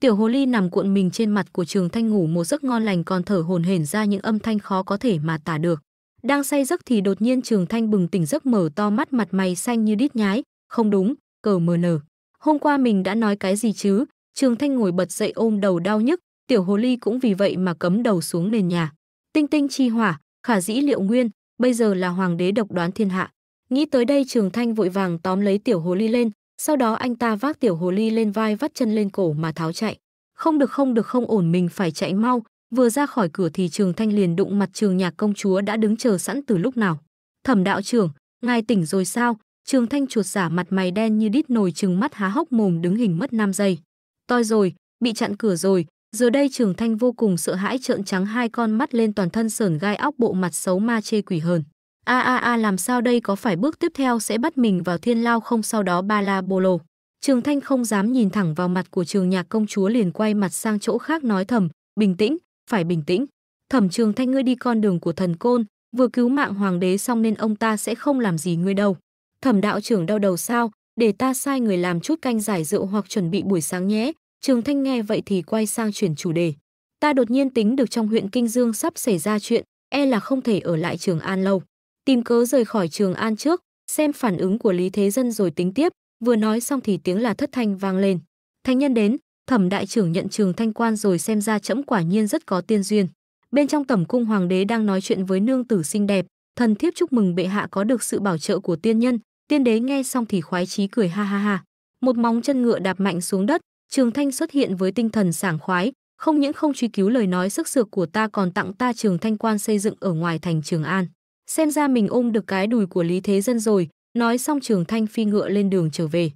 tiểu hồ ly nằm cuộn mình trên mặt của trường thanh ngủ một giấc ngon lành còn thở hồn hển ra những âm thanh khó có thể mà tả được đang say giấc thì đột nhiên Trường Thanh bừng tỉnh giấc mở to mắt mặt mày xanh như đít nhái, không đúng, cờ mờ nở. Hôm qua mình đã nói cái gì chứ? Trường Thanh ngồi bật dậy ôm đầu đau nhức, tiểu hồ ly cũng vì vậy mà cấm đầu xuống nền nhà. Tinh tinh chi hỏa, khả dĩ liệu nguyên, bây giờ là hoàng đế độc đoán thiên hạ. Nghĩ tới đây Trường Thanh vội vàng tóm lấy tiểu hồ ly lên, sau đó anh ta vác tiểu hồ ly lên vai vắt chân lên cổ mà tháo chạy. Không được không được không ổn mình phải chạy mau, Vừa ra khỏi cửa thì Trường Thanh liền đụng mặt Trường Nhạc công chúa đã đứng chờ sẵn từ lúc nào. "Thẩm đạo trưởng, ngài tỉnh rồi sao?" Trường Thanh chuột giả mặt mày đen như đít nồi trừng mắt há hốc mồm đứng hình mất 5 giây. "Toi rồi, bị chặn cửa rồi." Giờ đây Trường Thanh vô cùng sợ hãi trợn trắng hai con mắt lên toàn thân sờn gai óc bộ mặt xấu ma chê quỷ hơn "A a a làm sao đây có phải bước tiếp theo sẽ bắt mình vào thiên lao không sau đó ba la bô lô Trường Thanh không dám nhìn thẳng vào mặt của Trường Nhạc công chúa liền quay mặt sang chỗ khác nói thầm, bình tĩnh, phải bình tĩnh. Thẩm Trường Thanh ngươi đi con đường của thần côn, vừa cứu mạng hoàng đế xong nên ông ta sẽ không làm gì ngươi đâu. Thẩm đạo trưởng đau đầu sao, để ta sai người làm chút canh giải rượu hoặc chuẩn bị buổi sáng nhé. Trường Thanh nghe vậy thì quay sang chuyển chủ đề. Ta đột nhiên tính được trong huyện Kinh Dương sắp xảy ra chuyện, e là không thể ở lại Trường An lâu. Tìm cớ rời khỏi Trường An trước, xem phản ứng của Lý Thế Dân rồi tính tiếp, vừa nói xong thì tiếng là thất thanh vang lên. thanh nhân đến, Thẩm đại trưởng nhận trường thanh quan rồi xem ra trẫm quả nhiên rất có tiên duyên. Bên trong tẩm cung hoàng đế đang nói chuyện với nương tử xinh đẹp, thần thiếp chúc mừng bệ hạ có được sự bảo trợ của tiên nhân, tiên đế nghe xong thì khoái chí cười ha ha ha. Một móng chân ngựa đạp mạnh xuống đất, Trường Thanh xuất hiện với tinh thần sảng khoái, không những không truy cứu lời nói sức sược của ta còn tặng ta Trường Thanh quan xây dựng ở ngoài thành Trường An. Xem ra mình ôm được cái đùi của Lý Thế Dân rồi, nói xong Trường Thanh phi ngựa lên đường trở về.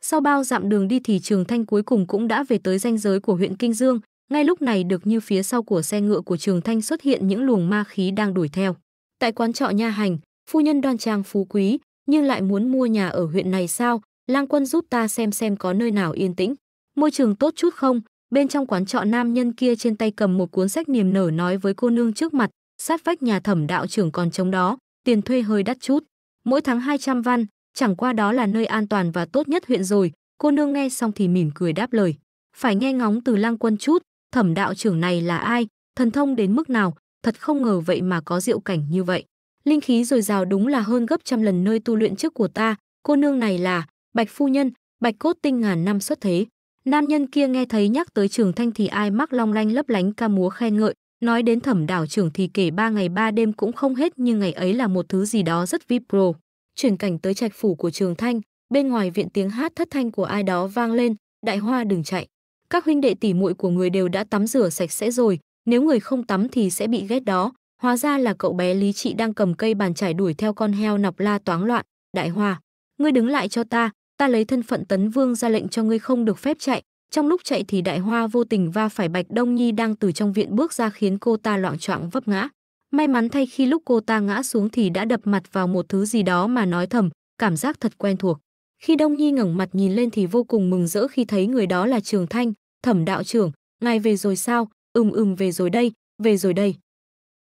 Sau bao dặm đường đi thì Trường Thanh cuối cùng cũng đã về tới ranh giới của huyện Kinh Dương, ngay lúc này được như phía sau của xe ngựa của Trường Thanh xuất hiện những luồng ma khí đang đuổi theo. Tại quán trọ nha hành, phu nhân đoan trang phú quý, nhưng lại muốn mua nhà ở huyện này sao? Lang Quân giúp ta xem xem có nơi nào yên tĩnh, môi trường tốt chút không? Bên trong quán trọ nam nhân kia trên tay cầm một cuốn sách niềm nở nói với cô nương trước mặt, sát vách nhà thẩm đạo trưởng còn trống đó, tiền thuê hơi đắt chút, mỗi tháng 200 văn, chẳng qua đó là nơi an toàn và tốt nhất huyện rồi, cô nương nghe xong thì mỉm cười đáp lời. Phải nghe ngóng từ lang quân chút, thẩm đạo trưởng này là ai, thần thông đến mức nào, thật không ngờ vậy mà có diệu cảnh như vậy. Linh khí dồi dào đúng là hơn gấp trăm lần nơi tu luyện trước của ta, cô nương này là Bạch Phu Nhân, Bạch Cốt Tinh ngàn năm xuất thế. Nam nhân kia nghe thấy nhắc tới trường thanh thì ai mắc long lanh lấp lánh ca múa khen ngợi, nói đến thẩm đảo trưởng thì kể ba ngày ba đêm cũng không hết nhưng ngày ấy là một thứ gì đó rất vipro chuyển cảnh tới trạch phủ của Trường Thanh, bên ngoài viện tiếng hát thất thanh của ai đó vang lên, "Đại Hoa đừng chạy." Các huynh đệ tỷ muội của người đều đã tắm rửa sạch sẽ rồi, nếu người không tắm thì sẽ bị ghét đó. Hóa ra là cậu bé Lý Trị đang cầm cây bàn chải đuổi theo con heo nọc la toáng loạn, "Đại Hoa, ngươi đứng lại cho ta, ta lấy thân phận Tấn Vương ra lệnh cho ngươi không được phép chạy." Trong lúc chạy thì Đại Hoa vô tình va phải Bạch Đông Nhi đang từ trong viện bước ra khiến cô ta loạn choạng vấp ngã. May mắn thay khi lúc cô ta ngã xuống thì đã đập mặt vào một thứ gì đó mà nói thầm, cảm giác thật quen thuộc. Khi Đông Nhi ngẩng mặt nhìn lên thì vô cùng mừng rỡ khi thấy người đó là Trường Thanh, thẩm đạo trưởng, ngài về rồi sao, ừm ừm về rồi đây, về rồi đây.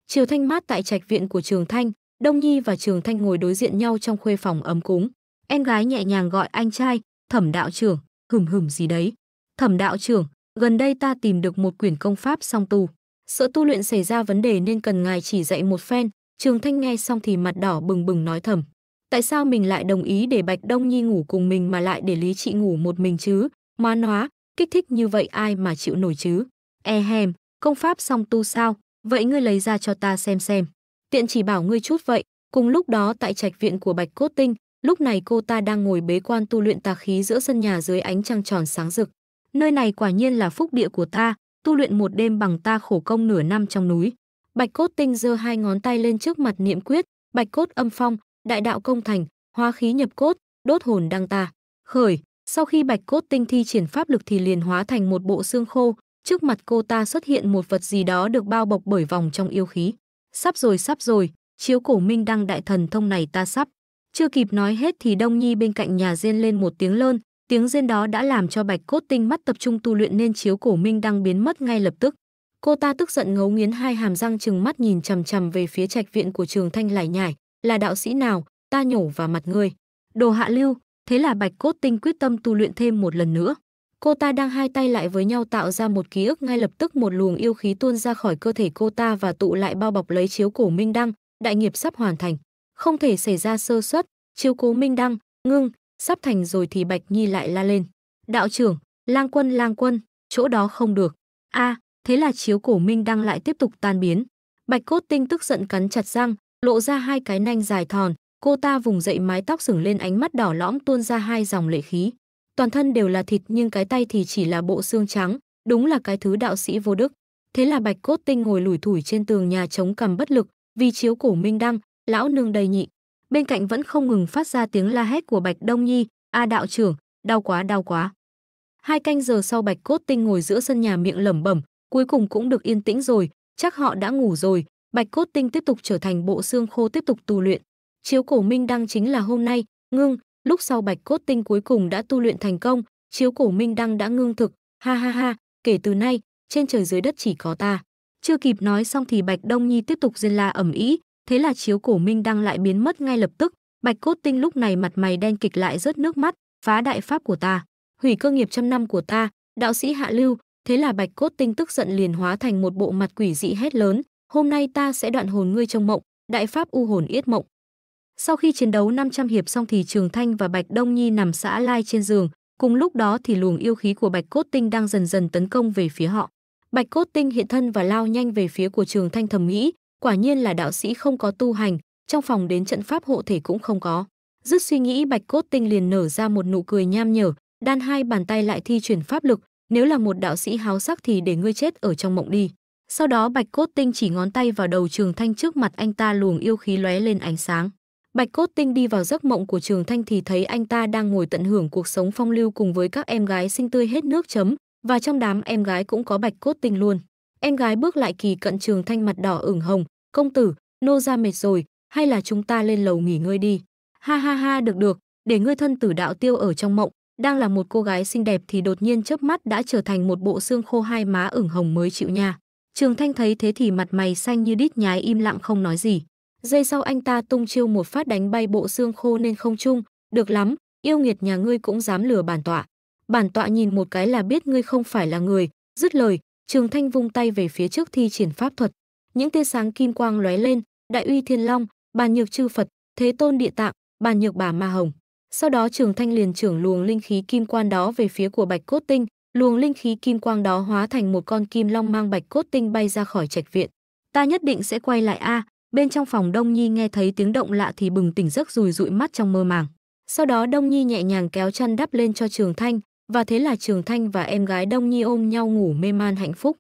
Chiều thanh mát tại trạch viện của Trường Thanh, Đông Nhi và Trường Thanh ngồi đối diện nhau trong khuê phòng ấm cúng. Em gái nhẹ nhàng gọi anh trai, thẩm đạo trưởng, hừm hừm gì đấy. Thẩm đạo trưởng, gần đây ta tìm được một quyển công pháp song tu sợ tu luyện xảy ra vấn đề nên cần ngài chỉ dạy một phen trường thanh nghe xong thì mặt đỏ bừng bừng nói thầm tại sao mình lại đồng ý để bạch đông nhi ngủ cùng mình mà lại để lý chị ngủ một mình chứ ma hóa kích thích như vậy ai mà chịu nổi chứ e hèm công pháp song tu sao vậy ngươi lấy ra cho ta xem xem tiện chỉ bảo ngươi chút vậy cùng lúc đó tại trạch viện của bạch cốt tinh lúc này cô ta đang ngồi bế quan tu luyện tà khí giữa sân nhà dưới ánh trăng tròn sáng rực nơi này quả nhiên là phúc địa của ta tu luyện một đêm bằng ta khổ công nửa năm trong núi. Bạch cốt tinh giơ hai ngón tay lên trước mặt niệm quyết, bạch cốt âm phong, đại đạo công thành, hóa khí nhập cốt, đốt hồn đăng ta. Khởi, sau khi bạch cốt tinh thi triển pháp lực thì liền hóa thành một bộ xương khô, trước mặt cô ta xuất hiện một vật gì đó được bao bọc bởi vòng trong yêu khí. Sắp rồi, sắp rồi, chiếu cổ minh đăng đại thần thông này ta sắp. Chưa kịp nói hết thì Đông Nhi bên cạnh nhà rên lên một tiếng lơn, Tiếng rên đó đã làm cho Bạch Cốt Tinh mắt tập trung tu luyện nên chiếu cổ minh đang biến mất ngay lập tức. Cô ta tức giận ngấu nghiến hai hàm răng trừng mắt nhìn chằm chằm về phía trạch viện của Trường Thanh lải nhải, là đạo sĩ nào, ta nhổ vào mặt ngươi. Đồ hạ lưu, thế là Bạch Cốt Tinh quyết tâm tu luyện thêm một lần nữa. Cô ta đang hai tay lại với nhau tạo ra một ký ức ngay lập tức một luồng yêu khí tuôn ra khỏi cơ thể cô ta và tụ lại bao bọc lấy chiếu cổ minh đăng, đại nghiệp sắp hoàn thành, không thể xảy ra sơ suất, chiếu cố minh đăng, ngưng, sắp thành rồi thì Bạch Nhi lại la lên. Đạo trưởng, lang quân lang quân, chỗ đó không được. a à, thế là chiếu cổ minh đang lại tiếp tục tan biến. Bạch cốt tinh tức giận cắn chặt răng, lộ ra hai cái nanh dài thòn, cô ta vùng dậy mái tóc sừng lên ánh mắt đỏ lõm tuôn ra hai dòng lệ khí. Toàn thân đều là thịt nhưng cái tay thì chỉ là bộ xương trắng, đúng là cái thứ đạo sĩ vô đức. Thế là Bạch Cốt Tinh ngồi lủi thủi trên tường nhà chống cầm bất lực, vì chiếu cổ minh đăng, lão nương đầy nhị bên cạnh vẫn không ngừng phát ra tiếng la hét của Bạch Đông Nhi, "A đạo trưởng, đau quá đau quá." Hai canh giờ sau Bạch Cốt Tinh ngồi giữa sân nhà miệng lẩm bẩm, cuối cùng cũng được yên tĩnh rồi, chắc họ đã ngủ rồi. Bạch Cốt Tinh tiếp tục trở thành bộ xương khô tiếp tục tu luyện. Chiếu cổ minh đăng chính là hôm nay, ngưng, lúc sau Bạch Cốt Tinh cuối cùng đã tu luyện thành công, chiếu cổ minh đăng đã ngưng thực, ha ha ha, kể từ nay, trên trời dưới đất chỉ có ta. Chưa kịp nói xong thì Bạch Đông Nhi tiếp tục rên la ẩm ý, Thế là chiếu cổ minh đăng lại biến mất ngay lập tức, Bạch Cốt Tinh lúc này mặt mày đen kịch lại rớt nước mắt, phá đại pháp của ta, hủy cơ nghiệp trăm năm của ta, đạo sĩ hạ lưu, thế là Bạch Cốt Tinh tức giận liền hóa thành một bộ mặt quỷ dị hét lớn, hôm nay ta sẽ đoạn hồn ngươi trong mộng, đại pháp u hồn yết mộng. Sau khi chiến đấu 500 hiệp xong thì Trường Thanh và Bạch Đông Nhi nằm xã lai trên giường, cùng lúc đó thì luồng yêu khí của Bạch Cốt Tinh đang dần dần tấn công về phía họ. Bạch Cốt Tinh hiện thân và lao nhanh về phía của Trường Thanh thầm nghĩ, quả nhiên là đạo sĩ không có tu hành, trong phòng đến trận pháp hộ thể cũng không có. Dứt suy nghĩ Bạch Cốt Tinh liền nở ra một nụ cười nham nhở, đan hai bàn tay lại thi chuyển pháp lực, nếu là một đạo sĩ háo sắc thì để ngươi chết ở trong mộng đi. Sau đó Bạch Cốt Tinh chỉ ngón tay vào đầu Trường Thanh trước mặt anh ta luồng yêu khí lóe lên ánh sáng. Bạch Cốt Tinh đi vào giấc mộng của Trường Thanh thì thấy anh ta đang ngồi tận hưởng cuộc sống phong lưu cùng với các em gái xinh tươi hết nước chấm, và trong đám em gái cũng có Bạch Cốt Tinh luôn. Em gái bước lại kỳ cận Trường Thanh mặt đỏ ửng hồng, công tử, nô ra mệt rồi, hay là chúng ta lên lầu nghỉ ngơi đi. Ha ha ha được được, để ngươi thân tử đạo tiêu ở trong mộng, đang là một cô gái xinh đẹp thì đột nhiên chớp mắt đã trở thành một bộ xương khô hai má ửng hồng mới chịu nha. Trường Thanh thấy thế thì mặt mày xanh như đít nhái im lặng không nói gì. Giây sau anh ta tung chiêu một phát đánh bay bộ xương khô nên không chung, được lắm, yêu nghiệt nhà ngươi cũng dám lừa bản tọa. Bản tọa nhìn một cái là biết ngươi không phải là người, dứt lời, Trường Thanh vung tay về phía trước thi triển pháp thuật, những tia sáng kim quang lóe lên, đại uy thiên long, bàn nhược chư Phật, thế tôn địa tạng, bàn nhược bà ma hồng. Sau đó Trường Thanh liền trưởng luồng linh khí kim quang đó về phía của Bạch Cốt Tinh, luồng linh khí kim quang đó hóa thành một con kim long mang Bạch Cốt Tinh bay ra khỏi trạch viện. Ta nhất định sẽ quay lại a. bên trong phòng Đông Nhi nghe thấy tiếng động lạ thì bừng tỉnh giấc rùi rụi mắt trong mơ màng. Sau đó Đông Nhi nhẹ nhàng kéo chăn đắp lên cho Trường Thanh, và thế là Trường Thanh và em gái Đông Nhi ôm nhau ngủ mê man hạnh phúc.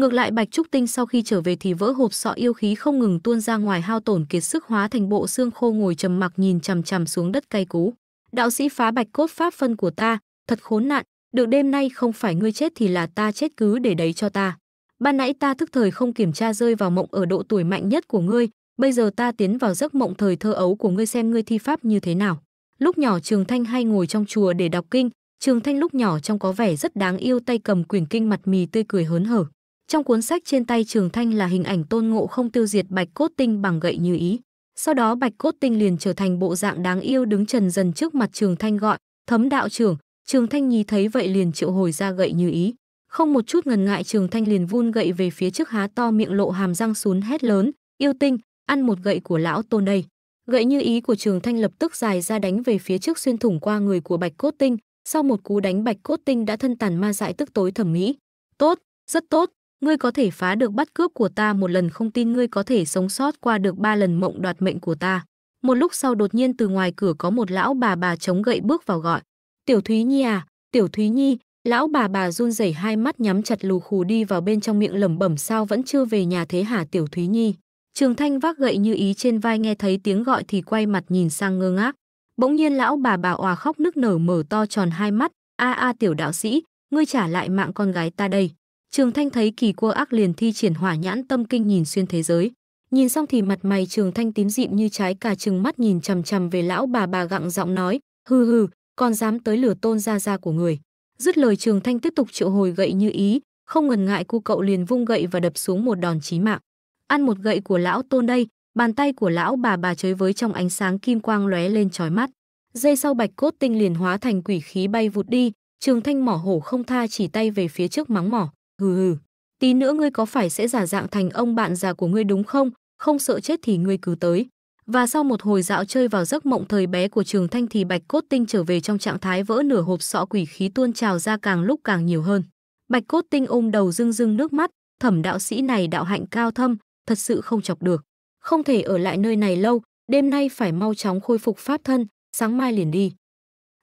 Ngược lại Bạch Trúc Tinh sau khi trở về thì vỡ hộp sọ yêu khí không ngừng tuôn ra ngoài hao tổn kiệt sức hóa thành bộ xương khô ngồi trầm mặc nhìn chằm chằm xuống đất cay cú. Đạo sĩ phá bạch cốt pháp phân của ta, thật khốn nạn, được đêm nay không phải ngươi chết thì là ta chết cứ để đấy cho ta. Ban nãy ta thức thời không kiểm tra rơi vào mộng ở độ tuổi mạnh nhất của ngươi, bây giờ ta tiến vào giấc mộng thời thơ ấu của ngươi xem ngươi thi pháp như thế nào. Lúc nhỏ Trường Thanh hay ngồi trong chùa để đọc kinh, Trường Thanh lúc nhỏ trông có vẻ rất đáng yêu tay cầm quyển kinh mặt mì tươi cười hớn hở. Trong cuốn sách trên tay Trường Thanh là hình ảnh Tôn Ngộ không tiêu diệt Bạch Cốt Tinh bằng gậy như ý. Sau đó Bạch Cốt Tinh liền trở thành bộ dạng đáng yêu đứng trần dần trước mặt Trường Thanh gọi, "Thấm đạo trưởng." Trường Thanh nhìn thấy vậy liền triệu hồi ra gậy như ý. Không một chút ngần ngại Trường Thanh liền vun gậy về phía trước há to miệng lộ hàm răng sún hét lớn, "Yêu tinh, ăn một gậy của lão Tôn đây." Gậy như ý của Trường Thanh lập tức dài ra đánh về phía trước xuyên thủng qua người của Bạch Cốt Tinh, sau một cú đánh Bạch Cốt Tinh đã thân tàn ma dại tức tối thẩm mỹ "Tốt, rất tốt." Ngươi có thể phá được bắt cướp của ta một lần không tin ngươi có thể sống sót qua được ba lần mộng đoạt mệnh của ta. Một lúc sau đột nhiên từ ngoài cửa có một lão bà bà chống gậy bước vào gọi. Tiểu Thúy Nhi à, Tiểu Thúy Nhi, lão bà bà run rẩy hai mắt nhắm chặt lù khù đi vào bên trong miệng lẩm bẩm sao vẫn chưa về nhà thế hả Tiểu Thúy Nhi. Trường Thanh vác gậy như ý trên vai nghe thấy tiếng gọi thì quay mặt nhìn sang ngơ ngác. Bỗng nhiên lão bà bà òa khóc nức nở mở to tròn hai mắt, "A a tiểu đạo sĩ, ngươi trả lại mạng con gái ta đây." Trường Thanh thấy kỳ cua ác liền thi triển hỏa nhãn tâm kinh nhìn xuyên thế giới. Nhìn xong thì mặt mày Trường Thanh tím dịm như trái cà trừng mắt nhìn chằm chằm về lão bà bà gặng giọng nói, hừ hừ, còn dám tới lửa tôn ra ra của người. Dứt lời Trường Thanh tiếp tục triệu hồi gậy như ý, không ngần ngại cu cậu liền vung gậy và đập xuống một đòn chí mạng. Ăn một gậy của lão tôn đây, bàn tay của lão bà bà chới với trong ánh sáng kim quang lóe lên trói mắt. Dây sau bạch cốt tinh liền hóa thành quỷ khí bay vụt đi, Trường Thanh mỏ hổ không tha chỉ tay về phía trước mắng mỏ. Hừ hừ, tí nữa ngươi có phải sẽ giả dạng thành ông bạn già của ngươi đúng không? Không sợ chết thì ngươi cứ tới. Và sau một hồi dạo chơi vào giấc mộng thời bé của Trường Thanh thì Bạch Cốt Tinh trở về trong trạng thái vỡ nửa hộp sọ quỷ khí tuôn trào ra càng lúc càng nhiều hơn. Bạch Cốt Tinh ôm đầu rưng rưng nước mắt, thẩm đạo sĩ này đạo hạnh cao thâm, thật sự không chọc được. Không thể ở lại nơi này lâu, đêm nay phải mau chóng khôi phục pháp thân, sáng mai liền đi.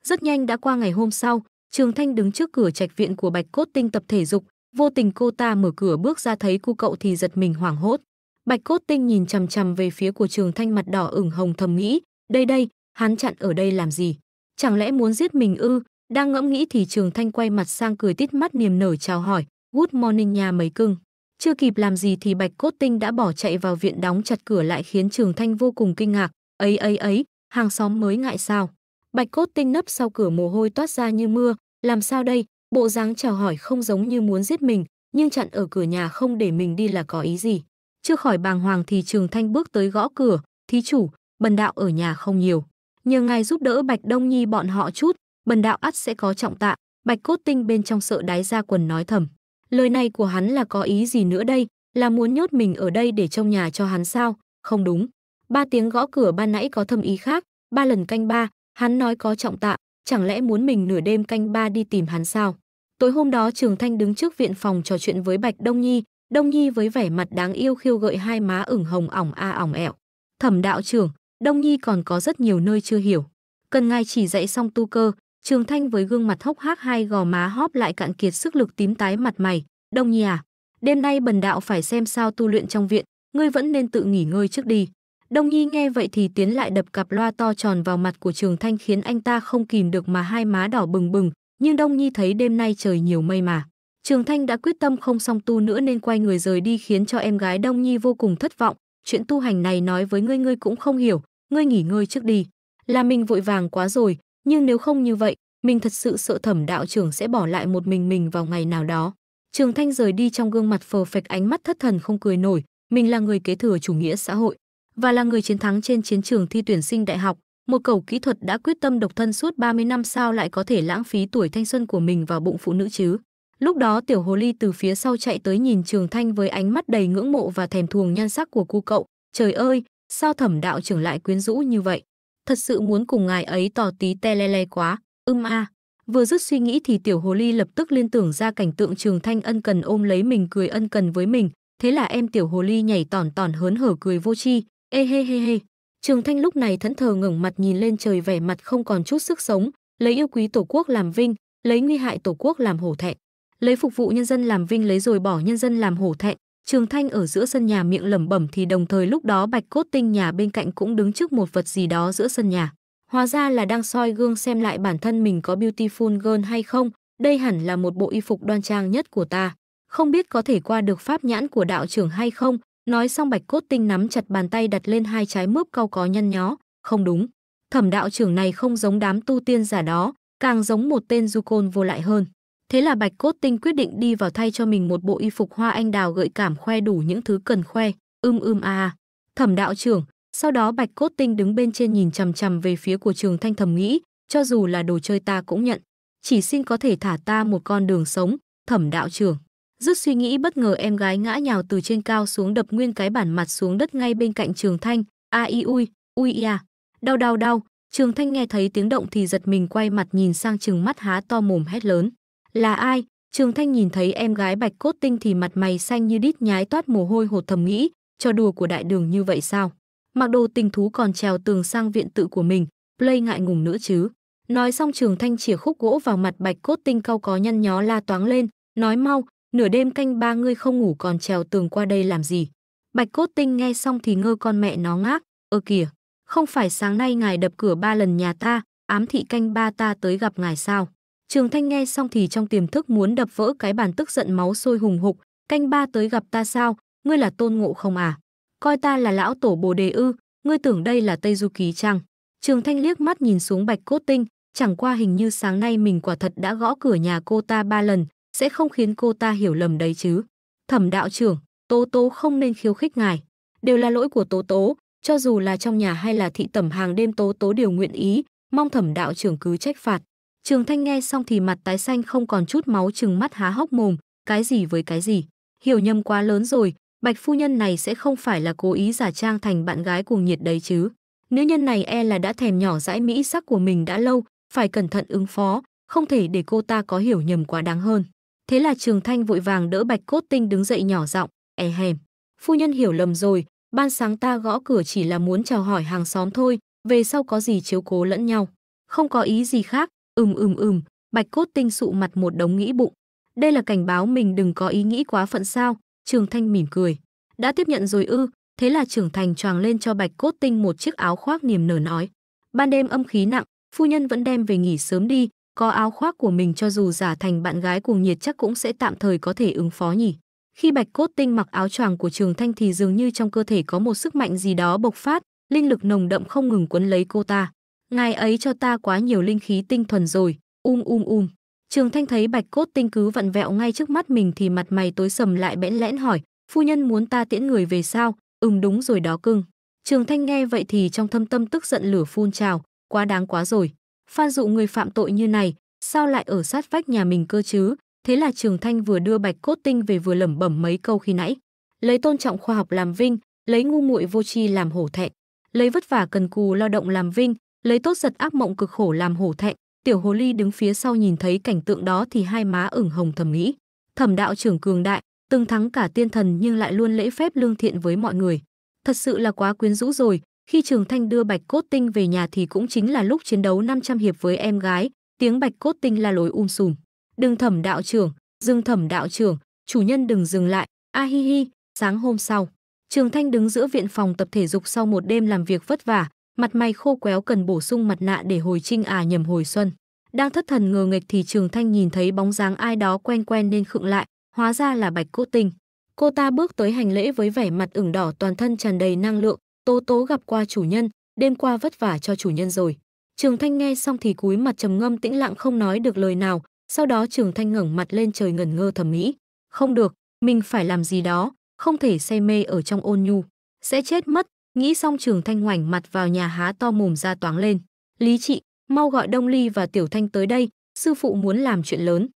Rất nhanh đã qua ngày hôm sau, Trường Thanh đứng trước cửa trạch viện của Bạch Cốt Tinh tập thể dục, Vô tình cô ta mở cửa bước ra thấy cu cậu thì giật mình hoảng hốt. Bạch Cốt Tinh nhìn chằm chằm về phía của Trường Thanh mặt đỏ ửng hồng thầm nghĩ, đây đây, hắn chặn ở đây làm gì? Chẳng lẽ muốn giết mình ư? Đang ngẫm nghĩ thì Trường Thanh quay mặt sang cười tít mắt niềm nở chào hỏi, "Good morning nhà mấy cưng." Chưa kịp làm gì thì Bạch Cốt Tinh đã bỏ chạy vào viện đóng chặt cửa lại khiến Trường Thanh vô cùng kinh ngạc, "Ấy ấy ấy, hàng xóm mới ngại sao?" Bạch Cốt Tinh nấp sau cửa mồ hôi toát ra như mưa, "Làm sao đây, Bộ dáng chào hỏi không giống như muốn giết mình, nhưng chặn ở cửa nhà không để mình đi là có ý gì. Chưa khỏi bàng hoàng thì Trường Thanh bước tới gõ cửa, thí chủ, bần đạo ở nhà không nhiều. Nhờ ngài giúp đỡ Bạch Đông Nhi bọn họ chút, bần đạo ắt sẽ có trọng tạ. Bạch Cốt Tinh bên trong sợ đái ra quần nói thầm. Lời này của hắn là có ý gì nữa đây? Là muốn nhốt mình ở đây để trong nhà cho hắn sao? Không đúng. Ba tiếng gõ cửa ban nãy có thâm ý khác, ba lần canh ba, hắn nói có trọng tạ, chẳng lẽ muốn mình nửa đêm canh ba đi tìm hắn sao? Tối hôm đó Trường Thanh đứng trước viện phòng trò chuyện với Bạch Đông Nhi, Đông Nhi với vẻ mặt đáng yêu khiêu gợi hai má ửng hồng ỏng a ỏng ẹo. Thẩm đạo trưởng, Đông Nhi còn có rất nhiều nơi chưa hiểu. Cần ngài chỉ dạy xong tu cơ, Trường Thanh với gương mặt hốc hác hai gò má hóp lại cạn kiệt sức lực tím tái mặt mày. Đông Nhi à, đêm nay bần đạo phải xem sao tu luyện trong viện, ngươi vẫn nên tự nghỉ ngơi trước đi. Đông Nhi nghe vậy thì tiến lại đập cặp loa to tròn vào mặt của Trường Thanh khiến anh ta không kìm được mà hai má đỏ bừng bừng, nhưng Đông Nhi thấy đêm nay trời nhiều mây mà. Trường Thanh đã quyết tâm không song tu nữa nên quay người rời đi khiến cho em gái Đông Nhi vô cùng thất vọng, chuyện tu hành này nói với ngươi ngươi cũng không hiểu, ngươi nghỉ ngơi trước đi. Là mình vội vàng quá rồi, nhưng nếu không như vậy, mình thật sự sợ Thẩm đạo trưởng sẽ bỏ lại một mình mình vào ngày nào đó. Trường Thanh rời đi trong gương mặt phờ phạch ánh mắt thất thần không cười nổi, mình là người kế thừa chủ nghĩa xã hội, và là người chiến thắng trên chiến trường thi tuyển sinh đại học, một cầu kỹ thuật đã quyết tâm độc thân suốt 30 năm sao lại có thể lãng phí tuổi thanh xuân của mình vào bụng phụ nữ chứ. Lúc đó tiểu hồ ly từ phía sau chạy tới nhìn Trường Thanh với ánh mắt đầy ngưỡng mộ và thèm thuồng nhan sắc của cu cậu, trời ơi, sao thẩm đạo trưởng lại quyến rũ như vậy? Thật sự muốn cùng ngài ấy tỏ tí te le le quá, ưm a. Vừa dứt suy nghĩ thì tiểu hồ ly lập tức liên tưởng ra cảnh tượng Trường Thanh ân cần ôm lấy mình cười ân cần với mình, thế là em tiểu hồ ly nhảy tòn tòn hớn hở cười vô tri, Ê hê hê hê. Trường Thanh lúc này thẫn thờ ngẩng mặt nhìn lên trời vẻ mặt không còn chút sức sống, lấy yêu quý tổ quốc làm vinh, lấy nguy hại tổ quốc làm hổ thẹn, lấy phục vụ nhân dân làm vinh lấy rồi bỏ nhân dân làm hổ thẹn. Trường Thanh ở giữa sân nhà miệng lẩm bẩm thì đồng thời lúc đó Bạch Cốt Tinh nhà bên cạnh cũng đứng trước một vật gì đó giữa sân nhà. Hóa ra là đang soi gương xem lại bản thân mình có beautiful girl hay không, đây hẳn là một bộ y phục đoan trang nhất của ta. Không biết có thể qua được pháp nhãn của đạo trưởng hay không, Nói xong Bạch Cốt Tinh nắm chặt bàn tay đặt lên hai trái mướp cau có nhăn nhó, không đúng. Thẩm đạo trưởng này không giống đám tu tiên giả đó, càng giống một tên du côn vô lại hơn. Thế là Bạch Cốt Tinh quyết định đi vào thay cho mình một bộ y phục hoa anh đào gợi cảm khoe đủ những thứ cần khoe, ưm ưm a. À. Thẩm đạo trưởng, sau đó Bạch Cốt Tinh đứng bên trên nhìn chằm chằm về phía của Trường Thanh thầm nghĩ, cho dù là đồ chơi ta cũng nhận, chỉ xin có thể thả ta một con đường sống, Thẩm đạo trưởng. Dứt suy nghĩ bất ngờ em gái ngã nhào từ trên cao xuống đập nguyên cái bản mặt xuống đất ngay bên cạnh Trường Thanh. A i ui, ui ia. Đau đau đau. Trường Thanh nghe thấy tiếng động thì giật mình quay mặt nhìn sang trừng mắt há to mồm hét lớn. Là ai? Trường Thanh nhìn thấy em gái Bạch Cốt Tinh thì mặt mày xanh như đít nhái toát mồ hôi hột thầm nghĩ, cho đùa của đại đường như vậy sao? Mặc đồ tình thú còn trèo tường sang viện tự của mình, Play ngại ngùng nữa chứ. Nói xong Trường Thanh chìa khúc gỗ vào mặt Bạch Cốt Tinh cau có nhăn nhó la toáng lên, nói mau, nửa đêm canh ba ngươi không ngủ còn trèo tường qua đây làm gì. Bạch cốt tinh nghe xong thì ngơ con mẹ nó ngác, ơ kìa, không phải sáng nay ngài đập cửa ba lần nhà ta, ám thị canh ba ta tới gặp ngài sao. Trường Thanh nghe xong thì trong tiềm thức muốn đập vỡ cái bàn tức giận máu sôi hùng hục, canh ba tới gặp ta sao, ngươi là tôn ngộ không à? Coi ta là lão tổ bồ đề ư, ngươi tưởng đây là Tây Du Ký chăng? Trường Thanh liếc mắt nhìn xuống bạch cốt tinh, chẳng qua hình như sáng nay mình quả thật đã gõ cửa nhà cô ta ba lần, sẽ không khiến cô ta hiểu lầm đấy chứ. Thẩm đạo trưởng, Tố Tố không nên khiêu khích ngài. Đều là lỗi của Tố Tố, cho dù là trong nhà hay là thị tẩm hàng đêm Tố Tố đều nguyện ý, mong thẩm đạo trưởng cứ trách phạt. Trường Thanh nghe xong thì mặt tái xanh không còn chút máu trừng mắt há hốc mồm, cái gì với cái gì. Hiểu nhầm quá lớn rồi, Bạch phu nhân này sẽ không phải là cố ý giả trang thành bạn gái cuồng nhiệt đấy chứ. Nữ nhân này e là đã thèm nhỏ dãi mỹ sắc của mình đã lâu, phải cẩn thận ứng phó, không thể để cô ta có hiểu nhầm quá đáng hơn. Thế là Trường Thanh vội vàng đỡ Bạch Cốt Tinh đứng dậy nhỏ giọng, "Ê hèm, phu nhân hiểu lầm rồi, ban sáng ta gõ cửa chỉ là muốn chào hỏi hàng xóm thôi, về sau có gì chiếu cố lẫn nhau, không có ý gì khác." Ừm ừm ừm, Bạch Cốt Tinh sụ mặt một đống nghĩ bụng. Đây là cảnh báo mình đừng có ý nghĩ quá phận sao? Trường Thanh mỉm cười. Đã tiếp nhận rồi ư? Thế là Trường Thành choàng lên cho Bạch Cốt Tinh một chiếc áo khoác niềm nở nói: "Ban đêm âm khí nặng, phu nhân vẫn đem về nghỉ sớm đi, có áo khoác của mình cho dù giả thành bạn gái cuồng nhiệt chắc cũng sẽ tạm thời có thể ứng phó nhỉ. Khi Bạch Cốt Tinh mặc áo choàng của Trường Thanh thì dường như trong cơ thể có một sức mạnh gì đó bộc phát, linh lực nồng đậm không ngừng quấn lấy cô ta. Ngài ấy cho ta quá nhiều linh khí tinh thuần rồi, um um um. Trường Thanh thấy Bạch Cốt Tinh cứ vặn vẹo ngay trước mắt mình thì mặt mày tối sầm lại bẽn lẽn hỏi, phu nhân muốn ta tiễn người về sao? Ừm đúng rồi đó cưng. Trường Thanh nghe vậy thì trong thâm tâm tức giận lửa phun trào, quá đáng quá rồi. Phan dụ người phạm tội như này, sao lại ở sát vách nhà mình cơ chứ? Thế là Trường Thanh vừa đưa Bạch Cốt Tinh về vừa lẩm bẩm mấy câu khi nãy. Lấy tôn trọng khoa học làm vinh, lấy ngu muội vô tri làm hổ thẹn, lấy vất vả cần cù lao động làm vinh, lấy tốt giật ác mộng cực khổ làm hổ thẹn. Tiểu Hồ Ly đứng phía sau nhìn thấy cảnh tượng đó thì hai má ửng hồng thầm nghĩ, Thẩm đạo trưởng cường đại, từng thắng cả tiên thần nhưng lại luôn lễ phép lương thiện với mọi người, thật sự là quá quyến rũ rồi, khi Trường Thanh đưa Bạch Cốt Tinh về nhà thì cũng chính là lúc chiến đấu 500 hiệp với em gái, tiếng Bạch Cốt Tinh la lối um sùm. "Đừng thẩm đạo trưởng, dừng thẩm đạo trưởng, chủ nhân đừng dừng lại." A hi hi, sáng hôm sau, Trường Thanh đứng giữa viện phòng tập thể dục sau một đêm làm việc vất vả, mặt mày khô quéo cần bổ sung mặt nạ để hồi trinh à nhầm hồi xuân. Đang thất thần ngờ nghịch thì Trường Thanh nhìn thấy bóng dáng ai đó quen quen nên khựng lại, hóa ra là Bạch Cốt Tinh. Cô ta bước tới hành lễ với vẻ mặt ửng đỏ toàn thân tràn đầy năng lượng, Tố tố gặp qua chủ nhân, đêm qua vất vả cho chủ nhân rồi. Trường Thanh nghe xong thì cúi mặt trầm ngâm tĩnh lặng không nói được lời nào, sau đó Trường Thanh ngẩng mặt lên trời ngẩn ngơ thầm nghĩ, không được, mình phải làm gì đó, không thể say mê ở trong ôn nhu, sẽ chết mất. Nghĩ xong Trường Thanh ngoảnh mặt vào nhà há to mồm ra toáng lên. Lý trị, mau gọi Đông Ly và Tiểu Thanh tới đây, sư phụ muốn làm chuyện lớn.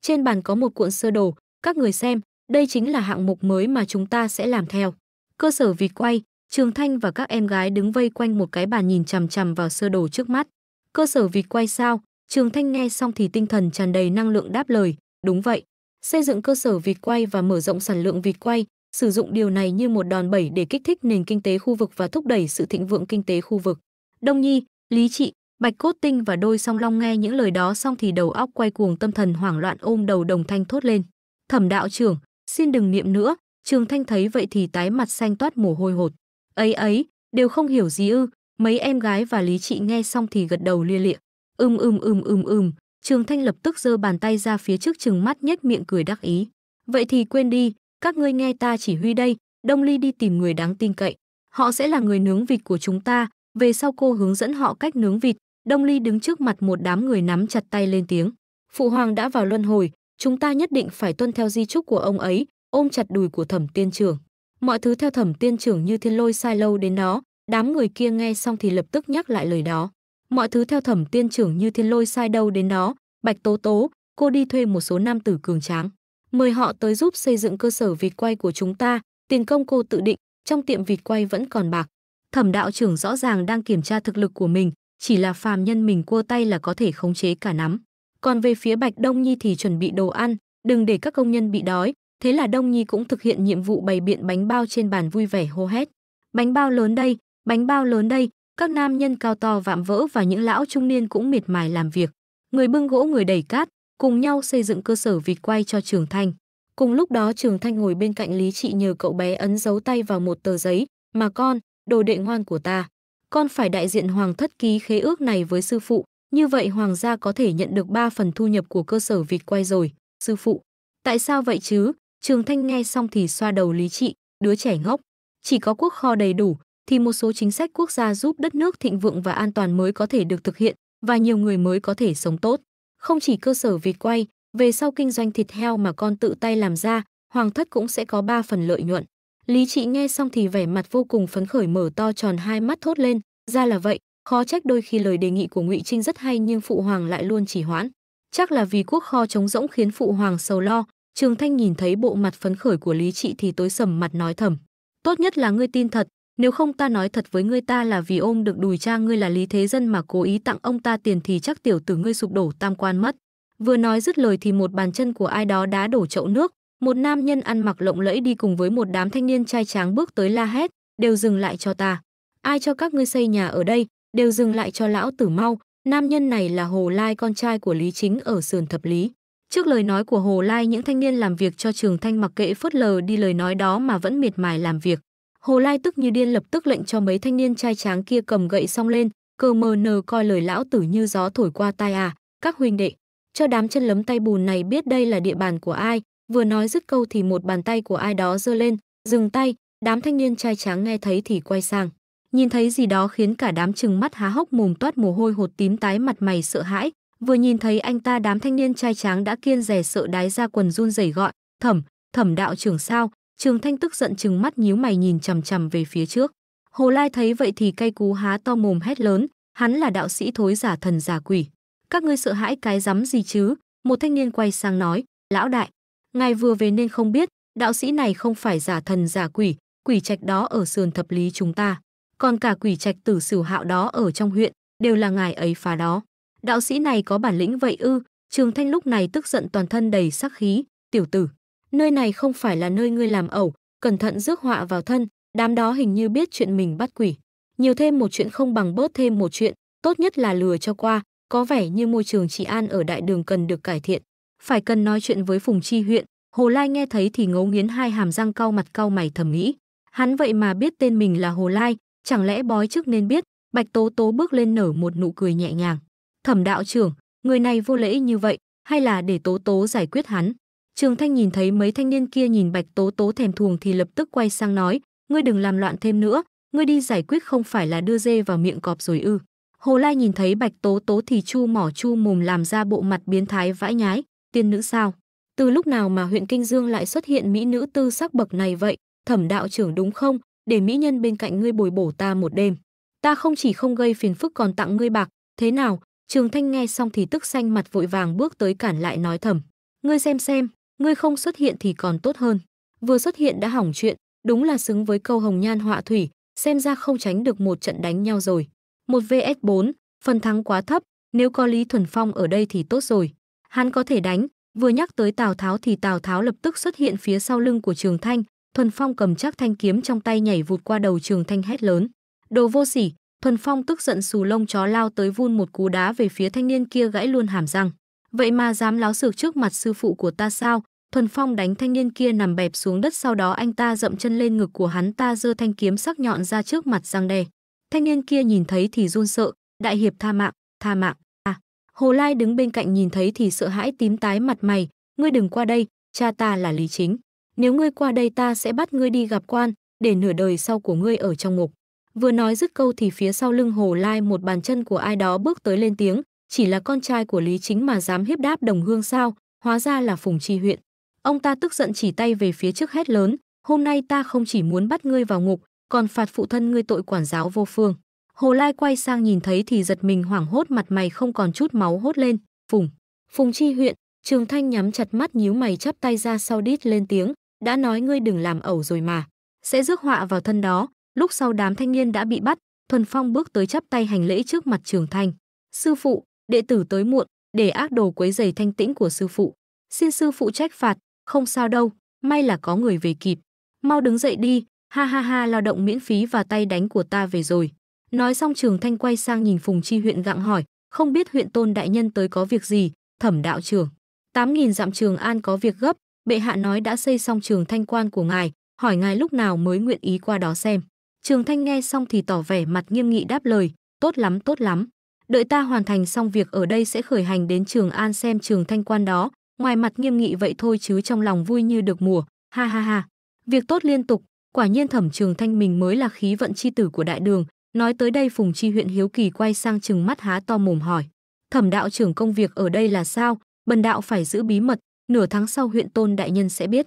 Trên bàn có một cuộn sơ đồ, các người xem, đây chính là hạng mục mới mà chúng ta sẽ làm theo. Cơ sở vì quay, Trường Thanh và các em gái đứng vây quanh một cái bàn nhìn chằm chằm vào sơ đồ trước mắt. Cơ sở vịt quay sao? Trường Thanh nghe xong thì tinh thần tràn đầy năng lượng đáp lời, đúng vậy, xây dựng cơ sở vịt quay và mở rộng sản lượng vịt quay, sử dụng điều này như một đòn bẩy để kích thích nền kinh tế khu vực và thúc đẩy sự thịnh vượng kinh tế khu vực. Đông Nhi, Lý Trị, Bạch Cốt Tinh và Đôi Song Long nghe những lời đó xong thì đầu óc quay cuồng tâm thần hoảng loạn ôm đầu đồng thanh thốt lên. Thẩm đạo trưởng, xin đừng niệm nữa, Trường Thanh thấy vậy thì tái mặt xanh toát mồ hôi hột ấy ấy đều không hiểu gì ư mấy em gái và lý chị nghe xong thì gật đầu lia lịa ưm ưm ưm ưm ưm trường thanh lập tức giơ bàn tay ra phía trước chừng mắt nhếch miệng cười đắc ý vậy thì quên đi các ngươi nghe ta chỉ huy đây đông ly đi tìm người đáng tin cậy họ sẽ là người nướng vịt của chúng ta về sau cô hướng dẫn họ cách nướng vịt đông ly đứng trước mặt một đám người nắm chặt tay lên tiếng phụ hoàng đã vào luân hồi chúng ta nhất định phải tuân theo di trúc của ông ấy ôm chặt đùi của thẩm tiên trưởng mọi thứ theo thẩm tiên trưởng như thiên lôi sai lâu đến nó đám người kia nghe xong thì lập tức nhắc lại lời đó mọi thứ theo thẩm tiên trưởng như thiên lôi sai đâu đến nó bạch tố tố cô đi thuê một số nam tử cường tráng mời họ tới giúp xây dựng cơ sở vịt quay của chúng ta tiền công cô tự định trong tiệm vịt quay vẫn còn bạc thẩm đạo trưởng rõ ràng đang kiểm tra thực lực của mình chỉ là phàm nhân mình cua tay là có thể khống chế cả nắm còn về phía bạch đông nhi thì chuẩn bị đồ ăn đừng để các công nhân bị đói Thế là Đông Nhi cũng thực hiện nhiệm vụ bày biện bánh bao trên bàn vui vẻ hô hét. Bánh bao lớn đây, bánh bao lớn đây, các nam nhân cao to vạm vỡ và những lão trung niên cũng miệt mài làm việc. Người bưng gỗ người đẩy cát, cùng nhau xây dựng cơ sở vịt quay cho Trường Thanh. Cùng lúc đó Trường Thanh ngồi bên cạnh Lý Trị nhờ cậu bé ấn dấu tay vào một tờ giấy, mà con, đồ đệ ngoan của ta. Con phải đại diện hoàng thất ký khế ước này với sư phụ, như vậy hoàng gia có thể nhận được 3 phần thu nhập của cơ sở vịt quay rồi, sư phụ. Tại sao vậy chứ? Trường Thanh nghe xong thì xoa đầu lý trị, đứa trẻ ngốc. Chỉ có quốc kho đầy đủ, thì một số chính sách quốc gia giúp đất nước thịnh vượng và an toàn mới có thể được thực hiện và nhiều người mới có thể sống tốt. Không chỉ cơ sở vịt quay, về sau kinh doanh thịt heo mà con tự tay làm ra, hoàng thất cũng sẽ có 3 phần lợi nhuận. Lý trị nghe xong thì vẻ mặt vô cùng phấn khởi mở to tròn hai mắt thốt lên, ra là vậy, khó trách đôi khi lời đề nghị của Ngụy Trinh rất hay nhưng phụ hoàng lại luôn chỉ hoãn. Chắc là vì quốc kho trống rỗng khiến phụ hoàng sầu lo, Trường Thanh nhìn thấy bộ mặt phấn khởi của Lý Trị thì tối sầm mặt nói thầm, tốt nhất là ngươi tin thật, nếu không ta nói thật với ngươi ta là vì ôm được đùi cha ngươi là Lý Thế Dân mà cố ý tặng ông ta tiền thì chắc tiểu tử ngươi sụp đổ tam quan mất. Vừa nói dứt lời thì một bàn chân của ai đó đá đổ chậu nước, một nam nhân ăn mặc lộng lẫy đi cùng với một đám thanh niên trai tráng bước tới la hét, đều dừng lại cho ta. Ai cho các ngươi xây nhà ở đây, đều dừng lại cho lão tử mau, nam nhân này là Hồ Lai con trai của Lý Chính ở sườn thập lý. Trước lời nói của Hồ Lai, những thanh niên làm việc cho Trường Thanh mặc kệ phớt lờ đi lời nói đó mà vẫn miệt mài làm việc. Hồ Lai tức như điên lập tức lệnh cho mấy thanh niên trai tráng kia cầm gậy xong lên, cơ mờ nờ coi lời lão tử như gió thổi qua tai à, các huynh đệ, cho đám chân lấm tay bùn này biết đây là địa bàn của ai, vừa nói dứt câu thì một bàn tay của ai đó giơ lên, dừng tay, đám thanh niên trai tráng nghe thấy thì quay sang. Nhìn thấy gì đó khiến cả đám trừng mắt há hốc mồm toát mồ hôi hột tím tái mặt mày sợ hãi, Vừa nhìn thấy anh ta đám thanh niên trai tráng đã kiên rẻ sợ đái ra quần run rẩy gọi, "Thẩm, Thẩm đạo trưởng sao?" Trường Thanh tức giận trừng mắt nhíu mày nhìn chằm chằm về phía trước. Hồ Lai thấy vậy thì cay cú há to mồm hét lớn, hắn là đạo sĩ thối giả thần giả quỷ. Các ngươi sợ hãi cái rắm gì chứ? Một thanh niên quay sang nói, lão đại, ngài vừa về nên không biết, đạo sĩ này không phải giả thần giả quỷ, quỷ trạch đó ở sườn thập lý chúng ta. Còn cả quỷ trạch tử sửu hạo đó ở trong huyện, đều là ngài ấy phá đó đạo sĩ này có bản lĩnh vậy ư trường thanh lúc này tức giận toàn thân đầy sắc khí tiểu tử nơi này không phải là nơi ngươi làm ẩu cẩn thận rước họa vào thân đám đó hình như biết chuyện mình bắt quỷ nhiều thêm một chuyện không bằng bớt thêm một chuyện tốt nhất là lừa cho qua có vẻ như môi trường trị an ở đại đường cần được cải thiện phải cần nói chuyện với phùng chi huyện hồ lai nghe thấy thì ngấu nghiến hai hàm răng cau mặt cau mày thầm nghĩ hắn vậy mà biết tên mình là hồ lai chẳng lẽ bói trước nên biết bạch tố tố bước lên nở một nụ cười nhẹ nhàng Thẩm đạo trưởng, người này vô lễ như vậy, hay là để Tố Tố giải quyết hắn? Trường Thanh nhìn thấy mấy thanh niên kia nhìn Bạch Tố Tố thèm thuồng thì lập tức quay sang nói, ngươi đừng làm loạn thêm nữa, ngươi đi giải quyết không phải là đưa dê vào miệng cọp rồi ư? Hồ Lai nhìn thấy Bạch Tố Tố thì chu mỏ chu mồm làm ra bộ mặt biến thái vãi nhái, tiên nữ sao? Từ lúc nào mà huyện Kinh Dương lại xuất hiện mỹ nữ tư sắc bậc này vậy? Thẩm đạo trưởng đúng không? Để mỹ nhân bên cạnh ngươi bồi bổ ta một đêm. Ta không chỉ không gây phiền phức còn tặng ngươi bạc, thế nào? Trường Thanh nghe xong thì tức xanh mặt vội vàng bước tới cản lại nói thầm. Ngươi xem xem, ngươi không xuất hiện thì còn tốt hơn. Vừa xuất hiện đã hỏng chuyện, đúng là xứng với câu hồng nhan họa thủy, xem ra không tránh được một trận đánh nhau rồi. Một vs 4 phần thắng quá thấp, nếu có Lý Thuần Phong ở đây thì tốt rồi. Hắn có thể đánh, vừa nhắc tới Tào Tháo thì Tào Tháo lập tức xuất hiện phía sau lưng của Trường Thanh, Thuần Phong cầm chắc thanh kiếm trong tay nhảy vụt qua đầu Trường Thanh hét lớn: "Đồ vô sỉ, Thuần Phong tức giận xù lông chó lao tới vun một cú đá về phía thanh niên kia gãy luôn hàm răng. Vậy mà dám láo xược trước mặt sư phụ của ta sao? Thuần Phong đánh thanh niên kia nằm bẹp xuống đất sau đó anh ta dậm chân lên ngực của hắn ta giơ thanh kiếm sắc nhọn ra trước mặt răng đè. Thanh niên kia nhìn thấy thì run sợ, đại hiệp tha mạng, tha mạng, à. Hồ Lai đứng bên cạnh nhìn thấy thì sợ hãi tím tái mặt mày, ngươi đừng qua đây, cha ta là Lý Chính. Nếu ngươi qua đây ta sẽ bắt ngươi đi gặp quan, để nửa đời sau của ngươi ở trong ngục. Vừa nói dứt câu thì phía sau lưng Hồ Lai một bàn chân của ai đó bước tới lên tiếng, chỉ là con trai của Lý Chính mà dám hiếp đáp đồng hương sao, hóa ra là Phùng Tri huyện. Ông ta tức giận chỉ tay về phía trước hét lớn, hôm nay ta không chỉ muốn bắt ngươi vào ngục, còn phạt phụ thân ngươi tội quản giáo vô phương. Hồ Lai quay sang nhìn thấy thì giật mình hoảng hốt mặt mày không còn chút máu hốt lên, Phùng. Phùng Tri huyện, Trường Thanh nhắm chặt mắt nhíu mày chắp tay ra sau đít lên tiếng, đã nói ngươi đừng làm ẩu rồi mà, sẽ rước họa vào thân đó, Lúc sau đám thanh niên đã bị bắt, Thuần Phong bước tới chắp tay hành lễ trước mặt Trường Thanh. "Sư phụ, đệ tử tới muộn, để ác đồ quấy giày thanh tĩnh của sư phụ. Xin sư phụ trách phạt, không sao đâu, may là có người về kịp. Mau đứng dậy đi, ha ha ha lao động miễn phí và tay đánh của ta về rồi." Nói xong Trường Thanh quay sang nhìn Phùng Chi huyện gặng hỏi, không biết huyện tôn đại nhân tới có việc gì, thẩm đạo trưởng. tám nghìn dặm Trường An có việc gấp, bệ hạ nói đã xây xong trường thanh quan của ngài, hỏi ngài lúc nào mới nguyện ý qua đó xem. Trường Thanh nghe xong thì tỏ vẻ mặt nghiêm nghị đáp lời, tốt lắm tốt lắm. Đợi ta hoàn thành xong việc ở đây sẽ khởi hành đến Trường An xem Trường Thanh quan đó, ngoài mặt nghiêm nghị vậy thôi chứ trong lòng vui như được mùa, ha ha ha. Việc tốt liên tục, quả nhiên Thẩm Trường Thanh mình mới là khí vận chi tử của đại đường, nói tới đây Phùng Chi huyện hiếu kỳ quay sang trừng mắt há to mồm hỏi: "Thẩm đạo trưởng công việc ở đây là sao? Bần đạo phải giữ bí mật, nửa tháng sau huyện tôn đại nhân sẽ biết."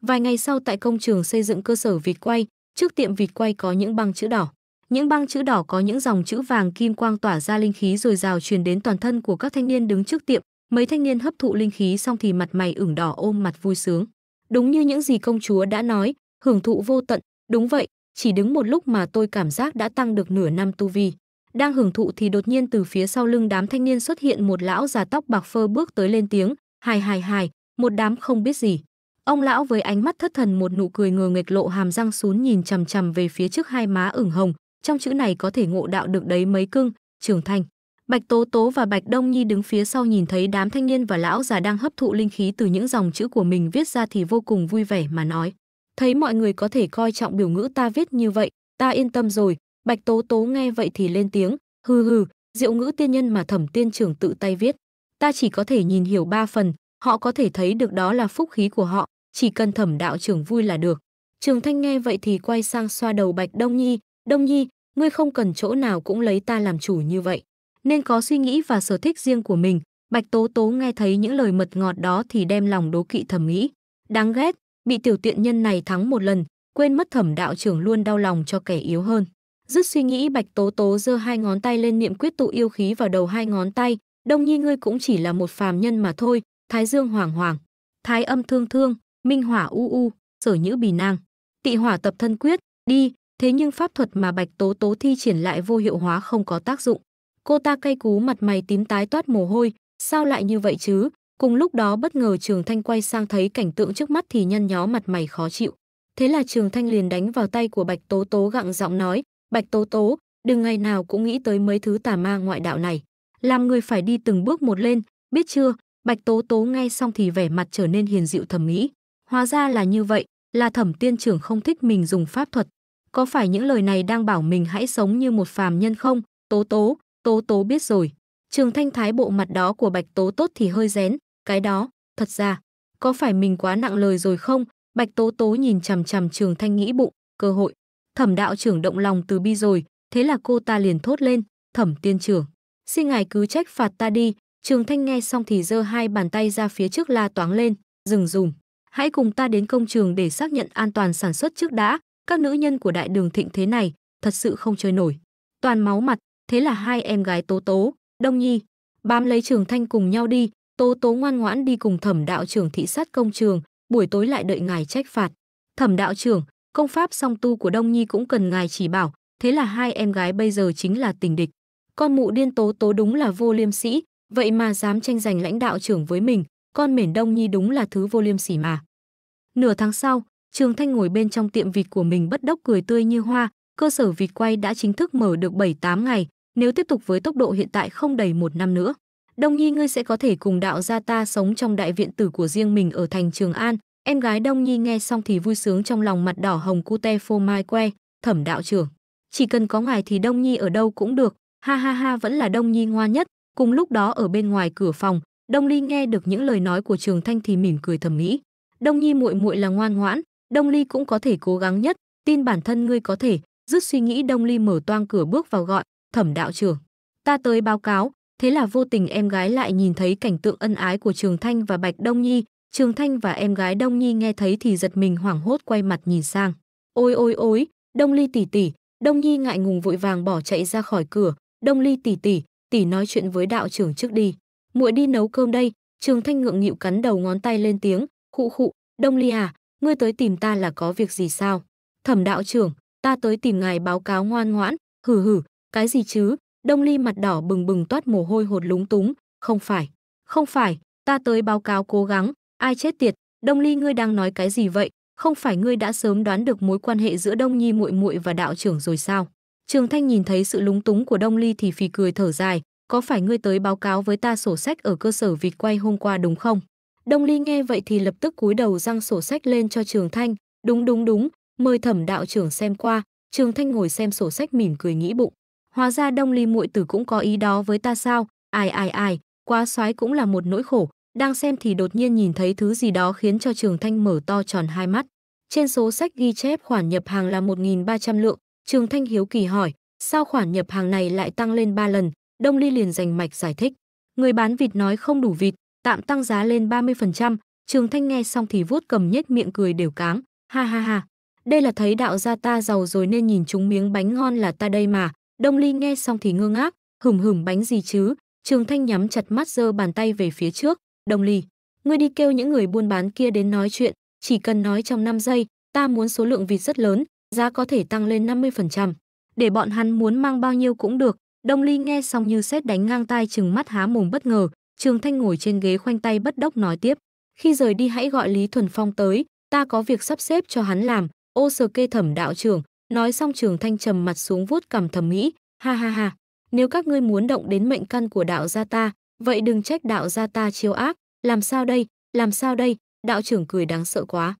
Vài ngày sau tại công trường xây dựng cơ sở vịt quay, Trước tiệm vịt quay có những băng chữ đỏ. Những băng chữ đỏ có những dòng chữ vàng kim quang tỏa ra linh khí rồi rào truyền đến toàn thân của các thanh niên đứng trước tiệm. Mấy thanh niên hấp thụ linh khí xong thì mặt mày ửng đỏ ôm mặt vui sướng. Đúng như những gì công chúa đã nói, hưởng thụ vô tận, đúng vậy, chỉ đứng một lúc mà tôi cảm giác đã tăng được nửa năm tu vi. Đang hưởng thụ thì đột nhiên từ phía sau lưng đám thanh niên xuất hiện một lão già tóc bạc phơ bước tới lên tiếng, hài hài hài, một đám không biết gì. Ông lão với ánh mắt thất thần một nụ cười ngờ nghệch lộ hàm răng sún nhìn chằm chằm về phía trước hai má ửng hồng, trong chữ này có thể ngộ đạo được đấy mấy cưng, trưởng thành. Bạch Tố Tố và Bạch Đông Nhi đứng phía sau nhìn thấy đám thanh niên và lão già đang hấp thụ linh khí từ những dòng chữ của mình viết ra thì vô cùng vui vẻ mà nói. Thấy mọi người có thể coi trọng biểu ngữ ta viết như vậy, ta yên tâm rồi. Bạch Tố Tố nghe vậy thì lên tiếng, hừ hừ, diệu ngữ tiên nhân mà thẩm tiên trưởng tự tay viết. Ta chỉ có thể nhìn hiểu ba phần, Họ có thể thấy được đó là phúc khí của họ, chỉ cần thẩm đạo trưởng vui là được. Trường Thanh nghe vậy thì quay sang xoa đầu Bạch Đông Nhi, "Đông Nhi, ngươi không cần chỗ nào cũng lấy ta làm chủ như vậy, nên có suy nghĩ và sở thích riêng của mình." Bạch Tố Tố nghe thấy những lời mật ngọt đó thì đem lòng đố kỵ thầm nghĩ, đáng ghét, bị tiểu tiện nhân này thắng một lần, quên mất thẩm đạo trưởng luôn đau lòng cho kẻ yếu hơn. Dứt suy nghĩ Bạch Tố Tố giơ hai ngón tay lên niệm quyết tụ yêu khí vào đầu hai ngón tay, Đông Nhi ngươi cũng chỉ là một phàm nhân mà thôi, thái dương hoàng hoàng, thái âm thương thương, minh hỏa u u, sở nhữ bì nang. Tị hỏa tập thân quyết, đi, thế nhưng pháp thuật mà Bạch Tố Tố thi triển lại vô hiệu hóa không có tác dụng. Cô ta cay cú mặt mày tím tái toát mồ hôi, sao lại như vậy chứ? Cùng lúc đó bất ngờ Trường Thanh quay sang thấy cảnh tượng trước mắt thì nhăn nhó mặt mày khó chịu. Thế là Trường Thanh liền đánh vào tay của Bạch Tố Tố gặng giọng nói, "Bạch Tố Tố, đừng ngày nào cũng nghĩ tới mấy thứ tà ma ngoại đạo này, làm người phải đi từng bước một lên, biết chưa, Bạch Tố Tố nghe xong thì vẻ mặt trở nên hiền dịu thầm nghĩ. Hóa ra là như vậy, là thẩm tiên trưởng không thích mình dùng pháp thuật. Có phải những lời này đang bảo mình hãy sống như một phàm nhân không? Tố Tố, Tố Tố biết rồi. Trường Thanh Thái bộ mặt đó của Bạch Tố tốt thì hơi rén. Cái đó, thật ra, có phải mình quá nặng lời rồi không? Bạch Tố Tố nhìn chằm chằm Trường Thanh nghĩ bụng, cơ hội. Thẩm đạo trưởng động lòng từ bi rồi, thế là cô ta liền thốt lên, "Thẩm tiên trưởng, xin ngài cứ trách phạt ta đi, Trường Thanh nghe xong thì giơ hai bàn tay ra phía trước la toáng lên, dừng dùm. Hãy cùng ta đến công trường để xác nhận an toàn sản xuất trước đã, các nữ nhân của đại đường thịnh thế này, thật sự không chơi nổi. Toàn máu mặt, thế là hai em gái Tố Tố, Đông Nhi, bám lấy Trường Thanh cùng nhau đi, Tố Tố ngoan ngoãn đi cùng Thẩm đạo trưởng thị sát công trường, buổi tối lại đợi ngài trách phạt. Thẩm đạo trưởng, công pháp song tu của Đông Nhi cũng cần ngài chỉ bảo, thế là hai em gái bây giờ chính là tình địch. Con mụ điên Tố Tố đúng là vô liêm sĩ, vậy mà dám tranh giành lãnh đạo trưởng với mình, con mền Đông Nhi đúng là thứ vô liêm sỉ mà. Nửa tháng sau, Trường Thanh ngồi bên trong tiệm vịt của mình bất đốc cười tươi như hoa, cơ sở vịt quay đã chính thức mở được 7-8 ngày, nếu tiếp tục với tốc độ hiện tại không đầy một năm nữa. Đông Nhi ngươi sẽ có thể cùng đạo gia ta sống trong đại viện tử của riêng mình ở thành Trường An. Em gái Đông Nhi nghe xong thì vui sướng trong lòng mặt đỏ hồng cu te phô mai que, thẩm đạo trưởng. Chỉ cần có ngài thì Đông Nhi ở đâu cũng được, ha ha ha vẫn là Đông Nhi ngoan nhất, Cùng lúc đó ở bên ngoài cửa phòng, Đông Ly nghe được những lời nói của Trường Thanh thì mỉm cười thầm nghĩ, Đông Nhi muội muội là ngoan ngoãn, Đông Ly cũng có thể cố gắng nhất, tin bản thân ngươi có thể. Dứt suy nghĩ Đông Ly mở toang cửa bước vào gọi, "Thẩm đạo trưởng, ta tới báo cáo." Thế là vô tình em gái lại nhìn thấy cảnh tượng ân ái của Trường Thanh và Bạch Đông Nhi, Trường Thanh và em gái Đông Nhi nghe thấy thì giật mình hoảng hốt quay mặt nhìn sang. "Ôi ôi ôi, Đông Ly tỷ tỷ." Đông Nhi ngại ngùng vội vàng bỏ chạy ra khỏi cửa, "Đông Ly tỷ tỷ, tỷ nói chuyện với đạo trưởng trước đi muội đi nấu cơm đây trường thanh ngượng nghịu cắn đầu ngón tay lên tiếng khụ khụ đông ly à ngươi tới tìm ta là có việc gì sao thẩm đạo trưởng ta tới tìm ngài báo cáo ngoan ngoãn hử hử cái gì chứ đông ly mặt đỏ bừng bừng toát mồ hôi hột lúng túng không phải không phải ta tới báo cáo cố gắng ai chết tiệt đông ly ngươi đang nói cái gì vậy không phải ngươi đã sớm đoán được mối quan hệ giữa đông nhi muội muội và đạo trưởng rồi sao Trường Thanh nhìn thấy sự lúng túng của Đông Ly thì phì cười thở dài, "Có phải ngươi tới báo cáo với ta sổ sách ở cơ sở vịt quay hôm qua đúng không?" Đông Ly nghe vậy thì lập tức cúi đầu răng sổ sách lên cho Trường Thanh, "Đúng đúng đúng, mời Thẩm đạo trưởng xem qua." Trường Thanh ngồi xem sổ sách mỉm cười nghĩ bụng, "Hóa ra Đông Ly muội tử cũng có ý đó với ta sao? Ai ai ai, quá soái cũng là một nỗi khổ." Đang xem thì đột nhiên nhìn thấy thứ gì đó khiến cho Trường Thanh mở to tròn hai mắt. Trên số sách ghi chép khoản nhập hàng là 1.300 lượng, Trường Thanh Hiếu kỳ hỏi, sao khoản nhập hàng này lại tăng lên 3 lần? Đông Ly liền rành mạch giải thích. Người bán vịt nói không đủ vịt, tạm tăng giá lên 30%, Trường Thanh nghe xong thì vuốt cầm nhếch miệng cười đều cáng, ha ha ha. Đây là thấy đạo gia ta giàu rồi nên nhìn chúng miếng bánh ngon là ta đây mà. Đông Ly nghe xong thì ngơ ngác, hửm hửm bánh gì chứ? Trường Thanh nhắm chặt mắt giơ bàn tay về phía trước, "Đông Ly, ngươi đi kêu những người buôn bán kia đến nói chuyện, chỉ cần nói trong 5 giây, ta muốn số lượng vịt rất lớn, giá có thể tăng lên 50%. Để bọn hắn muốn mang bao nhiêu cũng được. Đông Ly nghe xong như xét đánh ngang tai chừng mắt há mồm bất ngờ, Trường Thanh ngồi trên ghế khoanh tay bất đốc nói tiếp, khi rời đi hãy gọi Lý Thuần Phong tới, ta có việc sắp xếp cho hắn làm, ô sờ kê thẩm đạo trưởng, nói xong Trường Thanh trầm mặt xuống vuốt cằm thầm nghĩ, ha ha ha, nếu các ngươi muốn động đến mệnh căn của đạo gia ta, vậy đừng trách đạo gia ta chiêu ác, làm sao đây, làm sao đây, đạo trưởng cười đáng sợ quá.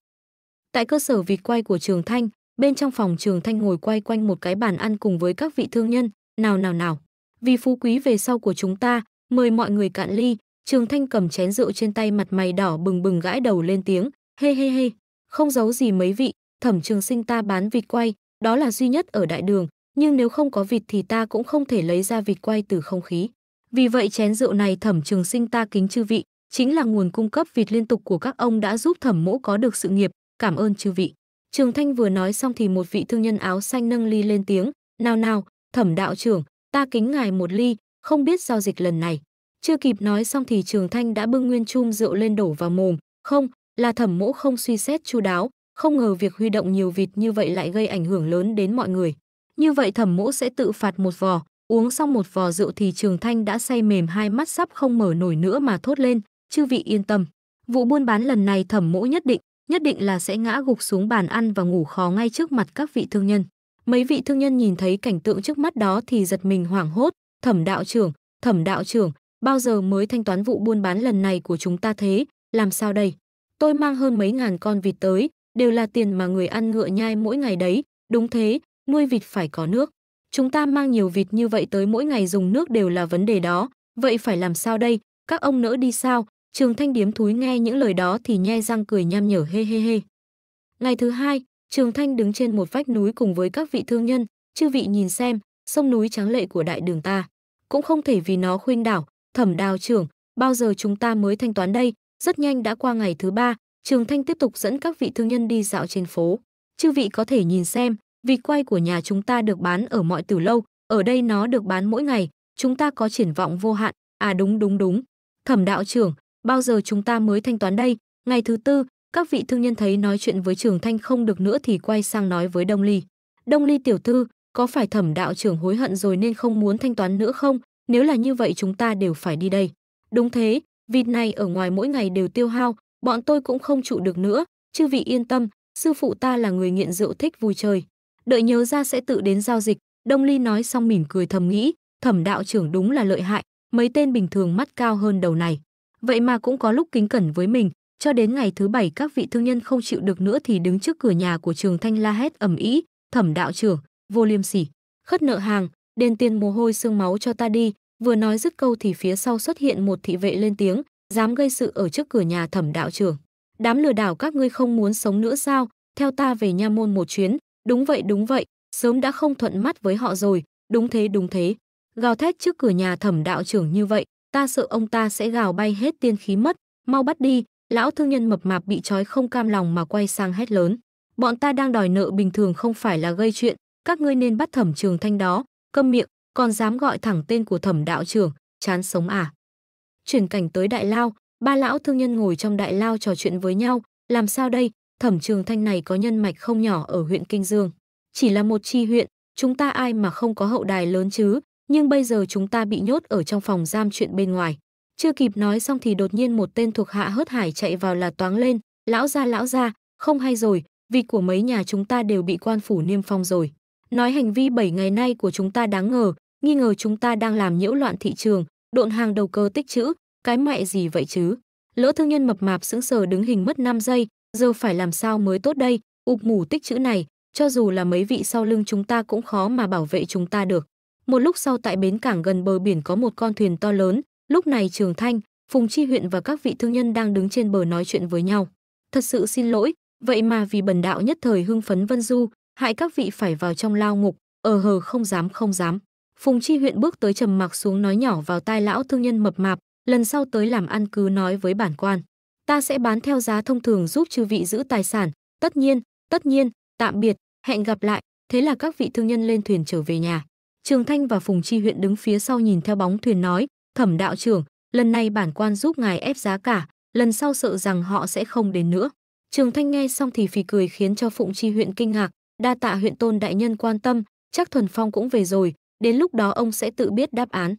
Tại cơ sở vịt quay của Trường Thanh, Bên trong phòng Trường Thanh ngồi quay quanh một cái bàn ăn cùng với các vị thương nhân, nào nào nào. Vì phú quý về sau của chúng ta, mời mọi người cạn ly. Trường Thanh cầm chén rượu trên tay mặt mày đỏ bừng bừng gãi đầu lên tiếng, hê hê hê. Không giấu gì mấy vị, thẩm trường sinh ta bán vịt quay, đó là duy nhất ở đại đường, nhưng nếu không có vịt thì ta cũng không thể lấy ra vịt quay từ không khí. Vì vậy chén rượu này thẩm trường sinh ta kính chư vị, chính là nguồn cung cấp vịt liên tục của các ông đã giúp thẩm mỗ có được sự nghiệp, cảm ơn chư vị. Trường Thanh vừa nói xong thì một vị thương nhân áo xanh nâng ly lên tiếng, "Nào nào, Thẩm đạo trưởng, ta kính ngài một ly, không biết giao dịch lần này." Chưa kịp nói xong thì Trường Thanh đã bưng nguyên chum rượu lên đổ vào mồm, "Không, là Thẩm Mỗ không suy xét chu đáo, không ngờ việc huy động nhiều vịt như vậy lại gây ảnh hưởng lớn đến mọi người. Như vậy Thẩm Mỗ sẽ tự phạt một vò." Uống xong một vò rượu thì Trường Thanh đã say mềm hai mắt sắp không mở nổi nữa mà thốt lên, "Chư vị yên tâm, vụ buôn bán lần này Thẩm Mỗ nhất định nhất định là sẽ ngã gục xuống bàn ăn và ngủ khó ngay trước mặt các vị thương nhân. Mấy vị thương nhân nhìn thấy cảnh tượng trước mắt đó thì giật mình hoảng hốt, "Thẩm đạo trưởng, Thẩm đạo trưởng, bao giờ mới thanh toán vụ buôn bán lần này của chúng ta thế, làm sao đây? Tôi mang hơn mấy ngàn con vịt tới, đều là tiền mà người ăn ngựa nhai mỗi ngày đấy, đúng thế, nuôi vịt phải có nước. Chúng ta mang nhiều vịt như vậy tới mỗi ngày dùng nước đều là vấn đề đó, vậy phải làm sao đây, các ông nỡ đi sao, Trường Thanh điếm thúi nghe những lời đó thì nhe răng cười nham nhở hê hê hê. Ngày thứ hai, Trường Thanh đứng trên một vách núi cùng với các vị thương nhân, chư vị nhìn xem, sông núi trắng lệ của đại đường ta. Cũng không thể vì nó khuyên đảo, thẩm đào trưởng, bao giờ chúng ta mới thanh toán đây, rất nhanh đã qua ngày thứ ba, Trường Thanh tiếp tục dẫn các vị thương nhân đi dạo trên phố. Chư vị có thể nhìn xem, vịt quay của nhà chúng ta được bán ở mọi từ lâu, ở đây nó được bán mỗi ngày, chúng ta có triển vọng vô hạn, à đúng đúng đúng. Thẩm đạo trưởng, bao giờ chúng ta mới thanh toán đây? Ngày thứ tư, các vị thương nhân thấy nói chuyện với Trường Thanh không được nữa thì quay sang nói với Đông Ly. Đông Ly tiểu thư, có phải thẩm đạo trưởng hối hận rồi nên không muốn thanh toán nữa không? Nếu là như vậy chúng ta đều phải đi đây. Đúng thế, vịt này ở ngoài mỗi ngày đều tiêu hao, bọn tôi cũng không trụ được nữa, chư vị yên tâm, sư phụ ta là người nghiện rượu thích vui chơi. Đợi nhớ ra sẽ tự đến giao dịch, Đông Ly nói xong mỉm cười thầm nghĩ, thẩm đạo trưởng đúng là lợi hại, mấy tên bình thường mắt cao hơn đầu này vậy mà cũng có lúc kính cẩn với mình cho đến ngày thứ bảy các vị thương nhân không chịu được nữa thì đứng trước cửa nhà của trường thanh la hét ầm ĩ thẩm đạo trưởng vô liêm sỉ khất nợ hàng đền tiền mồ hôi xương máu cho ta đi vừa nói dứt câu thì phía sau xuất hiện một thị vệ lên tiếng dám gây sự ở trước cửa nhà thẩm đạo trưởng đám lừa đảo các ngươi không muốn sống nữa sao theo ta về nha môn một chuyến đúng vậy đúng vậy sớm đã không thuận mắt với họ rồi đúng thế đúng thế gào thét trước cửa nhà thẩm đạo trưởng như vậy ta sợ ông ta sẽ gào bay hết tiên khí mất, mau bắt đi, lão thương nhân mập mạp bị trói không cam lòng mà quay sang hét lớn. Bọn ta đang đòi nợ bình thường không phải là gây chuyện, các ngươi nên bắt thẩm trường thanh đó, câm miệng, còn dám gọi thẳng tên của thẩm đạo trưởng, chán sống à. Chuyển cảnh tới đại lao, ba lão thương nhân ngồi trong đại lao trò chuyện với nhau, làm sao đây, thẩm trường thanh này có nhân mạch không nhỏ ở huyện Kinh Dương. Chỉ là một chi huyện, chúng ta ai mà không có hậu đài lớn chứ, nhưng bây giờ chúng ta bị nhốt ở trong phòng giam chuyện bên ngoài. Chưa kịp nói xong thì đột nhiên một tên thuộc hạ hớt hải chạy vào là toáng lên, lão ra lão ra, không hay rồi, việc của mấy nhà chúng ta đều bị quan phủ niêm phong rồi. Nói hành vi 7 ngày nay của chúng ta đáng ngờ, nghi ngờ chúng ta đang làm nhiễu loạn thị trường, độn hàng đầu cơ tích chữ cái mẹ gì vậy chứ? Lỡ thương nhân mập mạp sững sờ đứng hình mất 5 giây, giờ phải làm sao mới tốt đây, ụp mủ tích chữ này, cho dù là mấy vị sau lưng chúng ta cũng khó mà bảo vệ chúng ta được. Một lúc sau tại bến cảng gần bờ biển có một con thuyền to lớn, lúc này Trường Thanh, Phùng Chi huyện và các vị thương nhân đang đứng trên bờ nói chuyện với nhau. Thật sự xin lỗi, vậy mà vì bần đạo nhất thời hưng phấn Vân Du, hại các vị phải vào trong lao ngục, ở ờ hờ không dám không dám. Phùng Chi huyện bước tới trầm mặc xuống nói nhỏ vào tai lão thương nhân mập mạp, lần sau tới làm ăn cứ nói với bản quan. Ta sẽ bán theo giá thông thường giúp chư vị giữ tài sản, tất nhiên, tất nhiên, tạm biệt, hẹn gặp lại, thế là các vị thương nhân lên thuyền trở về nhà. Trường Thanh và Phùng Chi huyện đứng phía sau nhìn theo bóng thuyền nói, "Thẩm đạo trưởng, lần này bản quan giúp ngài ép giá cả, lần sau sợ rằng họ sẽ không đến nữa." Trường Thanh nghe xong thì phì cười khiến cho Phụng Chi huyện kinh ngạc, đa tạ huyện tôn đại nhân quan tâm, chắc thuần phong cũng về rồi, đến lúc đó ông sẽ tự biết đáp án.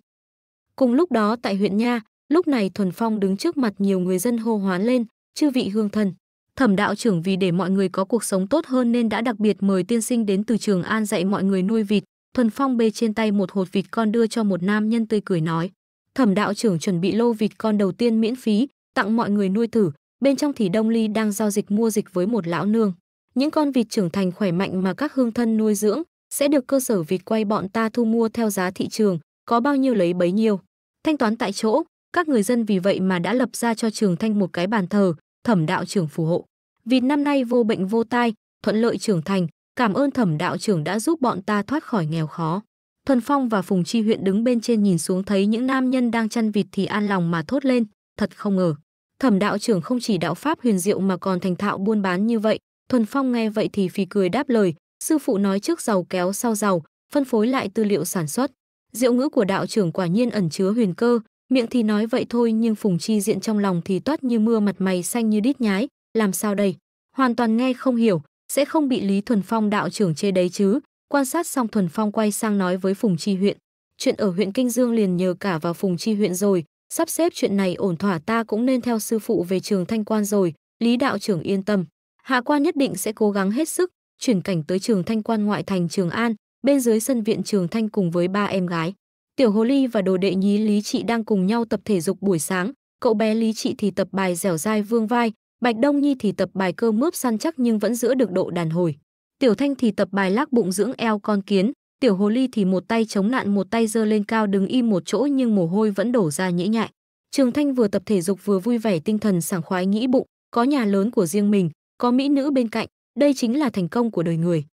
Cùng lúc đó tại huyện nha, lúc này thuần phong đứng trước mặt nhiều người dân hô hoán lên, chư vị hương thần. Thẩm đạo trưởng vì để mọi người có cuộc sống tốt hơn nên đã đặc biệt mời tiên sinh đến từ Trường An dạy mọi người nuôi vịt, Thuần Phong bê trên tay một hột vịt con đưa cho một nam nhân tươi cười nói. Thẩm đạo trưởng chuẩn bị lô vịt con đầu tiên miễn phí, tặng mọi người nuôi thử. Bên trong thì Đông Ly đang giao dịch mua dịch với một lão nương. Những con vịt trưởng thành khỏe mạnh mà các hương thân nuôi dưỡng sẽ được cơ sở vịt quay bọn ta thu mua theo giá thị trường, có bao nhiêu lấy bấy nhiêu. Thanh toán tại chỗ, các người dân vì vậy mà đã lập ra cho Trường Thanh một cái bàn thờ, thẩm đạo trưởng phù hộ. Vịt năm nay vô bệnh vô tai, thuận lợi trưởng thành, Cảm ơn thẩm đạo trưởng đã giúp bọn ta thoát khỏi nghèo khó. Thuần Phong và Phùng Chi huyện đứng bên trên nhìn xuống thấy những nam nhân đang chăn vịt thì an lòng mà thốt lên, thật không ngờ. Thẩm đạo trưởng không chỉ đạo pháp huyền diệu mà còn thành thạo buôn bán như vậy. Thuần Phong nghe vậy thì phì cười đáp lời, sư phụ nói trước giàu kéo sau giàu, phân phối lại tư liệu sản xuất. Diệu ngữ của đạo trưởng quả nhiên ẩn chứa huyền cơ, miệng thì nói vậy thôi nhưng Phùng Chi diện trong lòng thì toát như mưa mặt mày xanh như đít nhái, làm sao đây? Hoàn toàn nghe không hiểu, sẽ không bị Lý Thuần Phong đạo trưởng chê đấy chứ. Quan sát xong Thuần Phong quay sang nói với Phùng Chi huyện, chuyện ở huyện Kinh Dương liền nhờ cả vào Phùng Chi huyện rồi, sắp xếp chuyện này ổn thỏa ta cũng nên theo sư phụ về trường thanh quan rồi, Lý đạo trưởng yên tâm. Hạ quan nhất định sẽ cố gắng hết sức, chuyển cảnh tới trường thanh quan ngoại thành Trường An, bên dưới sân viện Trường Thanh cùng với ba em gái. Tiểu Hồ Ly và đồ đệ nhí Lý Trị đang cùng nhau tập thể dục buổi sáng, cậu bé Lý Trị thì tập bài dẻo dai vương vai, Bạch Đông Nhi thì tập bài cơ mướp săn chắc nhưng vẫn giữ được độ đàn hồi. Tiểu Thanh thì tập bài lắc bụng dưỡng eo con kiến, tiểu hồ ly thì một tay chống nạn một tay giơ lên cao đứng im một chỗ nhưng mồ hôi vẫn đổ ra nhễ nhại. Trường Thanh vừa tập thể dục vừa vui vẻ tinh thần sảng khoái nghĩ bụng, có nhà lớn của riêng mình, có mỹ nữ bên cạnh, đây chính là thành công của đời người.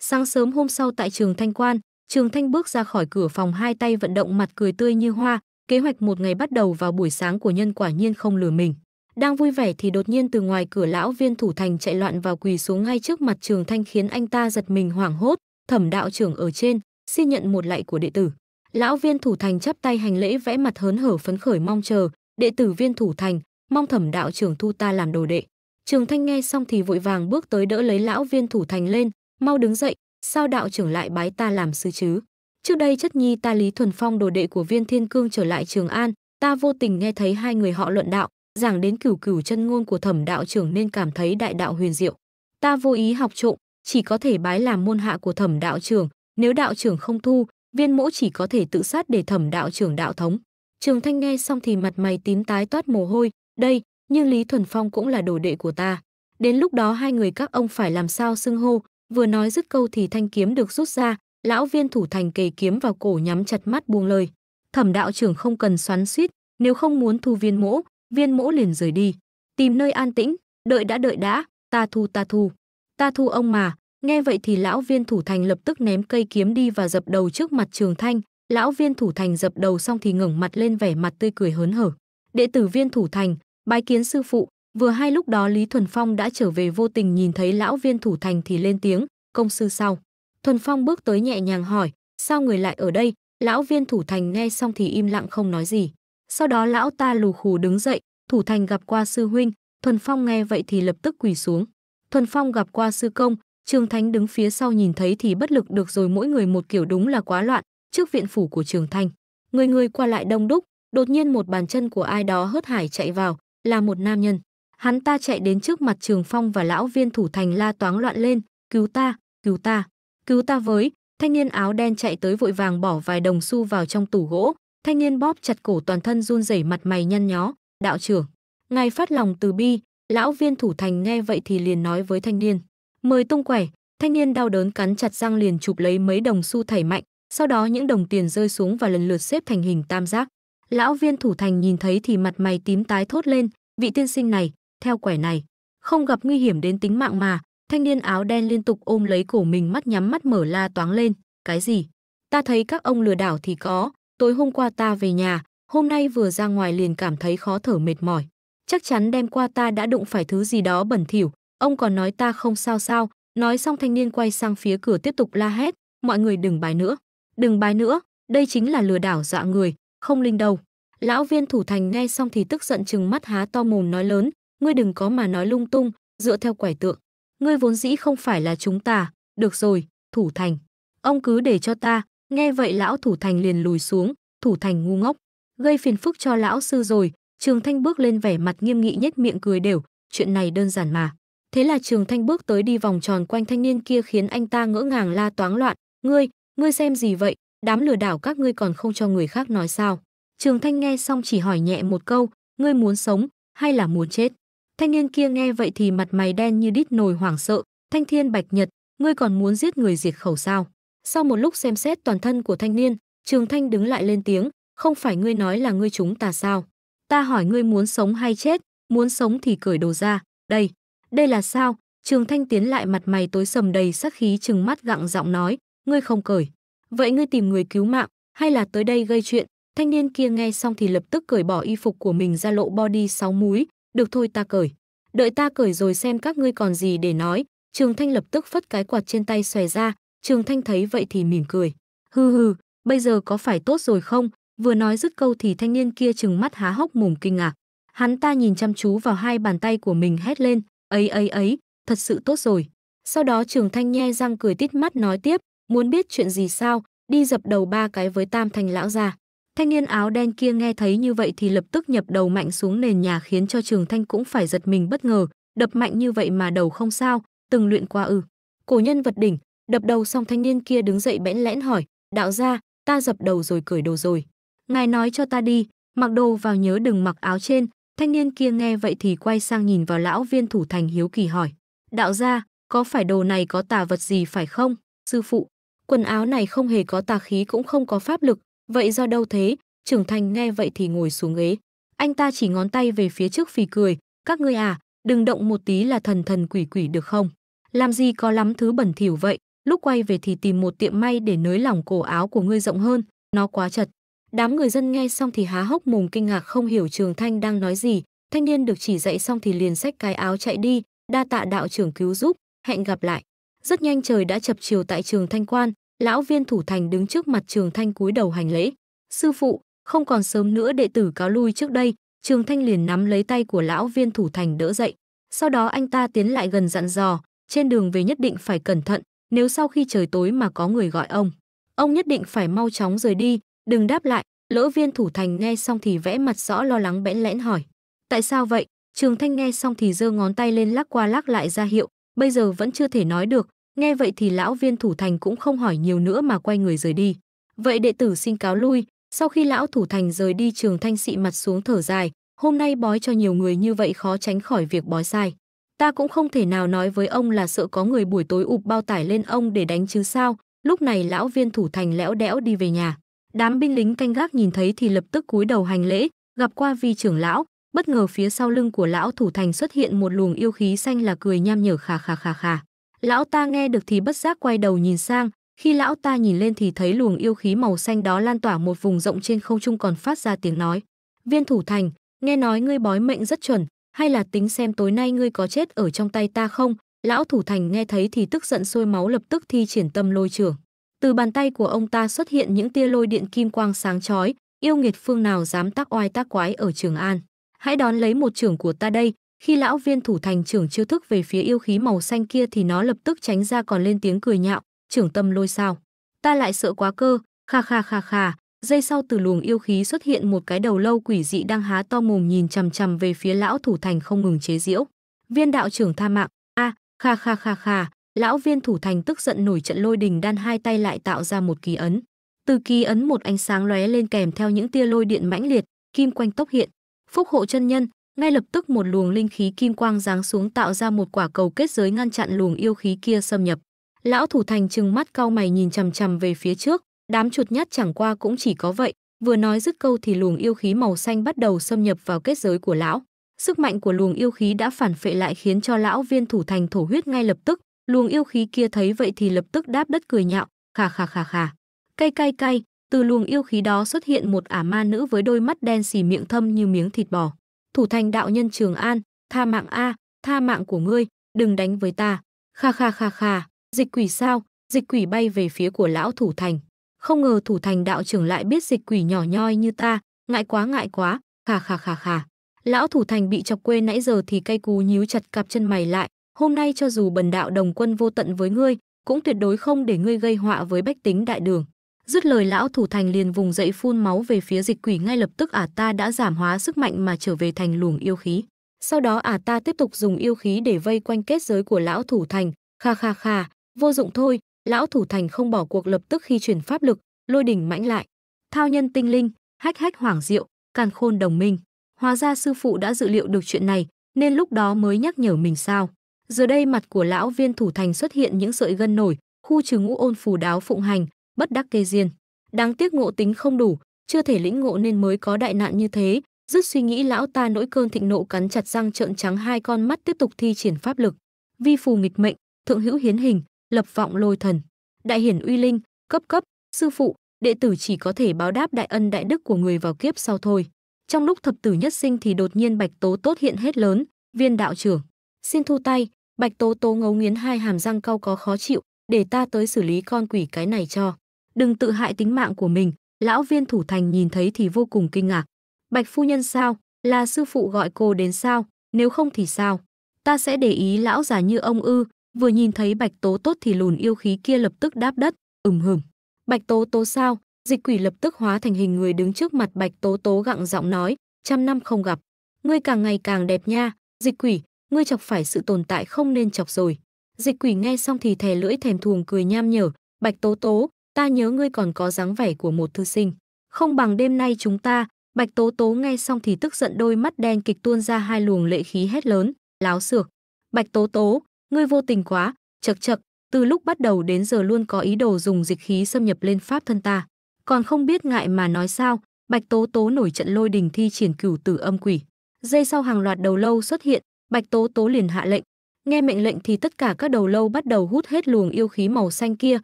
Sáng sớm hôm sau tại trường Thanh Quan, Trường Thanh bước ra khỏi cửa phòng hai tay vận động mặt cười tươi như hoa, kế hoạch một ngày bắt đầu vào buổi sáng của nhân quả nhiên không lừa mình. Đang vui vẻ thì đột nhiên từ ngoài cửa lão viên thủ thành chạy loạn vào quỳ xuống ngay trước mặt trường thanh khiến anh ta giật mình hoảng hốt, thẩm đạo trưởng ở trên, xin nhận một lạy của đệ tử. Lão viên thủ thành chắp tay hành lễ vẽ mặt hớn hở phấn khởi mong chờ, đệ tử viên thủ thành, mong thẩm đạo trưởng thu ta làm đồ đệ. Trường thanh nghe xong thì vội vàng bước tới đỡ lấy lão viên thủ thành lên, mau đứng dậy, sao đạo trưởng lại bái ta làm sư chứ? Trước đây chất nhi ta Lý Thuần Phong đồ đệ của viên thiên cương trở lại Trường An, ta vô tình nghe thấy hai người họ luận đạo, giảng đến cửu cửu chân ngôn của thẩm đạo trưởng nên cảm thấy đại đạo huyền diệu. Ta vô ý học trộm, chỉ có thể bái làm môn hạ của thẩm đạo trưởng, nếu đạo trưởng không thu, viên mỗ chỉ có thể tự sát để thẩm đạo trưởng đạo thống. Trường Thanh nghe xong thì mặt mày tím tái toát mồ hôi, đây, nhưng Lý Thuần Phong cũng là đồ đệ của ta. Đến lúc đó hai người các ông phải làm sao xưng hô, vừa nói dứt câu thì thanh kiếm được rút ra, lão viên thủ thành kề kiếm vào cổ nhắm chặt mắt buông lời. Thẩm đạo trưởng không cần xoắn suýt, nếu không muốn thu viên mỗ, viên mỗ liền rời đi tìm nơi an tĩnh đợi đã đợi đã ta thu ta thu ta thu ông mà nghe vậy thì lão viên thủ thành lập tức ném cây kiếm đi và dập đầu trước mặt trường thanh lão viên thủ thành dập đầu xong thì ngẩng mặt lên vẻ mặt tươi cười hớn hở đệ tử viên thủ thành bái kiến sư phụ vừa hai lúc đó lý thuần phong đã trở về vô tình nhìn thấy lão viên thủ thành thì lên tiếng công sư sau thuần phong bước tới nhẹ nhàng hỏi sao người lại ở đây lão viên thủ thành nghe xong thì im lặng không nói gì sau đó lão ta lù khù đứng dậy, thủ thành gặp qua sư huynh, Thuần Phong nghe vậy thì lập tức quỳ xuống. Thuần Phong gặp qua sư công, Trường Thánh đứng phía sau nhìn thấy thì bất lực được rồi mỗi người một kiểu đúng là quá loạn, trước viện phủ của Trường Thành. Người người qua lại đông đúc, đột nhiên một bàn chân của ai đó hớt hải chạy vào, là một nam nhân. Hắn ta chạy đến trước mặt Trường Phong và lão viên thủ thành la toáng loạn lên, cứu ta, cứu ta, cứu ta với. Thanh niên áo đen chạy tới vội vàng bỏ vài đồng xu vào trong tủ gỗ, Thanh niên bóp chặt cổ toàn thân run rẩy mặt mày nhăn nhó, "Đạo trưởng, ngài phát lòng từ bi." Lão viên thủ thành nghe vậy thì liền nói với thanh niên, "Mời tung quẻ." Thanh niên đau đớn cắn chặt răng liền chụp lấy mấy đồng xu thảy mạnh, sau đó những đồng tiền rơi xuống và lần lượt xếp thành hình tam giác. Lão viên thủ thành nhìn thấy thì mặt mày tím tái thốt lên, vị tiên sinh này, theo quẻ này, không gặp nguy hiểm đến tính mạng mà, thanh niên áo đen liên tục ôm lấy cổ mình mắt nhắm mắt mở la toáng lên, cái gì? Ta thấy các ông lừa đảo thì có, Tối hôm qua ta về nhà, hôm nay vừa ra ngoài liền cảm thấy khó thở mệt mỏi. Chắc chắn đem qua ta đã đụng phải thứ gì đó bẩn thỉu, ông còn nói ta không sao sao. Nói xong thanh niên quay sang phía cửa tiếp tục la hét, mọi người đừng bài nữa. Đừng bài nữa, đây chính là lừa đảo dọa người, không linh đâu. Lão viên thủ thành nghe xong thì tức giận chừng mắt há to mồm nói lớn, ngươi đừng có mà nói lung tung, dựa theo quẻ tượng. Ngươi vốn dĩ không phải là chúng ta, được rồi, thủ thành. Ông cứ để cho ta, Nghe vậy lão thủ thành liền lùi xuống, thủ thành ngu ngốc, gây phiền phức cho lão sư rồi, Trường Thanh bước lên vẻ mặt nghiêm nghị nhất miệng cười đều, chuyện này đơn giản mà. Thế là Trường Thanh bước tới đi vòng tròn quanh thanh niên kia khiến anh ta ngỡ ngàng la toáng loạn, "Ngươi, ngươi xem gì vậy? Đám lừa đảo các ngươi còn không cho người khác nói sao?" Trường Thanh nghe xong chỉ hỏi nhẹ một câu, "Ngươi muốn sống hay là muốn chết?" Thanh niên kia nghe vậy thì mặt mày đen như đít nồi hoảng sợ, "Thanh Thiên Bạch Nhật, ngươi còn muốn giết người diệt khẩu sao?" Sau một lúc xem xét toàn thân của thanh niên, Trường Thanh đứng lại lên tiếng, "Không phải ngươi nói là ngươi chúng ta sao? Ta hỏi ngươi muốn sống hay chết, muốn sống thì cởi đồ ra, đây, đây là sao?" Trường Thanh tiến lại mặt mày tối sầm đầy sát khí trừng mắt gặng giọng nói, "Ngươi không cởi, vậy ngươi tìm người cứu mạng hay là tới đây gây chuyện?" Thanh niên kia nghe xong thì lập tức cởi bỏ y phục của mình ra lộ body sáu múi, "Được thôi ta cởi, đợi ta cởi rồi xem các ngươi còn gì để nói." Trường Thanh lập tức phất cái quạt trên tay xòe ra, Trường Thanh thấy vậy thì mỉm cười. Hừ hừ, bây giờ có phải tốt rồi không? Vừa nói dứt câu thì thanh niên kia trừng mắt há hốc mồm kinh ngạc. Hắn ta nhìn chăm chú vào hai bàn tay của mình hét lên, ấy ấy ấy, thật sự tốt rồi. Sau đó Trường Thanh nhe răng cười tít mắt nói tiếp, muốn biết chuyện gì sao, đi dập đầu ba cái với Tam Thanh lão già. Thanh niên áo đen kia nghe thấy như vậy thì lập tức nhập đầu mạnh xuống nền nhà khiến cho Trường Thanh cũng phải giật mình bất ngờ, đập mạnh như vậy mà đầu không sao, từng luyện qua ư? Ừ. Cổ nhân vật đỉnh, đập đầu xong thanh niên kia đứng dậy bẽn lẽn hỏi đạo gia ta dập đầu rồi cởi đồ rồi ngài nói cho ta đi mặc đồ vào nhớ đừng mặc áo trên thanh niên kia nghe vậy thì quay sang nhìn vào lão viên thủ thành hiếu kỳ hỏi đạo gia có phải đồ này có tà vật gì phải không sư phụ quần áo này không hề có tà khí cũng không có pháp lực vậy do đâu thế trưởng thành nghe vậy thì ngồi xuống ghế anh ta chỉ ngón tay về phía trước phì cười các ngươi à đừng động một tí là thần thần quỷ quỷ được không làm gì có lắm thứ bẩn thỉu vậy lúc quay về thì tìm một tiệm may để nới lỏng cổ áo của ngươi rộng hơn, nó quá chật. Đám người dân nghe xong thì há hốc mồm kinh ngạc không hiểu Trường Thanh đang nói gì, thanh niên được chỉ dạy xong thì liền xách cái áo chạy đi, đa tạ đạo trưởng cứu giúp, hẹn gặp lại. Rất nhanh trời đã chập chiều tại Trường Thanh Quan, lão viên thủ thành đứng trước mặt Trường Thanh cúi đầu hành lễ. "Sư phụ, không còn sớm nữa đệ tử cáo lui trước đây." Trường Thanh liền nắm lấy tay của lão viên thủ thành đỡ dậy. Sau đó anh ta tiến lại gần dặn dò, trên đường về nhất định phải cẩn thận, nếu sau khi trời tối mà có người gọi ông, ông nhất định phải mau chóng rời đi, đừng đáp lại. Lỡ viên thủ thành nghe xong thì vẽ mặt rõ lo lắng bẽn lẽn hỏi. Tại sao vậy? Trường Thanh nghe xong thì giơ ngón tay lên lắc qua lắc lại ra hiệu, bây giờ vẫn chưa thể nói được, nghe vậy thì lão viên thủ thành cũng không hỏi nhiều nữa mà quay người rời đi. Vậy đệ tử xin cáo lui, sau khi lão thủ thành rời đi Trường Thanh xị mặt xuống thở dài, hôm nay bói cho nhiều người như vậy khó tránh khỏi việc bói sai. Ta cũng không thể nào nói với ông là sợ có người buổi tối ụp bao tải lên ông để đánh chứ sao. Lúc này lão viên thủ thành lẽo đẽo đi về nhà. Đám binh lính canh gác nhìn thấy thì lập tức cúi đầu hành lễ, gặp qua vi trưởng lão. Bất ngờ phía sau lưng của lão thủ thành xuất hiện một luồng yêu khí xanh là cười nham nhở khà khà khà khà. Lão ta nghe được thì bất giác quay đầu nhìn sang, khi lão ta nhìn lên thì thấy luồng yêu khí màu xanh đó lan tỏa một vùng rộng trên không trung còn phát ra tiếng nói. Viên thủ thành, nghe nói ngươi bói mệnh rất chuẩn, hay là tính xem tối nay ngươi có chết ở trong tay ta không? Lão thủ thành nghe thấy thì tức giận sôi máu lập tức thi triển tâm lôi trưởng. Từ bàn tay của ông ta xuất hiện những tia lôi điện kim quang sáng chói, yêu nghiệt phương nào dám tác oai tác quái ở Trường An. Hãy đón lấy một trưởng của ta đây, khi lão viên thủ thành trưởng chiêu thức về phía yêu khí màu xanh kia thì nó lập tức tránh ra còn lên tiếng cười nhạo, trưởng tâm lôi sao. Ta lại sợ quá cơ, kha kha kha kha, dây sau từ luồng yêu khí xuất hiện một cái đầu lâu quỷ dị đang há to mồm nhìn chằm chằm về phía lão thủ thành không ngừng chế diễu Viên đạo trưởng tha mạng, a, kha kha kha kha, lão viên thủ thành tức giận nổi trận lôi đình đan hai tay lại tạo ra một kỳ ấn. Từ kỳ ấn một ánh sáng lóe lên kèm theo những tia lôi điện mãnh liệt, kim quanh tốc hiện. Phúc hộ chân nhân, ngay lập tức một luồng linh khí kim quang giáng xuống tạo ra một quả cầu kết giới ngăn chặn luồng yêu khí kia xâm nhập. Lão thủ thành trừng mắt cau mày nhìn chằm chằm về phía trước, Đám chuột nhắt chẳng qua cũng chỉ có vậy, vừa nói dứt câu thì luồng yêu khí màu xanh bắt đầu xâm nhập vào kết giới của lão. Sức mạnh của luồng yêu khí đã phản phệ lại khiến cho lão viên thủ thành thổ huyết ngay lập tức, luồng yêu khí kia thấy vậy thì lập tức đáp đất cười nhạo, khà khà khà khà. Cay cay cay, từ luồng yêu khí đó xuất hiện một ả ma nữ với đôi mắt đen xì miệng thâm như miếng thịt bò. Thủ thành đạo nhân Trường An, tha mạng a, tha mạng của ngươi, đừng đánh với ta. Kha kha kha kha, dịch quỷ sao? Dịch quỷ bay về phía của lão thủ thành không ngờ thủ thành đạo trưởng lại biết dịch quỷ nhỏ nhoi như ta, ngại quá ngại quá, khà khà khà khà. Lão thủ thành bị chọc quê nãy giờ thì cây cú nhíu chặt cặp chân mày lại, hôm nay cho dù bần đạo đồng quân vô tận với ngươi, cũng tuyệt đối không để ngươi gây họa với bách tính đại đường. Dứt lời lão thủ thành liền vùng dậy phun máu về phía dịch quỷ ngay lập tức ả à ta đã giảm hóa sức mạnh mà trở về thành luồng yêu khí. Sau đó ả à ta tiếp tục dùng yêu khí để vây quanh kết giới của lão thủ thành, kha kha kha, vô dụng thôi, lão thủ thành không bỏ cuộc lập tức khi chuyển pháp lực, lôi đỉnh mãnh lại. Thao nhân tinh linh, hách hách hoàng diệu, càn khôn đồng minh. Hóa ra sư phụ đã dự liệu được chuyện này, nên lúc đó mới nhắc nhở mình sao. Giờ đây mặt của lão viên thủ thành xuất hiện những sợi gân nổi, khu trừ ngũ ôn phù đáo phụng hành, bất đắc kê diên. Đáng tiếc ngộ tính không đủ, chưa thể lĩnh ngộ nên mới có đại nạn như thế. Dứt suy nghĩ lão ta nỗi cơn thịnh nộ cắn chặt răng trợn trắng hai con mắt tiếp tục thi triển pháp lực. Vi phù nghịch mệnh, thượng hữu hiến hình, lập vọng lôi thần, đại hiển uy linh, cấp cấp, sư phụ, đệ tử chỉ có thể báo đáp đại ân đại đức của người vào kiếp sau thôi. Trong lúc thập tử nhất sinh thì đột nhiên Bạch Tố tốt hiện hết lớn, viên đạo trưởng. Xin thu tay, Bạch Tố tố ngấu nghiến hai hàm răng cau có khó chịu, để ta tới xử lý con quỷ cái này cho. Đừng tự hại tính mạng của mình, lão viên thủ thành nhìn thấy thì vô cùng kinh ngạc. Bạch phu nhân sao, là sư phụ gọi cô đến sao, nếu không thì sao? Ta sẽ để ý lão già như ông ư, vừa nhìn thấy bạch tố tốt thì lùn yêu khí kia lập tức đáp đất ừm hửm bạch tố tố sao dịch quỷ lập tức hóa thành hình người đứng trước mặt bạch tố tố gặng giọng nói trăm năm không gặp ngươi càng ngày càng đẹp nha dịch quỷ ngươi chọc phải sự tồn tại không nên chọc rồi dịch quỷ nghe xong thì thè lưỡi thèm thuồng cười nham nhở bạch tố tố ta nhớ ngươi còn có dáng vẻ của một thư sinh không bằng đêm nay chúng ta bạch tố tố nghe xong thì tức giận đôi mắt đen kịch tuôn ra hai luồng lệ khí hét lớn láo xược bạch tố tố ngươi vô tình quá, chật chật, từ lúc bắt đầu đến giờ luôn có ý đồ dùng dịch khí xâm nhập lên pháp thân ta. Còn không biết ngại mà nói sao, Bạch Tố Tố nổi trận lôi đình thi triển cửu tử âm quỷ. Dây sau hàng loạt đầu lâu xuất hiện, Bạch Tố Tố liền hạ lệnh. Nghe mệnh lệnh thì tất cả các đầu lâu bắt đầu hút hết luồng yêu khí màu xanh kia,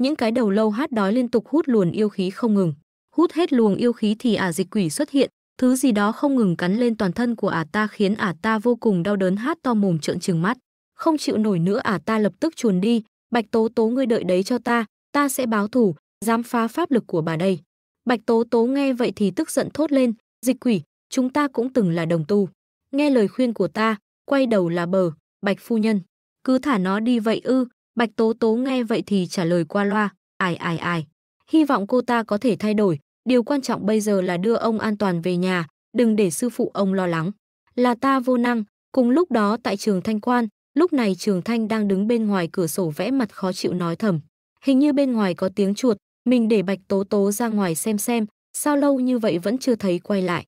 những cái đầu lâu hát đói liên tục hút luồn yêu khí không ngừng. Hút hết luồng yêu khí thì ả dịch quỷ xuất hiện, thứ gì đó không ngừng cắn lên toàn thân của ả ta khiến ả ta vô cùng đau đớn hát to mồm trợn trừng mắt không chịu nổi nữa à ta lập tức chuồn đi, Bạch Tố Tố ngươi đợi đấy cho ta, ta sẽ báo thủ, dám phá pháp lực của bà đây. Bạch Tố Tố nghe vậy thì tức giận thốt lên, dịch quỷ, chúng ta cũng từng là đồng tu. Nghe lời khuyên của ta, quay đầu là bờ, Bạch Phu Nhân. Cứ thả nó đi vậy ư, Bạch Tố Tố nghe vậy thì trả lời qua loa, ai ai ai. Hy vọng cô ta có thể thay đổi, điều quan trọng bây giờ là đưa ông an toàn về nhà, đừng để sư phụ ông lo lắng. Là ta vô năng, cùng lúc đó tại trường Thanh Quan, Lúc này Trường Thanh đang đứng bên ngoài cửa sổ vẽ mặt khó chịu nói thầm. Hình như bên ngoài có tiếng chuột, mình để Bạch Tố Tố ra ngoài xem xem, sao lâu như vậy vẫn chưa thấy quay lại.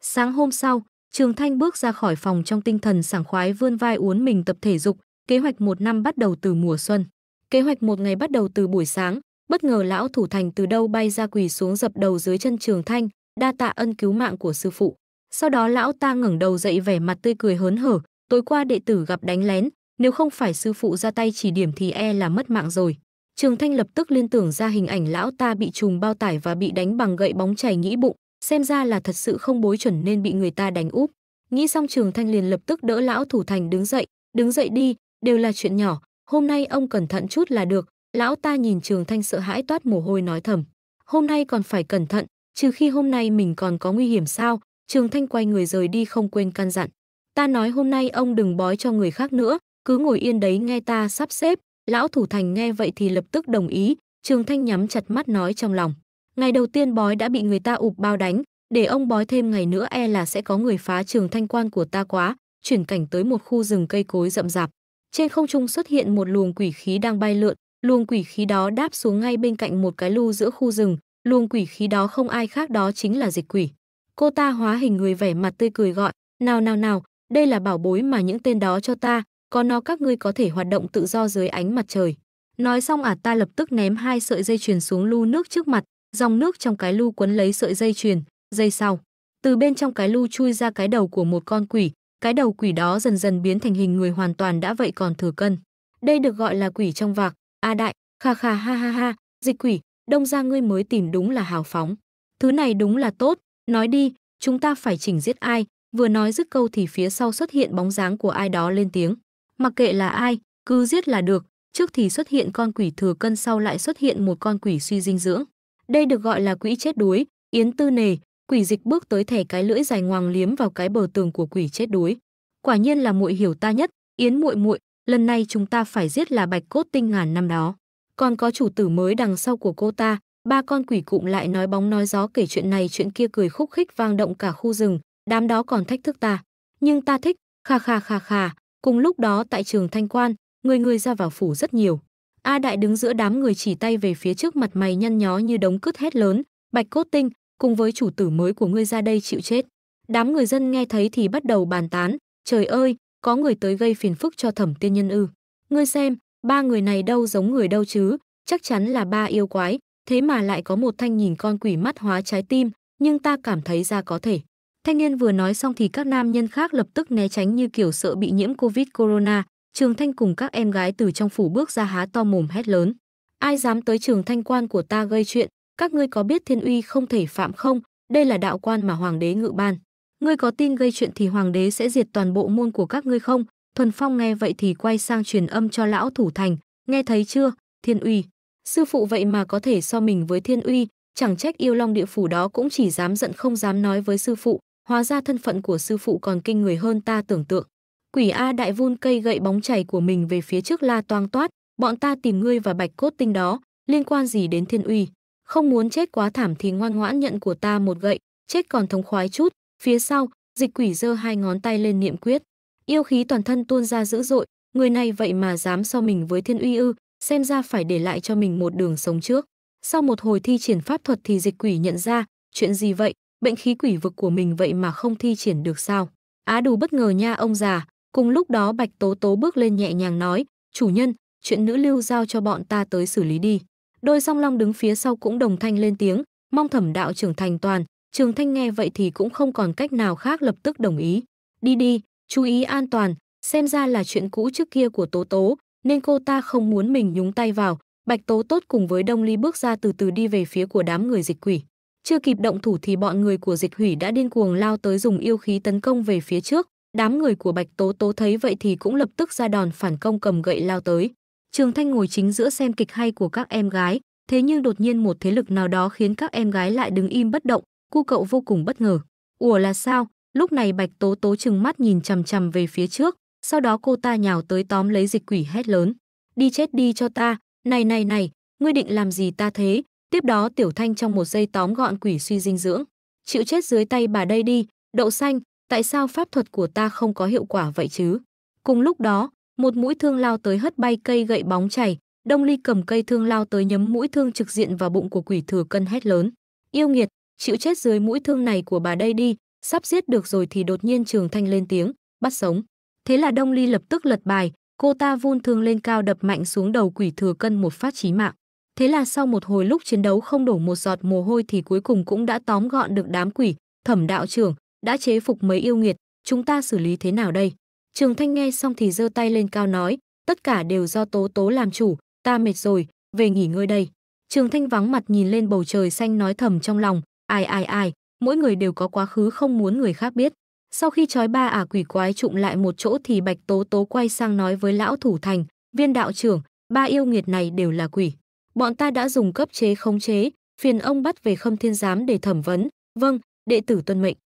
Sáng hôm sau, Trường Thanh bước ra khỏi phòng trong tinh thần sảng khoái vươn vai uốn mình tập thể dục, kế hoạch một năm bắt đầu từ mùa xuân. Kế hoạch một ngày bắt đầu từ buổi sáng, bất ngờ lão thủ thành từ đâu bay ra quỳ xuống dập đầu dưới chân Trường Thanh, đa tạ ân cứu mạng của sư phụ. Sau đó lão ta ngẩng đầu dậy vẻ mặt tươi cười hớn hở, Tối qua đệ tử gặp đánh lén, nếu không phải sư phụ ra tay chỉ điểm thì e là mất mạng rồi. Trường Thanh lập tức liên tưởng ra hình ảnh lão ta bị trùng bao tải và bị đánh bằng gậy bóng chảy nghĩ bụng, xem ra là thật sự không bối chuẩn nên bị người ta đánh úp. Nghĩ xong Trường Thanh liền lập tức đỡ lão thủ thành đứng dậy, đứng dậy đi, đều là chuyện nhỏ, hôm nay ông cẩn thận chút là được. Lão ta nhìn Trường Thanh sợ hãi toát mồ hôi nói thầm, hôm nay còn phải cẩn thận, trừ khi hôm nay mình còn có nguy hiểm sao? Trường Thanh quay người rời đi không quên căn dặn, Ta nói hôm nay ông đừng bói cho người khác nữa, cứ ngồi yên đấy nghe ta sắp xếp. Lão Thủ Thành nghe vậy thì lập tức đồng ý, Trường Thanh nhắm chặt mắt nói trong lòng. Ngày đầu tiên bói đã bị người ta ụp bao đánh, để ông bói thêm ngày nữa e là sẽ có người phá trường thanh quan của ta quá, chuyển cảnh tới một khu rừng cây cối rậm rạp. Trên không trung xuất hiện một luồng quỷ khí đang bay lượn, luồng quỷ khí đó đáp xuống ngay bên cạnh một cái lu giữa khu rừng, luồng quỷ khí đó không ai khác đó chính là dịch quỷ. Cô ta hóa hình người vẻ mặt tươi cười gọi, "Nào nào nào, đây là bảo bối mà những tên đó cho ta, có nó các ngươi có thể hoạt động tự do dưới ánh mặt trời. Nói xong ả à ta lập tức ném hai sợi dây chuyền xuống lu nước trước mặt, dòng nước trong cái lu quấn lấy sợi dây chuyền, dây sau. Từ bên trong cái lu chui ra cái đầu của một con quỷ, cái đầu quỷ đó dần dần biến thành hình người hoàn toàn đã vậy còn thừa cân. Đây được gọi là quỷ trong vạc, a đại, kha kha ha ha ha, dịch quỷ, đông ra ngươi mới tìm đúng là hào phóng. Thứ này đúng là tốt, nói đi, chúng ta phải chỉnh giết ai, Vừa nói dứt câu thì phía sau xuất hiện bóng dáng của ai đó lên tiếng. Mặc kệ là ai, cứ giết là được, trước thì xuất hiện con quỷ thừa cân sau lại xuất hiện một con quỷ suy dinh dưỡng. Đây được gọi là quỷ chết đuối, yến tư nề, quỷ dịch bước tới thẻ cái lưỡi dài ngoằng liếm vào cái bờ tường của quỷ chết đuối. Quả nhiên là muội hiểu ta nhất, yến muội muội, lần này chúng ta phải giết là bạch cốt tinh ngàn năm đó. Còn có chủ tử mới đằng sau của cô ta, ba con quỷ cụm lại nói bóng nói gió kể chuyện này chuyện kia cười khúc khích vang động cả khu rừng, đám đó còn thách thức ta nhưng ta thích kha kha kha kha cùng lúc đó tại trường thanh quan người người ra vào phủ rất nhiều a đại đứng giữa đám người chỉ tay về phía trước mặt mày nhăn nhó như đống cứt hét lớn bạch cốt tinh cùng với chủ tử mới của ngươi ra đây chịu chết đám người dân nghe thấy thì bắt đầu bàn tán trời ơi có người tới gây phiền phức cho thẩm tiên nhân ư ngươi xem ba người này đâu giống người đâu chứ chắc chắn là ba yêu quái thế mà lại có một thanh nhìn con quỷ mắt hóa trái tim nhưng ta cảm thấy ra có thể Thanh niên vừa nói xong thì các nam nhân khác lập tức né tránh như kiểu sợ bị nhiễm Covid Corona. Trường Thanh cùng các em gái từ trong phủ bước ra há to mồm hét lớn. Ai dám tới trường thanh quan của ta gây chuyện, các ngươi có biết thiên uy không thể phạm không? Đây là đạo quan mà hoàng đế ngự ban. Ngươi có tin gây chuyện thì hoàng đế sẽ diệt toàn bộ môn của các ngươi không? Thuần Phong nghe vậy thì quay sang truyền âm cho lão thủ thành, nghe thấy chưa, thiên uy. Sư phụ vậy mà có thể so mình với thiên uy, chẳng trách yêu long địa phủ đó cũng chỉ dám giận không dám nói với sư phụ, hóa ra thân phận của sư phụ còn kinh người hơn ta tưởng tượng. Quỷ A đại vun cây gậy bóng chảy của mình về phía trước la toang toát, bọn ta tìm ngươi và bạch cốt tinh đó, liên quan gì đến thiên uy. Không muốn chết quá thảm thì ngoan ngoãn nhận của ta một gậy, chết còn thống khoái chút. Phía sau, dịch quỷ giơ hai ngón tay lên niệm quyết. Yêu khí toàn thân tuôn ra dữ dội, người này vậy mà dám so mình với thiên uy ư, xem ra phải để lại cho mình một đường sống trước. Sau một hồi thi triển pháp thuật thì dịch quỷ nhận ra, chuyện gì vậy, bệnh khí quỷ vực của mình vậy mà không thi triển được sao? Á đủ bất ngờ nha ông già, cùng lúc đó Bạch Tố Tố bước lên nhẹ nhàng nói, chủ nhân, chuyện nữ lưu giao cho bọn ta tới xử lý đi. Đôi song long đứng phía sau cũng đồng thanh lên tiếng, mong thẩm đạo trưởng thành toàn, trường thanh nghe vậy thì cũng không còn cách nào khác lập tức đồng ý. Đi đi, chú ý an toàn, xem ra là chuyện cũ trước kia của Tố Tố, nên cô ta không muốn mình nhúng tay vào. Bạch Tố tốt cùng với Đông Ly bước ra từ từ đi về phía của đám người dịch quỷ. Chưa kịp động thủ thì bọn người của Dịch Hủy đã điên cuồng lao tới dùng yêu khí tấn công về phía trước. Đám người của Bạch Tố Tố thấy vậy thì cũng lập tức ra đòn phản công cầm gậy lao tới. Trường Thanh ngồi chính giữa xem kịch hay của các em gái, thế nhưng đột nhiên một thế lực nào đó khiến các em gái lại đứng im bất động, cu cậu vô cùng bất ngờ. Ủa là sao? Lúc này Bạch Tố Tố trừng mắt nhìn chằm chằm về phía trước, sau đó cô ta nhào tới tóm lấy Dịch Quỷ hét lớn: "Đi chết đi cho ta, này này này, ngươi định làm gì ta thế, Tiếp đó Tiểu Thanh trong một giây tóm gọn quỷ suy dinh dưỡng. Chịu chết dưới tay bà đây đi, đậu xanh, tại sao pháp thuật của ta không có hiệu quả vậy chứ? Cùng lúc đó, một mũi thương lao tới hất bay cây gậy bóng chảy, Đông Ly cầm cây thương lao tới nhấm mũi thương trực diện vào bụng của quỷ thừa cân hét lớn. Yêu nghiệt, chịu chết dưới mũi thương này của bà đây đi, sắp giết được rồi thì đột nhiên Trường Thanh lên tiếng, bắt sống. Thế là Đông Ly lập tức lật bài, cô ta vun thương lên cao đập mạnh xuống đầu quỷ thừa cân một phát chí mạng. Thế là sau một hồi lúc chiến đấu không đổ một giọt mồ hôi thì cuối cùng cũng đã tóm gọn được đám quỷ, thẩm đạo trưởng, đã chế phục mấy yêu nghiệt, chúng ta xử lý thế nào đây? Trường Thanh nghe xong thì giơ tay lên cao nói, tất cả đều do Tố Tố làm chủ, ta mệt rồi, về nghỉ ngơi đây. Trường Thanh vắng mặt nhìn lên bầu trời xanh nói thầm trong lòng, ai ai ai, mỗi người đều có quá khứ không muốn người khác biết. Sau khi trói ba ả à quỷ quái trụm lại một chỗ thì Bạch Tố Tố quay sang nói với lão thủ thành, viên đạo trưởng, ba yêu nghiệt này đều là quỷ bọn ta đã dùng cấp chế khống chế, phiền ông bắt về khâm thiên giám để thẩm vấn, vâng, đệ tử tuân mệnh.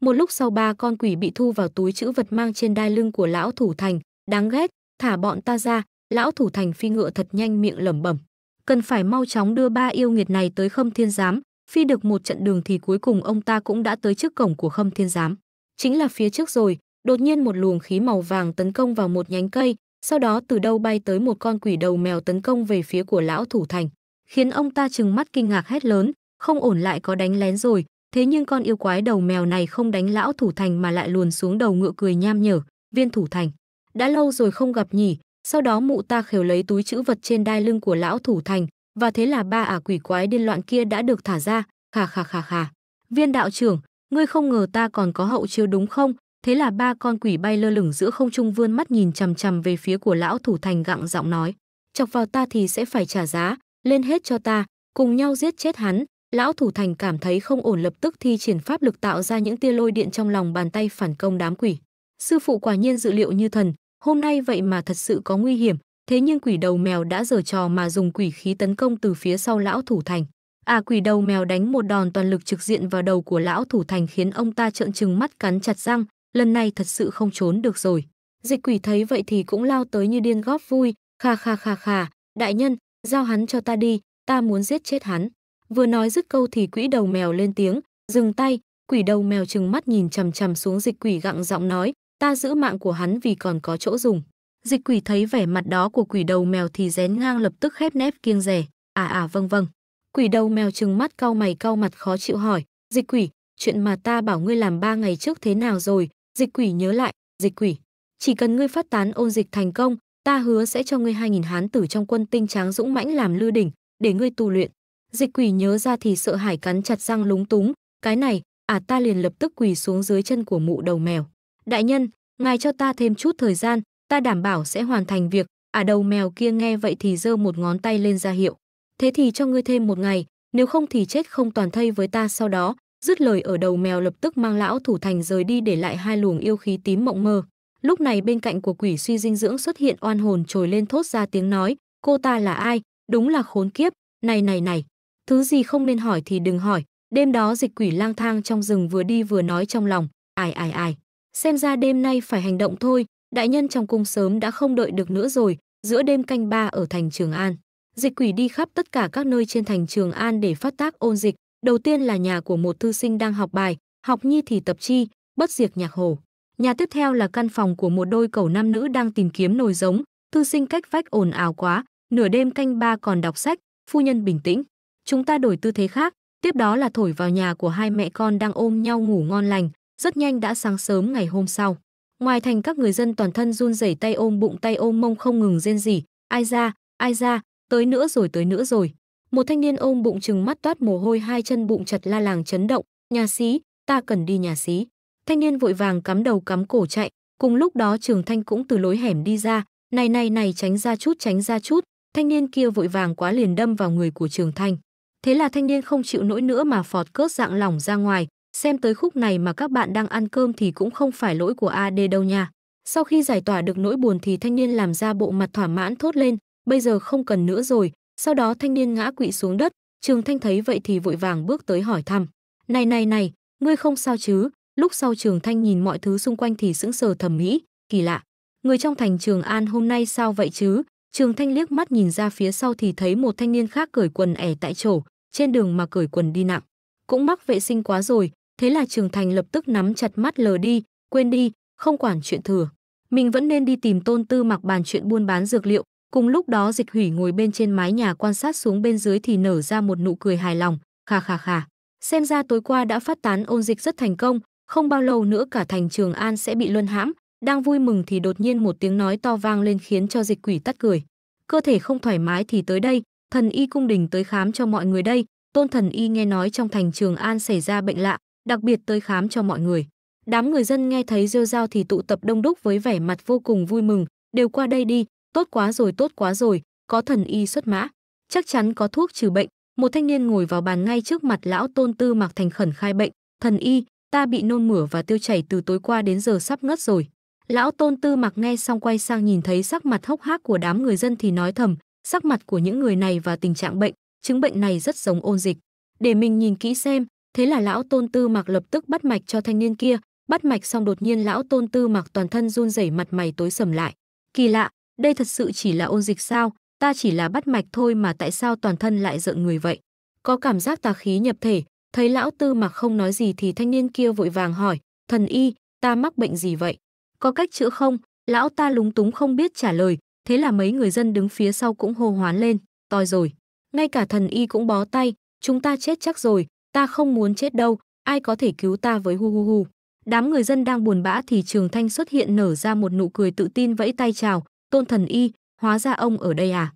Một lúc sau ba con quỷ bị thu vào túi chữ vật mang trên đai lưng của lão thủ thành, đáng ghét, thả bọn ta ra, lão thủ thành phi ngựa thật nhanh miệng lẩm bẩm. Cần phải mau chóng đưa ba yêu nghiệt này tới khâm thiên giám, phi được một trận đường thì cuối cùng ông ta cũng đã tới trước cổng của khâm thiên giám. Chính là phía trước rồi, đột nhiên một luồng khí màu vàng tấn công vào một nhánh cây, sau đó từ đâu bay tới một con quỷ đầu mèo tấn công về phía của lão thủ thành, khiến ông ta trừng mắt kinh ngạc hét lớn, không ổn lại có đánh lén rồi, thế nhưng con yêu quái đầu mèo này không đánh lão thủ thành mà lại luồn xuống đầu ngựa cười nham nhở, viên thủ thành. Đã lâu rồi không gặp nhỉ, sau đó mụ ta khều lấy túi chữ vật trên đai lưng của lão thủ thành, và thế là ba ả à quỷ quái điên loạn kia đã được thả ra, khà khà khà khà. Viên đạo trưởng, ngươi không ngờ ta còn có hậu chiêu đúng không, Thế là ba con quỷ bay lơ lửng giữa không trung vươn mắt nhìn chằm chằm về phía của lão thủ thành gặng giọng nói, chọc vào ta thì sẽ phải trả giá, lên hết cho ta, cùng nhau giết chết hắn. Lão thủ thành cảm thấy không ổn lập tức thi triển pháp lực tạo ra những tia lôi điện trong lòng bàn tay phản công đám quỷ. Sư phụ quả nhiên dự liệu như thần, hôm nay vậy mà thật sự có nguy hiểm, thế nhưng quỷ đầu mèo đã giở trò mà dùng quỷ khí tấn công từ phía sau lão thủ thành. À quỷ đầu mèo đánh một đòn toàn lực trực diện vào đầu của lão thủ thành khiến ông ta trợn trừng mắt cắn chặt răng, lần này thật sự không trốn được rồi. Dịch quỷ thấy vậy thì cũng lao tới như điên góp vui, kha kha kha kha, đại nhân, giao hắn cho ta đi, ta muốn giết chết hắn. Vừa nói dứt câu thì quỷ đầu mèo lên tiếng, dừng tay, quỷ đầu mèo trừng mắt nhìn chằm chằm xuống dịch quỷ gặng giọng nói, ta giữ mạng của hắn vì còn có chỗ dùng. Dịch quỷ thấy vẻ mặt đó của quỷ đầu mèo thì rén ngang lập tức khép nép kiêng rẻ, à à vâng vâng. Quỷ đầu mèo trừng mắt cau mày cau mặt khó chịu hỏi, dịch quỷ, chuyện mà ta bảo ngươi làm ba ngày trước thế nào rồi, Dịch quỷ nhớ lại, dịch quỷ, chỉ cần ngươi phát tán ôn dịch thành công, ta hứa sẽ cho ngươi 2000 hán tử trong quân tinh tráng dũng mãnh làm lư đỉnh, để ngươi tu luyện. Dịch quỷ nhớ ra thì sợ hải cắn chặt răng lúng túng, cái này, à ta liền lập tức quỳ xuống dưới chân của mụ đầu mèo. Đại nhân, ngài cho ta thêm chút thời gian, ta đảm bảo sẽ hoàn thành việc. À đầu mèo kia nghe vậy thì giơ một ngón tay lên ra hiệu. Thế thì cho ngươi thêm một ngày, nếu không thì chết không toàn thây với ta sau đó, Dứt lời ở đầu mèo lập tức mang lão thủ thành rời đi để lại hai luồng yêu khí tím mộng mơ. Lúc này bên cạnh của quỷ suy dinh dưỡng xuất hiện oan hồn trồi lên thốt ra tiếng nói, cô ta là ai, đúng là khốn kiếp, này này này, thứ gì không nên hỏi thì đừng hỏi, đêm đó dịch quỷ lang thang trong rừng vừa đi vừa nói trong lòng, ai ai ai, xem ra đêm nay phải hành động thôi, đại nhân trong cung sớm đã không đợi được nữa rồi, giữa đêm canh ba ở thành Trường An. Dịch quỷ đi khắp tất cả các nơi trên thành Trường An để phát tác ôn dịch, Đầu tiên là nhà của một thư sinh đang học bài, học nhi thì tập chi, bất diệt nhạc hồ. Nhà tiếp theo là căn phòng của một đôi cầu nam nữ đang tìm kiếm nồi giống, thư sinh cách vách ồn ào quá, nửa đêm canh ba còn đọc sách, phu nhân bình tĩnh. Chúng ta đổi tư thế khác, tiếp đó là thổi vào nhà của hai mẹ con đang ôm nhau ngủ ngon lành, rất nhanh đã sáng sớm ngày hôm sau. Ngoài thành các người dân toàn thân run rẩy tay ôm bụng tay ôm mông không ngừng rên rỉ, ai ra, ai ra, tới nữa rồi tới nữa rồi. Một thanh niên ôm bụng trừng mắt toát mồ hôi hai chân bụng chật la làng chấn động, nhà sĩ, ta cần đi nhà sĩ. Thanh niên vội vàng cắm đầu cắm cổ chạy, cùng lúc đó Trường Thanh cũng từ lối hẻm đi ra, này này này tránh ra chút tránh ra chút, thanh niên kia vội vàng quá liền đâm vào người của Trường Thanh. Thế là thanh niên không chịu nổi nữa mà phọt cớt dạng lỏng ra ngoài, xem tới khúc này mà các bạn đang ăn cơm thì cũng không phải lỗi của AD đâu nha. Sau khi giải tỏa được nỗi buồn thì thanh niên làm ra bộ mặt thỏa mãn thốt lên, bây giờ không cần nữa rồi, sau đó thanh niên ngã quỵ xuống đất, Trường Thanh thấy vậy thì vội vàng bước tới hỏi thăm. "Này này này, ngươi không sao chứ?" Lúc sau Trường Thanh nhìn mọi thứ xung quanh thì sững sờ thầm nghĩ, kỳ lạ, người trong thành Trường An hôm nay sao vậy chứ? Trường Thanh liếc mắt nhìn ra phía sau thì thấy một thanh niên khác cởi quần ẻ tại chỗ, trên đường mà cởi quần đi nặng. Cũng mắc vệ sinh quá rồi, thế là Trường Thành lập tức nắm chặt mắt lờ đi, quên đi, không quản chuyện thừa. Mình vẫn nên đi tìm Tôn Tư Mặc bàn chuyện buôn bán dược liệu, Cùng lúc đó dịch hủy ngồi bên trên mái nhà quan sát xuống bên dưới thì nở ra một nụ cười hài lòng, khà khà khà. Xem ra tối qua đã phát tán ôn dịch rất thành công, không bao lâu nữa cả thành Trường An sẽ bị luân hãm, đang vui mừng thì đột nhiên một tiếng nói to vang lên khiến cho dịch quỷ tắt cười. Cơ thể không thoải mái thì tới đây, thần y cung đình tới khám cho mọi người đây, tôn thần y nghe nói trong thành Trường An xảy ra bệnh lạ, đặc biệt tới khám cho mọi người. Đám người dân nghe thấy rêu rao thì tụ tập đông đúc với vẻ mặt vô cùng vui mừng, đều qua đây đi, tốt quá rồi tốt quá rồi có thần y xuất mã chắc chắn có thuốc trừ bệnh một thanh niên ngồi vào bàn ngay trước mặt lão tôn tư mặc thành khẩn khai bệnh thần y ta bị nôn mửa và tiêu chảy từ tối qua đến giờ sắp ngất rồi lão tôn tư mặc nghe xong quay sang nhìn thấy sắc mặt hốc hác của đám người dân thì nói thầm sắc mặt của những người này và tình trạng bệnh chứng bệnh này rất giống ôn dịch để mình nhìn kỹ xem thế là lão tôn tư mặc lập tức bắt mạch cho thanh niên kia bắt mạch xong đột nhiên lão tôn tư mặc toàn thân run rẩy mặt mày tối sầm lại kỳ lạ đây thật sự chỉ là ôn dịch sao, ta chỉ là bắt mạch thôi mà tại sao toàn thân lại giận người vậy? Có cảm giác tà khí nhập thể, thấy lão tư mặc không nói gì thì thanh niên kia vội vàng hỏi, thần y, ta mắc bệnh gì vậy? Có cách chữa không? Lão ta lúng túng không biết trả lời, thế là mấy người dân đứng phía sau cũng hô hoán lên, toi rồi. Ngay cả thần y cũng bó tay, chúng ta chết chắc rồi, ta không muốn chết đâu, ai có thể cứu ta với hu hu hu. Đám người dân đang buồn bã thì Trường Thanh xuất hiện nở ra một nụ cười tự tin vẫy tay chào, tôn thần y hóa ra ông ở đây à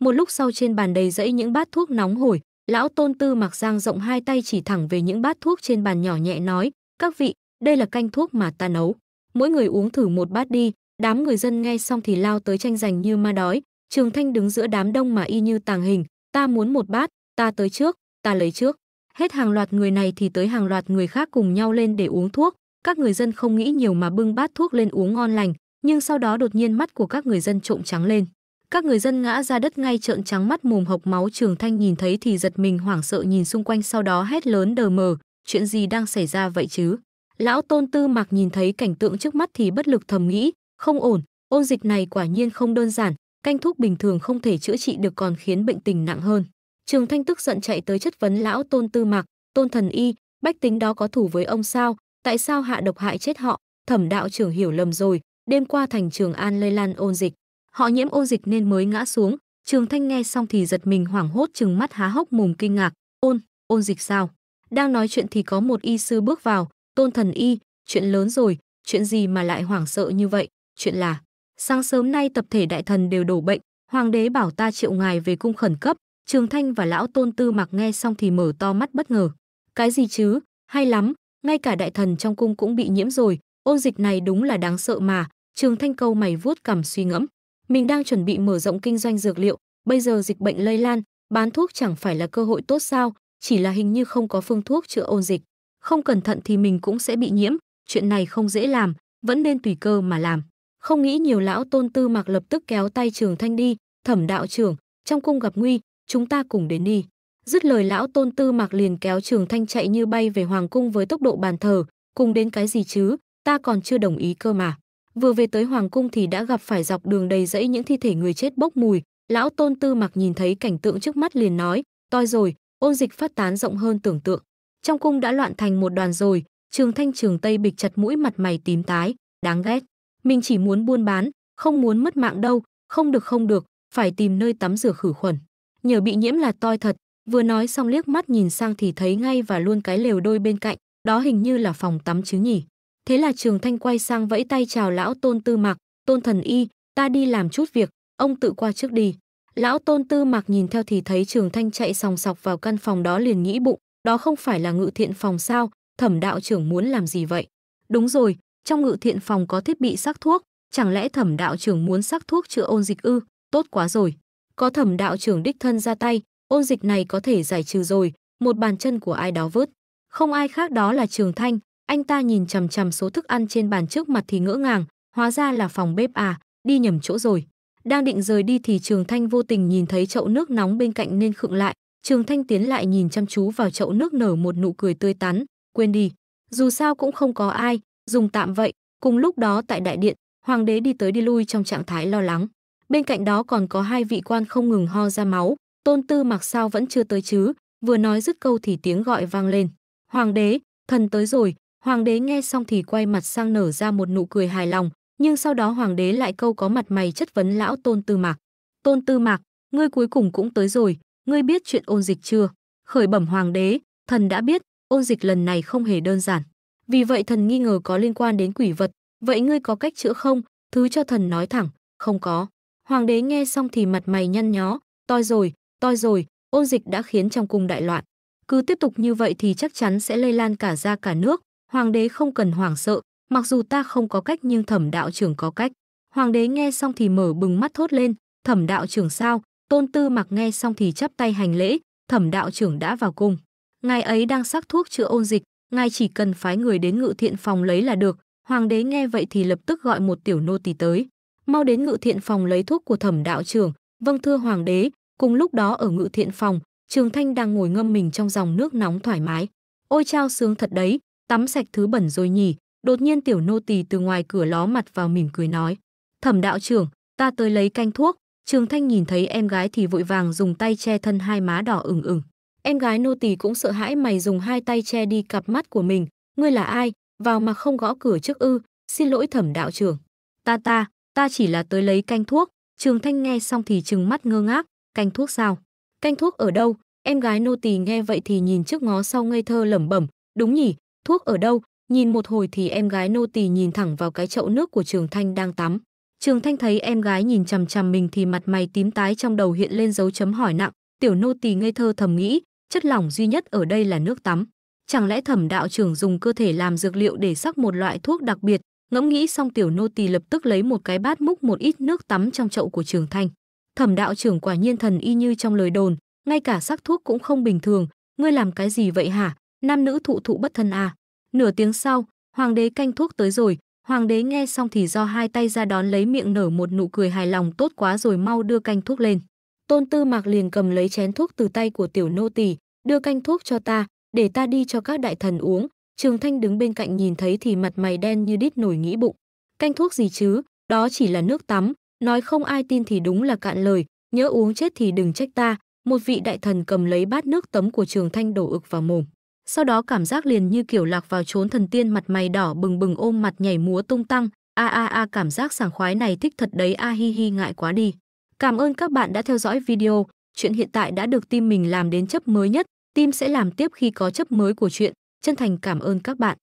một lúc sau trên bàn đầy dẫy những bát thuốc nóng hổi lão tôn tư mặc giang rộng hai tay chỉ thẳng về những bát thuốc trên bàn nhỏ nhẹ nói các vị đây là canh thuốc mà ta nấu mỗi người uống thử một bát đi đám người dân nghe xong thì lao tới tranh giành như ma đói trường thanh đứng giữa đám đông mà y như tàng hình ta muốn một bát ta tới trước ta lấy trước hết hàng loạt người này thì tới hàng loạt người khác cùng nhau lên để uống thuốc các người dân không nghĩ nhiều mà bưng bát thuốc lên uống ngon lành nhưng sau đó đột nhiên mắt của các người dân trộm trắng lên. Các người dân ngã ra đất ngay trợn trắng mắt mồm hộc máu Trường Thanh nhìn thấy thì giật mình hoảng sợ nhìn xung quanh sau đó hét lớn đờ mờ, chuyện gì đang xảy ra vậy chứ? Lão Tôn Tư Mạc nhìn thấy cảnh tượng trước mắt thì bất lực thầm nghĩ, không ổn, ôn dịch này quả nhiên không đơn giản, canh thuốc bình thường không thể chữa trị được còn khiến bệnh tình nặng hơn. Trường Thanh tức giận chạy tới chất vấn lão Tôn Tư Mạc, "Tôn thần y, bách tính đó có thủ với ông sao? Tại sao hạ độc hại chết họ?" Thẩm đạo trưởng hiểu lầm rồi, đêm qua thành Trường An lây lan ôn dịch. Họ nhiễm ôn dịch nên mới ngã xuống. Trường Thanh nghe xong thì giật mình hoảng hốt trừng mắt há hốc mồm kinh ngạc. Ôn, ôn dịch sao? Đang nói chuyện thì có một y sư bước vào. Tôn thần y, chuyện lớn rồi, chuyện gì mà lại hoảng sợ như vậy? Chuyện là, sáng sớm nay tập thể đại thần đều đổ bệnh. Hoàng đế bảo ta triệu ngài về cung khẩn cấp. Trường Thanh và lão Tôn Tư mặc nghe xong thì mở to mắt bất ngờ. Cái gì chứ? Hay lắm, ngay cả đại thần trong cung cũng bị nhiễm rồi, ôn dịch này đúng là đáng sợ mà, Trường Thanh câu mày vuốt cằm suy ngẫm, mình đang chuẩn bị mở rộng kinh doanh dược liệu, bây giờ dịch bệnh lây lan, bán thuốc chẳng phải là cơ hội tốt sao, chỉ là hình như không có phương thuốc chữa ôn dịch, không cẩn thận thì mình cũng sẽ bị nhiễm, chuyện này không dễ làm, vẫn nên tùy cơ mà làm. Không nghĩ nhiều lão Tôn Tư Mạc lập tức kéo tay Trường Thanh đi, "Thẩm đạo trưởng, trong cung gặp nguy, chúng ta cùng đến đi." Dứt lời lão Tôn Tư Mạc liền kéo Trường Thanh chạy như bay về hoàng cung với tốc độ bàn thờ, cùng đến cái gì chứ, ta còn chưa đồng ý cơ mà. Vừa về tới hoàng cung thì đã gặp phải dọc đường đầy rẫy những thi thể người chết bốc mùi, lão Tôn Tư Mặc nhìn thấy cảnh tượng trước mắt liền nói, "Toi rồi, ôn dịch phát tán rộng hơn tưởng tượng. Trong cung đã loạn thành một đoàn rồi." Trường Thanh Trường Tây bịch chặt mũi mặt mày tím tái, đáng ghét. Mình chỉ muốn buôn bán, không muốn mất mạng đâu, không được không được, phải tìm nơi tắm rửa khử khuẩn. Nhờ bị nhiễm là toi thật, vừa nói xong liếc mắt nhìn sang thì thấy ngay và luôn cái lều đôi bên cạnh, đó hình như là phòng tắm chứ nhỉ. Thế là Trường Thanh quay sang vẫy tay chào lão Tôn Tư Mạc, "Tôn thần y, ta đi làm chút việc, ông tự qua trước đi." Lão Tôn Tư Mạc nhìn theo thì thấy Trường Thanh chạy sòng sọc vào căn phòng đó liền nghĩ bụng, đó không phải là ngự thiện phòng sao, thẩm đạo trưởng muốn làm gì vậy? Đúng rồi, trong ngự thiện phòng có thiết bị sắc thuốc, chẳng lẽ thẩm đạo trưởng muốn sắc thuốc chữa ôn dịch ư? Tốt quá rồi. Có thẩm đạo trưởng đích thân ra tay, ôn dịch này có thể giải trừ rồi, một bàn chân của ai đó vứt Không ai khác đó là Trường Thanh, anh ta nhìn chằm chằm số thức ăn trên bàn trước mặt thì ngỡ ngàng, hóa ra là phòng bếp à, đi nhầm chỗ rồi. Đang định rời đi thì Trường Thanh vô tình nhìn thấy chậu nước nóng bên cạnh nên khựng lại, Trường Thanh tiến lại nhìn chăm chú vào chậu nước nở một nụ cười tươi tắn, quên đi, dù sao cũng không có ai, dùng tạm vậy. Cùng lúc đó tại đại điện, hoàng đế đi tới đi lui trong trạng thái lo lắng. Bên cạnh đó còn có hai vị quan không ngừng ho ra máu, Tôn Tư Mặc sao vẫn chưa tới chứ, vừa nói dứt câu thì tiếng gọi vang lên. Hoàng đế, thần tới rồi, Hoàng đế nghe xong thì quay mặt sang nở ra một nụ cười hài lòng, nhưng sau đó hoàng đế lại câu có mặt mày chất vấn lão Tôn Tư Mạc. Tôn Tư Mạc, ngươi cuối cùng cũng tới rồi, ngươi biết chuyện ôn dịch chưa? Khởi bẩm hoàng đế, thần đã biết, ôn dịch lần này không hề đơn giản. Vì vậy thần nghi ngờ có liên quan đến quỷ vật, vậy ngươi có cách chữa không? Thứ cho thần nói thẳng, không có. Hoàng đế nghe xong thì mặt mày nhăn nhó, toi rồi, toi rồi, ôn dịch đã khiến trong cung đại loạn. Cứ tiếp tục như vậy thì chắc chắn sẽ lây lan cả ra cả nước, Hoàng đế không cần hoảng sợ, mặc dù ta không có cách nhưng thẩm đạo trưởng có cách. Hoàng đế nghe xong thì mở bừng mắt thốt lên, thẩm đạo trưởng sao, tôn tư mặc nghe xong thì chắp tay hành lễ, thẩm đạo trưởng đã vào cung. Ngài ấy đang sắc thuốc chữa ôn dịch, ngài chỉ cần phái người đến ngự thiện phòng lấy là được. Hoàng đế nghe vậy thì lập tức gọi một tiểu nô tỳ tới. Mau đến ngự thiện phòng lấy thuốc của thẩm đạo trưởng. Vâng thưa hoàng đế, cùng lúc đó ở ngự thiện phòng, Trường Thanh đang ngồi ngâm mình trong dòng nước nóng thoải mái. Ôi chao sướng thật đấy, tắm sạch thứ bẩn rồi nhỉ, đột nhiên tiểu nô tỳ từ ngoài cửa ló mặt vào mỉm cười nói. Thẩm đạo trưởng, ta tới lấy canh thuốc, Trường Thanh nhìn thấy em gái thì vội vàng dùng tay che thân hai má đỏ ửng ửng. Em gái nô tỳ cũng sợ hãi mày dùng hai tay che đi cặp mắt của mình, ngươi là ai, vào mà không gõ cửa trước ư? Xin lỗi Thẩm đạo trưởng. Ta ta, ta chỉ là tới lấy canh thuốc. Trường Thanh nghe xong thì trừng mắt ngơ ngác, canh thuốc sao? Canh thuốc ở đâu? Em gái nô tỳ nghe vậy thì nhìn trước ngó sau ngây thơ lẩm bẩm, đúng nhỉ, thuốc ở đâu, nhìn một hồi thì em gái nô tỳ nhìn thẳng vào cái chậu nước của Trường Thanh đang tắm. Trường Thanh thấy em gái nhìn chằm chằm mình thì mặt mày tím tái trong đầu hiện lên dấu chấm hỏi nặng, tiểu nô tỳ ngây thơ thầm nghĩ, chất lỏng duy nhất ở đây là nước tắm. Chẳng lẽ Thẩm đạo trưởng dùng cơ thể làm dược liệu để sắc một loại thuốc đặc biệt? Ngẫm nghĩ xong tiểu nô tỳ lập tức lấy một cái bát múc một ít nước tắm trong chậu của Trường Thanh. Thẩm đạo trưởng quả nhiên thần y như trong lời đồn, ngay cả sắc thuốc cũng không bình thường, ngươi làm cái gì vậy hả? nam nữ thụ thụ bất thân à. Nửa tiếng sau, hoàng đế canh thuốc tới rồi, hoàng đế nghe xong thì do hai tay ra đón lấy miệng nở một nụ cười hài lòng tốt quá rồi mau đưa canh thuốc lên. Tôn Tư Mạc liền cầm lấy chén thuốc từ tay của tiểu nô tỳ, đưa canh thuốc cho ta, để ta đi cho các đại thần uống. Trường Thanh đứng bên cạnh nhìn thấy thì mặt mày đen như đít nổi nghĩ bụng. Canh thuốc gì chứ, đó chỉ là nước tắm, nói không ai tin thì đúng là cạn lời, nhớ uống chết thì đừng trách ta. Một vị đại thần cầm lấy bát nước tấm của Trường Thanh đổ ực vào mồm sau đó cảm giác liền như kiểu lạc vào trốn thần tiên mặt mày đỏ bừng bừng ôm mặt nhảy múa tung tăng a a a cảm giác sảng khoái này thích thật đấy a hi hi ngại quá đi cảm ơn các bạn đã theo dõi video chuyện hiện tại đã được tim mình làm đến chấp mới nhất tim sẽ làm tiếp khi có chấp mới của chuyện chân thành cảm ơn các bạn